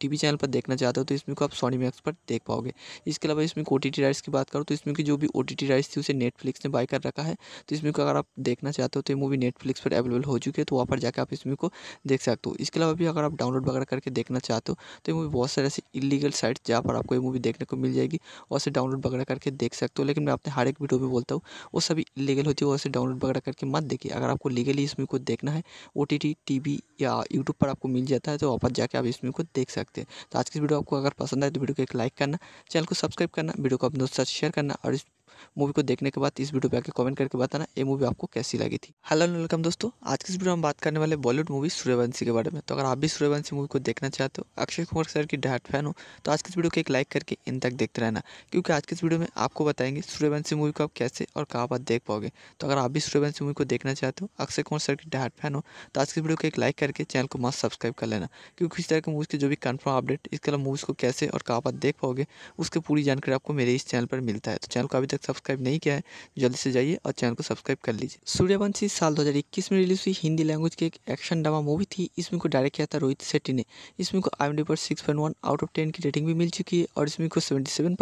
टीवी चैनल पर देखना चाहते हो तो इसमें को आप सोनी मैक्स पर देख पाओगे इसके अलावा इसमें ओ टी राइट्स की बात करो तो इसमें की जो भी ओ टी राइट्स थी उसे नेटफ्लिक्स ने बाय कर रखा है तो इसमें को अगर आप देखना चाहते हो तो ये मूवी नेटफ्लिक्स पर अवेलेबल हो चुकी है तो वहाँ पर जाकर आप इसमें को देख सकते हो इसके अलावा भी अगर आप डाउनलोड वगैरह करके देखना चाहते हो तो ये मूवी बहुत सारे ऐसे इलीगल साइट्स जहाँ पर आपको ये मूवी देखने को मिल जाएगी और उसे डाउनलोड वगैरह करके देख सकते हो लेकिन मैं अपने हर एक वीडियो में बोलता हूँ वो सभी इलीगल होती है वैसे डाउनलोड वगैरह करके मत देखिए अगर आपको लीगली इसमें को देखना है O T T T V या यूट्यूब पर आपको मिल जाता है तो वापस जाके आप इस वीडियो को देख सकते हैं तो आज की वीडियो आपको अगर पसंद आए तो वीडियो को एक लाइक करना चैनल को सब्सक्राइब करना वीडियो को अपने दोस्तों साथ शेयर करना और इस मूवी को देखने के बाद इस वीडियो पे आके कमेंट करके बताना ये मूवी आपको कैसी लगी थी हेलो वेलकम दोस्तों आज की इस वीडियो में बात करने वाले बॉलीवुड मूवी सूर्यवंशी के बारे में तो अगर आप भी सूर्यवंशी मूवी को देखना चाहते हो अक्षय कुमार सर की डाट फैन हो तो आज की इस वीडियो को एक लाइक करके इन तक देखते रहना क्योंकि आज की इस वीडियो में आपको बताएंगे सूर्यवंशी मूवी को आप कैसे और कहाँ पर देख पाओगे तो अगर आप भी सूर्यवंशी मूवी को देखना चाहते हो अक्षय कुमार सर की डाट फैन हो तो आज की वीडियो को एक लाइक करके चैनल को मस्त सब्सक्राइब कर लेना क्योंकि इस तरह के मूवीज़ के जो भी कन्फर्म अपडेट इसके अलावा मूवीज़ को कैसे और कहाँ पर देख पाओगे उसकी पूरी जानकारी आपको मेरे इस चैनल पर मिलता है तो चैनल को अभी तक सब्सक्राइब नहीं किया है जल्दी से जाइए और चैनल को सब्सक्राइब कर लीजिए सूर्यवंशी साल 2021 में रिलीज हुई हिंदी लैंग्वेज की एक एक्शन ड्रामा मूवी थी इसमें को डायरेक्ट किया था रोहित शेट्टी ने इसमें को आई पर सिक्स आउट ऑफ टेन की रेटिंग भी मिल चुकी है और इसमें को सेवेंटी सेवन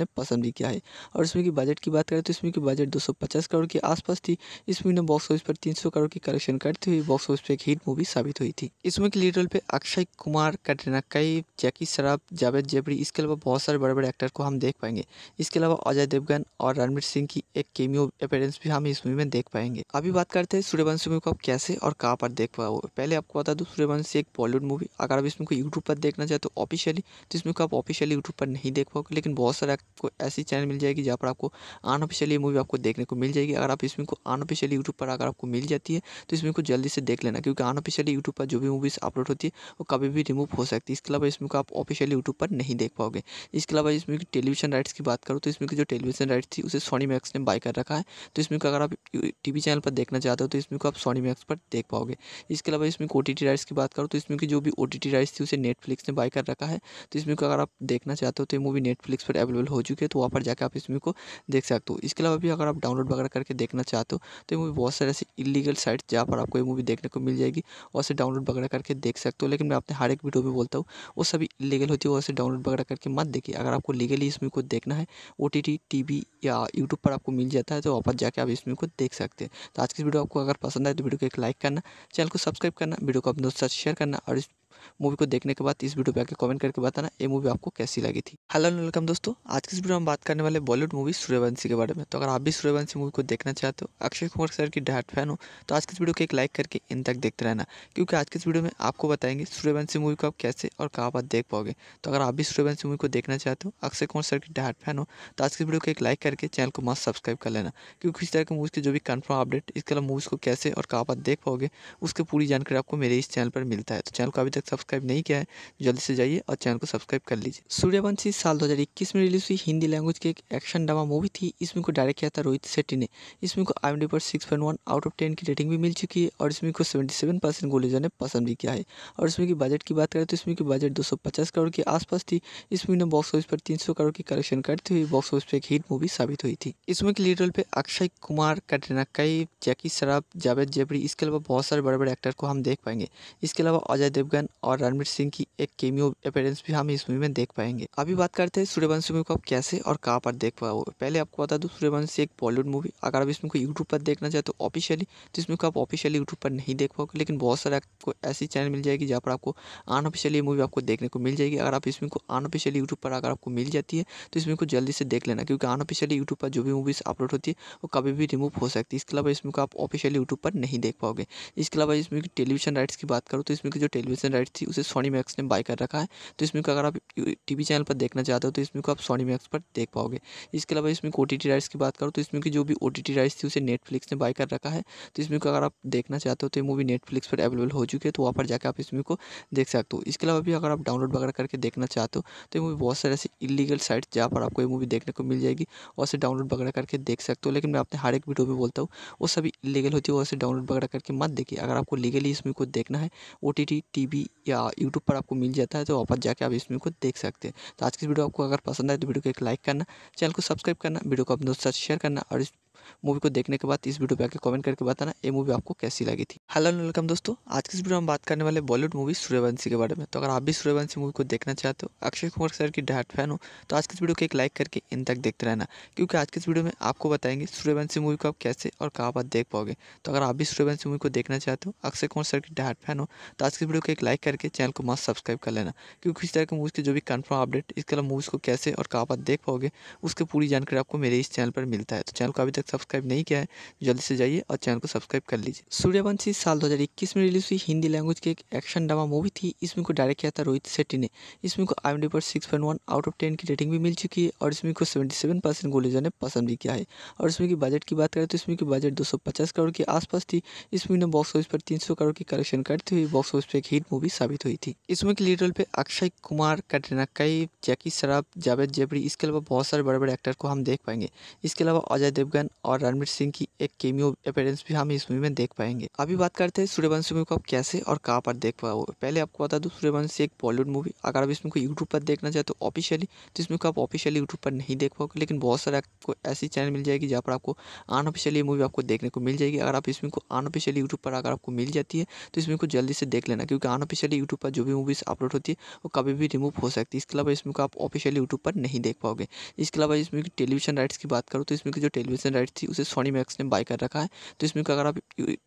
ने पसंद भी किया है और इसमें की बजट की बात करें तो इसमें की बजट दो करोड़ के आसपास थी इसमें ने बॉक्स ऑफिस पर तीन करोड़ की कलेक्शन करते हुए बॉक्स ऑफिस पर एक हिट मूवी साबित हुई थी इसमें की लीडर रोल पे अक्षय कुमार कटरीना कैफ जैकी शराब जावेद जेबरी इसके अलावा बहुत सारे बड़े बड़े एक्टर को हम देख पाएंगे इसके अलावा अजय देवगन और रणवीर सिंह की एक केमियो अपेयरेंस भी हम इस मूवी में देख पाएंगे अभी बात करते हैं सूर्यवंशी मूवी को आप कैसे और कहाँ पर देख पाओ पहले आपको बता दूँ सूर्यवंशी एक बॉलीवुड मूवी अगर आप इसमें को यूट्यूब पर देखना चाहते तो ऑफिशियली तो इसमें को आप ऑफिशियली यूट्यूब पर नहीं देख पाओगे लेकिन बहुत सारे आपको ऐसी चैनल मिल जाएगी जहाँ पर आपको अनऑफिशियली मूवी आपको देखने को मिल जाएगी अगर आप इसमें को अनऑफिशियली यूट्यूब पर अगर आपको मिल जाती है तो इसमें को जल्दी से देख लेना क्योंकि अनऑफिशियली यूट्यूब पर जो भी मूवीज़ अपलोड होती है वो कभी भी रिमूव हो सकती है इसके अलावा इसमें को आप ऑफिशियली यूट्यूब पर नहीं देख पाओगे इसके अलावा इसमें टेलीविजन राइट्स की बात करूँ तो इसमें जो टेलीविजन राइट्स थी उसे सोनी मैक्स ने बाई कर रखा है तो इसमें को अगर आप टीवी चैनल पर देखना चाहते हो तो इसमें को आप सोनी मैक्स पर देख पाओगे इसके अलावा इसमें ओ टी राइट्स की बात करो तो इसमें की जो भी ओ टी राइट्स थी उसे नेटफ्लिक्स ने बाई कर रखा है तो इसमें को अगर आप देखना चाहते हो तो ये मूवी नेटफ्लिक्स पर अवेलेबल हो चुकी है तो वहाँ पर जाकर आप इसमें को देख सकते हो इसके अलावा भी अगर आप डाउनलोड वगैरह करके देखना चाहते हो तो ये मूवी बहुत सारे ऐसे इलीगल साइट्स जहाँ पर आपको ये मूवी देखने को मिल जाएगी और उसे डाउनलोड वगैरह करके देख सकते हो लेकिन मैं अपने हर एक वीडियो में बोलता हूँ वो सभी इलीगल होती है वैसे डाउनलोड वगैरह करके मत देखिए अगर आपको लीगली इसमें को देखना है O T T T V या यूट्यूब पर आपको मिल जाता है तो वापस जाके आप इस को देख सकते हैं तो आज की वीडियो आपको अगर पसंद आए तो वीडियो को एक लाइक करना चैनल को सब्सक्राइब करना वीडियो को अपने दोस्तों साथ शेयर करना और इस मूवी को देखने के बाद इस वीडियो पे आके कमेंट करके बताना ये मूवी आपको कैसी लगी थी हेलो वेलकम दोस्तों आज की इस वीडियो में बात करने वाले बॉलीवुड मूवी सूर्यवंशी के बारे में तो अगर आप भी सूर्यवंशी मूवी को देखना चाहते हो अक्षय कुमार सर की डाट फैन हो तो आज की इस वीडियो को एक लाइक करके इन तक देखते रहना क्योंकि आज की इस वीडियो में आपको बताएंगे सूर्यवंशी मूवी को आप कैसे और कहाँ पर देख पाओगे तो अगर आप भी सूर्यवंशी मूवी को देखना चाहते हो अक्षय कुमार सर की डाट फैन हो तो आज की वीडियो को एक लाइक करके चैनल को मस्त सब्सक्राइब कर लेना क्योंकि इस तरह की मूवीज़ के जो भी कन्फर्म अपडेट इसके अलावा मूवीज़ को कैसे और कहाँ पर देख पाओगे उसकी पूरी जानकारी आपको मेरे इस चैनल पर मिलता है तो चैनल को अभी तक सब्सक्राइब नहीं किया है तो जल्दी से जाइए और चैनल को सब्सक्राइब कर लीजिए सूर्यवंशी साल 2021 में रिलीज हुई हिंदी लैंग्वेज की एक एक्शन ड्रामा मूवी थी इसमें को डायरेक्ट किया था रोहित शेट्टी ने इसमें को आई पर six one out of ten की रेटिंग भी मिल चुकी है और इसमें को सेवेंटी सेवन ने पसंद भी किया है और इसमें की बजट की बात करें तो इसमें की बजट दो सौ पचास करोड़ के आसपास थी इसमें ने बॉक्स ऑफिस पर तीन सौ करोड़ की कलेक्शन करते हुए बॉक्स ऑफिस पर एक हिट मूवी साबित हुई थी इसमें की लीड रोल पर अक्षय कुमार कटरीना कैब जैकी शराब जावेद जेबरी इसके अलावा बहुत सारे बड़े बड़े एक्टर को हम देख पाएंगे इसके अलावा अजय देवगन और रणवीर सिंह की एक केमियो अपेयरेंस भी हम इस मूवी में देख पाएंगे अभी बात करते हैं सूर्यवंशी मूवी को आप कैसे और कहाँ पर देख पाओ पहले आपको बता दूँ सूर्यवंशी एक बॉलीवुड मूवी अगर आप इसमें को यूट्यूब पर देखना चाहे तो ऑफिशियली तो इसमें को आप ऑफिशियली यूट्यूब पर नहीं देख पाओगे लेकिन बहुत सारे आपको ऐसी चैनल मिल जाएगी जहाँ पर आपको अनऑफिशियली मूवी आपको देखने को मिल जाएगी अगर आप इसमें को अनऑफिशियली यूट्यूब पर अगर आपको मिल जाती है तो इसमें को जल्दी से देख लेना क्योंकि अनऑफिशियली यूट्यूब पर जो भी मूवीज़ अपलोड होती है वो कभी भी रिमूव हो सकती है इसके अलावा इसमें को आप ऑफिशियली यूट्यूब पर नहीं देख पाओगे इसके अलावा इसमें टेलीविजन राइट्स की बात करूँ तो इसमें जो टेलीविजन राइट्स थी उसे सोनी मैक्स ने बाय कर रखा है तो इसमें को अगर आप टीवी चैनल पर देखना चाहते हो तो इसमें को आप सोनी मैक्स पर देख पाओगे इसके अलावा इसमें ओ टी राइट्स की बात करो तो इसमें की जो भी ओ टी राइट्स थी उसे नेटफ्लिक्स ने बाय कर रखा है तो इसमें को अगर आप देखना चाहते हो तो ये मूवी नेटफ्लिक्स पर अवेलेबल हो चुकी है तो वहाँ पर जाकर आप इसमें को देख सकते हो इसके अलावा भी अगर आप डाउनलोड वगैरह करके देखना चाहते हो तो ये मूवी बहुत सारे ऐसे इलीगल साइट्स जहाँ पर आपको ये मूवी देखने को मिल जाएगी और उसे डाउनलोड वगैरह करके देख सकते हो लेकिन मैं अपने हर एक वीडियो में बोलता हूँ वो सभी इलीगल होती है वैसे डाउनलोड वगैरह करके मत देखिए अगर आपको लीगली इसमें को देखना है O T T T V या यूट्यूब पर आपको मिल जाता है तो वापस जाके आप इसमें को देख सकते हैं तो आज की वीडियो आपको अगर पसंद आए तो वीडियो को एक लाइक करना चैनल को सब्सक्राइब करना वीडियो को अपने दोस्तों साथ शेयर करना और इस मूवी को देखने के बाद इस वीडियो पे आके कमेंट करके बताना ये मूवी आपको कैसी लगी थी हेलो वेलकम दोस्तों आज की इस वीडियो में बात करने वाले बॉलीवुड मूवी सूर्यवंशी के बारे में तो अगर आप भी सूर्यवंशी मूवी को देखना चाहते हो अक्षय कुमार सर की डाट फैन हो तो आज की इस वीडियो को एक लाइक करके इन तक देखते रहना क्योंकि आज के इस वीडियो में आपको बताएंगे सूर्यवंशी मूवी को आप कैसे और कहाँ बात देख पाओगे तो अगर आप भी सूर्यवंशी मूवी को देखना चाहते हो अक्षय कुमार सर की डाट फैन हो तो आज की वीडियो को एक लाइक करके चैनल को मस्त सब्सक्राइब कर लेना क्योंकि इस तरह की मूवीज़ के जो भी कन्फर्म अपडेट इसके अलावा मूवीज़ को कैसे और कहाँ बात देख पाओगे उसकी पूरी जानकारी आपको मेरे इस चैनल पर मिलता है तो चैनल को अभी तक सब्सक्राइब नहीं किया है तो जल्दी से जाइए और चैनल को सब्सक्राइब कर लीजिए सूर्यवंशी साल 2021 में रिलीज हुई हिंदी लैंग्वेज की एक एक्शन ड्रामा मूवी थी इसमें को डायरेक्ट किया था रोहित शेट्टी ने इसमें को आई पर सिक्स आउट ऑफ टेन की रेटिंग भी मिल चुकी है और इसमें को सेवेंटी सेवन परसेंट ने पसंद भी किया है और इसमें की बजट की बात करें तो इसमें की बजट दो सौ पचास करोड़ के आसपास थी इसमें बॉक्स ऑफिस पर तीन सौ करोड़ की कलेक्शन करते हुए बॉक्स ऑफिस पर एक हिट मूवी साबित हुई थी इसमें की लीड रोल पे अक्षय कुमार कटरीना कैफ जैकी शराब जावेद जेबरी इसके अलावा बहुत सारे बड़े बड़े एक्टर को हम देख पाएंगे इसके अलावा अजय देवगन और रणवीर सिंह की एक केमियो अपेयरेंस भी हम इस मूवी में देख पाएंगे अभी बात करते हैं सूर्यवंशी मूवी को आप कैसे और कहाँ पर देख पाओ पहले आपको बता दूँ सूर्यवंशी एक बॉलीवुड मूवी अगर आप इसमें को यूट्यूब पर देखना चाहते तो ऑफिशियली तो इसमें को आप ऑफिशियली यूट्यूब पर नहीं देख पाओगे लेकिन बहुत सारे आपको ऐसी चैनल मिल जाएगी जहाँ पर आपको अनऑफिशियली मूवी आपको देखने को मिल जाएगी अगर आप इसमें को अनऑफिशियली यूट्यूब पर अगर आपको मिल जाती है तो इसमें को जल्दी से देख लेना क्योंकि अनऑफिशियली यूट्यूब पर जो भी मूवीज़ अपलोड होती है वो कभी भी रिमूव हो सकती है इसके अलावा इसमें को आप ऑफिशियली यूट्यूब पर नहीं देख पाओगे इसके अलावा इसमें टेलीविजन राइट्स की बात करूँ तो इसमें जो टेलीविजन राइट्स वेबसाइट थी उसे सोनी मैक्स ने बाय कर रखा है तो इसमें को अगर आप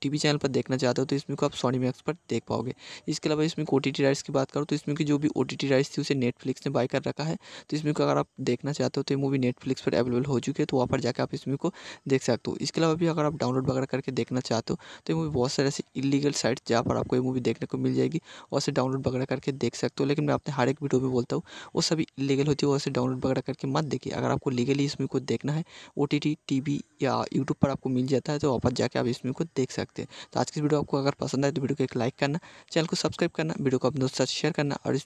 टीवी चैनल पर देखना चाहते हो तो इसमें को आप सोनी मैक्स पर देख पाओगे इसके अलावा इसमें ओ टी राइट्स की बात करो तो इसमें की जो भी ओ टी राइट्स थी उसे नेटफ्लिक्स ने बाय कर रखा है तो इसमें को अगर आप देखना चाहते हो तो ये मूवी नेटफ्लिक्स पर अवेलेबल हो चुकी है तो वहाँ पर जाकर आप इसमें को देख सकते हो इसके अलावा भी अगर आप डाउनलोड वगैरह करके देखना चाहते हो तो ये मूवी बहुत सारे ऐसे इलीगल साइट जहाँ पर आपको ये मूवी देखने को मिल जाएगी और उसे डाउनलोड वगैरह करके देख सकते हो लेकिन मैं अपने हर एक वीडियो में बोलता हूँ वो सभी इलीगल होती है वैसे डाउनलोड वगैरह करके मत देखिए अगर आपको लीगली इसमें को देखना है O T T T V या यूट्यूब पर आपको मिल जाता है तो वापस जाके आप इस वीडियो को देख सकते हैं तो आज की वीडियो आपको अगर पसंद आए तो वीडियो को एक लाइक करना चैनल को सब्सक्राइब करना वीडियो को अपने दोस्तों साथ शेयर करना और इस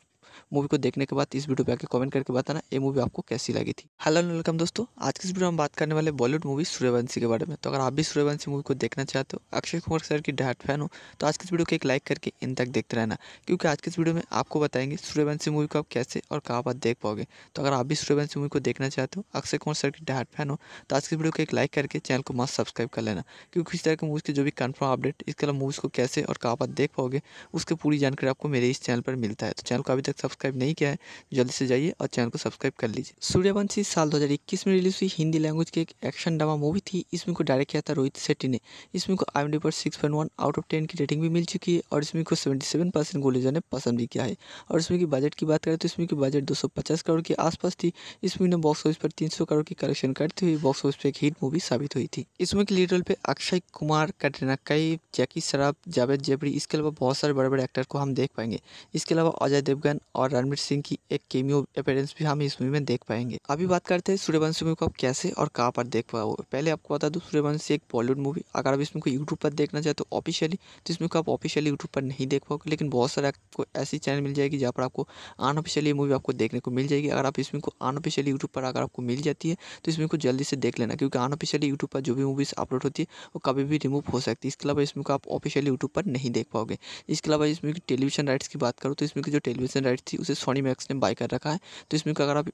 मूवी को देखने के बाद इस वीडियो पे आके कमेंट करके बताना ये मूवी आपको कैसी लगी थी हेलो वेलकम दोस्तों आज के इस वीडियो में बात करने वाले बॉलीवुड मूवी सूर्यवंशी के बारे में तो अगर आप भी सूर्यवंशी मूवी को देखना चाहते हो अक्षय कुमार सर की डायट फैन हो तो आज की वीडियो को एक लाइक करके इन तक देखते रहना क्योंकि आज की इस वीडियो में आपको बताएंगे सूर्यवंशी मूवी को आप कैसे और कहाँ पर देख पाओगे तो अगर आप भी सूर्यवंशी मूवी को देखना चाहते हो अक्षय कुमार सर की डायट फैन हो तो आज की वीडियो को एक लाइक करके चैनल को मस्त सब्सक्राइब कर लेना क्योंकि इस तरह की मूवीज़ की जो भी कन्फर्म अपडेट इसके अलावा मूवीज़ को कैसे और कहाँ पर देख पाओगे उसकी पूरी जानकारी आपको मेरे इस चैनल पर मिलता है तो चैनल को अभी तक तक सब्सक्राइब नहीं किया है तो जल्दी से जाइए और चैनल को सब्सक्राइब कर लीजिए सूर्यवंशी साल 2021 में रिलीज हुई हिंदी लैंग्वेज की एक एक्शन ड्रामा मूवी थी इसमें को डायरेक्ट किया था रोहित शेट्टी ने इसमें को आई पर six point one out of ten की रेटिंग भी मिल चुकी है और इसमें को सेवेंटी सेवन परसेंट ने पसंद भी किया है और इसमें की बजट की बात करें तो इसमें की बजट दो सौ पचास करोड़ के आसपास थी इसमें बॉक्स ऑफिस पर तीन सौ करोड़ की कलेक्शन करते हुए बॉक्स ऑफिस पर एक हिट मूवी साबित हुई थी इसमें के लीड रोल पे अक्षय कुमार कटरीना कैफ जैकी शराब जावेद जेबरी इसके अलावा बहुत सारे बड़े बड़े एक्टर को हम देख पाएंगे इसके अलावा अजय देवगन और रणवीर सिंह की एक केमियो अपेयरेंस भी हम इस मूवी में देख पाएंगे अभी बात करते हैं सूर्यवंशी मूवी को आप कैसे और कहाँ पर देख पाओगे पहले आपको बता दूँ सूर्यवंशी एक बॉलीवुड मूवी अगर आप इसमें को यूट्यूब पर देखना चाहते तो ऑफिशियली तो इसमें को आप ऑफिशियली यूट्यूब पर नहीं देख पाओगे लेकिन बहुत सारे आपको ऐसी चैनल मिल जाएगी जहाँ पर आपको अनऑफिशियली मूवी आपको देखने को मिल जाएगी अगर आप इसमें को अनऑफिशियली यूट्यूब पर अगर आपको मिल जाती है तो इसमें को जल्दी से देख लेना क्योंकि अनऑफिशियली यूट्यूब पर जो भी मूवीज़ अपलोड होती है वो कभी भी रिमूव हो सकती है इसके अलावा इसमें को आप ऑफिशियली यूट्यूब पर नहीं देख पाओगे इसके अलावा इसमें टेलीविजन राइट्स की बात करूँ तो इसमें जो टेलीविजन राइट थी उसे सोनी मैक्स ने बाय कर रखा है तो इसमें को अगर आप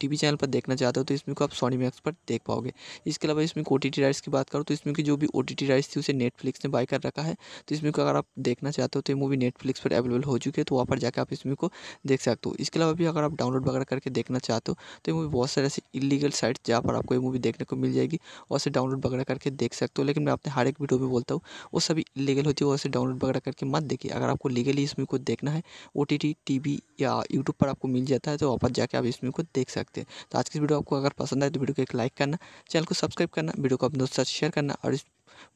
टी चैनल पर देखना चाहते हो तो इसमें को आप सोनी मैक्स पर देख पाओगे इसके अलावा इसमें ओ टी राइट्स की बात करो तो इसमें की जो भी ओ टी राइट्स थी उसे नेटफ्लिक्स ने बाय कर रखा है तो इसमें को अगर आप देखना चाहते हो तो ये मूवी नेटफ्लिक्स पर अवेलेबल हो चुकी है तो वहाँ पर जाकर आप इसमें को देख सकते हो इसके अलावा भी अगर आप डाउनलोड वगैरह करके देखना चाहते हो तो ये मूवी बहुत सारे ऐसे इलीगल साइट्स जहाँ पर आपको ये मूवी देखने को मिल जाएगी और से डाउनलोड वगैरह करके देख सकते हो लेकिन मैं अपने हर एक वीडियो में बोलता हूँ वो सभी इलीगल होती है और से डाउनलोड वगैरह करके मत देखिए अगर आपको लीगली इसमें को देखना है O T T T V या यूट्यूब पर आपको मिल जाता है तो वापस जाके आप इस वीडियो को देख सकते हैं तो आज की वीडियो आपको अगर पसंद आए तो वीडियो को एक लाइक करना चैनल को सब्सक्राइब करना वीडियो को अपने दोस्तों साथ शेयर करना और इस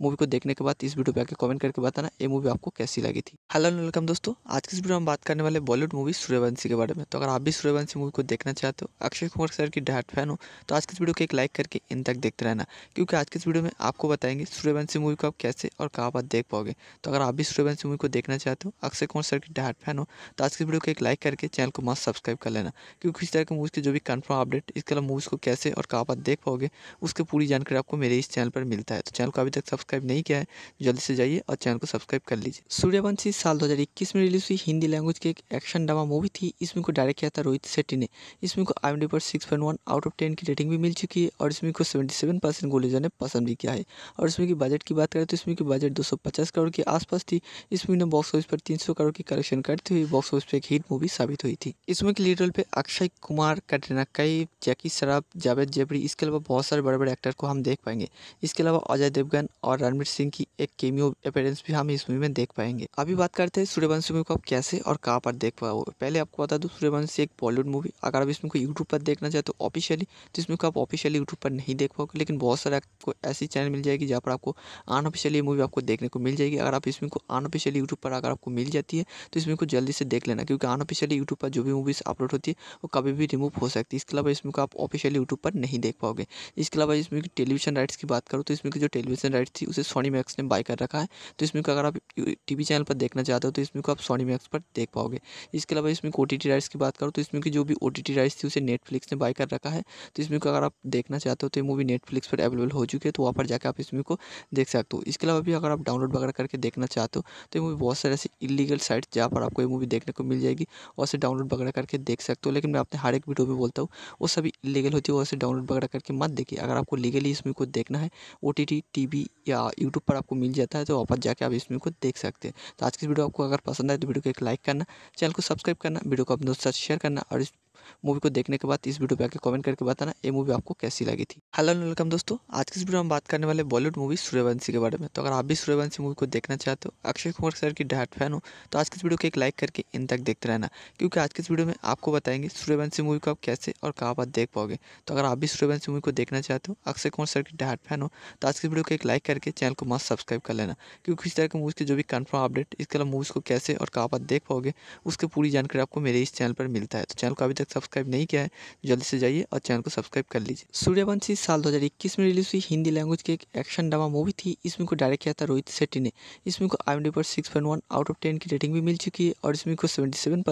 मूवी को देखने के बाद इस वीडियो पे आके कमेंट करके बताना ये मूवी आपको कैसी लगी थी हेलो वेलकम दोस्तों आज की इस वीडियो में बात करने वाले बॉलीवुड मूवी सूर्यवंशी के बारे में तो अगर आप भी सूर्यवंशी मूवी को देखना चाहते हो अक्षय कुमार सर की डाट फैन हो तो आज की इस वीडियो को एक लाइक करके इन तक देखते रहना क्योंकि आज की इस वीडियो में आपको बताएंगे सूर्यवंशी मूवी को आप कैसे और कहाँ पर देख पाओगे तो अगर आप भी सूर्यवंशी मूवी को देखना चाहते हो अक्षय कुमार सर की डाट फैन हो तो आज की वीडियो को एक लाइक करके चैनल को मस्त सब्सक्राइब कर लेना क्योंकि इस तरह की मूवीज़ के जो भी कन्फर्म अपडेट इसके अलावा मूवीज़ को कैसे और कहाँ पर देख पाओगे उसकी पूरी जानकारी आपको मेरे इस चैनल पर मिलता है तो चैनल को अभी तक तक सब्सक्राइब नहीं किया है तो जल्दी से जाइए और चैनल को सब्सक्राइब कर लीजिए सूर्यवंशी साल 2021 में रिलीज हुई हिंदी लैंग्वेज की एक एक्शन ड्रामा मूवी थी इसमें को डायरेक्ट किया था रोहित शेट्टी ने इसमें को आई पर six point out of ten की रेटिंग भी मिल चुकी है और इसमें को सेवेंटी सेवन परसेंट ने पसंद भी किया है और इसमें की बजट की बात करें तो इसमें की बजट दो सौ पचास करोड़ के आसपास थी इसमें ने बॉक्स ऑफिस पर तीन सौ करोड़ की कलेक्शन करते हुए बॉक्स ऑफिस पर एक हिट मूवी साबित हुई थी इसमें की लीडर पे अक्षय कुमार कटरीना कैफ जैकी शराब जावेद जेबरी इसके अलावा बहुत सारे बड़े बड़े एक्टर को हम देख पाएंगे इसके अलावा अजय देवगन और रणवीर सिंह की एक केमियो अपेयरेंस भी हम इस मूवी में देख पाएंगे अभी बात करते हैं सूर्यवंशी मूवी को आप कैसे और कहाँ पर देख पाओगे पहले आपको बता दूँ सूर्यवंशी एक बॉलीवुड मूवी अगर आप इसमें को यूट्यूब पर देखना चाहे तो ऑफिशियली तो इसमें को आप ऑफिशियली यूट्यूब पर नहीं देख पाओगे लेकिन बहुत सारे आपको ऐसी चैनल मिल जाएगी जहाँ पर आपको अनऑफिशियली मूवी आपको देखने को मिल जाएगी अगर आप इसमें को अनऑफिशियली यूट्यूब पर अगर आपको मिल जाती है तो इसमें को जल्दी से देख लेना क्योंकि अनऑफिशियली यूट्यूब पर जो भी मूवीज़ अपलोड होती है वो कभी भी रिमूव हो सकती है इसके अलावा इसमें को आप ऑफिशियली यूट्यूब पर नहीं देख पाओगे इसके अलावा इसमें टेलीविजन राइट्स की बात करूँ तो इसमें जो टेलीविजन राइट राइट थी उसे सोनी मैक्स ने बाय कर रखा है तो इसमें को अगर आप टीवी चैनल पर देखना चाहते हो तो इसमें को आप सोनी मैक्स पर देख पाओगे इसके अलावा इसमें ओ टी राइट्स की बात करो तो इसमें की जो भी ओ टी राइट्स थी उसे नेटफ्लिक्स ने बाय कर रखा है तो इसमें को अगर आप देखना चाहते हो तो मूवी नेटफ्लिक्स पर अवेलेबल हो चुकी है तो वहाँ पर जाकर आप इसमें को देख सकते हो इसके अलावा भी अगर आप डाउनलोड वगैरह करके देखना चाहते हो तो ये मूवी बहुत सारे ऐसे इलीगल साइट्स जहाँ पर आपको ये मूवी देखने को मिल जाएगी और उसे डाउनलोड वगैरह करके देख सकते हो लेकिन मैं अपने हर एक वीडियो में बोलता हूँ वो सभी इलीगल होती है उसे डाउनलोड वगैरह करके मत देखिए अगर आपको लीगली इसमें को देखना है O T T T V या यूट्यूब पर आपको मिल जाता है तो वापस जाके आप इस फिल्म को देख सकते हैं तो आज की वीडियो आपको अगर पसंद आए तो वीडियो को एक लाइक करना चैनल को सब्सक्राइब करना वीडियो को अपने दोस्तों साथ शेयर करना और इस मूवी को देखने के बाद इस वीडियो पे आके कमेंट करके बताना ये मूवी आपको कैसी लगी थी हेलो वेलकम दोस्तों आज की इस वीडियो में बात करने वाले बॉलीवुड मूवी सूर्यवंशी के बारे में तो अगर आप भी सूर्यवंशी मूवी को देखना चाहते हो अक्षय कुमार सर की डायट फैन हो तो आज की इस वीडियो को एक लाइक करके इन तक देखते रहना क्योंकि आज की इस वीडियो में आपको बताएंगे सूर्यवंशी मूवी को आप कैसे और कहाँ पर देख पाओगे तो अगर आप भी सूर्यवंशी मूवी को देखना चाहते हो अक्षय कुमार सर की डायट फैन हो तो आज की वीडियो को एक लाइक करके चैनल को मस्त सब्सक्राइब कर लेना क्योंकि इस तरह की मूवीज़ के जो भी कन्फर्म अपडेट इसके अलावा मूवीज़ को कैसे और कहाँ पर देख पाओगे उसकी पूरी जानकारी आपको मेरे इस चैनल पर मिलता है तो चैनल को अभी तक सब्सक्राइब नहीं किया है तो जल्दी से जाइए और चैनल को सब्सक्राइब कर लीजिए सूर्यवंशी साल 2021 में रिलीज हुई हिंदी लैंग्वेज की एक एक्शन ड्रामा मूवी थी इसमें को डायरेक्ट किया था रोहित शेट्टी ने इसमें को आई पर सिक्स आउट ऑफ टेन की रेटिंग भी मिल चुकी है और इसमें को सेवेंटी सेवन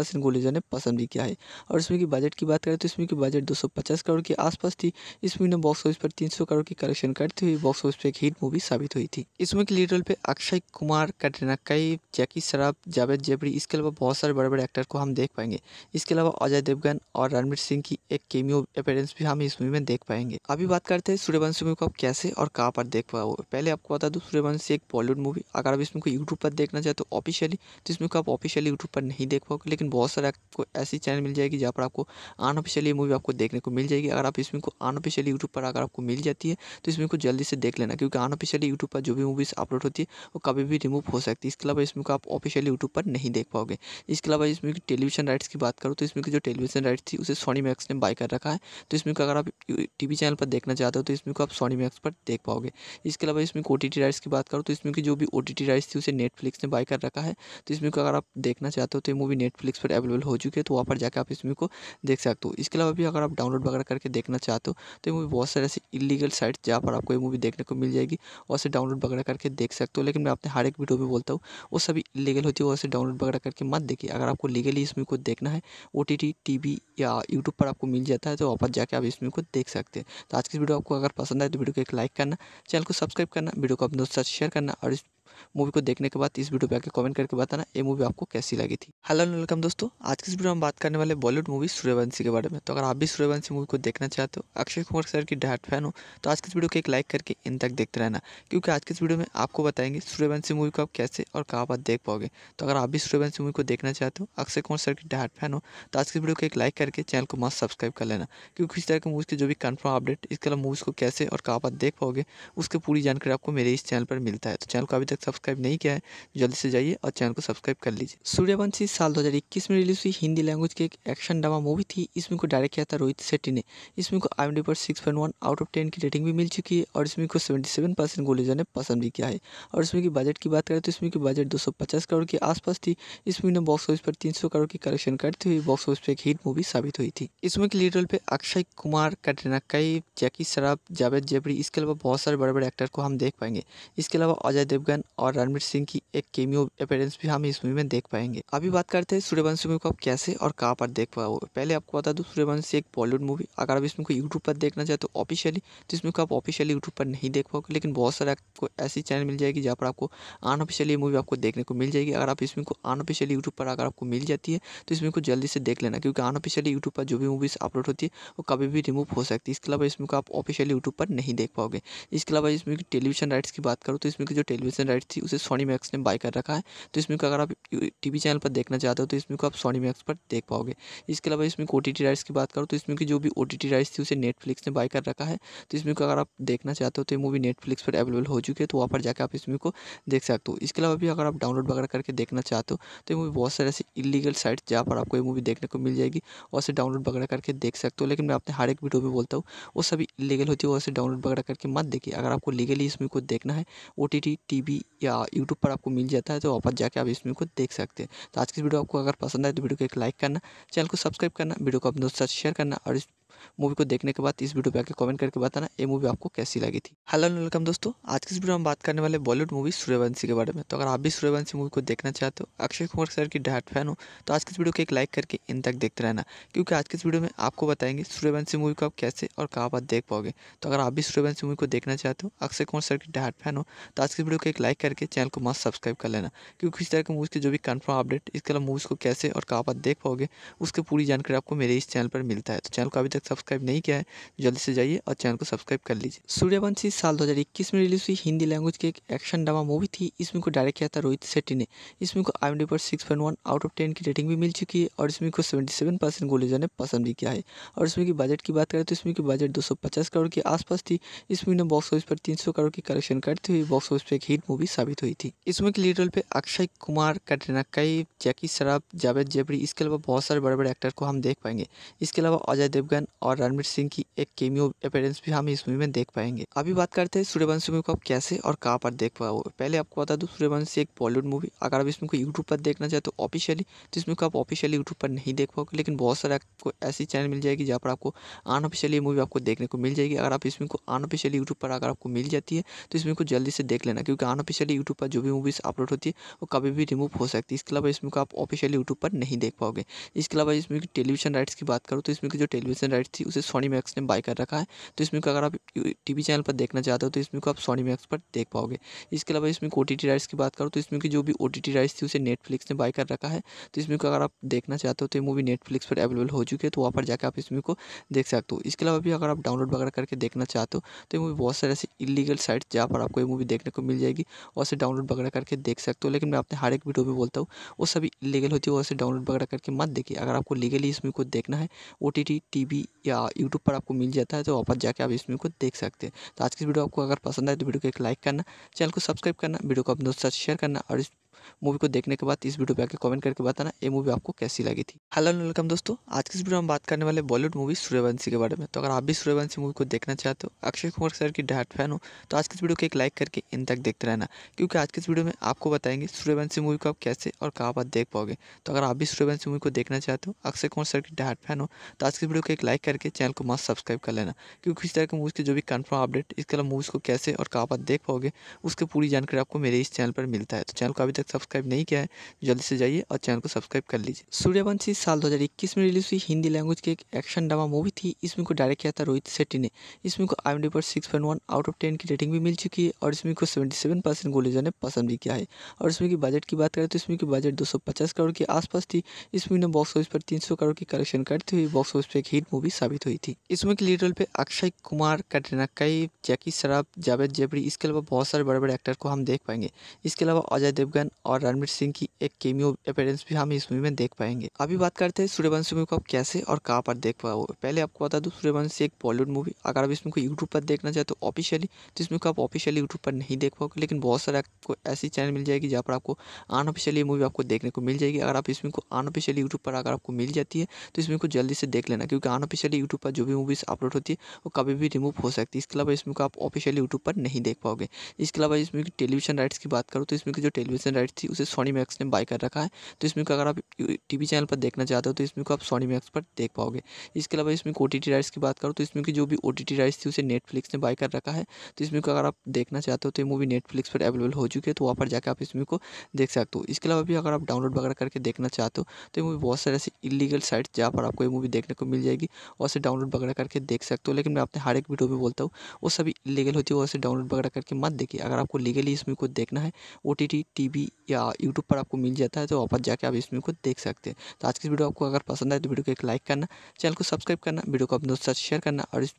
ने पसंद भी किया है और इसमें की बजट की बात करें तो इसमें की बजट दो करोड़ के आसपास थी इसमें बॉक्स ऑफिस पर तीन करोड़ की कलेक्शन करते हुए बॉक्स ऑफिस पर एक हिट मूवी साबित हुई थी इसमें की लीड रोल पे अक्षय कुमार कटरीना कैफ जैकी शराब जावेद जेबरी इसके अलावा बहुत सारे बड़े बड़े एक्टर को हम देख पाएंगे इसके अलावा अजय देवगन और रणवीर सिंह की एक केमियो अपेयरेंस भी हम इस मूवी में देख पाएंगे अभी बात करते हैं सूर्यवंशी मूवी को आप कैसे और कहाँ पर देख पाओ पहले आपको बता दूँ सूर्यवंशी एक बॉलीवुड मूवी अगर आप इसमें को यूट्यूब पर देखना चाहे तो ऑफिशियली तो इसमें को आप ऑफिशियली यूट्यूब पर नहीं देख पाओगे लेकिन बहुत सारे आपको ऐसी चैनल मिल जाएगी जहाँ पर आपको अनऑफिशियली मूवी आपको देखने को मिल जाएगी अगर आप इसमें को अनऑफिशियली यूट्यूब पर अगर आपको मिल जाती है तो इसमें को जल्दी से देख लेना क्योंकि अनऑफिशियली यूट्यूब पर जो भी मूवीज़ अपलोड होती है वो कभी भी रिमूव हो सकती है इसके अलावा इसमें को आप ऑफिशियली यूट्यूब पर नहीं देख पाओगे इसके अलावा इसमें टेलीविजन राइट्स की बात करूँ तो इसमें जो टेलीविजन राइट वेबसाइट थी उसे सोनी मैक्स ने बाय कर रखा है तो इसमें को अगर आप टीवी चैनल पर देखना चाहते हो तो इसमें को आप सोनी मैक्स पर देख पाओगे इसके अलावा इसमें ओ टी राइट्स की बात करो तो इसमें की जो भी ओ टी राइट्स थी उसे नेटफ्लिक्स ने बाय कर रखा है तो इसमें को अगर आप देखना चाहते हो तो ये मूवी नेटफ्लिक्स पर अवेलेबल हो चुकी है तो वहाँ पर जाकर आप इसमें को देख सकते हो इसके अलावा भी अगर आप डाउनलोड वगैरह करके देखना चाहते हो तो ये मूवी बहुत सारे ऐसे इलीगल साइट जहाँ पर आपको ये मूवी देखने को मिल जाएगी और उसे डाउनलोड वगैरह करके देख सकते हो लेकिन मैं अपने हर एक वीडियो में बोलता हूँ वो सभी इलीगल होती है वैसे डाउनलोड वगैरह करके मत देखिए अगर आपको लीगली इसमें को देखना है O T T T V या यूट्यूब पर आपको मिल जाता है तो वापस जाके आप इस वीडियो को देख सकते हैं तो आज की वीडियो आपको अगर पसंद आए तो वीडियो को एक लाइक करना चैनल को सब्सक्राइब करना वीडियो को अपने दोस्तों साथ शेयर करना और इस मूवी को देखने के बाद इस वीडियो पे आके कमेंट करके बताना ये मूवी आपको कैसी लगी थी हेलो वेलकम दोस्तों आज की इस वीडियो में बात करने वाले बॉलीवुड मूवी सूर्यवंशी के बारे में तो अगर आप भी सूर्यवंशी मूवी को देखना चाहते हो अक्षय कुमार सर की डाट फैन हो तो आज किस इस वीडियो को एक लाइक करके इन तक देखते रहना क्योंकि आज के इस वीडियो में आपको बताएंगे सूर्यवंशी मूवी को आप कैसे और कहाँ पर देख पाओगे तो अगर आप भी सूर्यवंशी मूवी को देखना चाहते हो अक्षय कुमार सर की डाट फैन हो तो आज की वीडियो को एक लाइक करके चैनल को मस्त सब्सक्राइब कर लेना क्योंकि इस तरह की मूवीज़ के जो भी कन्फर्म अपडेट इसके अलावा मूवीज़ को कैसे और कहाँ पर देख पाओगे उसकी पूरी जानकारी आपको मेरे इस चैनल पर मिलता है तो चैनल को अभी तक सब्सक्राइब नहीं किया है तो जल्दी से जाइए और चैनल को सब्सक्राइब कर लीजिए सूर्यवंशी साल 2021 में रिलीज हुई हिंदी लैंग्वेज की एक एक्शन ड्रामा मूवी थी इसमें को डायरेक्ट किया था रोहित शेट्टी ने इसमें को आई पर six one out of ten की रेटिंग भी मिल चुकी है और इसमें को सेवेंटी सेवन परसेंट ने पसंद भी किया है और इसमें की बजट की बात करें तो इसमें की बजट दो सौ पचास करोड़ के आसपास थी इसमें बॉक्स ऑफिस पर तीन सौ करोड़ की कलेक्शन करते हुए बॉक्स ऑफिस पर एक हिट मूवी साबित हुई थी इसमें की लीड रोल पे अक्षय कुमार कटरीना कैफ जैकी शराब जावेद जेबरी इसके अलावा बहुत सारे बड़े बड़े एक्टर को हम देख पाएंगे इसके अलावा अजय देवगन और रणवीर सिंह की एक केमियो अपेयरेंस भी हम इस मूवी में देख पाएंगे अभी बात करते हैं सूर्यवंशी मूवी को आप कैसे और कहाँ पर देख पाओ पहले आपको बता दूँ सूर्यवंश एक बॉलीवुड मूवी अगर आप इसमें को यूट्यूब पर देखना चाहते हो ऑफिशियली तो इसमें को आप ऑफिशियली यूट्यूब पर नहीं देख पाओगे लेकिन बहुत सारे आपको ऐसी चैनल मिल जाएगी जहाँ पर आपको अनऑफिशियली मूवी आपको देखने को मिल जाएगी अगर आप इसमें को अनऑफिशियली यूट्यूब पर अगर आपको मिल जाती है तो इसमें को जल्दी से देख लेना क्योंकि अनऑफिशियली यूट्यूब पर जो भी मूवीज़ अपलोड होती है वो कभी भी रिमूव हो सकती है इसके अलावा इसमें को आप ऑफिशियली यूट्यूब पर नहीं देख पाओगे इसके अलावा इसमें टेलीविजन राइट्स की बात करूँ तो इसमें जो टेलीविजन राइट्स थी उसे सोनी मैक्स ने बाई कर रखा है तो इसमें को अगर आप टी चैनल पर देखना चाहते हो तो इसमें को आप सोनी मैक्स पर देख पाओगे इसके अलावा इसमें ओ टी राइट्स की बात करो तो इसमें की जो भी ओ टी राइट्स थी उसे नेटफ्लिक्स ने बाई कर रखा है तो इसमें को अगर आप देखना चाहते हो तो ये मूवी नेटफ्लिक्स पर अवेलेबल हो चुकी है तो वहाँ पर जाकर आप इसमें को देख सकते हो इसके अलावा भी अगर आप डाउनलोड वगैरह करके देखना चाहते हो तो ये मूवी बहुत सारे ऐसे इलीगल साइट्स जहाँ पर आपको ये मूवी देखने को मिल जाएगी और से डाउनलोड वगैरह करके देख सकते हो लेकिन मैं अपने हर एक वीडियो में बोलता हूँ वो सभी इलीगल होती है वैसे डाउनलोड वगैरह करके मत देखिए अगर आपको लीगली इसमें को देखना है O T T T V या यूट्यूब पर आपको मिल जाता है तो वापस जाके आप इस वीडियो को देख सकते हैं तो आज की वीडियो आपको अगर पसंद आए तो वीडियो को एक लाइक करना चैनल को सब्सक्राइब करना वीडियो को अपने दोस्तों साथ शेयर करना और इस मूवी को देखने के बाद इस वीडियो पे आके कमेंट करके बताना ये मूवी आपको कैसी लगी थी हेलो वेलकम दोस्तों आज की इस वीडियो में बात करने वाले बॉलीवुड मूवी सूर्यवंशी के बारे में तो अगर आप भी सूर्यवंशी मूवी को देखना चाहते हो अक्षय कुमार सर की डायट फैन हो तो आज की इस वीडियो को एक लाइक करके इन तक देखते रहना क्योंकि आज की इस वीडियो में आपको बताएंगे सूर्यवंशी मूवी को आप कैसे और कहाँ पर देख पाओगे तो अगर आप भी सूर्यवंशी मूवी को देखना चाहते हो अक्षय कुमार सर की डायट फैन हो तो आज की वीडियो को एक लाइक करके चैनल को मस्त सब्सक्राइब कर लेना क्योंकि इस तरह की मूवीज़ के जो भी कन्फर्म अपडेट इसके अलावा मूवीज़ को कैसे और कहाँ पर देख पाओगे उसकी पूरी जानकारी आपको मेरे इस चैनल पर मिलता है तो चैनल को अभी तक सब्सक्राइब नहीं किया है जल्दी से जाइए और चैनल को सब्सक्राइब कर लीजिए सूर्यवंशी साल 2021 में रिलीज हुई हिंदी लैंग्वेज की एक एक्शन ड्रामा मूवी थी इसमें को डायरेक्ट किया था रोहित शेट्टी ने इसमें को आई पर six one out of ten की रेटिंग भी मिल चुकी है और इसमें को सेवेंटी सेवन ने पसंद भी किया है और इसमें की बजट की बात करें तो इसमें की बजट दो सौ पचास करोड़ के आसपास थी इसमें ने बॉक्स ऑफिस पर तीन सौ करोड़ की कलेक्शन करते हुए बॉक्स ऑफिस पर एक हिट मूवी साबित हुई थी इसमें की लीडर पे अक्षय कुमार कटरीना कई जैकी शराब जावेद जेबरी इसके अलावा बहुत सारे बड़े बड़े एक्टर को हम देख पाएंगे इसके अलावा अजय देवगन और रणवीर सिंह की एक केमियो अपेयरेंस भी हम इस मूवी में देख पाएंगे अभी बात करते हैं सूर्यवंशी मूवी को आप कैसे और कहाँ पर देख पाओ पहले आपको बता दूँ सूर्यवंशी एक बॉलीवुड मूवी अगर आप इसमें को यूट्यूब पर देखना चाहते तो ऑफिशियली तो इसमें को आप ऑफिशियली यूट्यूब पर नहीं देख पाओगे लेकिन बहुत सारे आपको ऐसी चैनल मिल जाएगी जहाँ पर आपको अनऑफिशियली मूवी आपको देखने को मिल जाएगी अगर आप इसमें को अनऑफिशियली यूट्यूब पर अगर आपको मिल जाती है तो इसमें को जल्दी से देख लेना क्योंकि अनऑफिशियली यूट्यूब पर जो भी मूवीज़ अपलोड होती है वो कभी भी रिमूव हो सकती है इसके अलावा इसमें को आप ऑफिशियली यूट्यूब पर नहीं देख पाओगे इसके अलावा इसमें टेलीविजन राइट्स की बात करूँ तो इसमें जो टेलीविजन राइट्स थी उसे सोनी मैक्स ने बाय कर रखा है तो इसमें को अगर आप टीवी चैनल पर देखना चाहते हो तो इसमें को आप सोनी मैक्स पर देख पाओगे इसके अलावा इसमें ओ टी राइट्स की बात करो तो इसमें की जो भी ओ टी राइट्स थी उसे नेटफ्लिक्स ने बाय कर रखा है तो इसमें को अगर आप देखना चाहते हो तो ये मूवी नेटफ्लिक्स पर अवेलेबल हो चुकी है तो वहाँ पर जाकर आप इसमें को देख सकते हो इसके अलावा भी अगर आप डाउनलोड वगैरह करके देखना चाहते हो तो ये मूवी बहुत सारे ऐसे इलीगल साइट जहाँ पर आपको ये मूवी देखने को मिल जाएगी और उसे डाउनलोड वगैरह करके देख सकते हो लेकिन मैं अपने हर एक वीडियो में बोलता हूँ वो सभी इलीगल होती है वो उसे डाउनलोड वगैरह करके मत देखिए अगर आपको लीगली इसमें को देखना है O T T T V या यूट्यूब पर आपको मिल जाता है तो वापस जाके आप इस को देख सकते हैं तो आज की वीडियो आपको अगर पसंद आए तो वीडियो को एक लाइक करना चैनल को सब्सक्राइब करना वीडियो को अपने दोस्तों साथ शेयर करना और इस मूवी को देखने के बाद इस वीडियो पे आके कमेंट करके बताना ये मूवी आपको कैसी लगी थी हेलो वेलकम दोस्तों आज की इस वीडियो में बात करने वाले बॉलीवुड मूवी सूर्यवंशी के बारे में तो अगर आप भी सूर्यवंशी मूवी को देखना चाहते हो अक्षय कुमार सर की डाट फैन हो तो आज की इस वीडियो को एक लाइक करके इन तक देखते रहना क्योंकि आज की इस वीडियो में आपको बताएंगे सूर्यवंशी मूवी को आप कैसे और कहाँ पर देख पाओगे तो अगर आप भी सूर्यवंशी मूवी को देखना चाहते हो अक्षय कुमार सर की डाट फैन हो तो आज की वीडियो को एक लाइक करके चैनल को मस्त सब्सक्राइब कर लेना क्योंकि इस तरह की मूवीज़ के जो भी कन्फर्म अपडेट इसके अलावा मूवीज़ को कैसे और कहाँ पर देख पाओगे उसकी पूरी जानकारी आपको मेरे इस चैनल पर मिलता है तो चैनल को अभी तक सब्सक्राइब नहीं किया है तो जल्दी से जाइए और चैनल को सब्सक्राइब कर लीजिए सूर्यवंशी साल 2021 में रिलीज हुई हिंदी लैंग्वेज की एक एक्शन ड्रामा मूवी थी इसमें को डायरेक्ट किया था रोहित शेट्टी ने इसमें को आई पर सिक्स आउट ऑफ टेन की रेटिंग भी मिल चुकी है और इसमें को सेवेंटी परसेंट ने पसंद भी किया है और इसमें की बजट की बात करें तो इसमें की बजट दो करोड़ के आसपास थी इसमें बॉक्स ऑफिस पर तीन करोड़ की कलेक्शन करते हुए बॉक्स ऑफिस पर एक हिट मूवी साबित हुई थी इसमें की लीड रोल पर अक्षय कुमार कटरीना कैफ जैकी शराब जावेद जेबरी इसके अलावा बहुत सारे बड़े बड़े एक्टर को हम देख पाएंगे इसके अलावा अजय देवगन और रणवीर सिंह की एक केमियो अपेयरेंस भी हम इस मूवी में देख पाएंगे अभी बात करते हैं सूर्यवंशी मूवी को आप कैसे और कहाँ पर देख पाओगे पहले आपको बता दूँ सूर्यवंशी एक बॉलीवुड मूवी अगर आप इसमें को यूट्यूब पर देखना चाहे तो ऑफिशियली तो इसमें को आप ऑफिशियली यूट्यूब पर नहीं देख पाओगे लेकिन बहुत सारे आपको ऐसी चैनल मिल जाएगी जहाँ पर आपको अनऑफिशियली मूवी आपको देखने को मिल जाएगी अगर आप इसमें को अनऑफिशियली यूट्यूब पर अगर आपको मिल जाती है तो इसमें को जल्दी से देख लेना क्योंकि अनऑफिशियली यूट्यूब पर जो भी मूवीज़ अपलोड होती है वो कभी भी रिमूव हो सकती है इसके अलावा इसमें को आप ऑफिशियली यूट्यूब पर नहीं देख पाओगे इसके अलावा इसमें टेलीविजन राइट्स की बात करूँ तो इसमें जो टेलीविजन राइट सेट थी उसे सोनी मैक्स ने बाय कर रखा है तो इसमें को अगर आप टीवी चैनल पर देखना चाहते हो तो इसमें को आप सोनी मैक्स पर देख पाओगे इसके अलावा इसमें ओ टी राइट्स की बात करो तो इसमें की जो भी ओ टी राइट्स थी उसे नेटफ्लिक्स ने बाय कर रखा है तो इसमें को अगर आप देखना चाहते हो तो ये मूवी नेटफ्लिक्स पर अवेलेबल हो चुकी है तो वहाँ पर जाकर आप इसमें को देख सकते हो इसके अलावा भी अगर आप डाउनलोड वगैरह करके देखना चाहते हो तो ये मूवी बहुत सारे ऐसे इलीगल साइट जहाँ पर आपको ये मूवी देखने को मिल जाएगी और उसे डाउनलोड वगैरह करके देख सकते हो लेकिन मैं अपने हर एक वीडियो में बोलता हूँ वो सभी इलीगल होती है वैसे डाउनलोड वगैरह करके मत देखिए अगर आपको लीगली इसमें को देखना है O T T T V या यूट्यूब पर आपको मिल जाता है तो वापस जाके आप इस वीडियो को देख सकते हैं तो आज की वीडियो आपको अगर पसंद आए तो वीडियो को एक लाइक करना चैनल को सब्सक्राइब करना वीडियो को अपने दोस्तों साथ शेयर करना और इस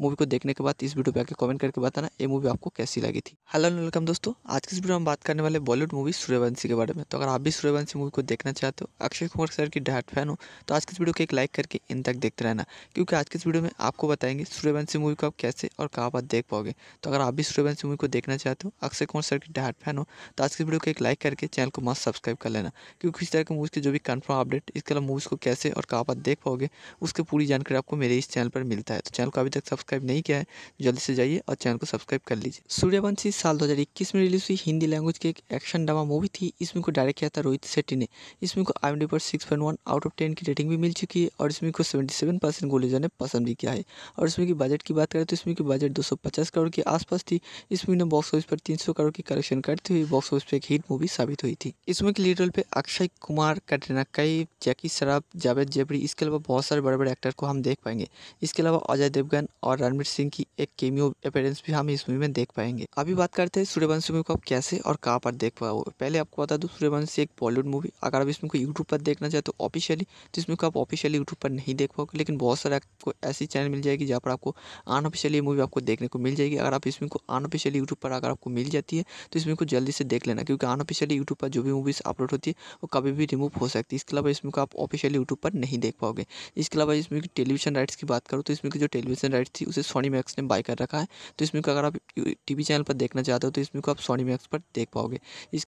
मूवी को देखने के बाद इस वीडियो पे आके कमेंट करके बताना ये मूवी आपको कैसी लगी थी हेलो वेलकम दोस्तों आज की इस वीडियो में बात करने वाले बॉलीवुड मूवी सूर्यवंशी के बारे में तो अगर आप भी सूर्यवंशी मूवी को देखना चाहते हो अक्षय कुमार सर की डाट फैन हो तो आज किस इस वीडियो को एक लाइक करके इन तक देखते रहना क्योंकि आज के इस वीडियो में आपको बताएंगे सूर्यवंशी मूवी को आप कैसे और कहाँ पर देख पाओगे तो अगर आप भी सूर्यवंशी मूवी को देखना चाहते हो अक्षय कुमार सर की डाट फैन हो तो आज की वीडियो को एक लाइक करके चैनल को मस्त सब्सक्राइब कर लेना क्योंकि इस तरह के मूवीज़ के जो भी कन्फर्म अपडेट इसके अलावा मूवीज़ को कैसे और कहाँ पर देख पाओगे उसकी पूरी जानकारी आपको मेरे इस चैनल पर मिलता है तो चैनल को अभी तक सब्सक्राइब नहीं किया है जल्दी से जाइए और चैनल को सब्सक्राइब कर लीजिए सूर्यवंशी साल 2021 में रिलीज हुई हिंदी लैंग्वेज की एक एक्शन ड्रामा मूवी थी इसमें को डायरेक्ट किया था रोहित शेट्टी ने इसमें को आई पर six one out of ten की रेटिंग भी मिल चुकी है और इसमें को सेवेंटी सेवन परसेंट ने पसंद भी किया है और इसमें की बजट की बात करें तो इसमें की बजट दो सौ पचास करोड़ के आसपास थी इसमें ने बॉक्स ऑफिस पर तीन सौ करोड़ की कलेक्शन करते हुए बॉक्स ऑफिस पर एक हिट मूवी साबित हुई थी इसमें की लीड रोल पे अक्षय कुमार कटरीना कैफ जैकी शराब जावेद जेबरी इसके अलावा बहुत सारे बड़े बड़े एक्टर को हम देख पाएंगे इसके अलावा अजय देवगन और रणवीर सिंह की एक केमियो अपेयरेंस भी हम इस मूवी में देख पाएंगे अभी बात करते हैं सूर्यवंशी मूवी को आप कैसे और कहाँ पर देख पाओ पहले आपको बता दूँ सूर्यवंशी एक बॉलीवुड मूवी अगर आप इसमें को यूट्यूब पर देखना चाहते तो ऑफिशियली तो इसमें को आप ऑफिशियली यूट्यूब पर नहीं देख पाओगे लेकिन बहुत सारे आपको ऐसी चैनल मिल जाएगी जहाँ पर आपको अनऑफिशियली मूवी आपको देखने को मिल जाएगी अगर आप इसमें को अनऑफिशियली यूट्यूब पर अगर आपको मिल जाती है तो इसमें को जल्दी से देख लेना क्योंकि अनऑफिशियली यूट्यूब पर जो भी मूवीज़ अपलोड होती है वो कभी भी रिमूव हो सकती है इसके अलावा इसमें को आप ऑफिशियली यूट्यूब पर नहीं देख पाओगे इसके अलावा इसमें टेलीविजन राइट्स की बात करूँ तो इसमें जो टेलीविजन राइट्स थी उसे सोनी मैक्स ने बाई कर रखा है तो इसमें को अगर आप टीवी चैनल पर देखना चाहते हो तो इसमें को आप सोनी मैक्स पर देख पाओगे इस